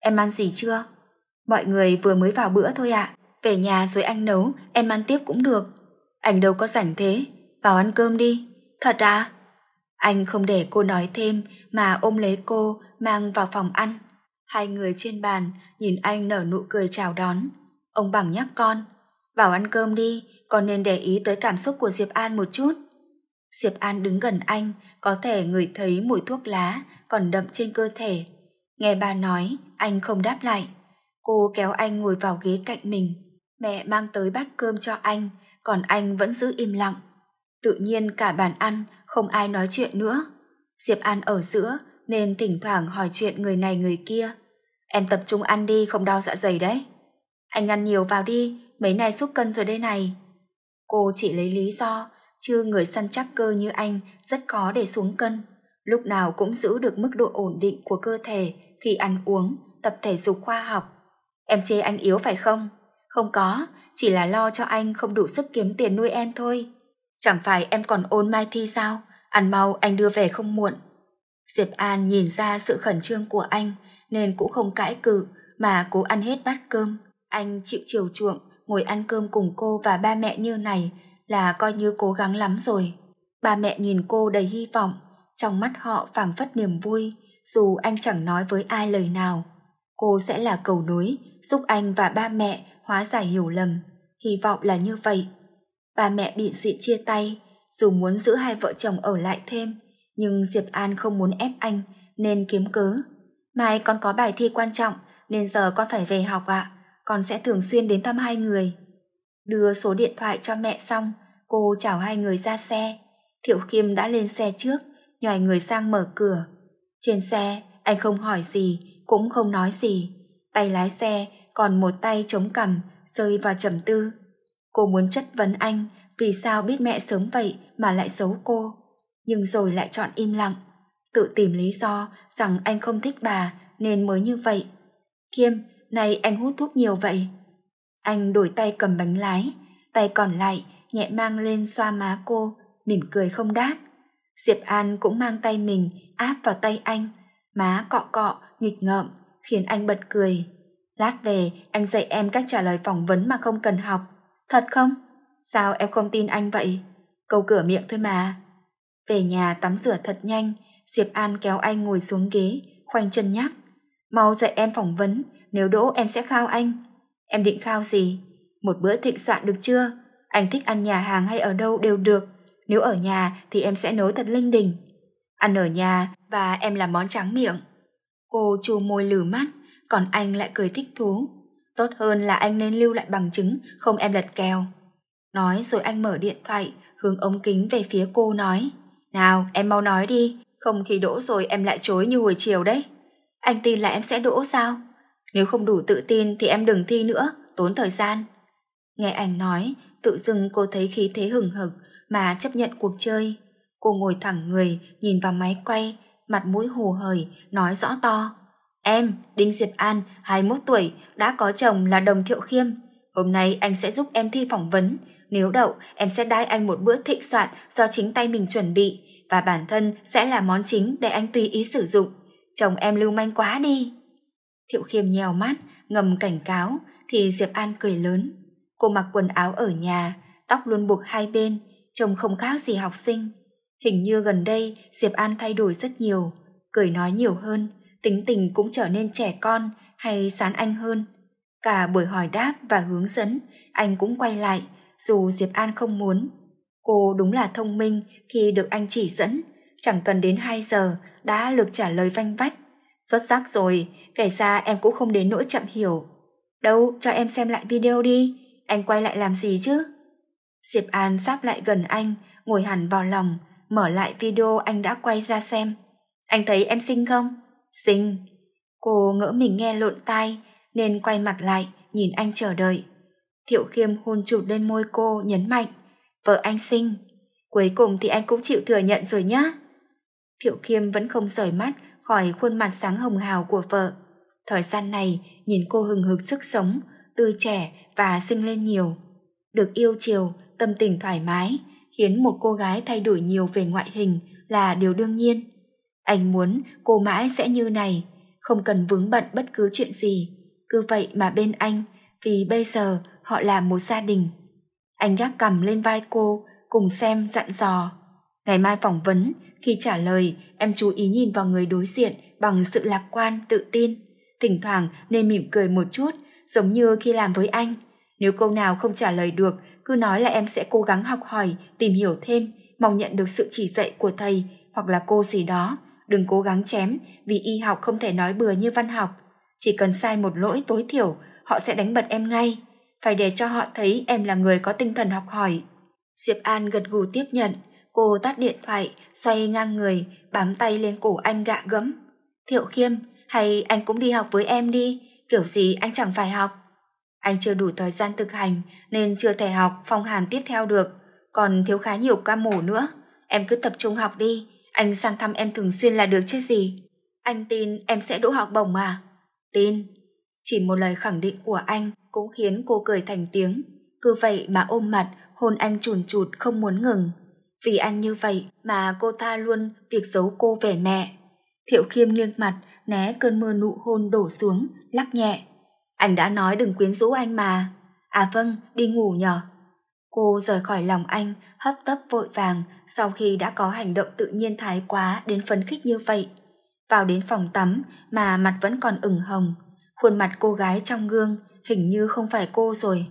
Em ăn gì chưa? Mọi người vừa mới vào bữa thôi ạ. Về nhà rồi anh nấu, em ăn tiếp cũng được. Anh đâu có rảnh thế, vào ăn cơm đi. Thật à? Anh không để cô nói thêm mà ôm lấy cô mang vào phòng ăn. Hai người trên bàn nhìn anh nở nụ cười chào đón. Ông Bằng nhắc con, vào ăn cơm đi, con nên để ý tới cảm xúc của Diệp An một chút. Diệp An đứng gần anh, có thể ngửi thấy mùi thuốc lá còn đậm trên cơ thể. Nghe bà nói, anh không đáp lại. Cô kéo anh ngồi vào ghế cạnh mình. Mẹ mang tới bát cơm cho anh, còn anh vẫn giữ im lặng. Tự nhiên cả bàn ăn, không ai nói chuyện nữa. Diệp An ở giữa nên thỉnh thoảng hỏi chuyện người này người kia. Em tập trung ăn đi không đau dạ dày đấy. Anh ăn nhiều vào đi, mấy nay xúc cân rồi đây này. Cô chỉ lấy lý do, chứ người săn chắc cơ như anh rất khó để xuống cân. Lúc nào cũng giữ được mức độ ổn định của cơ thể khi ăn uống, tập thể dục khoa học. Em chê anh yếu phải không? Không có, chỉ là lo cho anh không đủ sức kiếm tiền nuôi em thôi. Chẳng phải em còn ôn mai thi sao? Ăn mau anh đưa về không muộn, Diệp An nhìn ra sự khẩn trương của anh nên cũng không cãi cự mà cố ăn hết bát cơm. Anh chịu chiều chuộng ngồi ăn cơm cùng cô và ba mẹ như này là coi như cố gắng lắm rồi. Ba mẹ nhìn cô đầy hy vọng, trong mắt họ phảng phất niềm vui dù anh chẳng nói với ai lời nào. Cô sẽ là cầu nối giúp anh và ba mẹ hóa giải hiểu lầm, hy vọng là như vậy. Ba mẹ bị dị chia tay, dù muốn giữ hai vợ chồng ở lại thêm nhưng Diệp An không muốn ép anh nên kiếm cớ. Mai con có bài thi quan trọng nên giờ con phải về học ạ, con sẽ thường xuyên đến thăm hai người. Đưa số điện thoại cho mẹ xong, cô chào hai người ra xe. Thiệu Khiêm đã lên xe trước, nhòi người sang mở cửa. Trên xe, anh không hỏi gì, cũng không nói gì. Tay lái xe, còn một tay chống cằm, rơi vào trầm tư. Cô muốn chất vấn anh, vì sao biết mẹ sớm vậy mà lại giấu cô nhưng rồi lại chọn im lặng, tự tìm lý do rằng anh không thích bà nên mới như vậy. Kiêm, nay anh hút thuốc nhiều vậy. Anh đổi tay cầm bánh lái, tay còn lại nhẹ mang lên xoa má cô, mỉm cười không đáp. Diệp An cũng mang tay mình áp vào tay anh, má cọ cọ, nghịch ngợm, khiến anh bật cười. Lát về, anh dạy em cách trả lời phỏng vấn mà không cần học. Thật không? Sao em không tin anh vậy? Câu cửa miệng thôi mà. Về nhà tắm rửa thật nhanh, Diệp An kéo anh ngồi xuống ghế, khoanh chân nhắc. Mau dạy em phỏng vấn, nếu đỗ em sẽ khao anh. Em định khao gì? Một bữa thịnh soạn được chưa? Anh thích ăn nhà hàng hay ở đâu đều được. Nếu ở nhà thì em sẽ nấu thật linh đình. Ăn ở nhà và em làm món tráng miệng. Cô chu môi lử mắt, còn anh lại cười thích thú. Tốt hơn là anh nên lưu lại bằng chứng, không em lật kèo. Nói rồi anh mở điện thoại, hướng ống kính về phía cô nói. Nào, em mau nói đi, không khi đỗ rồi em lại chối như hồi chiều đấy. Anh tin là em sẽ đỗ sao? Nếu không đủ tự tin thì em đừng thi nữa, tốn thời gian. Nghe anh nói, tự dưng cô thấy khí thế hừng hực mà chấp nhận cuộc chơi. Cô ngồi thẳng người, nhìn vào máy quay, mặt mũi hồ hởi, nói rõ to. Em, Đinh Diệp An, 21 tuổi, đã có chồng là Đồng Thiệu Khiêm. Hôm nay anh sẽ giúp em thi phỏng vấn, nếu đậu, em sẽ đai anh một bữa thịnh soạn do chính tay mình chuẩn bị và bản thân sẽ là món chính để anh tùy ý sử dụng. Chồng em lưu manh quá đi. Thiệu Khiêm nhèo mắt, ngầm cảnh cáo thì Diệp An cười lớn. Cô mặc quần áo ở nhà, tóc luôn buộc hai bên, trông không khác gì học sinh. Hình như gần đây Diệp An thay đổi rất nhiều, cười nói nhiều hơn, tính tình cũng trở nên trẻ con hay sán anh hơn. Cả buổi hỏi đáp và hướng dẫn, anh cũng quay lại, dù Diệp An không muốn, cô đúng là thông minh khi được anh chỉ dẫn, chẳng cần đến 2 giờ đã được trả lời vanh vách. Xuất sắc rồi, kể ra em cũng không đến nỗi chậm hiểu. Đâu, cho em xem lại video đi, anh quay lại làm gì chứ? Diệp An sáp lại gần anh, ngồi hẳn vào lòng, mở lại video anh đã quay ra xem. Anh thấy em xinh không? Xinh. Cô ngỡ mình nghe lộn tai nên quay mặt lại, nhìn anh chờ đợi. Thiệu Khiêm hôn chụt lên môi cô nhấn mạnh, vợ anh xinh, cuối cùng thì anh cũng chịu thừa nhận rồi nhá. Thiệu Khiêm vẫn không rời mắt khỏi khuôn mặt sáng hồng hào của vợ. Thời gian này nhìn cô hừng hực sức sống, tươi trẻ và sinh lên nhiều. Được yêu chiều, tâm tình thoải mái, khiến một cô gái thay đổi nhiều về ngoại hình là điều đương nhiên. Anh muốn cô mãi sẽ như này, không cần vướng bận bất cứ chuyện gì. Cứ vậy mà bên anh, vì bây giờ họ là một gia đình. Anh gác cầm lên vai cô, cùng xem dặn dò. Ngày mai phỏng vấn, khi trả lời, em chú ý nhìn vào người đối diện bằng sự lạc quan, tự tin. Thỉnh thoảng nên mỉm cười một chút, giống như khi làm với anh. Nếu câu nào không trả lời được, cứ nói là em sẽ cố gắng học hỏi, tìm hiểu thêm, mong nhận được sự chỉ dạy của thầy hoặc là cô gì đó. Đừng cố gắng chém, vì y học không thể nói bừa như văn học. Chỉ cần sai một lỗi tối thiểu, họ sẽ đánh bật em ngay phải để cho họ thấy em là người có tinh thần học hỏi. Diệp An gật gù tiếp nhận, cô tắt điện thoại, xoay ngang người, bám tay lên cổ anh gạ gẫm. Thiệu Khiêm, hay anh cũng đi học với em đi, kiểu gì anh chẳng phải học. Anh chưa đủ thời gian thực hành nên chưa thể học phong hàm tiếp theo được, còn thiếu khá nhiều ca mổ nữa. Em cứ tập trung học đi, anh sang thăm em thường xuyên là được chứ gì. Anh tin em sẽ đỗ học bổng à? Tin. Chỉ một lời khẳng định của anh cũng khiến cô cười thành tiếng. Cứ vậy mà ôm mặt, hôn anh chùn chụt không muốn ngừng. Vì anh như vậy mà cô tha luôn việc giấu cô về mẹ. Thiệu khiêm nghiêng mặt, né cơn mưa nụ hôn đổ xuống, lắc nhẹ. Anh đã nói đừng quyến rũ anh mà. À vâng, đi ngủ nhở. Cô rời khỏi lòng anh, hấp tấp vội vàng sau khi đã có hành động tự nhiên thái quá đến phấn khích như vậy. Vào đến phòng tắm mà mặt vẫn còn ửng hồng, khuôn mặt cô gái trong gương hình như không phải cô rồi.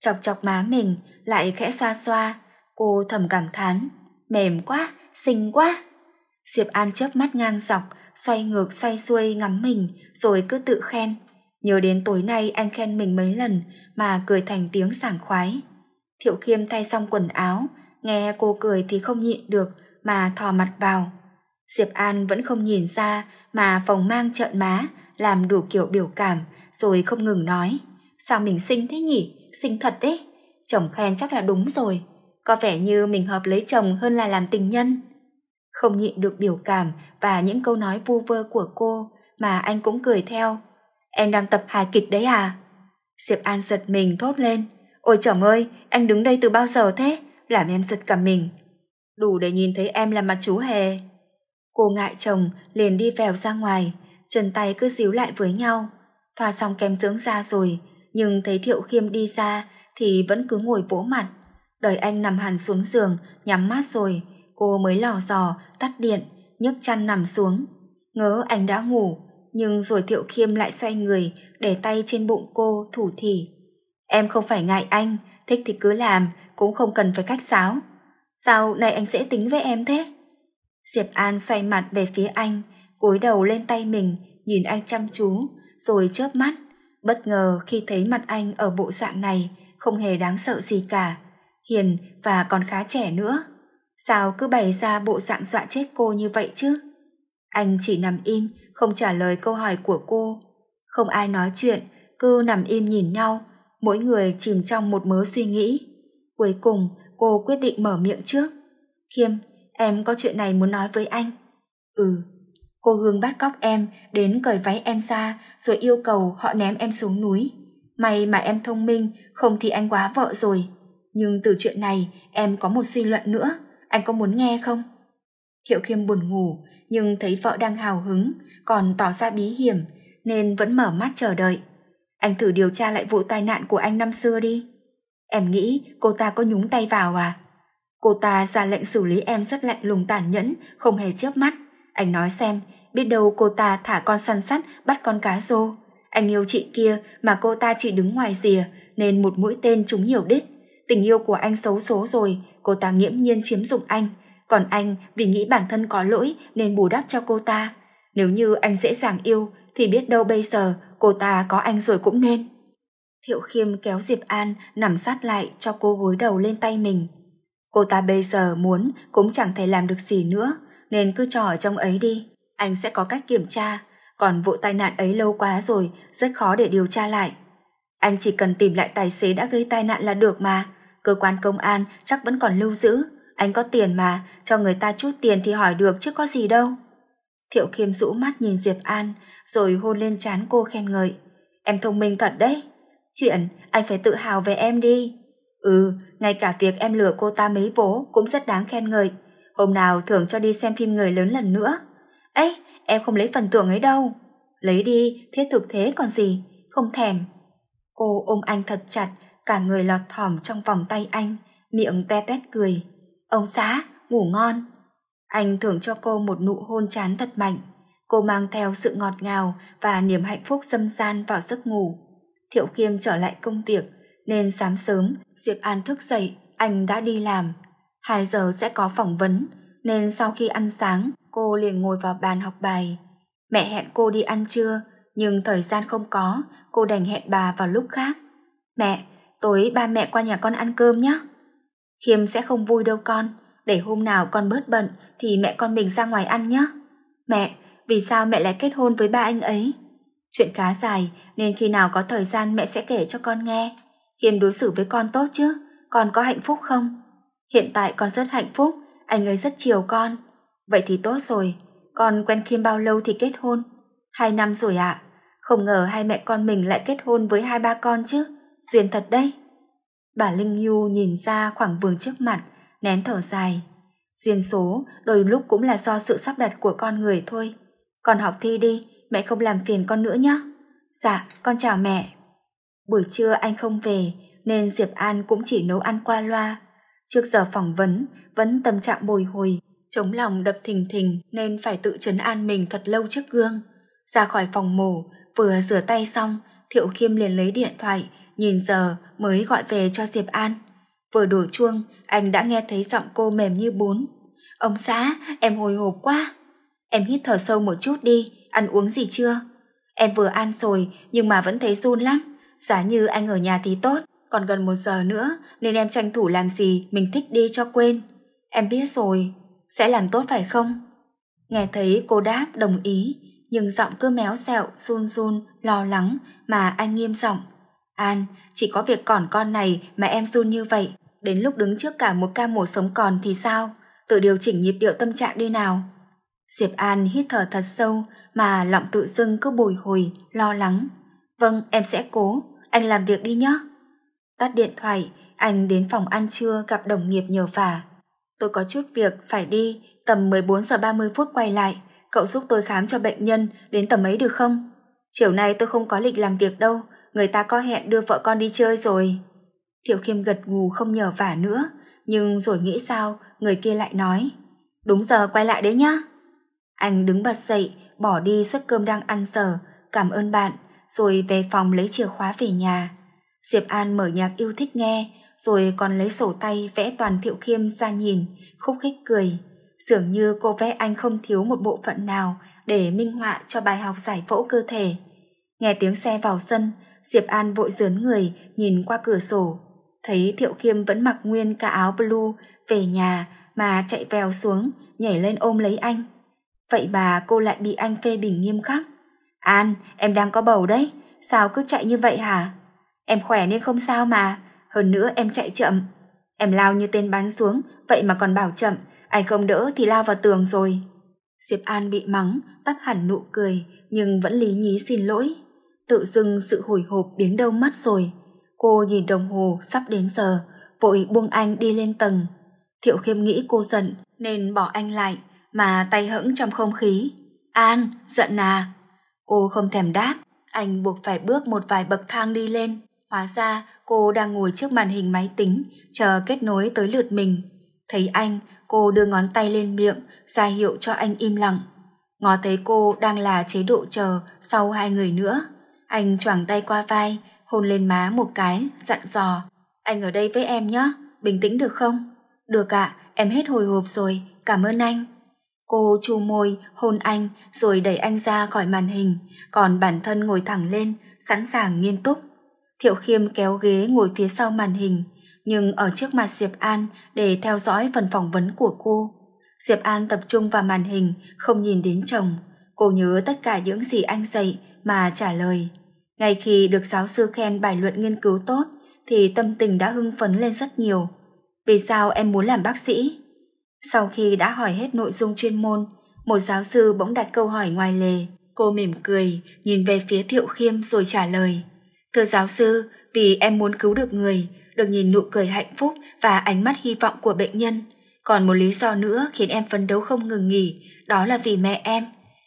Chọc chọc má mình, lại khẽ xoa xoa, cô thầm cảm thán, mềm quá, xinh quá. Diệp An chớp mắt ngang dọc, xoay ngược xoay xuôi ngắm mình, rồi cứ tự khen. Nhớ đến tối nay anh khen mình mấy lần mà cười thành tiếng sảng khoái. Thiệu Khiêm thay xong quần áo, nghe cô cười thì không nhịn được mà thò mặt vào. Diệp An vẫn không nhìn ra mà phòng mang trợn má, làm đủ kiểu biểu cảm rồi không ngừng nói. Sao mình xinh thế nhỉ? Xinh thật đấy. Chồng khen chắc là đúng rồi. Có vẻ như mình hợp lấy chồng hơn là làm tình nhân. Không nhịn được biểu cảm và những câu nói vu vơ của cô mà anh cũng cười theo. Em đang tập hài kịch đấy à? Diệp An giật mình thốt lên. Ôi chồng ơi, anh đứng đây từ bao giờ thế? Làm em giật cả mình. Đủ để nhìn thấy em là mặt chú hề. Cô ngại chồng, liền đi vèo ra ngoài, chân tay cứ díu lại với nhau. Thoa xong kem dưỡng da rồi, nhưng thấy Thiệu Khiêm đi ra thì vẫn cứ ngồi vỗ mặt. Đợi anh nằm hẳn xuống giường, nhắm mắt rồi, cô mới lò dò, tắt điện, nhấc chăn nằm xuống. Ngớ anh đã ngủ, nhưng rồi Thiệu Khiêm lại xoay người, để tay trên bụng cô thủ thỉ. Em không phải ngại anh, thích thì cứ làm, cũng không cần phải cách sáo. Sao này anh sẽ tính với em thế? Diệp An xoay mặt về phía anh, cúi đầu lên tay mình, nhìn anh chăm chú, rồi chớp mắt. Bất ngờ khi thấy mặt anh ở bộ dạng này không hề đáng sợ gì cả, hiền và còn khá trẻ nữa. Sao cứ bày ra bộ dạng dọa chết cô như vậy chứ? Anh chỉ nằm im, không trả lời câu hỏi của cô. Không ai nói chuyện, cứ nằm im nhìn nhau, mỗi người chìm trong một mớ suy nghĩ. Cuối cùng, cô quyết định mở miệng trước. Khiêm, em có chuyện này muốn nói với anh. Ừ, Cô Hương bắt cóc em, đến cởi váy em ra, rồi yêu cầu họ ném em xuống núi. May mà em thông minh, không thì anh quá vợ rồi. Nhưng từ chuyện này, em có một suy luận nữa, anh có muốn nghe không? Thiệu Khiêm buồn ngủ, nhưng thấy vợ đang hào hứng, còn tỏ ra bí hiểm, nên vẫn mở mắt chờ đợi. Anh thử điều tra lại vụ tai nạn của anh năm xưa đi. Em nghĩ cô ta có nhúng tay vào à? Cô ta ra lệnh xử lý em rất lạnh lùng tàn nhẫn, không hề chớp mắt. Anh nói xem, biết đâu cô ta thả con săn sắt bắt con cá rô. Anh yêu chị kia mà cô ta chỉ đứng ngoài rìa nên một mũi tên trúng nhiều đít. Tình yêu của anh xấu số rồi, cô ta nghiễm nhiên chiếm dụng anh. Còn anh vì nghĩ bản thân có lỗi nên bù đắp cho cô ta. Nếu như anh dễ dàng yêu thì biết đâu bây giờ cô ta có anh rồi cũng nên. Thiệu Khiêm kéo Diệp An nằm sát lại cho cô gối đầu lên tay mình. Cô ta bây giờ muốn cũng chẳng thể làm được gì nữa, nên cứ cho ở trong ấy đi. Anh sẽ có cách kiểm tra, còn vụ tai nạn ấy lâu quá rồi, rất khó để điều tra lại. Anh chỉ cần tìm lại tài xế đã gây tai nạn là được mà. Cơ quan công an chắc vẫn còn lưu giữ. Anh có tiền mà, cho người ta chút tiền thì hỏi được chứ có gì đâu. Thiệu Khiêm rũ mắt nhìn Diệp An, rồi hôn lên trán cô khen ngợi. Em thông minh thật đấy. Chuyện, anh phải tự hào về em đi. Ừ, ngay cả việc em lừa cô ta mấy vố cũng rất đáng khen ngợi. Hôm nào thưởng cho đi xem phim người lớn lần nữa. Ấy, em không lấy phần thưởng ấy đâu. Lấy đi, thiết thực thế còn gì, không thèm. Cô ôm anh thật chặt, cả người lọt thỏm trong vòng tay anh, miệng te tét cười. Ông xã, ngủ ngon. Anh thưởng cho cô một nụ hôn chán thật mạnh. Cô mang theo sự ngọt ngào và niềm hạnh phúc dâm gian vào giấc ngủ. Thiệu Khiêm trở lại công việc, nên sáng sớm, Diệp An thức dậy, anh đã đi làm, 2 giờ sẽ có phỏng vấn, nên sau khi ăn sáng, cô liền ngồi vào bàn học bài. Mẹ hẹn cô đi ăn trưa, nhưng thời gian không có, cô đành hẹn bà vào lúc khác. Mẹ, tối ba mẹ qua nhà con ăn cơm nhé. Khiêm sẽ không vui đâu con, để hôm nào con bớt bận thì mẹ con mình ra ngoài ăn nhé. Mẹ, vì sao mẹ lại kết hôn với ba anh ấy? Chuyện khá dài nên khi nào có thời gian mẹ sẽ kể cho con nghe. Khiêm đối xử với con tốt chứ? Con có hạnh phúc không? Hiện tại con rất hạnh phúc, anh ấy rất chiều con. Vậy thì tốt rồi, con quen Khiêm bao lâu thì kết hôn? Hai năm rồi ạ. Không ngờ hai mẹ con mình lại kết hôn với hai ba con chứ. Duyên thật đấy. Bà Linh Nhu nhìn ra khoảng vườn trước mặt, nén thở dài. Duyên số đôi lúc cũng là do sự sắp đặt của con người thôi. Con học thi đi, mẹ không làm phiền con nữa nhé. Dạ, con chào mẹ. Buổi trưa anh không về, nên Diệp An cũng chỉ nấu ăn qua loa, Trước giờ phỏng vấn, vẫn tâm trạng bồi hồi, chống lòng đập thình thình nên phải tự chấn an mình thật lâu trước gương. Ra khỏi phòng mổ, vừa rửa tay xong, Thiệu Khiêm liền lấy điện thoại, nhìn giờ mới gọi về cho Diệp An. Vừa đổ chuông, anh đã nghe thấy giọng cô mềm như bún. Ông xã, em hồi hộp quá. Em hít thở sâu một chút đi, ăn uống gì chưa? Em vừa ăn rồi nhưng mà vẫn thấy run lắm. Giá như anh ở nhà thì tốt, còn gần một giờ nữa nên em tranh thủ làm gì mình thích đi cho quên. Em biết rồi, sẽ làm tốt phải không? Nghe thấy cô đáp đồng ý, nhưng giọng cứ méo xẹo, run run, lo lắng mà anh nghiêm giọng. An, chỉ có việc còn con này mà em run như vậy, đến lúc đứng trước cả một ca mổ sống còn thì sao? Tự điều chỉnh nhịp điệu tâm trạng đi nào. Diệp An hít thở thật sâu mà lọng tự dưng cứ bồi hồi, lo lắng. Vâng, em sẽ cố, anh làm việc đi nhé. Tắt điện thoại, anh đến phòng ăn trưa gặp đồng nghiệp nhờ vả. Tôi có chút việc phải đi, tầm 14 giờ 30 phút quay lại, cậu giúp tôi khám cho bệnh nhân đến tầm ấy được không? Chiều nay tôi không có lịch làm việc đâu, người ta có hẹn đưa vợ con đi chơi rồi. Thiệu Khiêm gật gù không nhờ vả nữa, nhưng rồi nghĩ sao, người kia lại nói, đúng giờ quay lại đấy nhá. Anh đứng bật dậy, bỏ đi suất cơm đang ăn sở, cảm ơn bạn, rồi về phòng lấy chìa khóa về nhà. Diệp An mở nhạc yêu thích nghe, rồi còn lấy sổ tay vẽ toàn thiệu khiêm ra nhìn, khúc khích cười. Dường như cô vẽ anh không thiếu một bộ phận nào để minh họa cho bài học giải phẫu cơ thể. Nghe tiếng xe vào sân, Diệp An vội dướn người nhìn qua cửa sổ. Thấy Thiệu Khiêm vẫn mặc nguyên cả áo blue về nhà mà chạy vèo xuống, nhảy lên ôm lấy anh. Vậy bà cô lại bị anh phê bình nghiêm khắc. An, em đang có bầu đấy, sao cứ chạy như vậy hả? Em khỏe nên không sao mà, hơn nữa em chạy chậm. Em lao như tên bắn xuống, vậy mà còn bảo chậm, ai không đỡ thì lao vào tường rồi. Diệp An bị mắng, tắt hẳn nụ cười, nhưng vẫn lý nhí xin lỗi. Tự dưng sự hồi hộp biến đâu mất rồi. Cô nhìn đồng hồ sắp đến giờ, vội buông anh đi lên tầng. Thiệu khiêm nghĩ cô giận nên bỏ anh lại, mà tay hững trong không khí. An, giận à? Cô không thèm đáp, anh buộc phải bước một vài bậc thang đi lên. Hóa ra cô đang ngồi trước màn hình máy tính, chờ kết nối tới lượt mình. Thấy anh, cô đưa ngón tay lên miệng, ra hiệu cho anh im lặng. Ngó thấy cô đang là chế độ chờ sau hai người nữa. Anh choàng tay qua vai, hôn lên má một cái, dặn dò. Anh ở đây với em nhé, bình tĩnh được không? Được ạ, em hết hồi hộp rồi, cảm ơn anh. Cô chu môi, hôn anh, rồi đẩy anh ra khỏi màn hình, còn bản thân ngồi thẳng lên, sẵn sàng nghiêm túc. Thiệu Khiêm kéo ghế ngồi phía sau màn hình, nhưng ở trước mặt Diệp An để theo dõi phần phỏng vấn của cô. Diệp An tập trung vào màn hình, không nhìn đến chồng. Cô nhớ tất cả những gì anh dạy mà trả lời. Ngay khi được giáo sư khen bài luận nghiên cứu tốt, thì tâm tình đã hưng phấn lên rất nhiều. Vì sao em muốn làm bác sĩ? Sau khi đã hỏi hết nội dung chuyên môn, một giáo sư bỗng đặt câu hỏi ngoài lề. Cô mỉm cười, nhìn về phía Thiệu Khiêm rồi trả lời. Thưa giáo sư, vì em muốn cứu được người, được nhìn nụ cười hạnh phúc và ánh mắt hy vọng của bệnh nhân. Còn một lý do nữa khiến em phấn đấu không ngừng nghỉ, đó là vì mẹ em.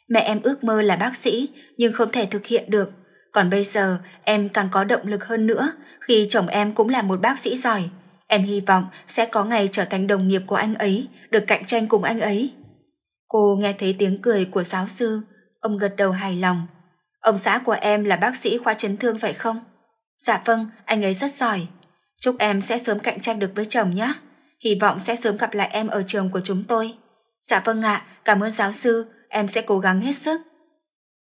Mẹ em ước mơ là bác sĩ nhưng không thể thực hiện được. Còn bây giờ em càng có động lực hơn nữa khi chồng em cũng là một bác sĩ giỏi. Em hy vọng sẽ có ngày trở thành đồng nghiệp của anh ấy, được cạnh tranh cùng anh ấy. Cô nghe thấy tiếng cười của giáo sư, ông gật đầu hài lòng. Ông xã của em là bác sĩ khoa chấn thương phải không? Dạ vâng, anh ấy rất giỏi. Chúc em sẽ sớm cạnh tranh được với chồng nhé. Hy vọng sẽ sớm gặp lại em ở trường của chúng tôi. Dạ vâng ạ, cảm ơn giáo sư, em sẽ cố gắng hết sức.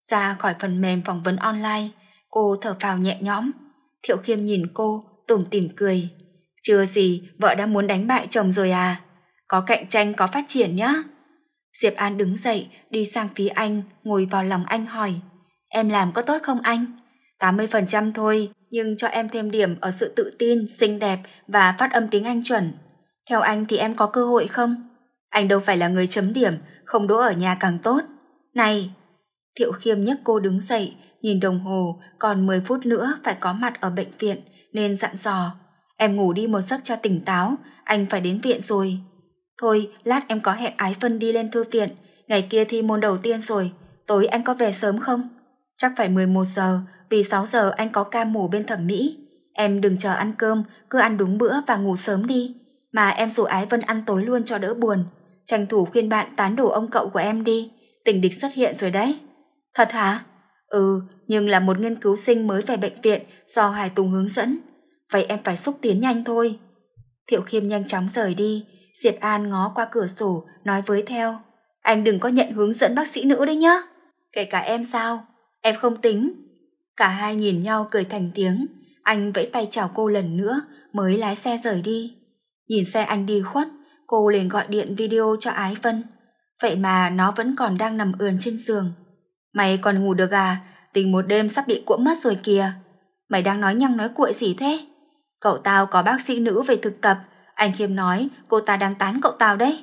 Ra khỏi phần mềm phỏng vấn online, cô thở phào nhẹ nhõm. Thiệu Khiêm nhìn cô, tủm tỉm cười. Chưa gì, vợ đã muốn đánh bại chồng rồi à? Có cạnh tranh có phát triển nhá. Diệp An đứng dậy, đi sang phía anh, ngồi vào lòng anh hỏi. Em làm có tốt không anh? 80% thôi, nhưng cho em thêm điểm ở sự tự tin, xinh đẹp và phát âm tiếng Anh chuẩn. Theo anh thì em có cơ hội không? Anh đâu phải là người chấm điểm, không đỗ ở nhà càng tốt. Này! Thiệu Khiêm nhấc cô đứng dậy, nhìn đồng hồ, còn 10 phút nữa phải có mặt ở bệnh viện, nên dặn dò. Em ngủ đi một giấc cho tỉnh táo, anh phải đến viện rồi. Thôi, lát em có hẹn Ái phân đi lên thư viện, ngày kia thi môn đầu tiên rồi, tối anh có về sớm không? Chắc phải 11 giờ, vì 6 giờ anh có ca mổ bên thẩm mỹ. Em đừng chờ ăn cơm, cứ ăn đúng bữa và ngủ sớm đi. Mà em rủ Ái Vân ăn tối luôn cho đỡ buồn. Tranh thủ khuyên bạn tán đổ ông cậu của em đi. Tình địch xuất hiện rồi đấy. Thật hả? Ừ, nhưng là một nghiên cứu sinh mới về bệnh viện do Hải Tùng hướng dẫn. Vậy em phải xúc tiến nhanh thôi. Thiệu Khiêm nhanh chóng rời đi. Diệp An ngó qua cửa sổ, nói với theo. Anh đừng có nhận hướng dẫn bác sĩ nữa đấy nhá. Kể cả em sao? Em không tính. Cả hai nhìn nhau cười thành tiếng, anh vẫy tay chào cô lần nữa mới lái xe rời đi. Nhìn xe anh đi khuất, cô liền gọi điện video cho Ái Vân. Vậy mà nó vẫn còn đang nằm ườn trên giường. Mày còn ngủ được à? Tình một đêm sắp bị cuỗm mất rồi kìa. Mày đang nói nhăng nói cuội gì thế? Cậu tao có bác sĩ nữ về thực tập. Anh Khiêm nói cô ta đang tán cậu tao đấy.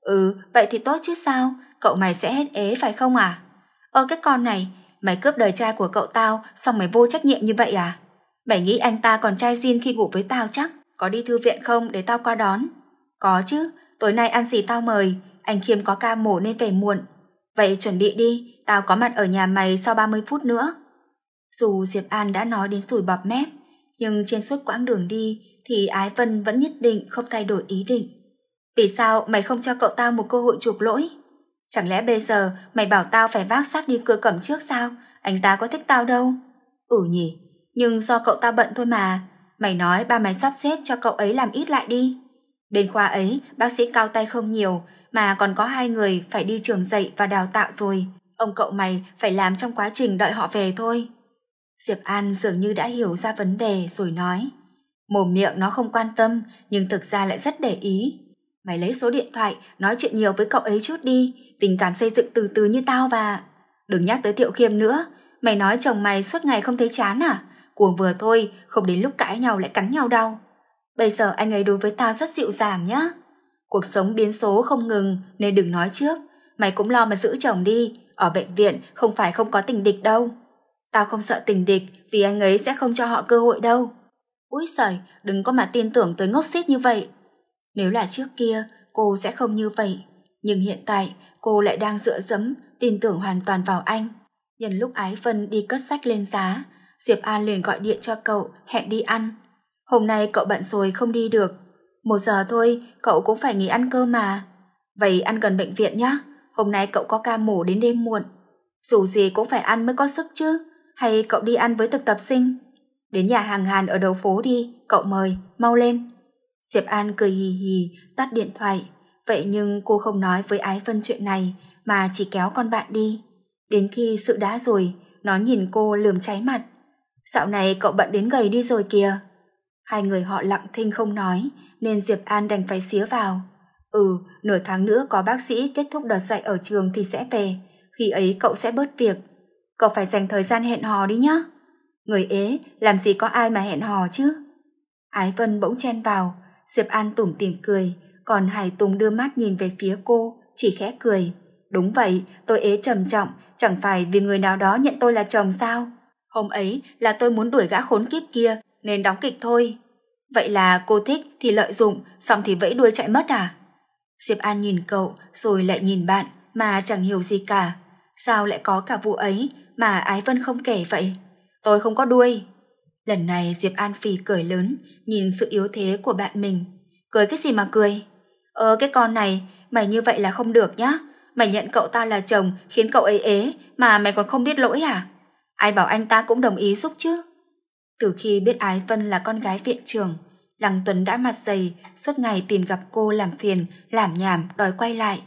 Ừ, vậy thì tốt chứ sao? Cậu mày sẽ hết ế phải không à? Ơ cái con này, mày cướp đời trai của cậu tao xong mày vô trách nhiệm như vậy à? Mày nghĩ anh ta còn trai xin khi ngủ với tao chắc, có đi thư viện không để tao qua đón? Có chứ, tối nay ăn gì tao mời, anh Khiêm có ca mổ nên về muộn. Vậy chuẩn bị đi, tao có mặt ở nhà mày sau 30 phút nữa. Dù Diệp An đã nói đến sủi bọt mép, nhưng trên suốt quãng đường đi thì Ái Vân vẫn nhất định không thay đổi ý định. Vì sao mày không cho cậu tao một cơ hội chuộc lỗi? Chẳng lẽ bây giờ mày bảo tao phải vác xác đi cưa cẩm trước sao? Anh ta có thích tao đâu? Ừ nhỉ, nhưng do cậu ta bận thôi mà. Mày nói ba mày sắp xếp cho cậu ấy làm ít lại đi. Bên khoa ấy, bác sĩ cao tay không nhiều, mà còn có hai người phải đi trường dạy và đào tạo rồi. Ông cậu mày phải làm trong quá trình đợi họ về thôi. Diệp An dường như đã hiểu ra vấn đề rồi nói. Mồm miệng nó không quan tâm, nhưng thực ra lại rất để ý. Mày lấy số điện thoại, nói chuyện nhiều với cậu ấy chút đi, tình cảm xây dựng từ từ như tao và... Đừng nhắc tới thiệu Khiêm nữa, mày nói chồng mày suốt ngày không thấy chán à? Cuồng vừa thôi, không đến lúc cãi nhau lại cắn nhau đâu. Bây giờ anh ấy đối với tao rất dịu dàng nhá. Cuộc sống biến số không ngừng nên đừng nói trước. Mày cũng lo mà giữ chồng đi, ở bệnh viện không phải không có tình địch đâu. Tao không sợ tình địch vì anh ấy sẽ không cho họ cơ hội đâu. Úi sời, đừng có mà tin tưởng tới ngốc xít như vậy. Nếu là trước kia, cô sẽ không như vậy. Nhưng hiện tại, cô lại đang dựa dẫm, tin tưởng hoàn toàn vào anh. Nhân lúc Ái Vân đi cất sách lên giá, Diệp An liền gọi điện cho cậu, hẹn đi ăn. Hôm nay cậu bận rồi không đi được. Một giờ thôi, cậu cũng phải nghỉ ăn cơm mà. Vậy ăn gần bệnh viện nhé, hôm nay cậu có ca mổ đến đêm muộn. Dù gì cũng phải ăn mới có sức chứ, hay cậu đi ăn với thực tập sinh? Đến nhà hàng Hàn ở đầu phố đi, cậu mời, mau lên. Diệp An cười hì hì, tắt điện thoại. Vậy nhưng cô không nói với Ái phân chuyện này mà chỉ kéo con bạn đi. Đến khi sự đã rồi, nó nhìn cô lườm cháy mặt. Dạo này cậu bận đến gầy đi rồi kìa. Hai người họ lặng thinh không nói nên Diệp An đành phải xía vào. Ừ, nửa tháng nữa có bác sĩ kết thúc đợt dạy ở trường thì sẽ về. Khi ấy cậu sẽ bớt việc. Cậu phải dành thời gian hẹn hò đi nhá. Người ế, làm gì có ai mà hẹn hò chứ? Ái Vân bỗng chen vào, Diệp An tủm tỉm cười, còn Hải Tùng đưa mắt nhìn về phía cô, chỉ khẽ cười. Đúng vậy, tôi ế trầm trọng, chẳng phải vì người nào đó nhận tôi là chồng sao? Hôm ấy là tôi muốn đuổi gã khốn kiếp kia, nên đóng kịch thôi. Vậy là cô thích thì lợi dụng, xong thì vẫy đuôi chạy mất à? Diệp An nhìn cậu, rồi lại nhìn bạn, mà chẳng hiểu gì cả. Sao lại có cả vụ ấy mà Ái Vân không kể vậy? Tôi không có đuôi. Lần này Diệp An phì cười lớn, nhìn sự yếu thế của bạn mình. Cười cái gì mà cười? Ờ cái con này, mày như vậy là không được nhá. Mày nhận cậu ta là chồng khiến cậu ấy ế mà mày còn không biết lỗi à? Ai bảo anh ta cũng đồng ý giúp chứ? Từ khi biết Ái Vân là con gái viện trường, Lăng Tuấn đã mặt dày, suốt ngày tìm gặp cô làm phiền, làm nhảm, đòi quay lại.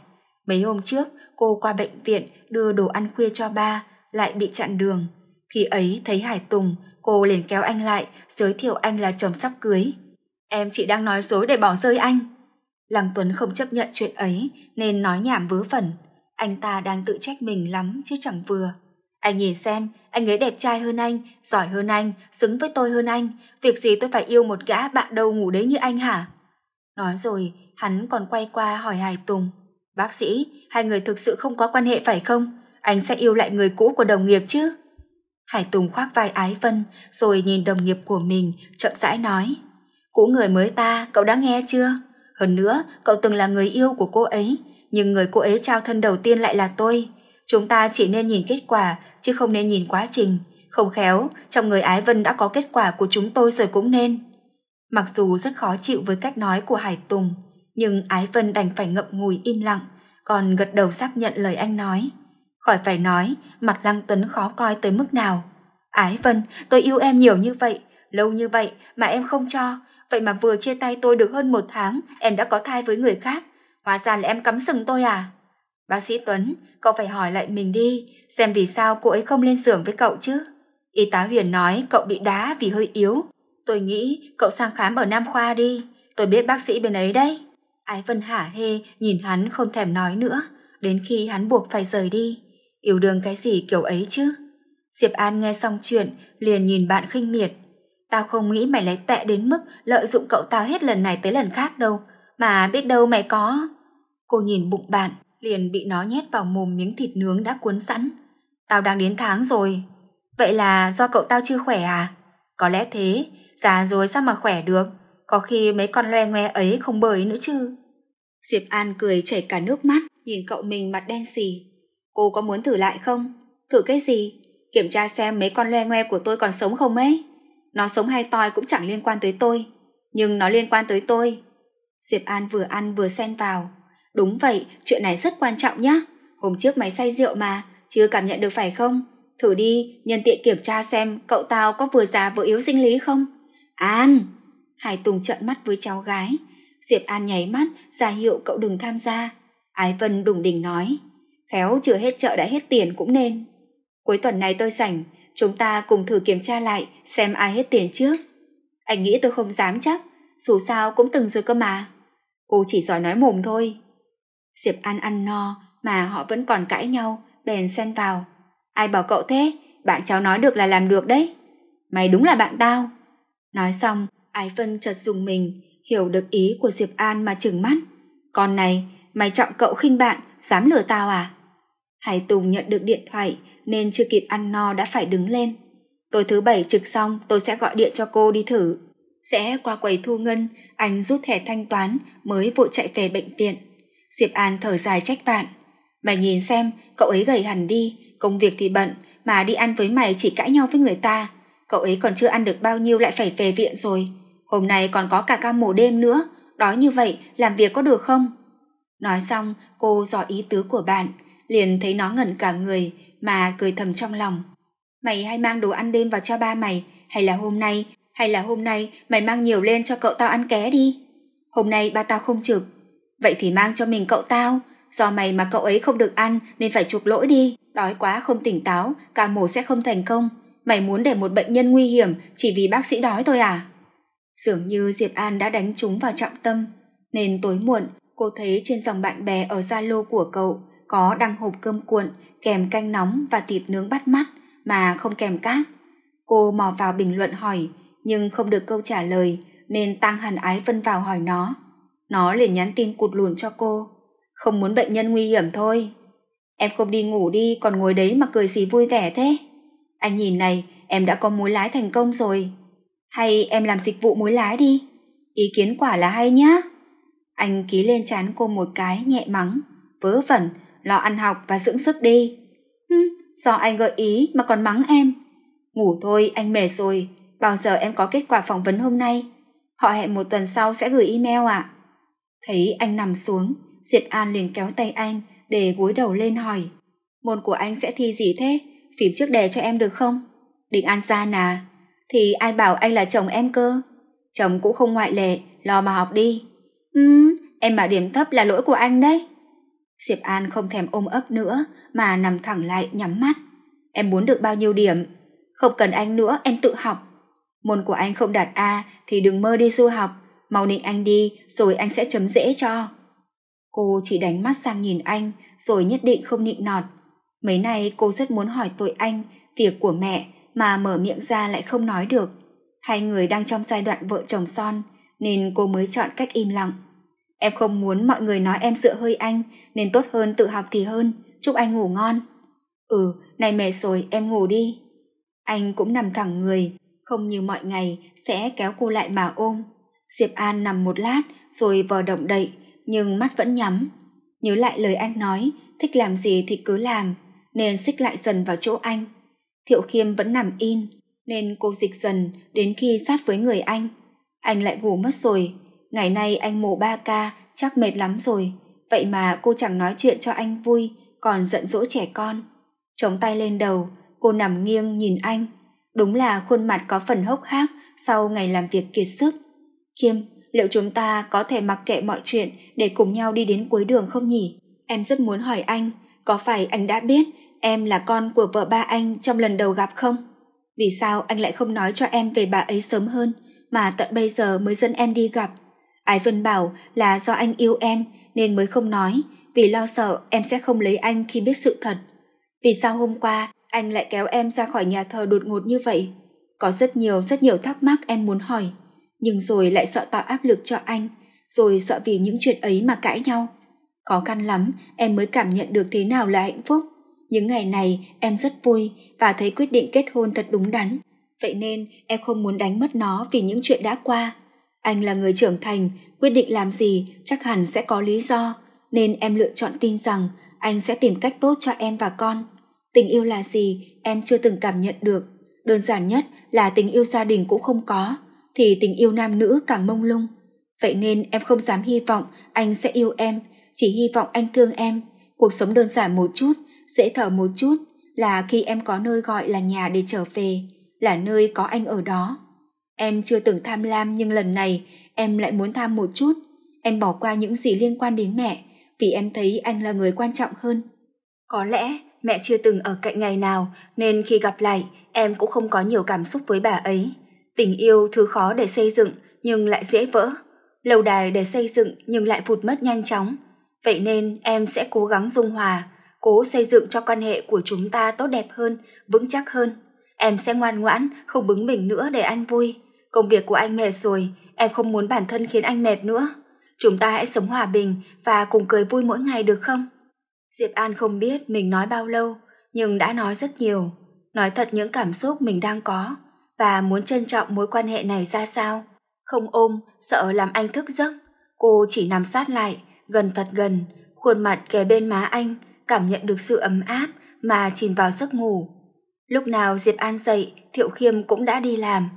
Mấy hôm trước, cô qua bệnh viện đưa đồ ăn khuya cho ba, lại bị chặn đường. Khi ấy thấy Hải Tùng, cô liền kéo anh lại, giới thiệu anh là chồng sắp cưới. Em chỉ đang nói dối để bỏ rơi anh. Lăng Tuấn không chấp nhận chuyện ấy nên nói nhảm vớ vẩn. Anh ta đang tự trách mình lắm chứ chẳng vừa. Anh nhìn xem, anh ấy đẹp trai hơn anh, giỏi hơn anh, xứng với tôi hơn anh. Việc gì tôi phải yêu một gã bạn đầu ngủ đấy như anh hả? Nói rồi, hắn còn quay qua hỏi Hải Tùng. Bác sĩ, hai người thực sự không có quan hệ phải không? Anh sẽ yêu lại người cũ của đồng nghiệp chứ? Hải Tùng khoác vai Ái Vân, rồi nhìn đồng nghiệp của mình, chậm rãi nói. Cũ người mới ta, cậu đã nghe chưa? Hơn nữa, cậu từng là người yêu của cô ấy, nhưng người cô ấy trao thân đầu tiên lại là tôi. Chúng ta chỉ nên nhìn kết quả, chứ không nên nhìn quá trình. Không khéo, trong người Ái Vân đã có kết quả của chúng tôi rồi cũng nên. Mặc dù rất khó chịu với cách nói của Hải Tùng, nhưng Ái Vân đành phải ngậm ngùi im lặng, còn gật đầu xác nhận lời anh nói. Khỏi phải nói, mặt Lăng Tuấn khó coi tới mức nào. Ái Vân, tôi yêu em nhiều như vậy, lâu như vậy mà em không cho, Vậy mà vừa chia tay tôi được hơn một tháng, em đã có thai với người khác. Hóa ra là em cắm sừng tôi à? Bác sĩ Tuấn, cậu phải hỏi lại mình đi, xem vì sao cô ấy không lên giường với cậu chứ. Y tá Huyền nói cậu bị đá vì hơi yếu. Tôi nghĩ cậu sang khám ở Nam Khoa đi, tôi biết bác sĩ bên ấy đấy. Ái Vân hả hê, nhìn hắn không thèm nói nữa, đến khi hắn buộc phải rời đi. Yêu đương cái gì kiểu ấy chứ? Diệp An nghe xong chuyện, liền nhìn bạn khinh miệt, Tao không nghĩ mày lấy tệ đến mức lợi dụng cậu tao hết lần này tới lần khác đâu, mà biết đâu mày có. Cô nhìn bụng bạn, liền bị nó nhét vào mồm miếng thịt nướng đã cuốn sẵn. Tao đang đến tháng rồi. Vậy là do cậu tao chưa khỏe à? Có lẽ thế, già rồi sao mà khỏe được, có khi mấy con loe ngoe ấy không bơi nữa chứ. Diệp An cười chảy cả nước mắt, nhìn cậu mình mặt đen xì. Cô có muốn thử lại không? Thử cái gì? Kiểm tra xem mấy con loe ngoe của tôi còn sống không ấy. Nó sống hay toi cũng chẳng liên quan tới tôi, nhưng nó liên quan tới tôi. Diệp An vừa ăn vừa xen vào. Đúng vậy, chuyện này rất quan trọng nhá. Hôm trước mày say rượu mà, chưa cảm nhận được phải không? Thử đi, nhân tiện kiểm tra xem cậu tao có vừa già vừa yếu sinh lý không. An! Hải Tùng trợn mắt với cháu gái. Diệp An nháy mắt, ra hiệu cậu đừng tham gia. Ái Vân đủng đỉnh nói. Khéo chưa hết chợ đã hết tiền cũng nên. Cuối tuần này tôi rảnh, chúng ta cùng thử kiểm tra lại xem ai hết tiền trước. Anh nghĩ tôi không dám chắc, dù sao cũng từng rồi cơ mà. Cô chỉ giỏi nói mồm thôi. Diệp An ăn no mà họ vẫn còn cãi nhau, bèn xen vào. Ai bảo cậu thế, bạn cháu nói được là làm được đấy. Mày đúng là bạn tao. Nói xong, Ái phân chợt dùng mình, hiểu được ý của Diệp An mà chừng mắt. Con này, mày trọng cậu khinh bạn, dám lừa tao à? Hải Tùng nhận được điện thoại, nên chưa kịp ăn no đã phải đứng lên. Tối thứ bảy trực xong tôi sẽ gọi điện cho cô đi thử. Sẽ qua quầy thu ngân, anh rút thẻ thanh toán mới vội chạy về bệnh viện. Diệp An thở dài trách bạn. Mày nhìn xem, cậu ấy gầy hẳn đi, công việc thì bận, mà đi ăn với mày chỉ cãi nhau với người ta. Cậu ấy còn chưa ăn được bao nhiêu lại phải về viện rồi. Hôm nay còn có cả ca mổ đêm nữa, đói như vậy làm việc có được không? Nói xong, cô dò ý tứ của bạn, liền thấy nó ngẩn cả người, mà cười thầm trong lòng. Mày hay mang đồ ăn đêm vào cho ba mày, hay là hôm nay, hay là hôm nay mày mang nhiều lên cho cậu tao ăn ké đi. Hôm nay ba tao không trực, vậy thì mang cho mình cậu tao, do mày mà cậu ấy không được ăn nên phải chuộc lỗi đi. Đói quá không tỉnh táo, ca mổ sẽ không thành công. Mày muốn để một bệnh nhân nguy hiểm chỉ vì bác sĩ đói thôi à? Dường như Diệp An đã đánh trúng vào trọng tâm, nên tối muộn cô thấy trên dòng bạn bè ở Zalo của cậu có đăng hộp cơm cuộn kèm canh nóng và thịt nướng bắt mắt mà không kèm cát. Cô mò vào bình luận hỏi, nhưng không được câu trả lời nên Tăng Hàn Ái Vân vào hỏi nó. Nó liền nhắn tin cụt lùn cho cô. Không muốn bệnh nhân nguy hiểm thôi. Em không đi ngủ đi còn ngồi đấy mà cười gì vui vẻ thế. Anh nhìn này, em đã có mối lái thành công rồi. Hay em làm dịch vụ mối lái đi. Ý kiến quả là hay nhá. Anh ký lên chán cô một cái nhẹ mắng, vớ vẩn lo ăn học và dưỡng sức đi. Hừ, do anh gợi ý mà còn mắng em. Ngủ thôi, anh mệt rồi, bao giờ em có kết quả phỏng vấn hôm nay? Họ hẹn một tuần sau sẽ gửi email ạ. À? Thấy anh nằm xuống, Diệp An liền kéo tay anh để gối đầu lên hỏi. Môn của anh sẽ thi gì thế? Phím trước đề cho em được không? Định An ra nà. Thì ai bảo anh là chồng em cơ? Chồng cũng không ngoại lệ, lo mà học đi. Ừm, em bảo điểm thấp là lỗi của anh đấy. Diệp An không thèm ôm ấp nữa mà nằm thẳng lại nhắm mắt. Em muốn được bao nhiêu điểm? Không cần anh nữa, em tự học. Môn của anh không đạt A thì đừng mơ đi du học. Mau định anh đi, rồi anh sẽ chấm dễ cho. Cô chỉ đánh mắt sang nhìn anh, rồi nhất định không nịnh nọt. Mấy nay cô rất muốn hỏi tội anh, việc của mẹ, mà mở miệng ra lại không nói được. Hai người đang trong giai đoạn vợ chồng son, nên cô mới chọn cách im lặng. Em không muốn mọi người nói em dựa hơi anh, nên tốt hơn tự học thì hơn, chúc anh ngủ ngon. Ừ, này mệt rồi, em ngủ đi. Anh cũng nằm thẳng người, không như mọi ngày sẽ kéo cô lại mà ôm. Diệp An nằm một lát rồi vò động đậy, nhưng mắt vẫn nhắm. Nhớ lại lời anh nói, thích làm gì thì cứ làm, nên xích lại dần vào chỗ anh. Thiệu Khiêm vẫn nằm in, nên cô dịch dần đến khi sát với người anh. Anh lại ngủ mất rồi, Ngày nay anh mổ ba ca, chắc mệt lắm rồi. Vậy mà cô chẳng nói chuyện cho anh vui, còn giận dỗi trẻ con. Chống tay lên đầu, cô nằm nghiêng nhìn anh. Đúng là khuôn mặt có phần hốc hác sau ngày làm việc kiệt sức. Khiêm, liệu chúng ta có thể mặc kệ mọi chuyện để cùng nhau đi đến cuối đường không nhỉ? Em rất muốn hỏi anh, có phải anh đã biết em là con của vợ ba anh trong lần đầu gặp không? Vì sao anh lại không nói cho em về bà ấy sớm hơn mà tận bây giờ mới dẫn em đi gặp? Ái Vân bảo là do anh yêu em nên mới không nói, vì lo sợ em sẽ không lấy anh khi biết sự thật. Vì sao hôm qua anh lại kéo em ra khỏi nhà thờ đột ngột như vậy? Có rất nhiều rất nhiều thắc mắc em muốn hỏi, nhưng rồi lại sợ tạo áp lực cho anh, rồi sợ vì những chuyện ấy mà cãi nhau. Khó khăn lắm em mới cảm nhận được thế nào là hạnh phúc. Những ngày này em rất vui và thấy quyết định kết hôn thật đúng đắn. Vậy nên em không muốn đánh mất nó vì những chuyện đã qua. Anh là người trưởng thành, quyết định làm gì chắc hẳn sẽ có lý do, nên em lựa chọn tin rằng anh sẽ tìm cách tốt cho em và con. Tình yêu là gì em chưa từng cảm nhận được. Đơn giản nhất là tình yêu gia đình cũng không có, thì tình yêu nam nữ càng mông lung. Vậy nên em không dám hy vọng anh sẽ yêu em, chỉ hy vọng anh thương em. Cuộc sống đơn giản một chút, dễ thở một chút là khi em có nơi gọi là nhà để trở về, là nơi có anh ở đó. Em chưa từng tham lam nhưng lần này em lại muốn tham một chút. Em bỏ qua những gì liên quan đến mẹ vì em thấy anh là người quan trọng hơn. Có lẽ mẹ chưa từng ở cạnh ngày nào nên khi gặp lại em cũng không có nhiều cảm xúc với bà ấy. Tình yêu thứ khó để xây dựng nhưng lại dễ vỡ. Lâu đài để xây dựng nhưng lại vụt mất nhanh chóng. Vậy nên em sẽ cố gắng dung hòa, cố xây dựng cho quan hệ của chúng ta tốt đẹp hơn, vững chắc hơn. Em sẽ ngoan ngoãn, không bứng mình nữa để anh vui. Công việc của anh mệt rồi, em không muốn bản thân khiến anh mệt nữa. Chúng ta hãy sống hòa bình và cùng cười vui mỗi ngày được không? Diệp An không biết mình nói bao lâu, nhưng đã nói rất nhiều. Nói thật những cảm xúc mình đang có và muốn trân trọng mối quan hệ này ra sao. Không ôm, sợ làm anh thức giấc. Cô chỉ nằm sát lại, gần thật gần, khuôn mặt kề bên má anh, cảm nhận được sự ấm áp mà chìm vào giấc ngủ. Lúc nào Diệp An dậy, Thiệu Khiêm cũng đã đi làm.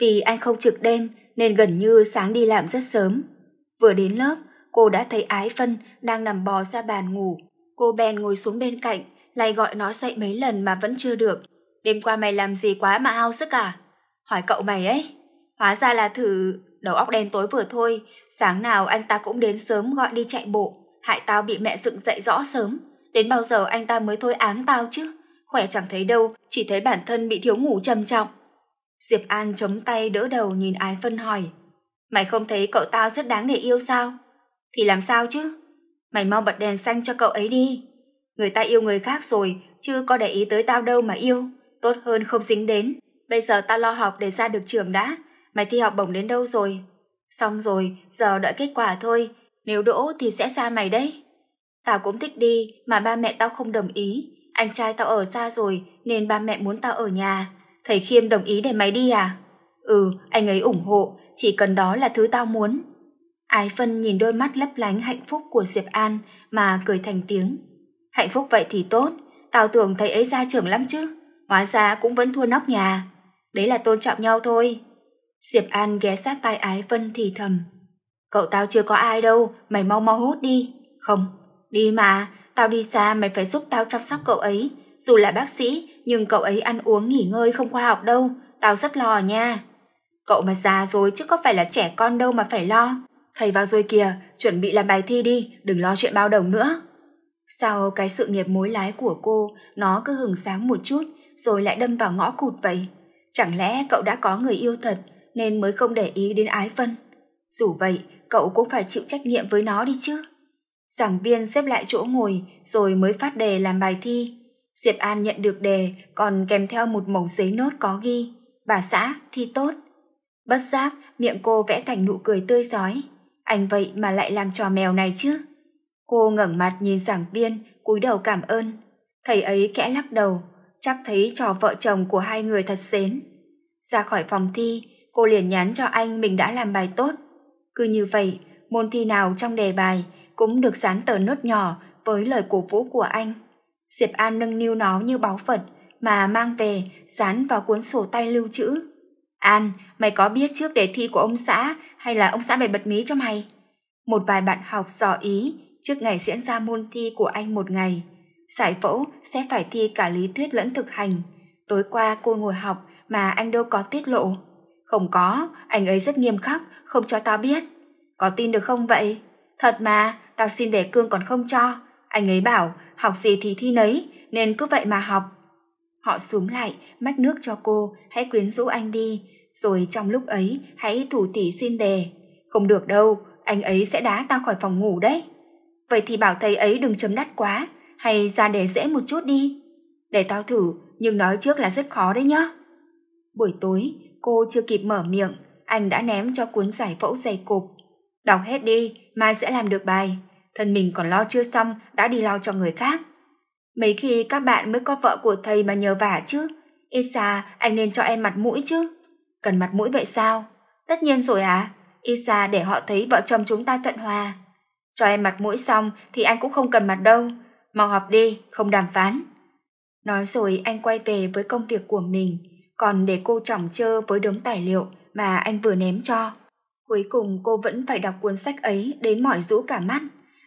Vì anh không trực đêm nên gần như sáng đi làm rất sớm. Vừa đến lớp, cô đã thấy Ái Phân đang nằm bò ra bàn ngủ. Cô bèn ngồi xuống bên cạnh, lại gọi nó dậy mấy lần mà vẫn chưa được. Đêm qua mày làm gì quá mà ao sức à? Hỏi cậu mày ấy. Hóa ra là thử đầu óc đen tối vừa thôi, sáng nào anh ta cũng đến sớm gọi đi chạy bộ, hại tao bị mẹ dựng dậy rõ sớm. Đến bao giờ anh ta mới thôi ám tao chứ? Khỏe chẳng thấy đâu, chỉ thấy bản thân bị thiếu ngủ trầm trọng. Diệp An chống tay đỡ đầu nhìn Ái Phân hỏi. Mày không thấy cậu tao rất đáng để yêu sao? Thì làm sao chứ? Mày mau bật đèn xanh cho cậu ấy đi. Người ta yêu người khác rồi, chứ có để ý tới tao đâu mà yêu. Tốt hơn không dính đến. Bây giờ tao lo học để ra được trường đã. Mày thi học bổng đến đâu rồi? Xong rồi, giờ đợi kết quả thôi. Nếu đỗ thì sẽ xa mày đấy. Tao cũng thích đi, mà ba mẹ tao không đồng ý. Anh trai tao ở xa rồi, nên ba mẹ muốn tao ở nhà. Thầy Khiêm đồng ý để máy đi à? Ừ, anh ấy ủng hộ, chỉ cần đó là thứ tao muốn. Ái Phân nhìn đôi mắt lấp lánh hạnh phúc của Diệp An mà cười thành tiếng. Hạnh phúc vậy thì tốt, tao tưởng thầy ấy ra trưởng lắm chứ, hóa ra cũng vẫn thua nóc nhà. Đấy là tôn trọng nhau thôi. Diệp An ghé sát tai Ái Phân thì thầm. Cậu tao chưa có ai đâu, mày mau mau hút đi. Không, đi mà, tao đi xa mày phải giúp tao chăm sóc cậu ấy. Dù là bác sĩ nhưng cậu ấy ăn uống nghỉ ngơi không khoa học đâu, tao rất lo nha. Cậu mà già rồi chứ có phải là trẻ con đâu mà phải lo. Thầy vào rồi kìa, chuẩn bị làm bài thi đi, đừng lo chuyện bao đồng nữa. Sao cái sự nghiệp mối lái của cô nó cứ hừng sáng một chút rồi lại đâm vào ngõ cụt vậy? Chẳng lẽ cậu đã có người yêu thật nên mới không để ý đến Ái Vân? Dù vậy, cậu cũng phải chịu trách nhiệm với nó đi chứ. Giảng viên xếp lại chỗ ngồi rồi mới phát đề làm bài thi. Diệp An nhận được đề còn kèm theo một mẩu giấy nốt có ghi Bà xã thi tốt. Bất giác, miệng cô vẽ thành nụ cười tươi giói. Anh vậy mà lại làm trò mèo này chứ? Cô ngẩng mặt nhìn giảng viên, cúi đầu cảm ơn. Thầy ấy kẽ lắc đầu, chắc thấy trò vợ chồng của hai người thật xến. Ra khỏi phòng thi, cô liền nhắn cho anh mình đã làm bài tốt. Cứ như vậy, môn thi nào trong đề bài cũng được dán tờ nốt nhỏ với lời cổ vũ của anh. Diệp An nâng niu nó như báu vật mà mang về, dán vào cuốn sổ tay lưu trữ. An, mày có biết trước đề thi của ông xã hay là ông xã mày bật mí cho mày? Một vài bạn học dò ý trước ngày diễn ra môn thi của anh một ngày. Giải phẫu sẽ phải thi cả lý thuyết lẫn thực hành. Tối qua cô ngồi học mà anh đâu có tiết lộ. Không có, anh ấy rất nghiêm khắc, không cho tao biết. Có tin được không vậy? Thật mà, tao xin đề cương còn không cho. Anh ấy bảo học gì thì thi nấy, nên cứ vậy mà học. Họ xuống lại, mách nước cho cô, hãy quyến rũ anh đi, rồi trong lúc ấy hãy thủ tỉ xin đề. Không được đâu, anh ấy sẽ đá ta khỏi phòng ngủ đấy. Vậy thì bảo thầy ấy đừng chấm đắt quá, hay ra đề dễ một chút đi. Để tao thử, nhưng nói trước là rất khó đấy nhá. Buổi tối, cô chưa kịp mở miệng, anh đã ném cho cuốn giải phẫu dày cộp. Đọc hết đi, mai sẽ làm được bài thân mình còn lo chưa xong đã đi lo cho người khác. Mấy khi các bạn mới có vợ của thầy mà nhờ vả chứ. Isa anh nên cho em mặt mũi chứ. Cần mặt mũi vậy sao? Tất nhiên rồi à, Isa để họ thấy vợ chồng chúng ta thuận hòa. Cho em mặt mũi xong thì anh cũng không cần mặt đâu. Mau họp đi, không đàm phán. Nói rồi anh quay về với công việc của mình, còn để cô chỏng chơ với đống tài liệu mà anh vừa ném cho. Cuối cùng cô vẫn phải đọc cuốn sách ấy đến mỏi rũ cả mắt.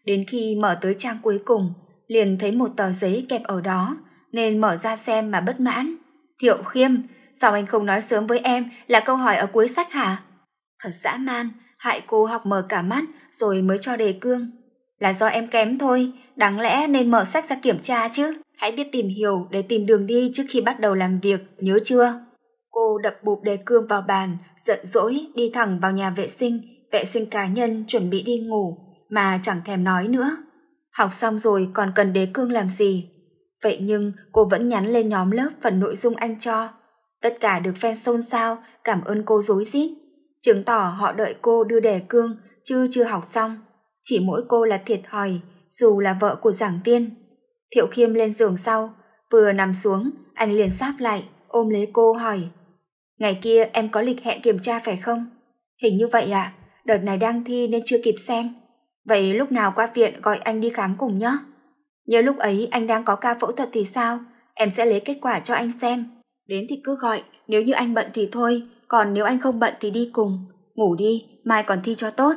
Đến khi mở tới trang cuối cùng, liền thấy một tờ giấy kẹp ở đó, nên mở ra xem mà bất mãn. Thiệu khiêm, sao anh không nói sớm với em là câu hỏi ở cuối sách hả? Thật dã man, hại cô học mở cả mắt rồi mới cho đề cương. Là do em kém thôi, đáng lẽ nên mở sách ra kiểm tra chứ. Hãy biết tìm hiểu để tìm đường đi trước khi bắt đầu làm việc, nhớ chưa? Cô đập bụp đề cương vào bàn, giận dỗi đi thẳng vào nhà vệ sinh, vệ sinh cá nhân chuẩn bị đi ngủ mà chẳng thèm nói nữa. Học xong rồi còn cần đế cương làm gì? Vậy nhưng cô vẫn nhắn lên nhóm lớp phần nội dung anh cho. Tất cả được fan xôn xao, cảm ơn cô dối rít. Chứng tỏ họ đợi cô đưa đề cương, chứ chưa học xong. Chỉ mỗi cô là thiệt thòi, dù là vợ của giảng viên. Thiệu Khiêm lên giường sau, vừa nằm xuống, anh liền sáp lại, ôm lấy cô hỏi. Ngày kia em có lịch hẹn kiểm tra phải không? Hình như vậy ạ, à, đợt này đang thi nên chưa kịp xem. Vậy lúc nào qua viện gọi anh đi khám cùng nhé. Nhớ lúc ấy anh đang có ca phẫu thuật thì sao, em sẽ lấy kết quả cho anh xem. Đến thì cứ gọi, nếu như anh bận thì thôi, còn nếu anh không bận thì đi cùng. Ngủ đi, mai còn thi cho tốt.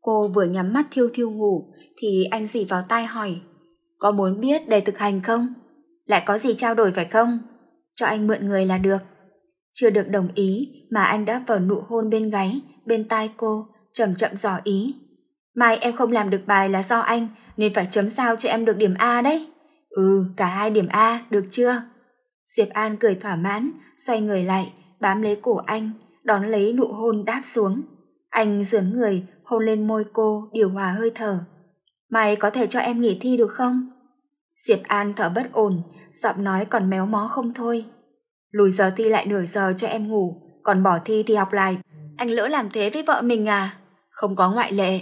Cô vừa nhắm mắt thiêu thiêu ngủ thì anh dì vào tai hỏi. Có muốn biết để thực hành không? Lại có gì trao đổi phải không? Cho anh mượn người là được. Chưa được đồng ý mà anh đã vờ nụ hôn bên gáy, bên tai cô, chậm chậm dò ý. Mai em không làm được bài là do anh, nên phải chấm sao cho em được điểm A đấy. Ừ, cả hai điểm A, được chưa? Diệp An cười thỏa mãn, xoay người lại, bám lấy cổ anh, đón lấy nụ hôn đáp xuống. Anh dướn người, hôn lên môi cô, điều hòa hơi thở. Mày có thể cho em nghỉ thi được không? Diệp An thở bất ổn, giọng nói còn méo mó không thôi. Lùi giờ thi lại nửa giờ cho em ngủ, còn bỏ thi thì học lại. Anh lỡ làm thế với vợ mình à? Không có ngoại lệ,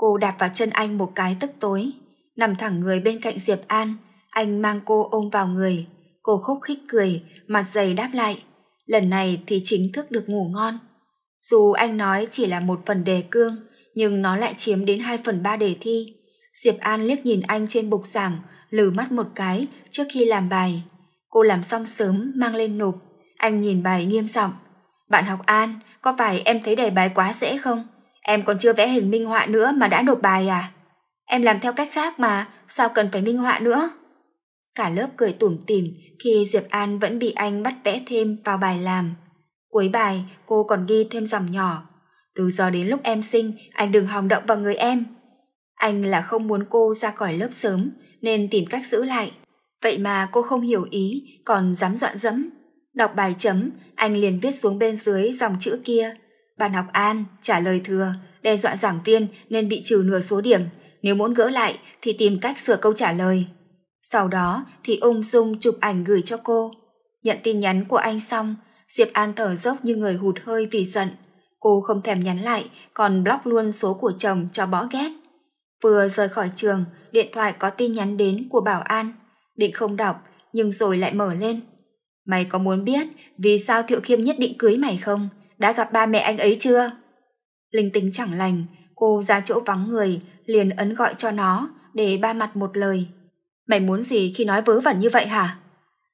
Cô đạp vào chân anh một cái tức tối, nằm thẳng người bên cạnh Diệp An, anh mang cô ôm vào người. Cô khúc khích cười, mặt dày đáp lại. Lần này thì chính thức được ngủ ngon. Dù anh nói chỉ là một phần đề cương, nhưng nó lại chiếm đến 2 phần 3 đề thi. Diệp An liếc nhìn anh trên bục giảng, lử mắt một cái trước khi làm bài. Cô làm xong sớm mang lên nộp. Anh nhìn bài nghiêm giọng. Bạn học An, có phải em thấy đề bài quá dễ không? Em còn chưa vẽ hình minh họa nữa mà đã nộp bài à? Em làm theo cách khác mà, sao cần phải minh họa nữa? Cả lớp cười tủm tỉm khi Diệp An vẫn bị anh bắt vẽ thêm vào bài làm. Cuối bài, cô còn ghi thêm dòng nhỏ. Từ giờ đến lúc em sinh, anh đừng hòng động vào người em. Anh là không muốn cô ra khỏi lớp sớm, nên tìm cách giữ lại. Vậy mà cô không hiểu ý, còn dám dọa dẫm. Đọc bài chấm, anh liền viết xuống bên dưới dòng chữ kia. Bạn học An trả lời thừa, đe dọa giảng viên nên bị trừ nửa số điểm. Nếu muốn gỡ lại thì tìm cách sửa câu trả lời. Sau đó thì ung dung chụp ảnh gửi cho cô. Nhận tin nhắn của anh xong, Diệp An thở dốc như người hụt hơi vì giận. Cô không thèm nhắn lại, còn block luôn số của chồng cho bỏ ghét. Vừa rời khỏi trường, điện thoại có tin nhắn đến của bảo an. Định không đọc, nhưng rồi lại mở lên. Mày có muốn biết vì sao Thiệu Khiêm nhất định cưới mày không? đã gặp ba mẹ anh ấy chưa? Linh tính chẳng lành, cô ra chỗ vắng người, liền ấn gọi cho nó, để ba mặt một lời. Mày muốn gì khi nói vớ vẩn như vậy hả?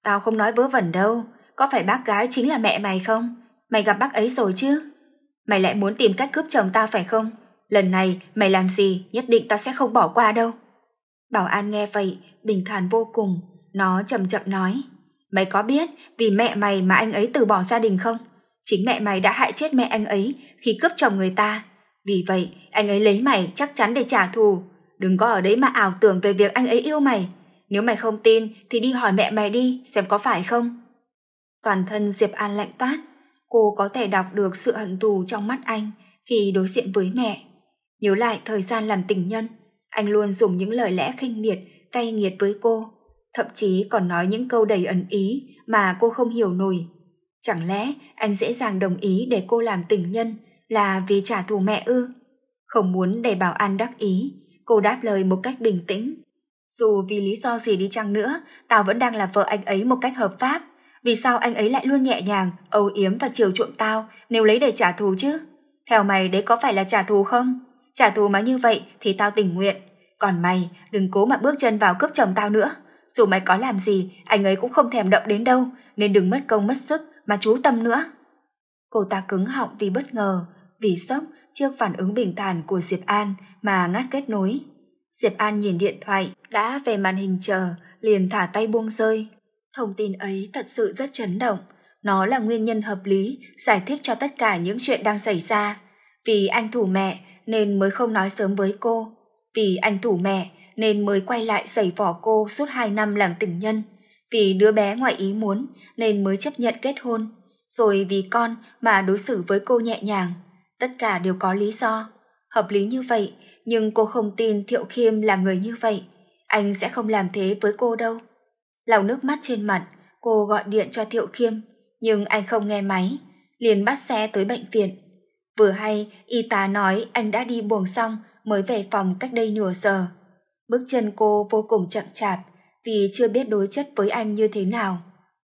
Tao không nói vớ vẩn đâu, có phải bác gái chính là mẹ mày không? Mày gặp bác ấy rồi chứ? Mày lại muốn tìm cách cướp chồng tao phải không? Lần này mày làm gì nhất định tao sẽ không bỏ qua đâu. Bảo An nghe vậy, bình thản vô cùng, nó chậm chậm nói. Mày có biết vì mẹ mày mà anh ấy từ bỏ gia đình không? Chính mẹ mày đã hại chết mẹ anh ấy khi cướp chồng người ta. Vì vậy, anh ấy lấy mày chắc chắn để trả thù. Đừng có ở đấy mà ảo tưởng về việc anh ấy yêu mày. Nếu mày không tin thì đi hỏi mẹ mày đi xem có phải không. Toàn thân Diệp An lạnh toát. Cô có thể đọc được sự hận thù trong mắt anh khi đối diện với mẹ. Nhớ lại thời gian làm tình nhân, anh luôn dùng những lời lẽ khinh miệt, cay nghiệt với cô. Thậm chí còn nói những câu đầy ẩn ý mà cô không hiểu nổi. Chẳng lẽ anh dễ dàng đồng ý để cô làm tình nhân là vì trả thù mẹ ư? Không muốn để bảo an đắc ý, cô đáp lời một cách bình tĩnh. Dù vì lý do gì đi chăng nữa, tao vẫn đang là vợ anh ấy một cách hợp pháp. Vì sao anh ấy lại luôn nhẹ nhàng, âu yếm và chiều chuộng tao nếu lấy để trả thù chứ? Theo mày đấy có phải là trả thù không? Trả thù mà như vậy thì tao tình nguyện. Còn mày, đừng cố mà bước chân vào cướp chồng tao nữa. Dù mày có làm gì, anh ấy cũng không thèm động đến đâu, nên đừng mất công mất sức mà chú tâm nữa. Cô ta cứng họng vì bất ngờ, vì sốc trước phản ứng bình thản của Diệp An mà ngắt kết nối. Diệp An nhìn điện thoại đã về màn hình chờ, liền thả tay buông rơi. Thông tin ấy thật sự rất chấn động. Nó là nguyên nhân hợp lý giải thích cho tất cả những chuyện đang xảy ra. Vì anh thủ mẹ nên mới không nói sớm với cô. Vì anh thủ mẹ nên mới quay lại giày vỏ cô suốt 2 năm làm tình nhân vì đứa bé ngoài ý muốn nên mới chấp nhận kết hôn, rồi vì con mà đối xử với cô nhẹ nhàng. Tất cả đều có lý do. Hợp lý như vậy, nhưng cô không tin Thiệu Khiêm là người như vậy. Anh sẽ không làm thế với cô đâu. lòng nước mắt trên mặt, cô gọi điện cho Thiệu Khiêm, nhưng anh không nghe máy, liền bắt xe tới bệnh viện. Vừa hay, y tá nói anh đã đi buồng xong mới về phòng cách đây nửa giờ. Bước chân cô vô cùng chậm chạp, vì chưa biết đối chất với anh như thế nào.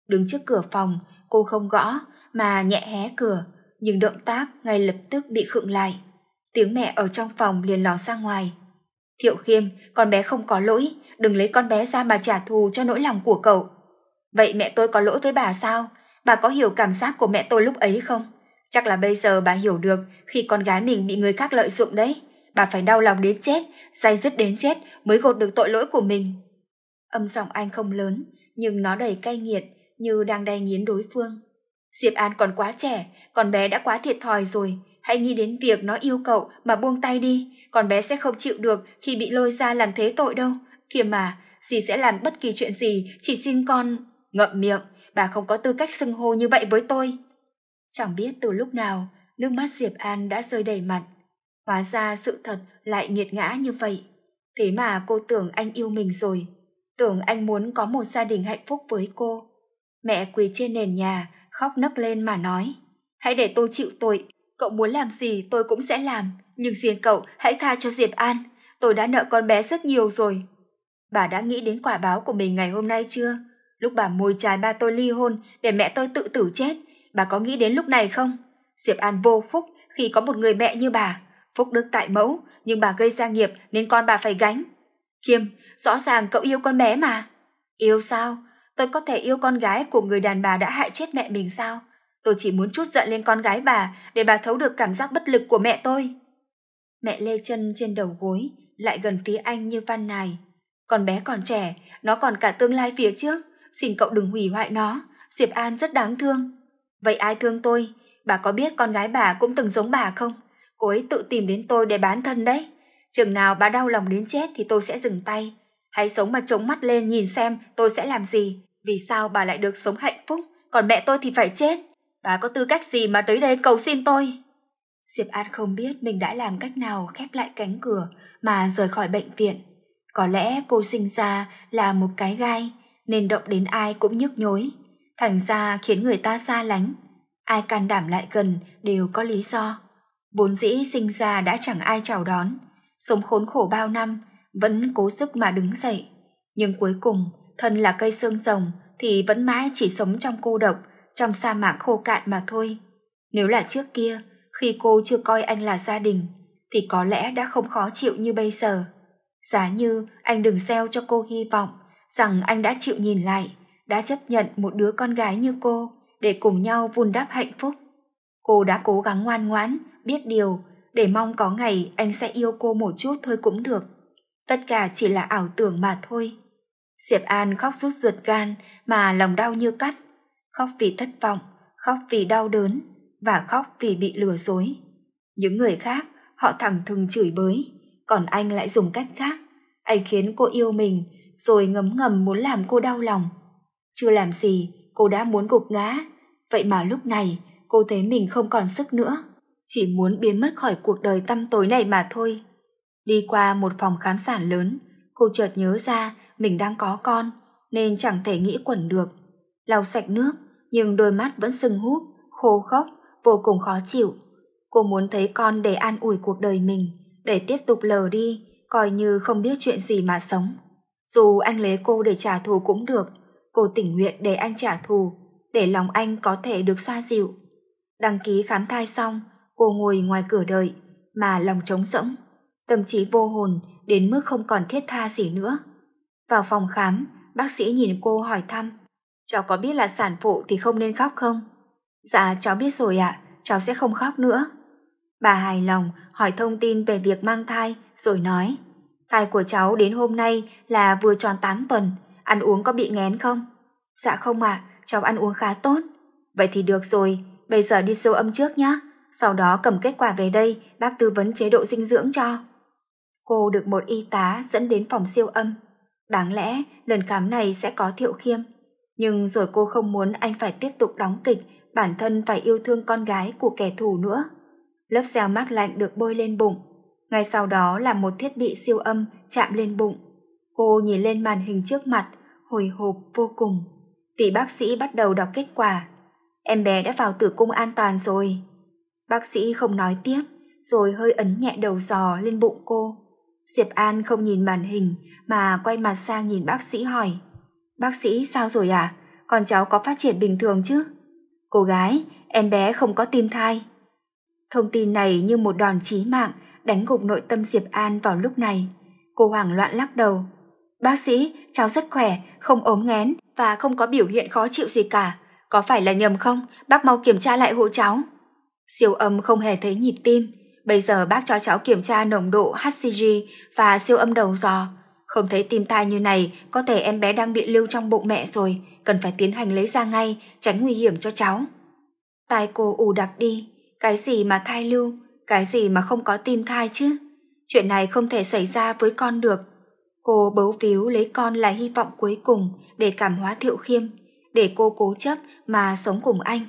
Đứng trước cửa phòng, cô không gõ mà nhẹ hé cửa, nhưng động tác ngay lập tức bị khựng lại. Tiếng mẹ ở trong phòng liền ló ra ngoài. Thiệu Khiêm, con bé không có lỗi, đừng lấy con bé ra mà trả thù cho nỗi lòng của cậu. Vậy mẹ tôi có lỗi với bà sao? Bà có hiểu cảm giác của mẹ tôi lúc ấy không? Chắc là bây giờ bà hiểu được khi con gái mình bị người khác lợi dụng đấy. Bà phải đau lòng đến chết, say dứt đến chết mới gột được tội lỗi của mình. Âm giọng anh không lớn, nhưng nó đầy cay nghiệt, như đang đay nghiến đối phương. Diệp An còn quá trẻ, con bé đã quá thiệt thòi rồi. Hãy nghĩ đến việc nó yêu cậu mà buông tay đi. Con bé sẽ không chịu được khi bị lôi ra làm thế tội đâu. Kìa mà, dì sẽ làm bất kỳ chuyện gì, chỉ xin con... Ngậm miệng, bà không có tư cách xưng hô như vậy với tôi. Chẳng biết từ lúc nào, nước mắt Diệp An đã rơi đầy mặt. Hóa ra sự thật lại nghiệt ngã như vậy. Thế mà cô tưởng anh yêu mình rồi tưởng anh muốn có một gia đình hạnh phúc với cô. Mẹ quỳ trên nền nhà, khóc nấc lên mà nói, hãy để tôi chịu tội, cậu muốn làm gì tôi cũng sẽ làm, nhưng riêng cậu hãy tha cho Diệp An, tôi đã nợ con bé rất nhiều rồi. Bà đã nghĩ đến quả báo của mình ngày hôm nay chưa? Lúc bà môi trái ba tôi ly hôn để mẹ tôi tự tử chết, bà có nghĩ đến lúc này không? Diệp An vô phúc khi có một người mẹ như bà, phúc đức tại mẫu, nhưng bà gây ra nghiệp nên con bà phải gánh. Khiêm, rõ ràng cậu yêu con bé mà. Yêu sao? Tôi có thể yêu con gái của người đàn bà đã hại chết mẹ mình sao? Tôi chỉ muốn chút giận lên con gái bà để bà thấu được cảm giác bất lực của mẹ tôi. Mẹ lê chân trên đầu gối, lại gần phía anh như van nài. Con bé còn trẻ, nó còn cả tương lai phía trước. Xin cậu đừng hủy hoại nó, Diệp An rất đáng thương. Vậy ai thương tôi? Bà có biết con gái bà cũng từng giống bà không? Cô ấy tự tìm đến tôi để bán thân đấy. Chừng nào bà đau lòng đến chết thì tôi sẽ dừng tay. Hãy sống mà trống mắt lên nhìn xem tôi sẽ làm gì. Vì sao bà lại được sống hạnh phúc, còn mẹ tôi thì phải chết. Bà có tư cách gì mà tới đây cầu xin tôi? Diệp An không biết mình đã làm cách nào khép lại cánh cửa mà rời khỏi bệnh viện. Có lẽ cô sinh ra là một cái gai, nên động đến ai cũng nhức nhối. Thành ra khiến người ta xa lánh. Ai can đảm lại gần đều có lý do. Vốn dĩ sinh ra đã chẳng ai chào đón. Sống khốn khổ bao năm, vẫn cố sức mà đứng dậy. Nhưng cuối cùng, thân là cây xương rồng thì vẫn mãi chỉ sống trong cô độc, trong sa mạc khô cạn mà thôi. Nếu là trước kia, khi cô chưa coi anh là gia đình, thì có lẽ đã không khó chịu như bây giờ. Giá như anh đừng gieo cho cô hy vọng rằng anh đã chịu nhìn lại, đã chấp nhận một đứa con gái như cô để cùng nhau vun đắp hạnh phúc. Cô đã cố gắng ngoan ngoãn, biết điều, để mong có ngày anh sẽ yêu cô một chút thôi cũng được tất cả chỉ là ảo tưởng mà thôi. Diệp An khóc rút ruột gan mà lòng đau như cắt, khóc vì thất vọng, khóc vì đau đớn và khóc vì bị lừa dối. Những người khác họ thẳng thừng chửi bới, còn anh lại dùng cách khác. Anh khiến cô yêu mình rồi ngấm ngầm muốn làm cô đau lòng. Chưa làm gì, cô đã muốn gục ngã, vậy mà lúc này cô thấy mình không còn sức nữa, chỉ muốn biến mất khỏi cuộc đời tăm tối này mà thôi. Đi qua một phòng khám sản lớn, cô chợt nhớ ra mình đang có con nên chẳng thể nghĩ quẩn được. Lau sạch nước nhưng đôi mắt vẫn sưng húp, khô khốc, vô cùng khó chịu. Cô muốn thấy con để an ủi cuộc đời mình, để tiếp tục lờ đi, coi như không biết chuyện gì mà sống. Dù anh lấy cô để trả thù cũng được, cô tỉnh nguyện để anh trả thù, để lòng anh có thể được xoa dịu. Đăng ký khám thai xong, cô ngồi ngoài cửa đợi, mà lòng trống rỗng tâm trí vô hồn đến mức không còn thiết tha gì nữa. Vào phòng khám, bác sĩ nhìn cô hỏi thăm. Cháu có biết là sản phụ thì không nên khóc không? Dạ cháu biết rồi ạ, à, cháu sẽ không khóc nữa. Bà hài lòng hỏi thông tin về việc mang thai rồi nói. Thai của cháu đến hôm nay là vừa tròn 8 tuần, ăn uống có bị ngén không? Dạ không ạ, à, cháu ăn uống khá tốt. Vậy thì được rồi, bây giờ đi siêu âm trước nhé. Sau đó cầm kết quả về đây, bác tư vấn chế độ dinh dưỡng cho. Cô được một y tá dẫn đến phòng siêu âm. Đáng lẽ lần khám này sẽ có thiệu khiêm. Nhưng rồi cô không muốn anh phải tiếp tục đóng kịch bản thân phải yêu thương con gái của kẻ thù nữa. Lớp gel mát lạnh được bôi lên bụng. Ngay sau đó là một thiết bị siêu âm chạm lên bụng. Cô nhìn lên màn hình trước mặt, hồi hộp vô cùng. Vị bác sĩ bắt đầu đọc kết quả. Em bé đã vào tử cung an toàn rồi. Bác sĩ không nói tiếp, rồi hơi ấn nhẹ đầu giò lên bụng cô. Diệp An không nhìn màn hình mà quay mặt sang nhìn bác sĩ hỏi. Bác sĩ sao rồi à? Con cháu có phát triển bình thường chứ? Cô gái, em bé không có tim thai. Thông tin này như một đòn chí mạng đánh gục nội tâm Diệp An vào lúc này. Cô hoảng loạn lắc đầu. Bác sĩ, cháu rất khỏe, không ốm nghén và không có biểu hiện khó chịu gì cả. Có phải là nhầm không? Bác mau kiểm tra lại hộ cháu. Siêu âm không hề thấy nhịp tim, Bây giờ bác cho cháu kiểm tra nồng độ HCG và siêu âm đầu dò Không thấy tim tai như này, có thể em bé đang bị lưu trong bụng mẹ rồi, cần phải tiến hành lấy ra ngay, tránh nguy hiểm cho cháu. Tai cô ù đặc đi, cái gì mà thai lưu, cái gì mà không có tim thai chứ? Chuyện này không thể xảy ra với con được. Cô bấu víu lấy con là hy vọng cuối cùng để cảm hóa thiệu khiêm, để cô cố chấp mà sống cùng anh.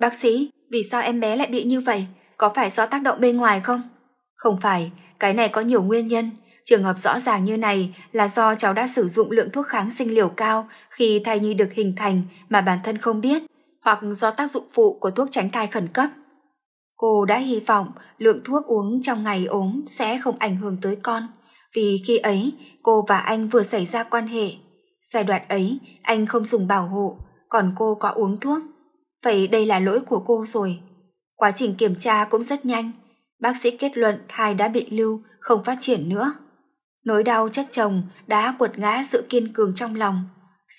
Bác sĩ, vì sao em bé lại bị như vậy? có phải do tác động bên ngoài không? Không phải, cái này có nhiều nguyên nhân. Trường hợp rõ ràng như này là do cháu đã sử dụng lượng thuốc kháng sinh liều cao khi thai nhi được hình thành mà bản thân không biết, hoặc do tác dụng phụ của thuốc tránh thai khẩn cấp. Cô đã hy vọng lượng thuốc uống trong ngày ốm sẽ không ảnh hưởng tới con, vì khi ấy cô và anh vừa xảy ra quan hệ. Giai đoạn ấy, anh không dùng bảo hộ, còn cô có uống thuốc. Vậy đây là lỗi của cô rồi. Quá trình kiểm tra cũng rất nhanh, bác sĩ kết luận thai đã bị lưu, không phát triển nữa. Nỗi đau chất chồng đã quật ngã sự kiên cường trong lòng,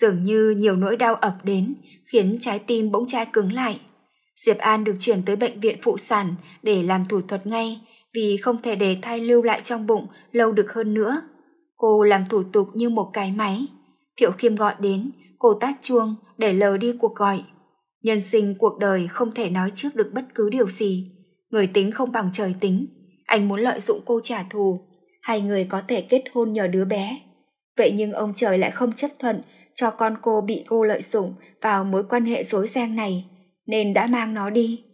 dường như nhiều nỗi đau ập đến khiến trái tim bỗng chai cứng lại. Diệp An được chuyển tới bệnh viện phụ sản để làm thủ thuật ngay vì không thể để thai lưu lại trong bụng lâu được hơn nữa. Cô làm thủ tục như một cái máy. Thiệu Khiêm gọi đến, cô tắt chuông để lờ đi cuộc gọi. Nhân sinh cuộc đời không thể nói trước được bất cứ điều gì. Người tính không bằng trời tính. Anh muốn lợi dụng cô trả thù. Hai người có thể kết hôn nhờ đứa bé. Vậy nhưng ông trời lại không chấp thuận cho con cô bị cô lợi dụng vào mối quan hệ dối gian này, nên đã mang nó đi.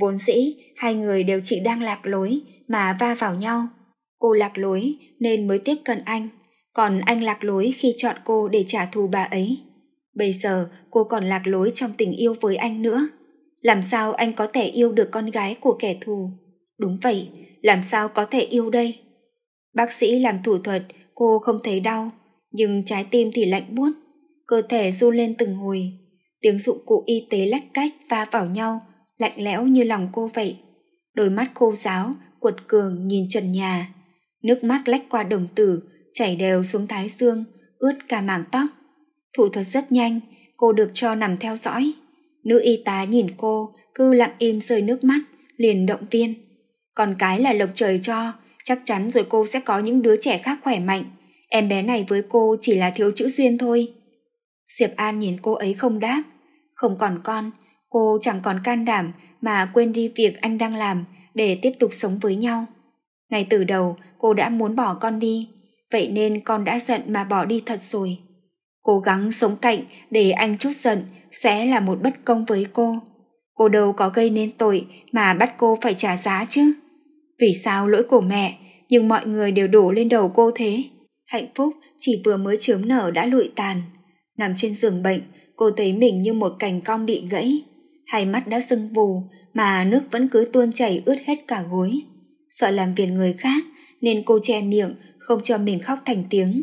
Vốn dĩ, hai người đều chỉ đang lạc lối mà va vào nhau. Cô lạc lối nên mới tiếp cận anh, còn anh lạc lối khi chọn cô để trả thù bà ấy. Bây giờ cô còn lạc lối trong tình yêu với anh nữa. Làm sao anh có thể yêu được con gái của kẻ thù? Đúng vậy, làm sao có thể yêu đây? Bác sĩ làm thủ thuật, cô không thấy đau, nhưng trái tim thì lạnh buốt, cơ thể run lên từng hồi. Tiếng dụng cụ y tế lách cách va vào nhau, lạnh lẽo như lòng cô vậy. Đôi mắt khô giáo, cuột cường nhìn trần nhà. Nước mắt lách qua đồng tử, chảy đều xuống thái dương, ướt cả mảng tóc. Thủ thuật rất nhanh, cô được cho nằm theo dõi. Nữ y tá nhìn cô, cứ lặng im rơi nước mắt, liền động viên. Còn cái là lộc trời cho, chắc chắn rồi cô sẽ có những đứa trẻ khác khỏe mạnh. Em bé này với cô chỉ là thiếu chữ duyên thôi. Diệp An nhìn cô ấy không đáp. Không còn con, cô chẳng còn can đảm mà quên đi việc anh đang làm để tiếp tục sống với nhau. Ngay từ đầu cô đã muốn bỏ con đi, vậy nên con đã giận mà bỏ đi thật rồi. Cố gắng sống cạnh để anh chút giận sẽ là một bất công với cô. Cô đâu có gây nên tội mà bắt cô phải trả giá chứ. Vì sao lỗi của mẹ, nhưng mọi người đều đổ lên đầu cô thế. Hạnh phúc chỉ vừa mới chớm nở đã lụi tàn. Nằm trên giường bệnh, cô thấy mình như một cành cong bị gãy. Hai mắt đã sưng vù mà nước vẫn cứ tuôn chảy ướt hết cả gối. Sợ làm phiền người khác nên cô che miệng không cho mình khóc thành tiếng.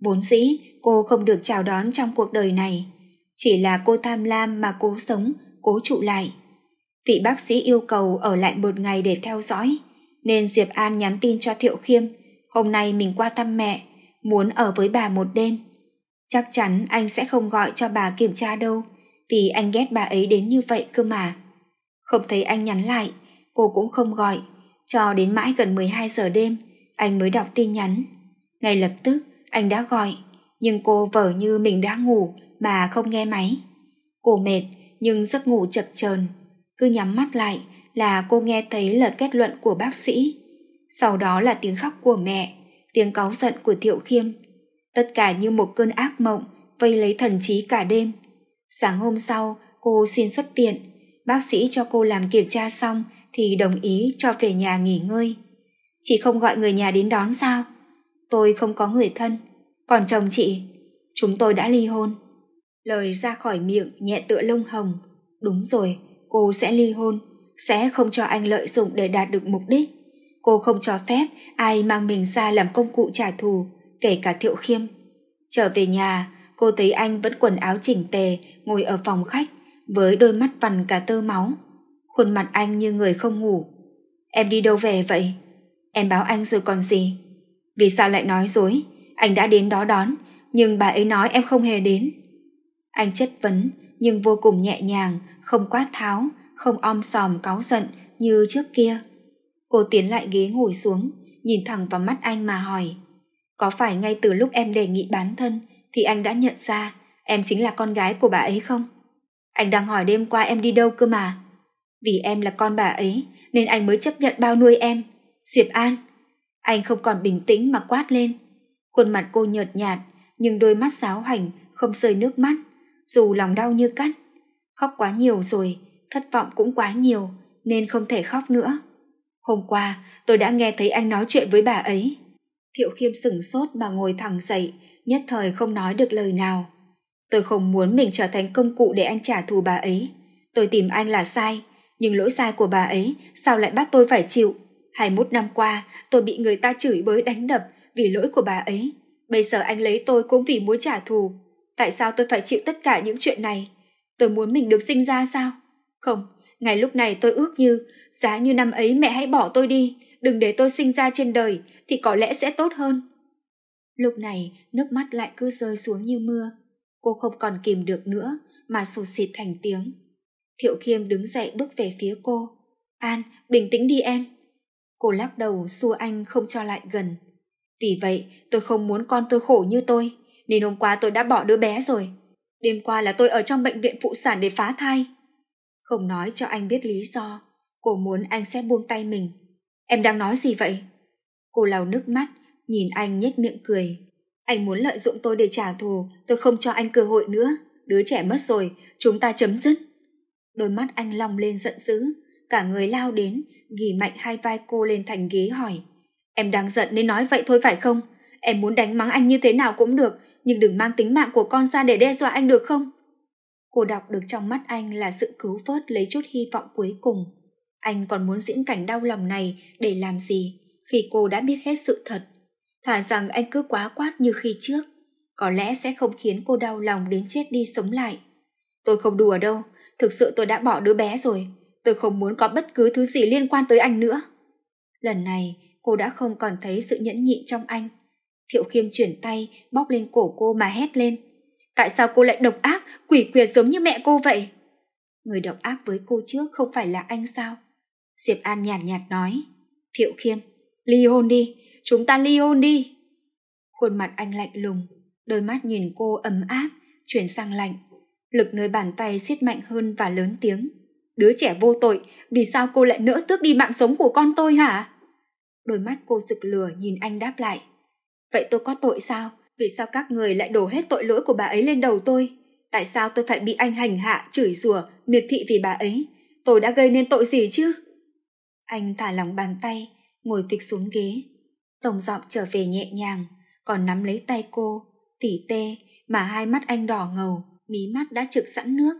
Bốn dĩ cô không được chào đón trong cuộc đời này, chỉ là cô tham lam mà cố sống, cố trụ lại. Vị bác sĩ yêu cầu ở lại một ngày để theo dõi, nên Diệp An nhắn tin cho Thiệu Khiêm, hôm nay mình qua thăm mẹ, muốn ở với bà một đêm. Chắc chắn anh sẽ không gọi cho bà kiểm tra đâu, vì anh ghét bà ấy đến như vậy cơ mà. Không thấy anh nhắn lại, cô cũng không gọi, cho đến mãi gần 12 giờ đêm, anh mới đọc tin nhắn. Ngay lập tức, anh đã gọi, nhưng cô vờ như mình đã ngủ mà không nghe máy. Cô mệt nhưng giấc ngủ chập chờn, cứ nhắm mắt lại là cô nghe thấy lời kết luận của bác sĩ. Sau đó là tiếng khóc của mẹ, tiếng cáu giận của Thiệu Khiêm. Tất cả như một cơn ác mộng vây lấy thần trí cả đêm. Sáng hôm sau, cô xin xuất viện. Bác sĩ cho cô làm kiểm tra xong thì đồng ý cho về nhà nghỉ ngơi. Chị không gọi người nhà đến đón sao? Tôi không có người thân, còn chồng chị, chúng tôi đã ly hôn. Lời ra khỏi miệng nhẹ tựa lông hồng. Đúng rồi, cô sẽ ly hôn, sẽ không cho anh lợi dụng để đạt được mục đích. Cô không cho phép ai mang mình ra làm công cụ trả thù, kể cả thiệu khiêm. Trở về nhà, cô thấy anh vẫn quần áo chỉnh tề, ngồi ở phòng khách, với đôi mắt vằn cả tơ máu. Khuôn mặt anh như người không ngủ. Em đi đâu về vậy? Em báo anh rồi còn gì? Vì sao lại nói dối? Anh đã đến đó đón, nhưng bà ấy nói em không hề đến. Anh chất vấn, nhưng vô cùng nhẹ nhàng, không quát tháo, không om sòm cáu giận như trước kia. Cô tiến lại ghế ngồi xuống, nhìn thẳng vào mắt anh mà hỏi. Có phải ngay từ lúc em đề nghị bán thân thì anh đã nhận ra em chính là con gái của bà ấy không? Anh đang hỏi đêm qua em đi đâu cơ mà. Vì em là con bà ấy nên anh mới chấp nhận bao nuôi em. Diệp An, anh không còn bình tĩnh mà quát lên. Khuôn mặt cô nhợt nhạt, nhưng đôi mắt sáo hoành không rơi nước mắt, dù lòng đau như cắt. Khóc quá nhiều rồi, thất vọng cũng quá nhiều, nên không thể khóc nữa. Hôm qua, tôi đã nghe thấy anh nói chuyện với bà ấy. Thiệu khiêm sửng sốt mà ngồi thẳng dậy, nhất thời không nói được lời nào. Tôi không muốn mình trở thành công cụ để anh trả thù bà ấy. Tôi tìm anh là sai, nhưng lỗi sai của bà ấy sao lại bắt tôi phải chịu? 21 năm qua, tôi bị người ta chửi bới đánh đập vì lỗi của bà ấy. Bây giờ anh lấy tôi cũng vì muốn trả thù. Tại sao tôi phải chịu tất cả những chuyện này? Tôi muốn mình được sinh ra sao? Không, ngày lúc này tôi ước như, giá như năm ấy mẹ hãy bỏ tôi đi, đừng để tôi sinh ra trên đời, thì có lẽ sẽ tốt hơn. Lúc này, nước mắt lại cứ rơi xuống như mưa. Cô không còn kìm được nữa, mà sụt xịt thành tiếng. Thiệu Khiêm đứng dậy bước về phía cô. An, bình tĩnh đi em, Cô lắc đầu xua anh không cho lại gần. Vì vậy, tôi không muốn con tôi khổ như tôi, nên hôm qua tôi đã bỏ đứa bé rồi. Đêm qua là tôi ở trong bệnh viện phụ sản để phá thai. Không nói cho anh biết lý do, cô muốn anh sẽ buông tay mình. Em đang nói gì vậy? Cô lau nước mắt, nhìn anh nhếch miệng cười. Anh muốn lợi dụng tôi để trả thù, tôi không cho anh cơ hội nữa. Đứa trẻ mất rồi, chúng ta chấm dứt. Đôi mắt anh long lên giận dữ, cả người lao đến, Ghi mạnh hai vai cô lên thành ghế hỏi. Em đang giận nên nói vậy thôi phải không? Em muốn đánh mắng anh như thế nào cũng được, nhưng đừng mang tính mạng của con ra để đe dọa anh được không? Cô đọc được trong mắt anh là sự cứu vớt lấy chút hy vọng cuối cùng. Anh còn muốn diễn cảnh đau lòng này để làm gì khi cô đã biết hết sự thật? Thả rằng anh cứ quá quát như khi trước, có lẽ sẽ không khiến cô đau lòng đến chết đi sống lại. Tôi không đùa đâu, thực sự tôi đã bỏ đứa bé rồi, tôi không muốn có bất cứ thứ gì liên quan tới anh nữa. Lần này, cô đã không còn thấy sự nhẫn nhịn trong anh. Thiệu Khiêm chuyển tay, bóc lên cổ cô mà hét lên. Tại sao cô lại độc ác, quỷ quyệt giống như mẹ cô vậy? Người độc ác với cô trước không phải là anh sao? Diệp An nhàn nhạt, nhạt nói. Thiệu Khiêm, ly hôn đi, chúng ta ly hôn đi. Khuôn mặt anh lạnh lùng, đôi mắt nhìn cô ấm áp, chuyển sang lạnh. Lực nơi bàn tay siết mạnh hơn và lớn tiếng. Đứa trẻ vô tội, vì sao cô lại nỡ tước đi mạng sống của con tôi hả? Đôi mắt cô sực lừa nhìn anh đáp lại. Vậy tôi có tội sao? Vì sao các người lại đổ hết tội lỗi của bà ấy lên đầu tôi? Tại sao tôi phải bị anh hành hạ, chửi rủa, miệt thị vì bà ấy? Tôi đã gây nên tội gì chứ? Anh thả lòng bàn tay, ngồi phịch xuống ghế. Tổng giọng trở về nhẹ nhàng, còn nắm lấy tay cô, tỉ tê mà hai mắt anh đỏ ngầu, mí mắt đã trực sẵn nước.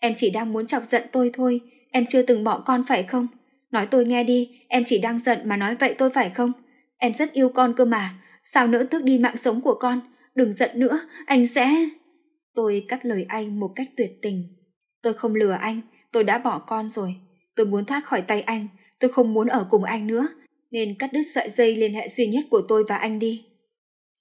Em chỉ đang muốn chọc giận tôi thôi, em chưa từng bỏ con phải không? Nói tôi nghe đi, em chỉ đang giận mà nói vậy tôi phải không? Em rất yêu con cơ mà, sao nỡ tước đi mạng sống của con? Đừng giận nữa, anh sẽ... Tôi cắt lời anh một cách tuyệt tình. Tôi không lừa anh, tôi đã bỏ con rồi. Tôi muốn thoát khỏi tay anh, tôi không muốn ở cùng anh nữa, nên cắt đứt sợi dây liên hệ duy nhất của tôi và anh đi.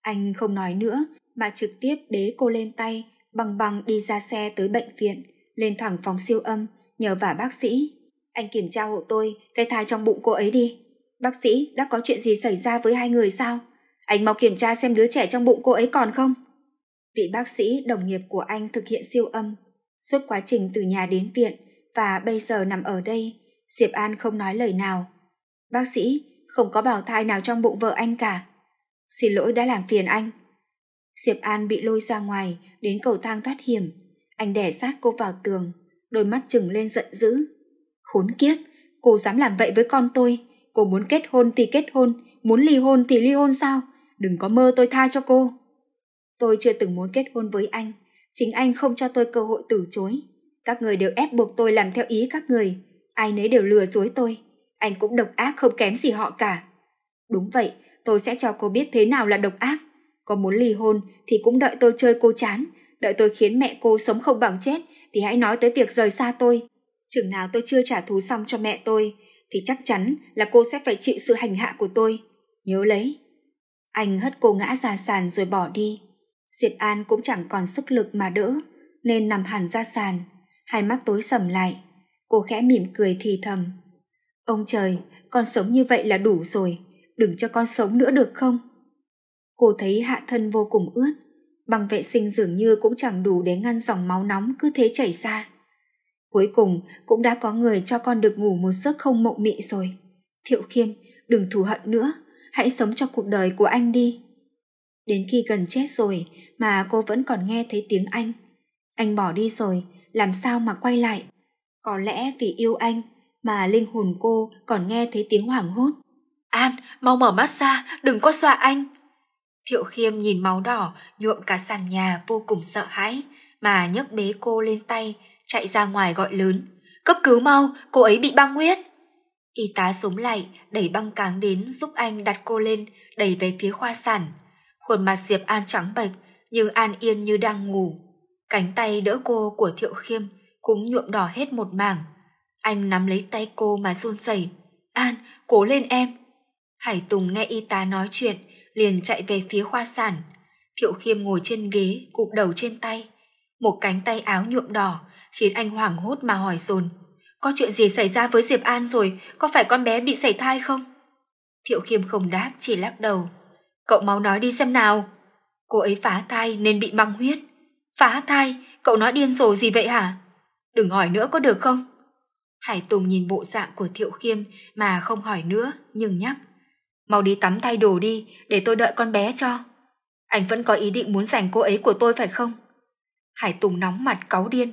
Anh không nói nữa, mà trực tiếp bế cô lên tay, bằng bằng đi ra xe tới bệnh viện lên thẳng phòng siêu âm, nhờ vả bác sĩ. Anh kiểm tra hộ tôi cái thai trong bụng cô ấy đi. Bác sĩ, đã có chuyện gì xảy ra với hai người sao? Anh mau kiểm tra xem đứa trẻ trong bụng cô ấy còn không? Vị bác sĩ, đồng nghiệp của anh thực hiện siêu âm. Suốt quá trình từ nhà đến viện và bây giờ nằm ở đây, Diệp An không nói lời nào. Bác sĩ, không có bào thai nào trong bụng vợ anh cả. Xin lỗi đã làm phiền anh. Diệp An bị lôi ra ngoài, đến cầu thang thoát hiểm, anh đè sát cô vào tường, đôi mắt trừng lên giận dữ. Khốn kiếp, cô dám làm vậy với con tôi. Cô muốn kết hôn thì kết hôn, muốn ly hôn thì ly hôn sao? Đừng có mơ tôi tha cho cô. Tôi chưa từng muốn kết hôn với anh. Chính anh không cho tôi cơ hội từ chối. Các người đều ép buộc tôi làm theo ý các người. Ai nấy đều lừa dối tôi. Anh cũng độc ác không kém gì họ cả. Đúng vậy, tôi sẽ cho cô biết thế nào là độc ác. Có muốn ly hôn thì cũng đợi tôi chơi cô chán, đợi tôi khiến mẹ cô sống không bằng chết thì hãy nói tới việc rời xa tôi. Chừng nào tôi chưa trả thù xong cho mẹ tôi thì chắc chắn là cô sẽ phải chịu sự hành hạ của tôi. Nhớ lấy. Anh hất cô ngã ra sàn rồi bỏ đi. Diệp An cũng chẳng còn sức lực mà đỡ, nên nằm hẳn ra sàn, hai mắt tối sầm lại. Cô khẽ mỉm cười thì thầm. Ông trời, con sống như vậy là đủ rồi, đừng cho con sống nữa được không? Cô thấy hạ thân vô cùng ướt, bằng vệ sinh dường như cũng chẳng đủ để ngăn dòng máu nóng cứ thế chảy ra. Cuối cùng cũng đã có người cho con được ngủ một giấc không mộng mị rồi. Thiệu Khiêm, đừng thù hận nữa, hãy sống cho cuộc đời của anh đi. Đến khi gần chết rồi mà cô vẫn còn nghe thấy tiếng anh. Anh bỏ đi rồi, làm sao mà quay lại? Có lẽ vì yêu anh mà linh hồn cô còn nghe thấy tiếng hoảng hốt. An, mau mở mắt ra, đừng có xoa anh. Thiệu Khiêm nhìn máu đỏ nhuộm cả sàn nhà vô cùng sợ hãi, mà nhấc bế cô lên tay, chạy ra ngoài gọi lớn. Cấp cứu mau, cô ấy bị băng huyết. Y tá sống lại, đẩy băng cáng đến giúp anh đặt cô lên, đẩy về phía khoa sản. Khuôn mặt Diệp An trắng bệch, nhưng an yên như đang ngủ. Cánh tay đỡ cô của Thiệu Khiêm cũng nhuộm đỏ hết một mảng. Anh nắm lấy tay cô mà run rẩy. An, cố lên em. Hải Tùng nghe y tá nói chuyện, liền chạy về phía khoa sản. Thiệu Khiêm ngồi trên ghế, cụp đầu trên tay. Một cánh tay áo nhuộm đỏ, khiến anh hoảng hốt mà hỏi dồn. Có chuyện gì xảy ra với Diệp An rồi, có phải con bé bị sảy thai không? Thiệu Khiêm không đáp, chỉ lắc đầu. Cậu máu nói đi xem nào. Cô ấy phá thai nên bị băng huyết. Phá thai, cậu nói điên rồ gì vậy hả? Đừng hỏi nữa có được không? Hải Tùng nhìn bộ dạng của Thiệu Khiêm mà không hỏi nữa, nhưng nhắc mau đi tắm thay đồ đi để tôi đợi con bé cho anh vẫn có ý định muốn giành cô ấy của tôi phải không hải tùng nóng mặt cáu điên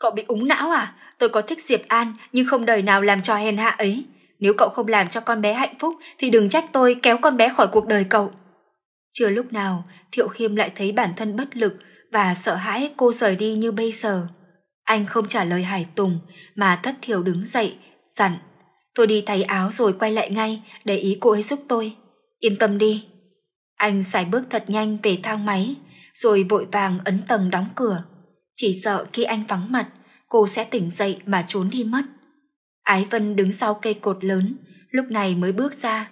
cậu bị úng não à tôi có thích diệp an nhưng không đời nào làm trò hèn hạ ấy nếu cậu không làm cho con bé hạnh phúc thì đừng trách tôi kéo con bé khỏi cuộc đời cậu chưa lúc nào thiệu khiêm lại thấy bản thân bất lực và sợ hãi cô rời đi như bây giờ anh không trả lời hải tùng mà thất thiểu đứng dậy dặn Tôi đi thay áo rồi quay lại ngay để ý cô ấy giúp tôi. Yên tâm đi. Anh xài bước thật nhanh về thang máy, rồi vội vàng ấn tầng đóng cửa. Chỉ sợ khi anh vắng mặt, cô sẽ tỉnh dậy mà trốn đi mất. Ái Vân đứng sau cây cột lớn, lúc này mới bước ra.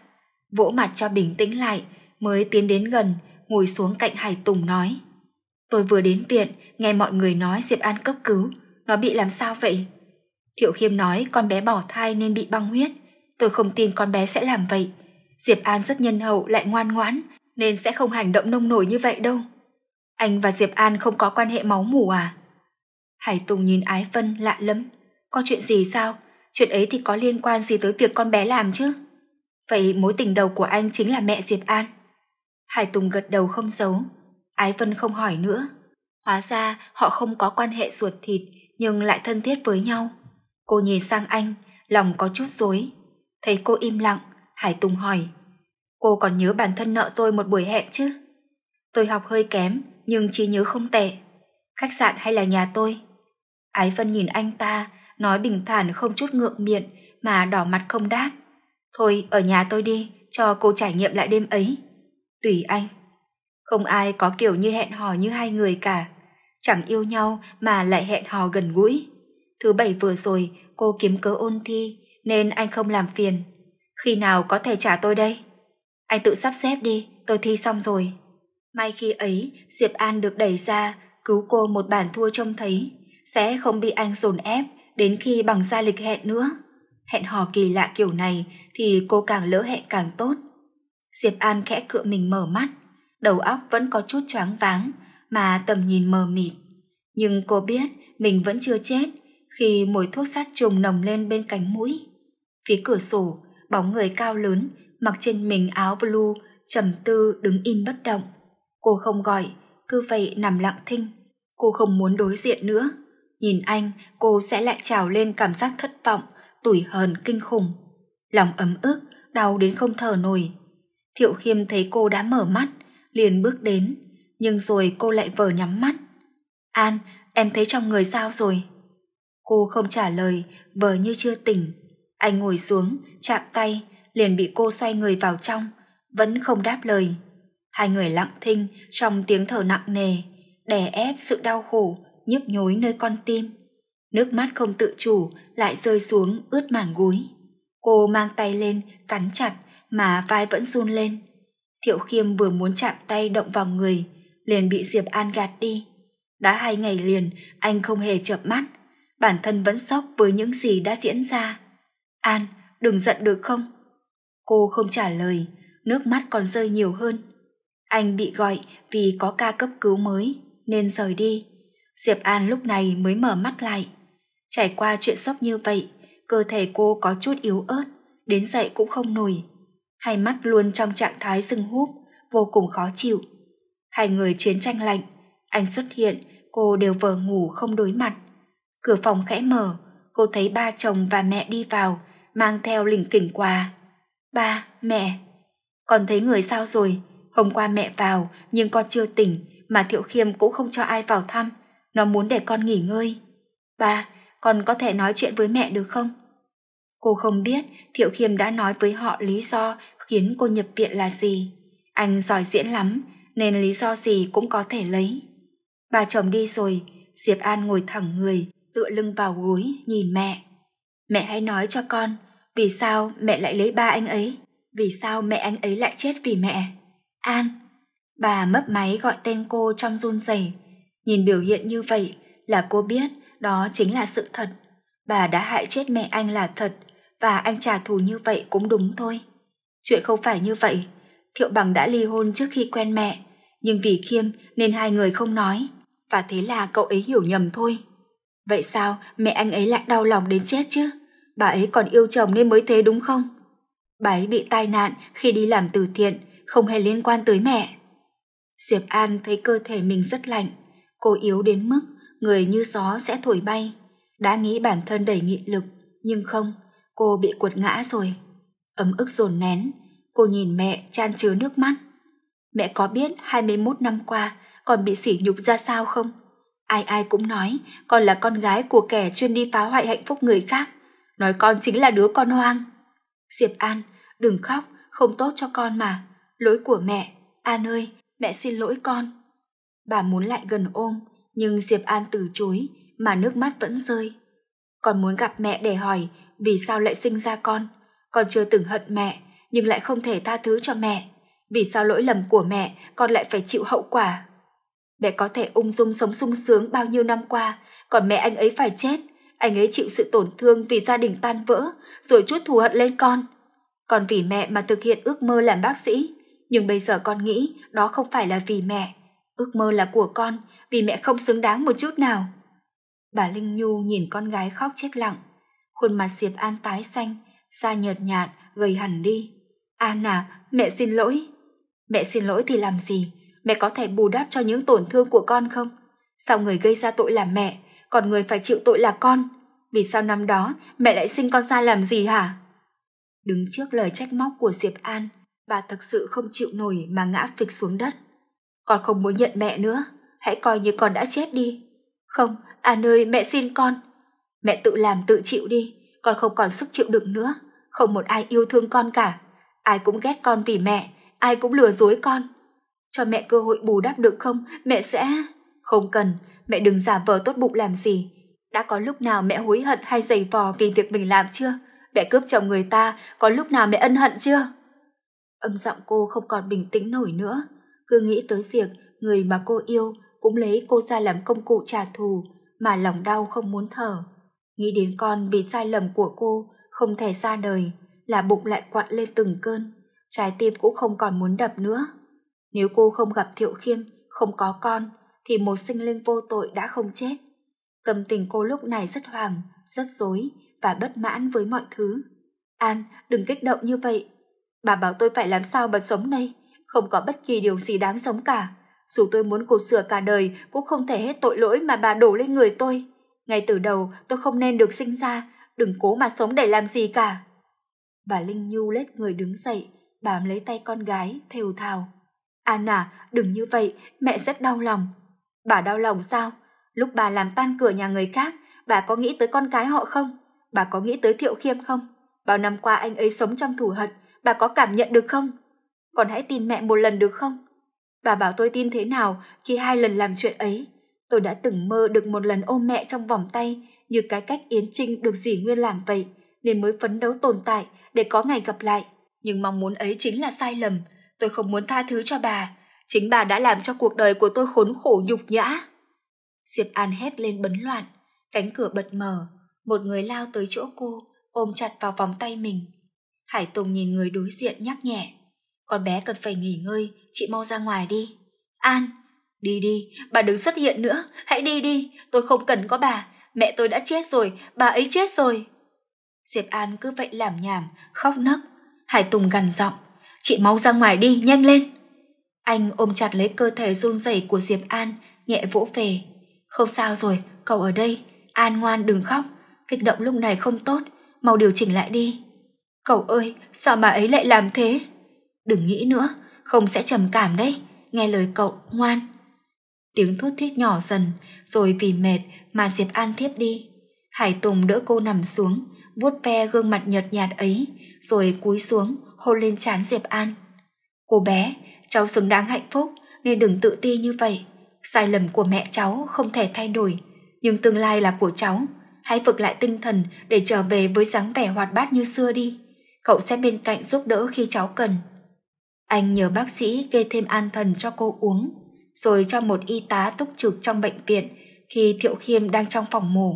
Vỗ mặt cho bình tĩnh lại, mới tiến đến gần, ngồi xuống cạnh Hải Tùng nói. Tôi vừa đến viện, nghe mọi người nói Diệp An cấp cứu. Nó bị làm sao vậy? Thiệu Khiêm nói con bé bỏ thai nên bị băng huyết. Tôi không tin con bé sẽ làm vậy. Diệp An rất nhân hậu lại ngoan ngoãn, nên sẽ không hành động nông nổi như vậy đâu. Anh và Diệp An không có quan hệ máu mủ à? Hải Tùng nhìn Ái Vân lạ lắm. Có chuyện gì sao? Chuyện ấy thì có liên quan gì tới việc con bé làm chứ? Vậy mối tình đầu của anh chính là mẹ Diệp An. Hải Tùng gật đầu không giấu. Ái Vân không hỏi nữa. Hóa ra họ không có quan hệ ruột thịt nhưng lại thân thiết với nhau. Cô nhìn sang anh, lòng có chút rối. Thấy cô im lặng, Hải Tùng hỏi. Cô còn nhớ bản thân nợ tôi một buổi hẹn chứ? Tôi học hơi kém, nhưng trí nhớ không tệ. Khách sạn hay là nhà tôi? Ái Phân nhìn anh ta, nói bình thản không chút ngượng miệng mà đỏ mặt không đáp. Thôi, ở nhà tôi đi, cho cô trải nghiệm lại đêm ấy. Tùy anh. Không ai có kiểu như hẹn hò như hai người cả. Chẳng yêu nhau mà lại hẹn hò gần gũi. Thứ bảy vừa rồi cô kiếm cớ ôn thi nên anh không làm phiền. Khi nào có thể trả tôi đây? Anh tự sắp xếp đi, tôi thi xong rồi. May khi ấy, Diệp An được đẩy ra, cứu cô một bản thua trông thấy, sẽ không bị anh dồn ép đến khi bằng ra lịch hẹn nữa. Hẹn hò kỳ lạ kiểu này thì cô càng lỡ hẹn càng tốt. Diệp An khẽ cựa mình mở mắt, đầu óc vẫn có chút choáng váng mà tầm nhìn mờ mịt. Nhưng cô biết mình vẫn chưa chết khi mùi thuốc sát trùng nồng lên bên cánh mũi. Phía cửa sổ, bóng người cao lớn, mặc trên mình áo blue, trầm tư đứng im bất động. Cô không gọi, cứ vậy nằm lặng thinh. Cô không muốn đối diện nữa. Nhìn anh, cô sẽ lại trào lên cảm giác thất vọng, tủi hờn kinh khủng. Lòng ấm ức, đau đến không thở nổi. Thiệu Khiêm thấy cô đã mở mắt, liền bước đến, nhưng rồi cô lại vờ nhắm mắt. An, em thấy trong người sao rồi? Cô không trả lời, vờ như chưa tỉnh. Anh ngồi xuống, chạm tay, liền bị cô xoay người vào trong, vẫn không đáp lời. Hai người lặng thinh trong tiếng thở nặng nề, đè ép sự đau khổ, nhức nhối nơi con tim. Nước mắt không tự chủ lại rơi xuống ướt mảng gối. Cô mang tay lên, cắn chặt mà vai vẫn run lên. Thiệu Khiêm vừa muốn chạm tay động vào người, liền bị Diệp An gạt đi. Đã hai ngày liền, anh không hề chợp mắt, bản thân vẫn sốc với những gì đã diễn ra. An, đừng giận được không? Cô không trả lời, nước mắt còn rơi nhiều hơn. Anh bị gọi vì có ca cấp cứu mới nên rời đi. Diệp An lúc này mới mở mắt lại. Trải qua chuyện sốc như vậy, cơ thể cô có chút yếu ớt, đến dậy cũng không nổi. Hai mắt luôn trong trạng thái sưng húp, vô cùng khó chịu. Hai người chiến tranh lạnh, anh xuất hiện, cô đều vờ ngủ không đối mặt. Cửa phòng khẽ mở, cô thấy ba chồng và mẹ đi vào, mang theo lỉnh kỉnh quà. Ba, mẹ. Con thấy người sao rồi? Hôm qua mẹ vào nhưng con chưa tỉnh mà Thiệu Khiêm cũng không cho ai vào thăm. Nó muốn để con nghỉ ngơi. Ba, con có thể nói chuyện với mẹ được không? Cô không biết Thiệu Khiêm đã nói với họ lý do khiến cô nhập viện là gì. Anh giỏi diễn lắm nên lý do gì cũng có thể lấy. Bà chồng đi rồi, Diệp An ngồi thẳng người, tựa lưng vào gối nhìn mẹ. Mẹ hãy nói cho con, vì sao mẹ lại lấy ba anh ấy? Vì sao mẹ anh ấy lại chết vì mẹ? An, bà mấp máy gọi tên cô trong run rẩy. Nhìn biểu hiện như vậy là cô biết đó chính là sự thật. Bà đã hại chết mẹ anh là thật và anh trả thù như vậy cũng đúng thôi. Chuyện không phải như vậy, Thiệu Bằng đã ly hôn trước khi quen mẹ, nhưng vì khiêm nên hai người không nói, và thế là cậu ấy hiểu nhầm thôi. Vậy sao mẹ anh ấy lại đau lòng đến chết chứ? Bà ấy còn yêu chồng nên mới thế đúng không? Bà ấy bị tai nạn khi đi làm từ thiện, không hề liên quan tới mẹ. Diệp An thấy cơ thể mình rất lạnh, cô yếu đến mức người như gió sẽ thổi bay. Đã nghĩ bản thân đầy nghị lực, nhưng không, cô bị cuột ngã rồi. Ấm ức dồn nén, cô nhìn mẹ chan chứa nước mắt. Mẹ có biết 21 năm qua còn bị sỉ nhục ra sao không? Ai ai cũng nói con là con gái của kẻ chuyên đi phá hoại hạnh phúc người khác. Nói con chính là đứa con hoang. Diệp An, đừng khóc, không tốt cho con mà. Lỗi của mẹ, An ơi, mẹ xin lỗi con. Bà muốn lại gần ôm, nhưng Diệp An từ chối mà nước mắt vẫn rơi. Con muốn gặp mẹ để hỏi vì sao lại sinh ra con. Con chưa từng hận mẹ, nhưng lại không thể tha thứ cho mẹ. Vì sao lỗi lầm của mẹ con lại phải chịu hậu quả? mẹ có thể ung dung sống sung sướng bao nhiêu năm qua, còn mẹ anh ấy phải chết. Anh ấy chịu sự tổn thương vì gia đình tan vỡ, rồi chút thù hận lên con. Còn vì mẹ mà thực hiện ước mơ làm bác sĩ, nhưng bây giờ con nghĩ đó không phải là vì mẹ. Ước mơ là của con, vì mẹ không xứng đáng một chút nào. Bà Linh Nhu nhìn con gái khóc chết lặng. Khuôn mặt Diệp An tái xanh, da nhợt nhạt, gầy hẳn đi. An à, mẹ xin lỗi. Mẹ xin lỗi thì làm gì, mẹ có thể bù đắp cho những tổn thương của con không? Sao người gây ra tội là mẹ, còn người phải chịu tội là con? Vì sao năm đó mẹ lại sinh con sai làm gì hả? Đứng trước lời trách móc của Diệp An, bà thực sự không chịu nổi mà ngã phịch xuống đất. Con không muốn nhận mẹ nữa, hãy coi như con đã chết đi. Không, An ơi, mẹ xin con. Mẹ tự làm tự chịu đi, con không còn sức chịu đựng nữa. Không một ai yêu thương con cả. Ai cũng ghét con vì mẹ, ai cũng lừa dối con. Cho mẹ cơ hội bù đắp được không? Mẹ sẽ... Không cần, mẹ đừng giả vờ tốt bụng làm gì. Đã có lúc nào mẹ hối hận hay giày vò vì việc mình làm chưa? Mẹ cướp chồng người ta, có lúc nào mẹ ân hận chưa? Âm giọng cô không còn bình tĩnh nổi nữa. Cứ nghĩ tới việc người mà cô yêu cũng lấy cô ra làm công cụ trả thù mà lòng đau không muốn thở. Nghĩ đến con vì sai lầm của cô không thể xa đời là bụng lại quặn lên từng cơn. Trái tim cũng không còn muốn đập nữa. Nếu cô không gặp Thiệu Khiêm, không có con, thì một sinh linh vô tội đã không chết. Tâm tình cô lúc này rất hoàng, rất dối và bất mãn với mọi thứ. An, đừng kích động như vậy. Bà bảo tôi phải làm sao mà sống đây, không có bất kỳ điều gì đáng sống cả. Dù tôi muốn cột sửa cả đời cũng không thể hết tội lỗi mà bà đổ lên người tôi. Ngay từ đầu tôi không nên được sinh ra, đừng cố mà sống để làm gì cả. Bà Linh Nhu lết người đứng dậy, bám lấy tay con gái, thều thào. Anna, đừng như vậy, mẹ rất đau lòng. Bà đau lòng sao? Lúc bà làm tan cửa nhà người khác, bà có nghĩ tới con cái họ không? Bà có nghĩ tới Thiệu Khiêm không? Bao năm qua anh ấy sống trong thủ hận, bà có cảm nhận được không? Còn hãy tin mẹ một lần được không? Bà bảo tôi tin thế nào khi hai lần làm chuyện ấy? Tôi đã từng mơ được một lần ôm mẹ trong vòng tay, như cái cách Yến Trinh được dì Nguyên làm vậy, nên mới phấn đấu tồn tại để có ngày gặp lại. Nhưng mong muốn ấy chính là sai lầm, Tôi không muốn tha thứ cho bà, chính bà đã làm cho cuộc đời của tôi khốn khổ nhục nhã. Diệp An hét lên bấn loạn, cánh cửa bật mở, một người lao tới chỗ cô, ôm chặt vào vòng tay mình. Hải Tùng nhìn người đối diện nhắc nhẹ. Con bé cần phải nghỉ ngơi, chị mau ra ngoài đi. An, đi đi, bà đừng xuất hiện nữa, hãy đi đi, tôi không cần có bà, mẹ tôi đã chết rồi, bà ấy chết rồi. Diệp An cứ vậy làm nhảm, khóc nấc. Hải Tùng gằn giọng, chị mau ra ngoài đi, nhanh lên. Anh ôm chặt lấy cơ thể run rẩy của Diệp An, nhẹ vỗ về. Không sao rồi, cậu ở đây, An ngoan đừng khóc, kích động lúc này không tốt, mau điều chỉnh lại đi. Cậu ơi, sao mà ấy lại làm thế? Đừng nghĩ nữa, không sẽ trầm cảm đấy, nghe lời cậu, ngoan. Tiếng thút thiết nhỏ dần, rồi vì mệt mà Diệp An thiếp đi. Hải Tùng đỡ cô nằm xuống, vuốt ve gương mặt nhợt nhạt ấy, rồi cúi xuống hôn lên trán Diệp An. Cô bé, cháu xứng đáng hạnh phúc nên đừng tự ti như vậy. Sai lầm của mẹ cháu không thể thay đổi, nhưng tương lai là của cháu. Hãy vực lại tinh thần để trở về với dáng vẻ hoạt bát như xưa đi. Cậu sẽ bên cạnh giúp đỡ khi cháu cần. Anh nhờ bác sĩ kê thêm an thần cho cô uống, rồi cho một y tá túc trực trong bệnh viện khi Thiệu Khiêm đang trong phòng mổ.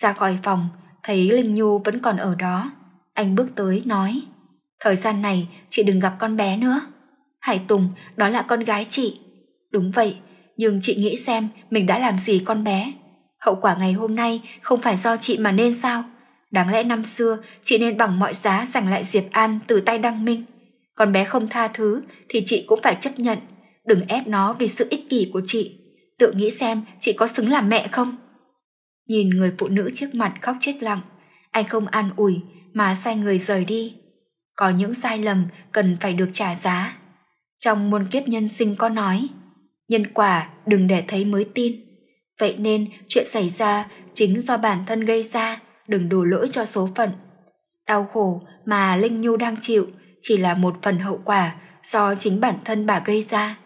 Ra khỏi phòng, thấy Linh Nhu vẫn còn ở đó. Anh bước tới nói. Thời gian này chị đừng gặp con bé nữa. Hải Tùng, đó là con gái chị. Đúng vậy, nhưng chị nghĩ xem mình đã làm gì con bé. Hậu quả ngày hôm nay không phải do chị mà nên sao? Đáng lẽ năm xưa chị nên bằng mọi giá giành lại Diệp An từ tay Đăng Minh. Con bé không tha thứ thì chị cũng phải chấp nhận. Đừng ép nó vì sự ích kỷ của chị. Tự nghĩ xem chị có xứng làm mẹ không? Nhìn người phụ nữ trước mặt khóc chết lặng, anh không an ủi mà xoay người rời đi có những sai lầm cần phải được trả giá trong muôn kiếp nhân sinh có nói nhân quả đừng để thấy mới tin vậy nên chuyện xảy ra chính do bản thân gây ra đừng đổ lỗi cho số phận đau khổ mà linh nhu đang chịu chỉ là một phần hậu quả do chính bản thân bà gây ra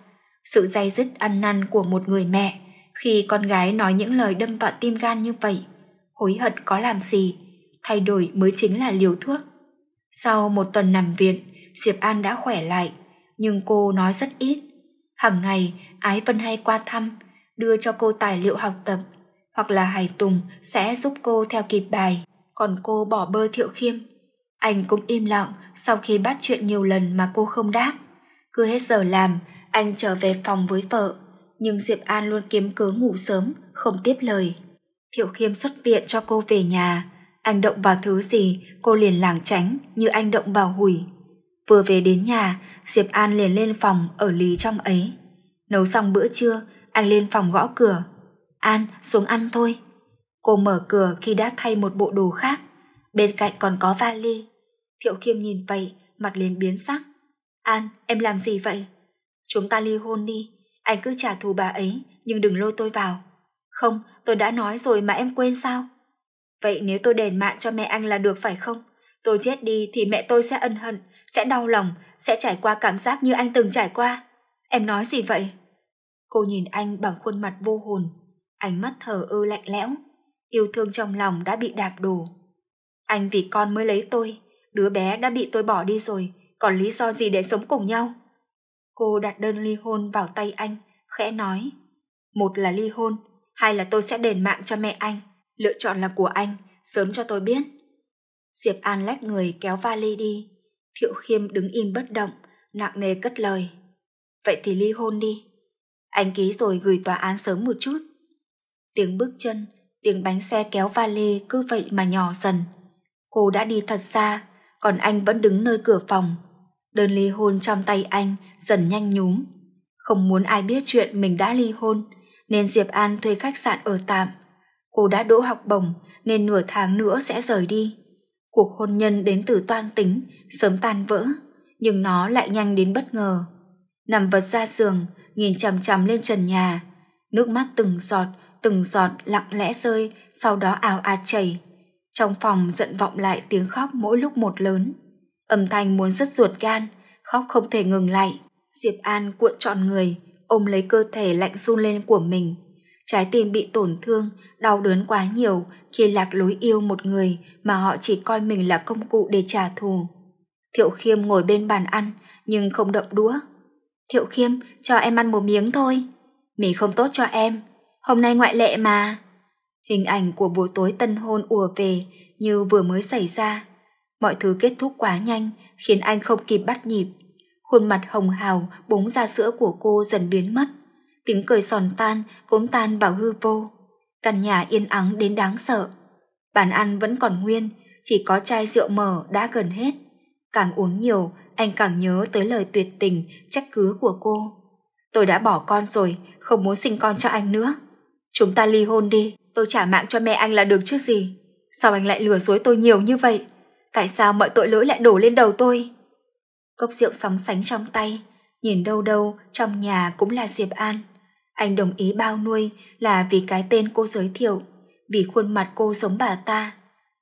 sự day dứt ăn năn của một người mẹ khi con gái nói những lời đâm vào tim gan như vậy hối hận có làm gì thay đổi mới chính là liều thuốc sau một tuần nằm viện, Diệp An đã khỏe lại, nhưng cô nói rất ít. Hằng ngày, Ái Vân hay qua thăm, đưa cho cô tài liệu học tập, hoặc là Hải Tùng sẽ giúp cô theo kịp bài, còn cô bỏ bơ thiệu khiêm. Anh cũng im lặng sau khi bắt chuyện nhiều lần mà cô không đáp. Cứ hết giờ làm, anh trở về phòng với vợ, nhưng Diệp An luôn kiếm cớ ngủ sớm, không tiếp lời. Thiệu Khiêm xuất viện cho cô về nhà, anh động vào thứ gì, cô liền lảng tránh như anh động vào hủi. Vừa về đến nhà, Diệp An liền lên phòng ở lý trong ấy. Nấu xong bữa trưa, anh lên phòng gõ cửa. An, xuống ăn thôi. Cô mở cửa khi đã thay một bộ đồ khác. Bên cạnh còn có vali. Thiệu Khiêm nhìn vậy, mặt liền biến sắc. An, em làm gì vậy? Chúng ta ly hôn đi. Anh cứ trả thù bà ấy, nhưng đừng lôi tôi vào. Không, tôi đã nói rồi mà em quên sao? Vậy nếu tôi đền mạng cho mẹ anh là được phải không? Tôi chết đi thì mẹ tôi sẽ ân hận, sẽ đau lòng, sẽ trải qua cảm giác như anh từng trải qua. Em nói gì vậy? Cô nhìn anh bằng khuôn mặt vô hồn, ánh mắt thờ ơ lạnh lẽo, yêu thương trong lòng đã bị đạp đổ. Anh vì con mới lấy tôi, đứa bé đã bị tôi bỏ đi rồi, còn lý do gì để sống cùng nhau? Cô đặt đơn ly hôn vào tay anh, khẽ nói. Một là ly hôn, hai là tôi sẽ đền mạng cho mẹ anh. Lựa chọn là của anh, sớm cho tôi biết. Diệp An lách người kéo vali đi. Thiệu Khiêm đứng im bất động, nặng nề cất lời. Vậy thì ly hôn đi. Anh ký rồi gửi tòa án sớm một chút. Tiếng bước chân, tiếng bánh xe kéo vali cứ vậy mà nhỏ dần. Cô đã đi thật xa, còn anh vẫn đứng nơi cửa phòng. Đơn ly hôn trong tay anh dần nhanh nhúm. Không muốn ai biết chuyện mình đã ly hôn, nên Diệp An thuê khách sạn ở tạm Cô đã đỗ học bổng nên nửa tháng nữa sẽ rời đi. Cuộc hôn nhân đến từ toan tính, sớm tan vỡ, nhưng nó lại nhanh đến bất ngờ. Nằm vật ra giường, nhìn chằm chằm lên trần nhà, nước mắt từng giọt, từng giọt lặng lẽ rơi, sau đó ào ạt chảy. Trong phòng giận vọng lại tiếng khóc mỗi lúc một lớn. Âm thanh muốn rất ruột gan, khóc không thể ngừng lại. Diệp An cuộn trọn người, ôm lấy cơ thể lạnh run lên của mình. Trái tim bị tổn thương, đau đớn quá nhiều khi lạc lối yêu một người mà họ chỉ coi mình là công cụ để trả thù. Thiệu Khiêm ngồi bên bàn ăn nhưng không động đũa. Thiệu Khiêm, cho em ăn một miếng thôi. mì không tốt cho em, hôm nay ngoại lệ mà. Hình ảnh của buổi tối tân hôn ùa về như vừa mới xảy ra. Mọi thứ kết thúc quá nhanh khiến anh không kịp bắt nhịp. Khuôn mặt hồng hào búng ra sữa của cô dần biến mất. Tiếng cười giòn tan, cũng tan vào hư vô. Căn nhà yên ắng đến đáng sợ. Bàn ăn vẫn còn nguyên, chỉ có chai rượu mở đã gần hết. Càng uống nhiều, anh càng nhớ tới lời tuyệt tình, trách cứ của cô. Tôi đã bỏ con rồi, không muốn sinh con cho anh nữa. Chúng ta ly hôn đi, tôi trả mạng cho mẹ anh là được chứ gì. Sao anh lại lừa dối tôi nhiều như vậy? Tại sao mọi tội lỗi lại đổ lên đầu tôi? Cốc rượu sóng sánh trong tay, nhìn đâu đâu trong nhà cũng là Diệp An. Anh đồng ý bao nuôi là vì cái tên cô giới thiệu, vì khuôn mặt cô giống bà ta.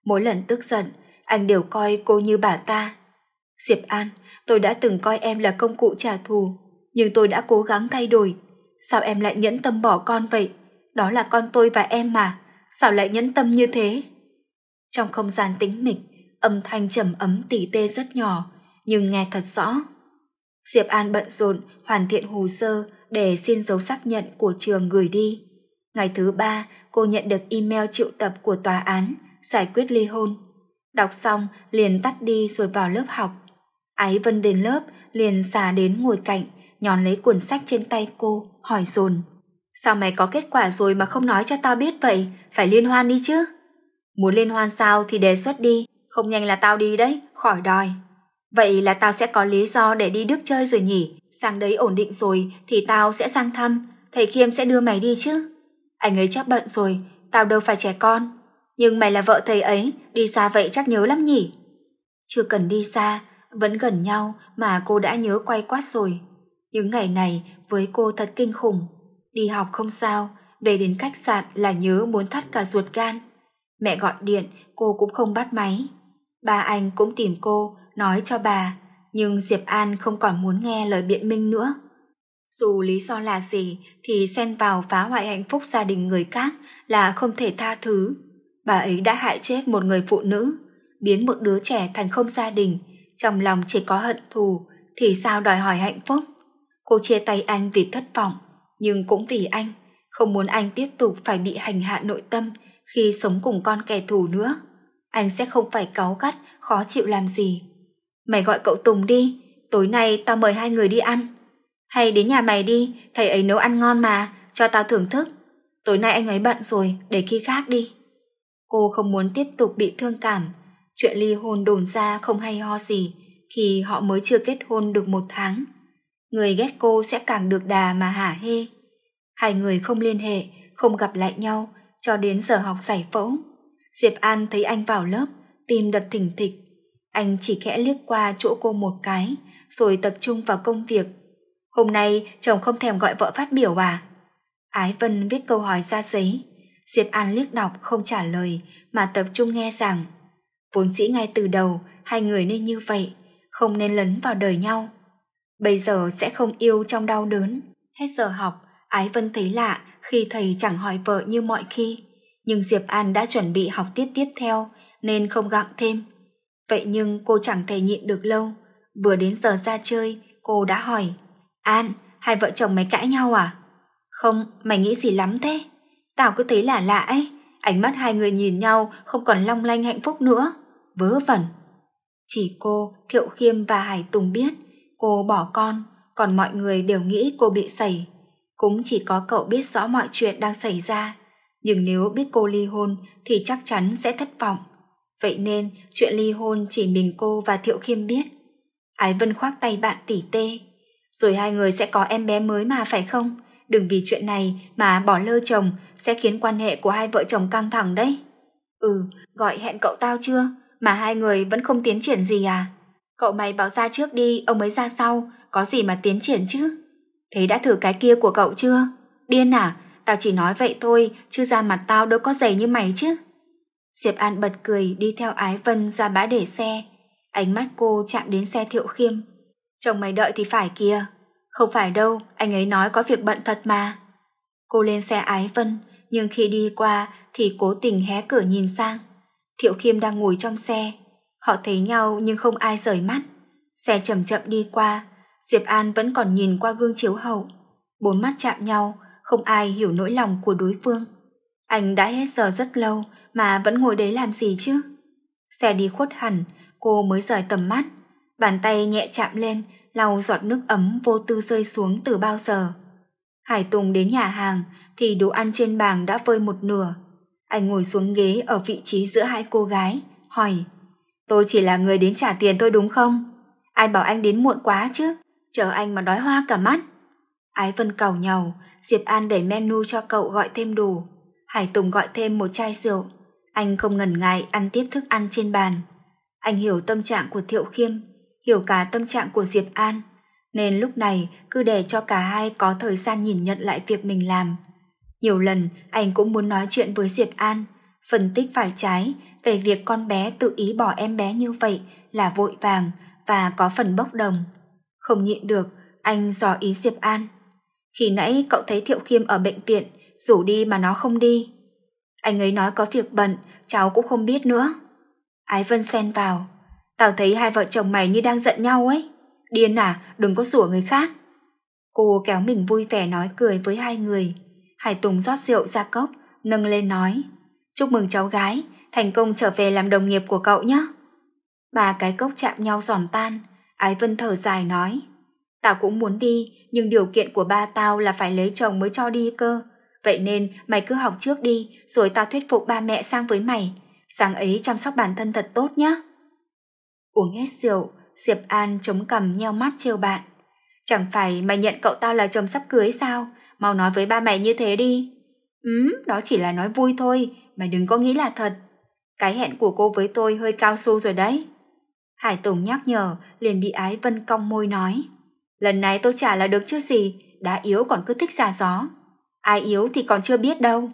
Mỗi lần tức giận, anh đều coi cô như bà ta. Diệp An, tôi đã từng coi em là công cụ trả thù, nhưng tôi đã cố gắng thay đổi. Sao em lại nhẫn tâm bỏ con vậy? Đó là con tôi và em mà, sao lại nhẫn tâm như thế? Trong không gian tĩnh mịch, âm thanh trầm ấm tỉ tê rất nhỏ, nhưng nghe thật rõ. Diệp An bận rộn hoàn thiện hồ sơ để xin dấu xác nhận của trường gửi đi. Ngày thứ ba, cô nhận được email triệu tập của tòa án giải quyết ly hôn. Đọc xong liền tắt đi rồi vào lớp học. Ái Vân đến lớp liền xà đến ngồi cạnh, nhón lấy cuốn sách trên tay cô, hỏi dồn. Sao mày có kết quả rồi mà không nói cho tao biết vậy? Phải liên hoan đi chứ. Muốn liên hoan sao thì đề xuất đi, không nhanh là tao đi đấy, khỏi đòi. Vậy là tao sẽ có lý do để đi Đức chơi rồi nhỉ? sang đấy ổn định rồi thì tao sẽ sang thăm, thầy Khiêm sẽ đưa mày đi chứ. Anh ấy chắc bận rồi, tao đâu phải trẻ con. Nhưng mày là vợ thầy ấy, đi xa vậy chắc nhớ lắm nhỉ? Chưa cần đi xa, vẫn gần nhau mà cô đã nhớ quay quát rồi. Những ngày này với cô thật kinh khủng. Đi học không sao, về đến khách sạn là nhớ muốn thắt cả ruột gan. Mẹ gọi điện, cô cũng không bắt máy. Bà anh cũng tìm cô, nói cho bà nhưng Diệp An không còn muốn nghe lời biện minh nữa. Dù lý do là gì thì xen vào phá hoại hạnh phúc gia đình người khác là không thể tha thứ. Bà ấy đã hại chết một người phụ nữ, biến một đứa trẻ thành không gia đình, trong lòng chỉ có hận thù thì sao đòi hỏi hạnh phúc. Cô chia tay anh vì thất vọng, nhưng cũng vì anh, không muốn anh tiếp tục phải bị hành hạ nội tâm khi sống cùng con kẻ thù nữa. Anh sẽ không phải cáu gắt, khó chịu làm gì. Mày gọi cậu Tùng đi, tối nay tao mời hai người đi ăn. Hay đến nhà mày đi, thầy ấy nấu ăn ngon mà, cho tao thưởng thức. Tối nay anh ấy bận rồi, để khi khác đi. Cô không muốn tiếp tục bị thương cảm. Chuyện ly hôn đồn ra không hay ho gì khi họ mới chưa kết hôn được một tháng. Người ghét cô sẽ càng được đà mà hả hê. Hai người không liên hệ, không gặp lại nhau cho đến giờ học giải phẫu. Diệp An thấy anh vào lớp, tim đập thỉnh thịch, anh chỉ khẽ liếc qua chỗ cô một cái, rồi tập trung vào công việc. Hôm nay chồng không thèm gọi vợ phát biểu à? Ái Vân viết câu hỏi ra giấy. Diệp An liếc đọc không trả lời mà tập trung nghe rằng vốn dĩ ngay từ đầu hai người nên như vậy, không nên lấn vào đời nhau. Bây giờ sẽ không yêu trong đau đớn. Hết giờ học, Ái Vân thấy lạ khi thầy chẳng hỏi vợ như mọi khi. Nhưng Diệp An đã chuẩn bị học tiết tiếp theo nên không gặng thêm. Vậy nhưng cô chẳng thể nhịn được lâu. Vừa đến giờ ra chơi, cô đã hỏi. An, hai vợ chồng mày cãi nhau à? Không, mày nghĩ gì lắm thế? Tao cứ thấy lạ lạ ấy. Ánh mắt hai người nhìn nhau không còn long lanh hạnh phúc nữa. Vớ vẩn. Chỉ cô, Thiệu Khiêm và Hải Tùng biết cô bỏ con, còn mọi người đều nghĩ cô bị sẩy. Cũng chỉ có cậu biết rõ mọi chuyện đang xảy ra. Nhưng nếu biết cô ly hôn thì chắc chắn sẽ thất vọng. Vậy nên chuyện ly hôn chỉ mình cô và Thiệu Khiêm biết. Ái Vân khoác tay bạn tỉ tê. Rồi hai người sẽ có em bé mới mà phải không? Đừng vì chuyện này mà bỏ lơ chồng sẽ khiến quan hệ của hai vợ chồng căng thẳng đấy. Ừ, gọi hẹn cậu tao chưa? Mà hai người vẫn không tiến triển gì à? Cậu mày báo ra trước đi, ông ấy ra sau, có gì mà tiến triển chứ? Thế đã thử cái kia của cậu chưa? Điên à, tao chỉ nói vậy thôi, chứ ra mặt tao đâu có dày như mày chứ. Diệp An bật cười đi theo Ái Vân ra bãi để xe. Ánh mắt cô chạm đến xe Thiệu Khiêm. Chồng mày đợi thì phải kia, Không phải đâu, anh ấy nói có việc bận thật mà. Cô lên xe Ái Vân, nhưng khi đi qua thì cố tình hé cửa nhìn sang. Thiệu Khiêm đang ngồi trong xe. Họ thấy nhau nhưng không ai rời mắt. Xe chậm chậm đi qua, Diệp An vẫn còn nhìn qua gương chiếu hậu. Bốn mắt chạm nhau, không ai hiểu nỗi lòng của đối phương. Anh đã hết giờ rất lâu mà vẫn ngồi đấy làm gì chứ? Xe đi khuất hẳn, cô mới rời tầm mắt. Bàn tay nhẹ chạm lên, lau giọt nước ấm vô tư rơi xuống từ bao giờ. Hải Tùng đến nhà hàng thì đồ ăn trên bàn đã vơi một nửa. Anh ngồi xuống ghế ở vị trí giữa hai cô gái, hỏi Tôi chỉ là người đến trả tiền tôi đúng không? Ai bảo anh đến muộn quá chứ, chờ anh mà đói hoa cả mắt. Ái Vân cầu nhầu Diệp An đẩy menu cho cậu gọi thêm đồ. Hải Tùng gọi thêm một chai rượu. Anh không ngần ngại ăn tiếp thức ăn trên bàn. Anh hiểu tâm trạng của Thiệu Khiêm, hiểu cả tâm trạng của Diệp An, nên lúc này cứ để cho cả hai có thời gian nhìn nhận lại việc mình làm. Nhiều lần anh cũng muốn nói chuyện với Diệp An, phân tích phải trái về việc con bé tự ý bỏ em bé như vậy là vội vàng và có phần bốc đồng. Không nhịn được, anh dò ý Diệp An. Khi nãy cậu thấy Thiệu Khiêm ở bệnh viện rủ đi mà nó không đi. Anh ấy nói có việc bận, cháu cũng không biết nữa. Ái Vân xen vào, tao thấy hai vợ chồng mày như đang giận nhau ấy. Điên à, đừng có rủa người khác. Cô kéo mình vui vẻ nói cười với hai người. Hải Tùng rót rượu ra cốc, nâng lên nói. Chúc mừng cháu gái, thành công trở về làm đồng nghiệp của cậu nhé. Ba cái cốc chạm nhau giòn tan, Ái Vân thở dài nói. Tao cũng muốn đi, nhưng điều kiện của ba tao là phải lấy chồng mới cho đi cơ. Vậy nên mày cứ học trước đi, rồi tao thuyết phục ba mẹ sang với mày. Sáng ấy chăm sóc bản thân thật tốt nhé. Uống hết rượu, Diệp An chống cằm nheo mắt trêu bạn. Chẳng phải mày nhận cậu tao là chồng sắp cưới sao? Mau nói với ba mẹ như thế đi. Ừm, đó chỉ là nói vui thôi, mày đừng có nghĩ là thật. Cái hẹn của cô với tôi hơi cao su rồi đấy. Hải Tùng nhắc nhở, liền bị ái vân cong môi nói. Lần này tôi trả là được chứ gì, đã yếu còn cứ thích giả gió, Ai yếu thì còn chưa biết đâu.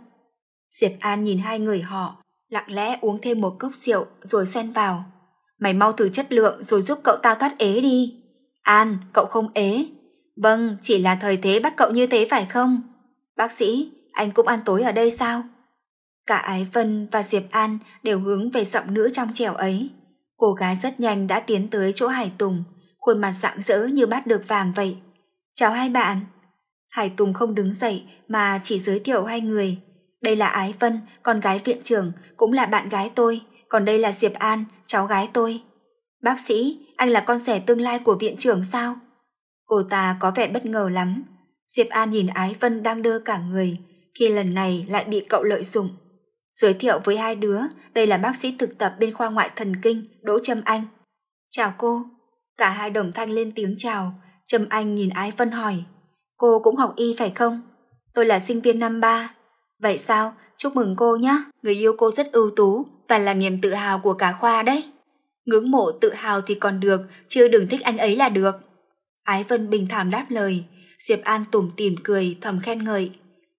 Diệp An nhìn hai người họ, lặng lẽ uống thêm một cốc rượu rồi xen vào. Mày mau thử chất lượng rồi giúp cậu ta thoát ế đi. An, cậu không ế. Vâng, chỉ là thời thế bắt cậu như thế phải không? Bác sĩ, anh cũng ăn tối ở đây sao? Cả Ái Vân và Diệp An đều hướng về giọng nữ trong trẻo ấy. Cô gái rất nhanh đã tiến tới chỗ Hải Tùng, khuôn mặt rạng rỡ như bát được vàng vậy. Chào hai bạn. Hải Tùng không đứng dậy mà chỉ giới thiệu hai người. Đây là Ái Vân, con gái viện trưởng, cũng là bạn gái tôi, còn đây là Diệp An, cháu gái tôi. Bác sĩ, anh là con rể tương lai của viện trưởng sao? Cô ta có vẻ bất ngờ lắm. Diệp An nhìn Ái Vân đang đưa cả người, khi lần này lại bị cậu lợi dụng. Giới thiệu với hai đứa, đây là bác sĩ thực tập bên khoa ngoại thần kinh, Đỗ Trâm Anh. Chào cô. Cả hai đồng thanh lên tiếng chào, Trâm Anh nhìn Ái Vân hỏi. Cô cũng học y phải không? Tôi là sinh viên năm ba. Vậy sao? Chúc mừng cô nhé. Người yêu cô rất ưu tú và là niềm tự hào của cả khoa đấy. Ngưỡng mộ tự hào thì còn được, chứ đừng thích anh ấy là được. Ái Vân bình thản đáp lời, Diệp An tủm tỉm cười thầm khen ngợi.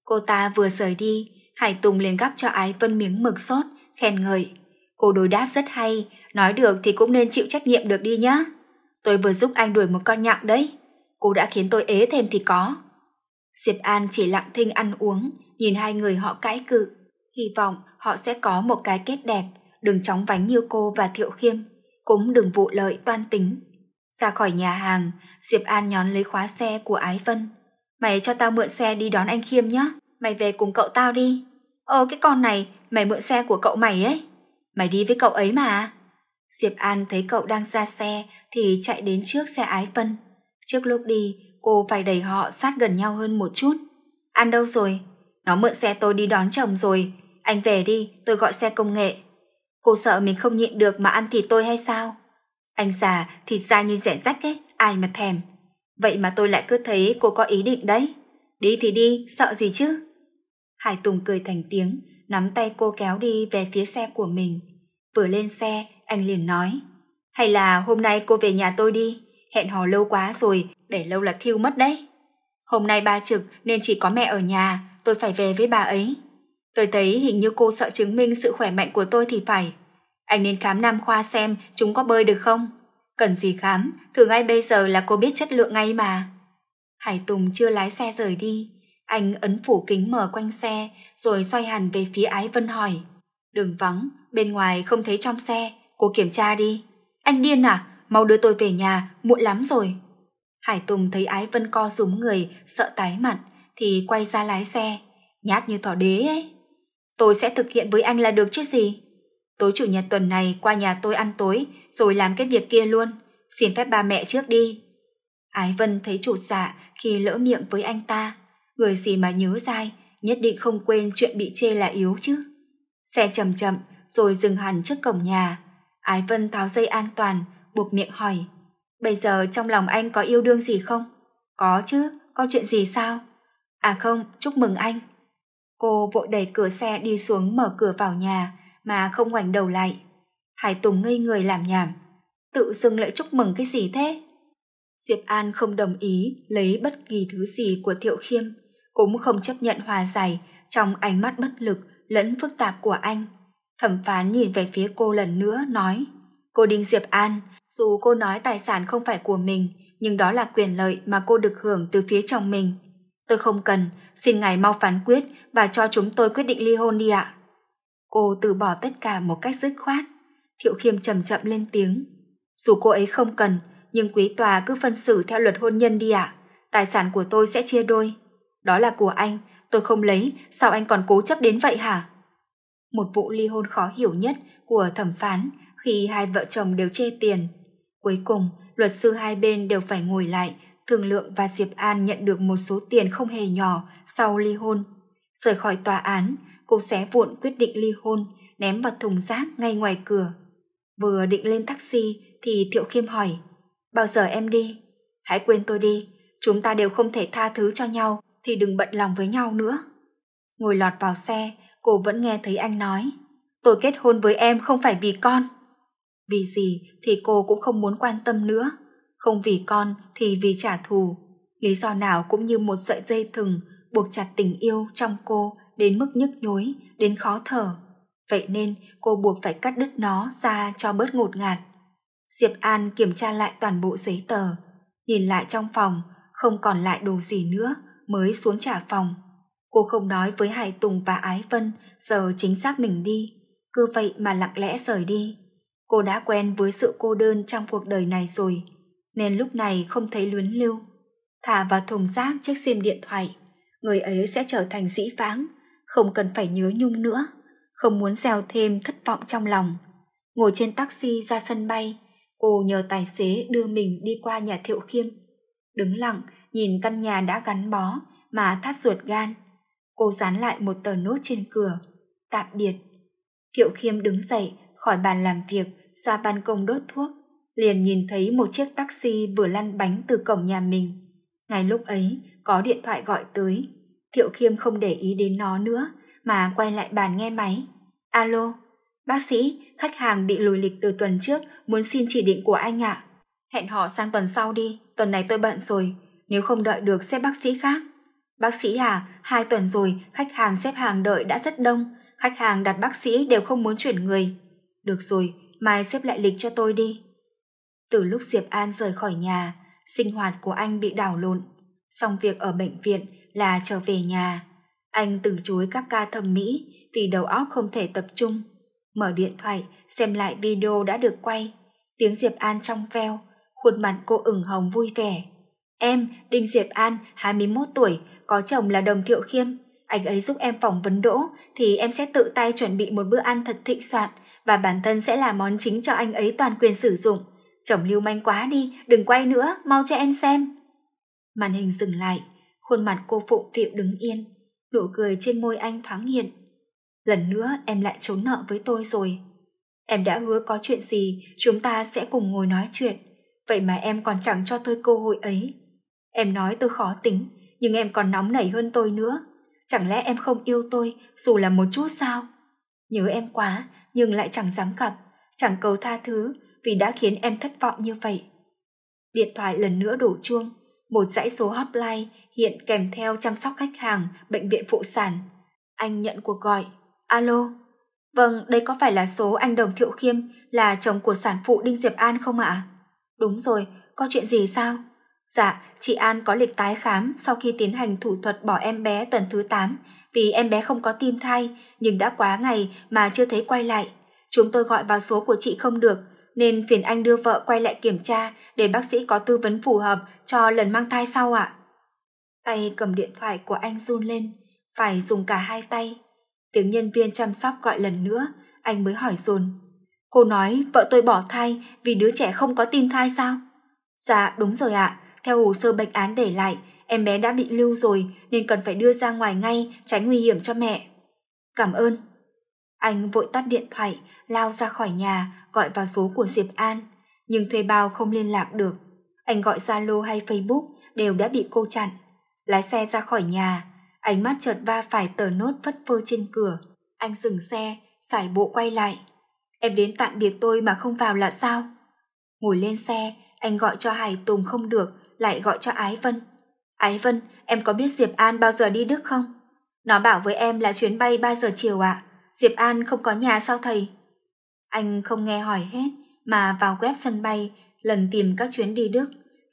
Cô ta vừa rời đi, Hải Tùng liền gắp cho Ái Vân miếng mực sốt, khen ngợi. Cô đối đáp rất hay, nói được thì cũng nên chịu trách nhiệm được đi nhá. Tôi vừa giúp anh đuổi một con nhặng đấy cô đã khiến tôi ế thêm thì có. Diệp An chỉ lặng thinh ăn uống, nhìn hai người họ cãi cự. Hy vọng họ sẽ có một cái kết đẹp, đừng chóng vánh như cô và Thiệu Khiêm, cũng đừng vụ lợi toan tính. Ra khỏi nhà hàng, Diệp An nhón lấy khóa xe của Ái Vân. Mày cho tao mượn xe đi đón anh Khiêm nhé, mày về cùng cậu tao đi. Ờ cái con này, mày mượn xe của cậu mày ấy. Mày đi với cậu ấy mà. Diệp An thấy cậu đang ra xe thì chạy đến trước xe Ái Vân. Trước lúc đi, cô phải đẩy họ sát gần nhau hơn một chút. Ăn đâu rồi? Nó mượn xe tôi đi đón chồng rồi. Anh về đi, tôi gọi xe công nghệ. Cô sợ mình không nhịn được mà ăn thịt tôi hay sao? Anh già, thịt da như rẻ rách ấy, ai mà thèm. Vậy mà tôi lại cứ thấy cô có ý định đấy. Đi thì đi, sợ gì chứ? Hải Tùng cười thành tiếng, nắm tay cô kéo đi về phía xe của mình. Vừa lên xe, anh liền nói. Hay là hôm nay cô về nhà tôi đi, hẹn hò lâu quá rồi, để lâu là thiêu mất đấy. Hôm nay ba trực nên chỉ có mẹ ở nhà, tôi phải về với bà ấy. Tôi thấy hình như cô sợ chứng minh sự khỏe mạnh của tôi thì phải. Anh nên khám Nam Khoa xem chúng có bơi được không. Cần gì khám, thử ngay bây giờ là cô biết chất lượng ngay mà. Hải Tùng chưa lái xe rời đi. Anh ấn phủ kính mở quanh xe rồi xoay hẳn về phía Ái Vân hỏi. Đường vắng, bên ngoài không thấy trong xe, cô kiểm tra đi. Anh điên à? mau đưa tôi về nhà, muộn lắm rồi. Hải Tùng thấy Ái Vân co rúm người, sợ tái mặt, thì quay ra lái xe, nhát như thỏ đế ấy. Tôi sẽ thực hiện với anh là được chứ gì. Tối chủ nhật tuần này qua nhà tôi ăn tối, rồi làm cái việc kia luôn, xin phép ba mẹ trước đi. Ái Vân thấy chột dạ khi lỡ miệng với anh ta, người gì mà nhớ dai, nhất định không quên chuyện bị chê là yếu chứ. Xe chậm chậm, rồi dừng hẳn trước cổng nhà. Ái Vân tháo dây an toàn, buộc miệng hỏi. Bây giờ trong lòng anh có yêu đương gì không? Có chứ, có chuyện gì sao? À không, chúc mừng anh. Cô vội đẩy cửa xe đi xuống mở cửa vào nhà mà không ngoảnh đầu lại. Hải Tùng ngây người làm nhảm. Tự dưng lại chúc mừng cái gì thế? Diệp An không đồng ý lấy bất kỳ thứ gì của Thiệu Khiêm, cũng không chấp nhận hòa giải trong ánh mắt bất lực lẫn phức tạp của anh. Thẩm phán nhìn về phía cô lần nữa nói Cô Đinh Diệp An, dù cô nói tài sản không phải của mình, nhưng đó là quyền lợi mà cô được hưởng từ phía chồng mình. Tôi không cần, xin ngài mau phán quyết và cho chúng tôi quyết định ly hôn đi ạ. Cô từ bỏ tất cả một cách dứt khoát. Thiệu Khiêm chậm chậm lên tiếng. Dù cô ấy không cần, nhưng quý tòa cứ phân xử theo luật hôn nhân đi ạ. Tài sản của tôi sẽ chia đôi. Đó là của anh, tôi không lấy, sao anh còn cố chấp đến vậy hả? Một vụ ly hôn khó hiểu nhất của thẩm phán khi hai vợ chồng đều chê tiền Cuối cùng, luật sư hai bên đều phải ngồi lại, Thường Lượng và Diệp An nhận được một số tiền không hề nhỏ sau ly hôn. Rời khỏi tòa án, cô xé vụn quyết định ly hôn, ném vào thùng rác ngay ngoài cửa. Vừa định lên taxi thì Thiệu Khiêm hỏi, bao giờ em đi? Hãy quên tôi đi, chúng ta đều không thể tha thứ cho nhau thì đừng bận lòng với nhau nữa. Ngồi lọt vào xe, cô vẫn nghe thấy anh nói, tôi kết hôn với em không phải vì con. Vì gì thì cô cũng không muốn quan tâm nữa. Không vì con thì vì trả thù. Lý do nào cũng như một sợi dây thừng buộc chặt tình yêu trong cô đến mức nhức nhối, đến khó thở. Vậy nên cô buộc phải cắt đứt nó ra cho bớt ngột ngạt. Diệp An kiểm tra lại toàn bộ giấy tờ, nhìn lại trong phòng, không còn lại đồ gì nữa mới xuống trả phòng. Cô không nói với Hải Tùng và Ái Vân giờ chính xác mình đi, cứ vậy mà lặng lẽ rời đi. Cô đã quen với sự cô đơn trong cuộc đời này rồi, nên lúc này không thấy luyến lưu. Thả vào thùng rác chiếc sim điện thoại, người ấy sẽ trở thành dĩ vãng, không cần phải nhớ nhung nữa, không muốn gieo thêm thất vọng trong lòng. Ngồi trên taxi ra sân bay, cô nhờ tài xế đưa mình đi qua nhà Thiệu Khiêm. Đứng lặng, nhìn căn nhà đã gắn bó mà thắt ruột gan. Cô dán lại một tờ nốt trên cửa. Tạm biệt. Thiệu Khiêm đứng dậy khỏi bàn làm việc ra ban công đốt thuốc, liền nhìn thấy một chiếc taxi vừa lăn bánh từ cổng nhà mình. Ngay lúc ấy, có điện thoại gọi tới. Thiệu Khiêm không để ý đến nó nữa, mà quay lại bàn nghe máy. Alo, bác sĩ, khách hàng bị lùi lịch từ tuần trước, muốn xin chỉ định của anh ạ. À. Hẹn họ sang tuần sau đi, tuần này tôi bận rồi, nếu không đợi được xếp bác sĩ khác. Bác sĩ à, hai tuần rồi, khách hàng xếp hàng đợi đã rất đông, khách hàng đặt bác sĩ đều không muốn chuyển người. Được rồi, Mai xếp lại lịch cho tôi đi. Từ lúc Diệp An rời khỏi nhà, sinh hoạt của anh bị đảo lộn. Xong việc ở bệnh viện là trở về nhà. Anh từ chối các ca thẩm mỹ vì đầu óc không thể tập trung. Mở điện thoại, xem lại video đã được quay. Tiếng Diệp An trong veo, khuôn mặt cô ửng hồng vui vẻ. Em, Đinh Diệp An, 21 tuổi, có chồng là Đồng Thiệu Khiêm. Anh ấy giúp em phỏng vấn đỗ thì em sẽ tự tay chuẩn bị một bữa ăn thật thịnh soạn và bản thân sẽ là món chính cho anh ấy toàn quyền sử dụng. Chồng lưu manh quá đi, đừng quay nữa, mau cho em xem. Màn hình dừng lại, khuôn mặt cô phụng phịu đứng yên, nụ cười trên môi anh thoáng hiện. Lần nữa em lại trốn nợ với tôi rồi. Em đã hứa có chuyện gì chúng ta sẽ cùng ngồi nói chuyện, vậy mà em còn chẳng cho tôi cơ hội ấy. Em nói tôi khó tính, nhưng em còn nóng nảy hơn tôi nữa. Chẳng lẽ em không yêu tôi dù là một chút sao? Nhớ em quá, nhưng lại chẳng dám gặp, chẳng cầu tha thứ vì đã khiến em thất vọng như vậy. Điện thoại lần nữa đổ chuông, một dãy số hotline hiện kèm theo chăm sóc khách hàng bệnh viện phụ sản. Anh nhận cuộc gọi. Alo. Vâng, đây có phải là số anh Đồng Thiệu Khiêm là chồng của sản phụ Đinh Diệp An không ạ? Đúng rồi, có chuyện gì sao? Dạ, chị An có lịch tái khám sau khi tiến hành thủ thuật bỏ em bé tuần thứ 8 vì em bé không có tim thai, nhưng đã quá ngày mà chưa thấy quay lại. Chúng tôi gọi vào số của chị không được, nên phiền anh đưa vợ quay lại kiểm tra để bác sĩ có tư vấn phù hợp cho lần mang thai sau ạ. À. Tay cầm điện thoại của anh run lên, phải dùng cả hai tay. Tiếng nhân viên chăm sóc gọi lần nữa, anh mới hỏi dồn. Cô nói vợ tôi bỏ thai vì đứa trẻ không có tim thai sao? Dạ đúng rồi ạ, à. theo hồ sơ bệnh án để lại em bé đã bị lưu rồi nên cần phải đưa ra ngoài ngay, tránh nguy hiểm cho mẹ. Cảm ơn. Anh vội tắt điện thoại, lao ra khỏi nhà, gọi vào số của Diệp An. Nhưng thuê bao không liên lạc được. Anh gọi Zalo hay Facebook đều đã bị cô chặn. Lái xe ra khỏi nhà, ánh mắt chợt va phải tờ nốt vất vơ trên cửa. Anh dừng xe, sải bộ quay lại. Em đến tạm biệt tôi mà không vào là sao? Ngồi lên xe, anh gọi cho Hải Tùng không được, lại gọi cho Ái Vân. Ái Vân, em có biết Diệp An bao giờ đi Đức không? Nó bảo với em là chuyến bay 3 giờ chiều ạ. Diệp An không có nhà sao thầy? Anh không nghe hỏi hết mà vào web sân bay lần tìm các chuyến đi Đức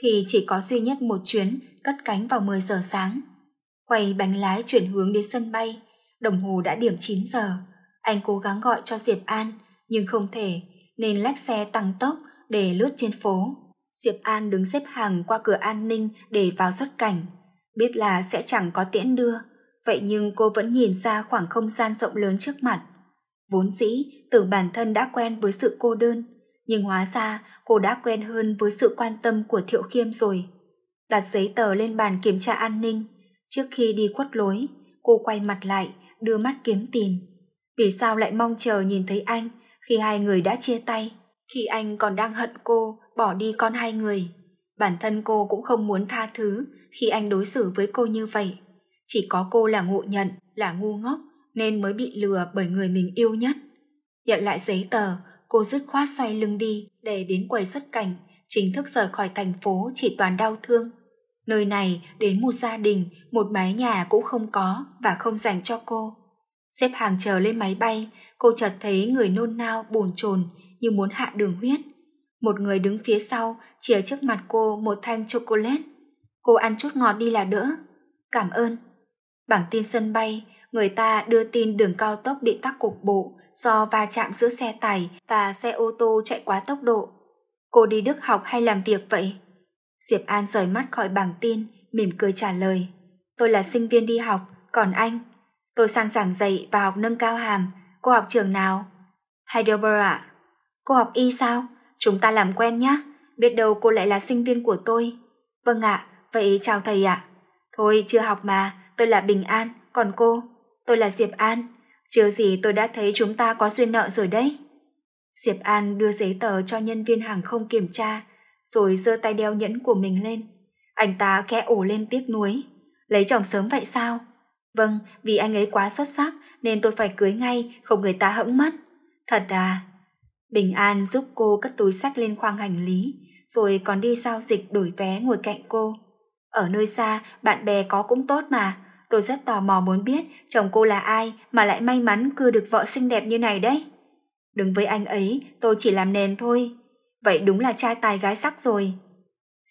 thì chỉ có duy nhất một chuyến cất cánh vào 10 giờ sáng. Quay bánh lái chuyển hướng đến sân bay, đồng hồ đã điểm 9 giờ. Anh cố gắng gọi cho Diệp An nhưng không thể nên lách xe tăng tốc để lướt trên phố. Diệp An đứng xếp hàng qua cửa an ninh để vào xuất cảnh. Biết là sẽ chẳng có tiễn đưa, vậy nhưng cô vẫn nhìn ra khoảng không gian rộng lớn trước mặt. Vốn dĩ, tưởng bản thân đã quen với sự cô đơn, nhưng hóa ra cô đã quen hơn với sự quan tâm của Thiệu Khiêm rồi. Đặt giấy tờ lên bàn kiểm tra an ninh, trước khi đi khuất lối, cô quay mặt lại, đưa mắt kiếm tìm. Vì sao lại mong chờ nhìn thấy anh khi hai người đã chia tay? Khi anh còn đang hận cô bỏ đi con hai người, bản thân cô cũng không muốn tha thứ khi anh đối xử với cô như vậy. Chỉ có cô là ngộ nhận, là ngu ngốc nên mới bị lừa bởi người mình yêu nhất. Nhận lại giấy tờ, cô dứt khoát xoay lưng đi để đến quầy xuất cảnh, chính thức rời khỏi thành phố chỉ toàn đau thương. Nơi này đến một gia đình, một mái nhà cũng không có và không dành cho cô. Xếp hàng chờ lên máy bay, cô chợt thấy người nôn nao bồn chồn như muốn hạ đường huyết. Một người đứng phía sau chìa trước mặt cô một thanh chocolate. Cô ăn chút ngọt đi là đỡ. Cảm ơn. Bảng tin sân bay, người ta đưa tin đường cao tốc bị tắc cục bộ do va chạm giữa xe tải và xe ô tô chạy quá tốc độ. Cô đi Đức học hay làm việc vậy? Diệp An rời mắt khỏi bảng tin, mỉm cười trả lời. Tôi là sinh viên đi học, còn anh? Tôi sang giảng dạy và học nâng cao hàm, cô học trường nào? Heidelberg ạ. À? Cô học y sao? Chúng ta làm quen nhé. Biết đâu cô lại là sinh viên của tôi. Vâng ạ, vậy chào thầy ạ. Thôi chưa học mà, tôi là Bình An, còn cô? Tôi là Diệp An. Chưa gì tôi đã thấy chúng ta có duyên nợ rồi đấy. Diệp An đưa giấy tờ cho nhân viên hàng không kiểm tra, rồi giơ tay đeo nhẫn của mình lên. Anh ta khẽ ổ lên tiếc nuối. Lấy chồng sớm vậy sao? Vâng, vì anh ấy quá xuất sắc nên tôi phải cưới ngay, không người ta hẫng mất. Thật à, Bình An giúp cô cất túi sách lên khoang hành lý, rồi còn đi giao dịch đổi vé ngồi cạnh cô. Ở nơi xa, bạn bè có cũng tốt mà. Tôi rất tò mò muốn biết chồng cô là ai mà lại may mắn cưa được vợ xinh đẹp như này đấy. Đứng với anh ấy, tôi chỉ làm nền thôi. Vậy đúng là trai tài gái sắc rồi.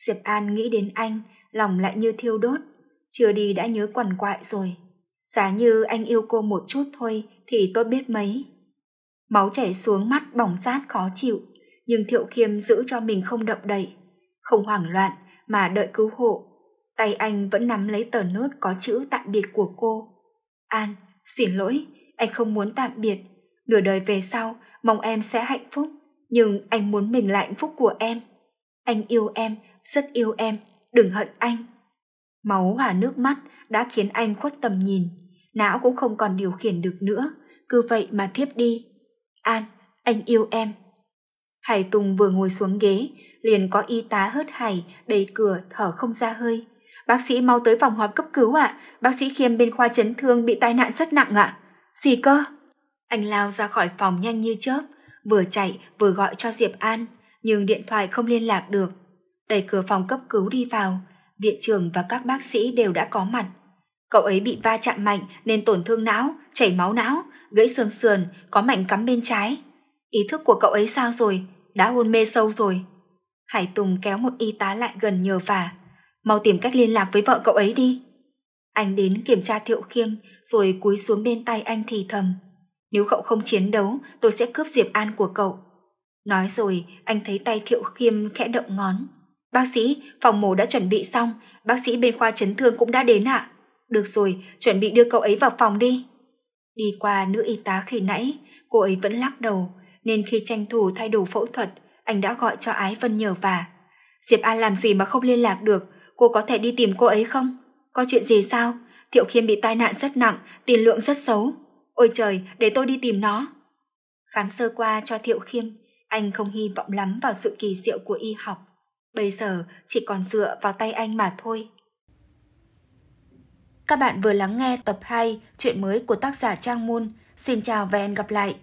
Diệp An nghĩ đến anh, lòng lại như thiêu đốt. Chưa đi đã nhớ quằn quại rồi. Giá như anh yêu cô một chút thôi thì tốt biết mấy máu chảy xuống mắt bỏng rát khó chịu, nhưng Thiệu Khiêm giữ cho mình không động đậy, không hoảng loạn mà đợi cứu hộ. Tay anh vẫn nắm lấy tờ nốt có chữ tạm biệt của cô. An, xin lỗi, anh không muốn tạm biệt. Nửa đời về sau, mong em sẽ hạnh phúc, nhưng anh muốn mình là hạnh phúc của em. Anh yêu em, rất yêu em, đừng hận anh. Máu hòa nước mắt đã khiến anh khuất tầm nhìn, não cũng không còn điều khiển được nữa, cứ vậy mà thiếp đi. An, anh yêu em. Hải Tùng vừa ngồi xuống ghế, liền có y tá hớt hải, đầy cửa thở không ra hơi. Bác sĩ mau tới phòng họp cấp cứu ạ, à. bác sĩ Khiêm bên khoa chấn thương bị tai nạn rất nặng ạ. À. Gì cơ? Anh lao ra khỏi phòng nhanh như chớp, vừa chạy vừa gọi cho Diệp An, nhưng điện thoại không liên lạc được. Đẩy cửa phòng cấp cứu đi vào, viện trưởng và các bác sĩ đều đã có mặt. Cậu ấy bị va chạm mạnh nên tổn thương não, chảy máu não, gãy xương sườn, có mảnh cắm bên trái. Ý thức của cậu ấy sao rồi, đã hôn mê sâu rồi. Hải Tùng kéo một y tá lại gần nhờ vả, mau tìm cách liên lạc với vợ cậu ấy đi. Anh đến kiểm tra Thiệu Khiêm rồi cúi xuống bên tay anh thì thầm. Nếu cậu không chiến đấu, tôi sẽ cướp Diệp An của cậu. Nói rồi, anh thấy tay Thiệu Khiêm khẽ động ngón. Bác sĩ, phòng mổ đã chuẩn bị xong, bác sĩ bên khoa chấn thương cũng đã đến ạ. À? Được rồi, chuẩn bị đưa cậu ấy vào phòng đi. Đi qua nữ y tá khi nãy, cô ấy vẫn lắc đầu, nên khi tranh thủ thay đồ phẫu thuật, anh đã gọi cho Ái Vân nhờ vả. Diệp An làm gì mà không liên lạc được, cô có thể đi tìm cô ấy không? Có chuyện gì sao? Thiệu Khiêm bị tai nạn rất nặng, tiền lượng rất xấu. Ôi trời, để tôi đi tìm nó. Khám sơ qua cho Thiệu Khiêm, anh không hy vọng lắm vào sự kỳ diệu của y học. Bây giờ chỉ còn dựa vào tay anh mà thôi. Các bạn vừa lắng nghe tập 2 chuyện mới của tác giả Trang Moon. Xin chào và hẹn gặp lại!